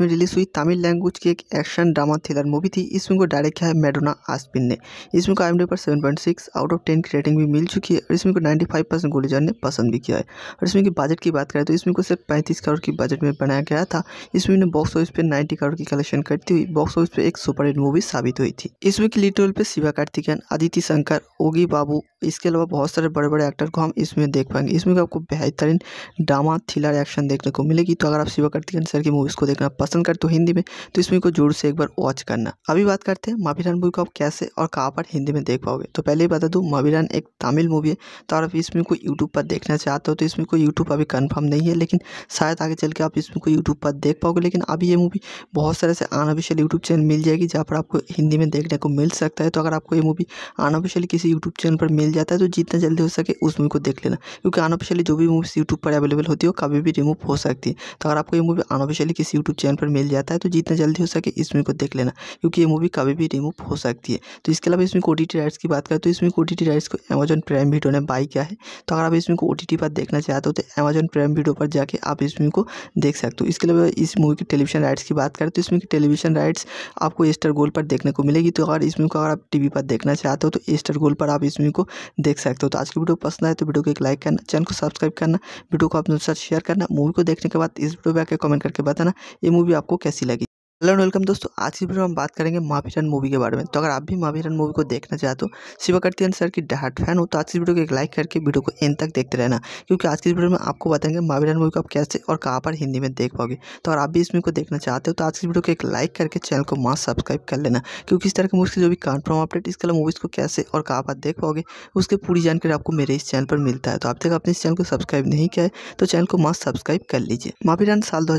में रिलीज हुई तमिल लैंग्वेज की एक एक्शन ड्रामा थ्रिलर मूवी थी इस फिल्म को डायरेक्ट किया है मेडोना आस्पिन ने इस फिल्म को आई पर seven point six out of ten की रेटिंग भी मिल चुकी है और इसमें को नाइन्टी फाइव परसेंट जान ने पसंद भी किया है और इसमें की बजट की बात करें तो इसमें को सिर्फ पैंतीस करोड़ की बजट में बनाया गया था इसमें बॉक्स ऑफिस पर नाइन्टी करोड़ की कलेक्शन करती हुई बॉक्स ऑफिस पर एक सुपर हिट मूवी साबित हुई थी इसमें की लीड रोल पर शिवा कार्तिकन आदित्य शंकर ओगी बाबू इसके अलावा बहुत सारे बड़े बड़े एक्टर को हम इसमें देख पाएंगे इसमें भी आपको बेहतरीन ड्रामा थ्रिलर एक्शन देखने को मिलेगी तो अगर आप शिवा कार्तिकन सर की मूवीज़ को देखना पसंद करते हो हिंदी में तो इसमें को जोर से एक बार वॉच करना अभी बात करते हैं माभिरान मूवी को आप कैसे और कहाँ पर हिंदी में देख पाओगे तो पहले ही बता दूँ माभिरान एक तमिल मूवी है तो अगर आप इसमें को यूट्यूब पर देखना चाहते हो तो इसमें को यूट्यूब अभी कन्फर्म नहीं है लेकिन शायद आगे चल के आप इसमें को यूट्यूब पर देख पाओगे लेकिन अभी ये मूवी बहुत सारे से अनऑफिशियल यूट्यूब चैनल मिल जाएगी जहाँ पर आपको हिंदी में देखने को मिल सकता है तो अगर आपको ये मूवी अनऑफिशियल किसी यूट्यूब चैनल पर मिल मिल जाता है तो जितना जल्दी हो सके उस मूवी को देख लेना क्योंकि अनऑफिशियली जो भी मूवीज़ यूट्यूब पर अवेलेबल होती है हो, कभी भी रिमूव हो सकती है तो अगर आपको ये मूवी अनऑफिशियली किसी यूट्यूब चैनल पर मिल जाता है तो जितना जल्दी हो सके इस मूवी को देख लेना क्योंकि ये मूवी कभी भी रिमूव हो सकती है तो इसके अलावा इसमें ओ टी राइट्स की बात करें तो इसमें को टी राइट्स को अमेजन प्राइम वीडियो ने बाई किया है तो अगर आप इसमें को ओ पर देखना चाहते हो तो अमेजन प्राइम वीडियो पर जाके आप इस मूवी को देख सकते हो इसके अलावा इस मूवी की टेलीविजन राइट्स की बात करें तो इसमें टेलीविजन राइट्स आपको एस्टर गोल पर देखने को मिलेगी तो अगर इसमें को अगर आप टीवी पर देखना चाहते हो तो एस्टर गोल पर आप इसमें को देख सकते हो तो आज की वीडियो पसंद आए तो वीडियो को एक लाइक करना चैनल को सब्सक्राइब करना वीडियो को अपने साथ शेयर करना मूवी को देखने के बाद इस वीडियो पर आकर कमेंट करके बताना ये मूवी आपको कैसी लगी हेलो एंड वेलकम दोस्तों आज की वीडियो में हम बात करेंगे माफियान मूवी के बारे में तो अगर आप भी माफियान मूवी को देखना चाहते हो शिवकर्तियन सर की डहाट फैन हो तो आज की वीडियो को एक लाइक करके वीडियो को एंड तक देखते रहना क्योंकि आज की वीडियो में आपको बताएंगे माफियान मूवी को आप कैसे और कहाँ पर हिंदी में देख पाओगे तो अगर आप भी इस मूवी को देखना चाहते हो तो आज की वीडियो को एक लाइक करके चैनल को मास्क सब्सक्राइब कर लेना क्योंकि इस तरह के मूवी जो भी कन्फर्म अपडेट इसके अलावा मूवीज़ को कैसे और कहाँ पर देख पाओगे उसकी पूरी जानकारी आपको मेरे इस चैनल पर मिलता है तो आप तक अपने इस चैनल को सब्सक्राइब नहीं किया है तो चैनल को मास्क सब्सक्राइब कर लीजिए माफियान साल दो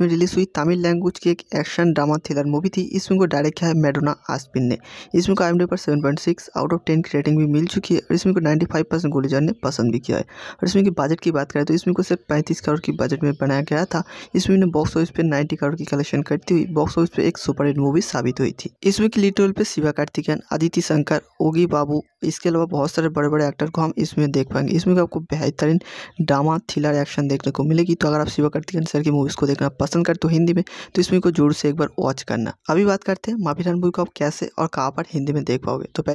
में रिलीज हुई तमिल लैंग्वेज की एक action action drama thriller movie थी इस फिल्म को डायरेक्ट किया है मेडोना आसपिन ने इस फिल्म को आई पर seven point six out of ten की रेटिंग भी मिल चुकी है और इसमें को नाइन्टी फाइव परसेंट गुलिजन ने पसंद भी किया है और इसमें की बजट की बात करें तो इसमें को सिर्फ पैंतीस करोड़ की बजट में बनाया गया था इसमें ने बॉक्स ऑफिस पर नाइन्टी करोड़ की कलेक्शन करती हुई बॉक्स ऑफिस पर एक सुपर हिट मूवी साबित हुई थी इसमें की लीड रोल पर शिवा कार्तिकन आदिति शंकर ओगी बाबू इसके अलावा बहुत सारे बड़े बड़े एक्टर को हम इसमें देख पाएंगे इसमें आपको बेहतरीन ड्रामा थ्रिलर एक्शन देखने को मिलेगी तो अगर आप शिवा कार्तिकन सर की मूवीज़ को देखना पसंद करते हो हिंदी में तो इसमें को जोर से एक बार वॉच करना अभी बात करते हैं माफी रन मूवी को आप कैसे और कहाँ पर हिंदी में देख पाओगे तो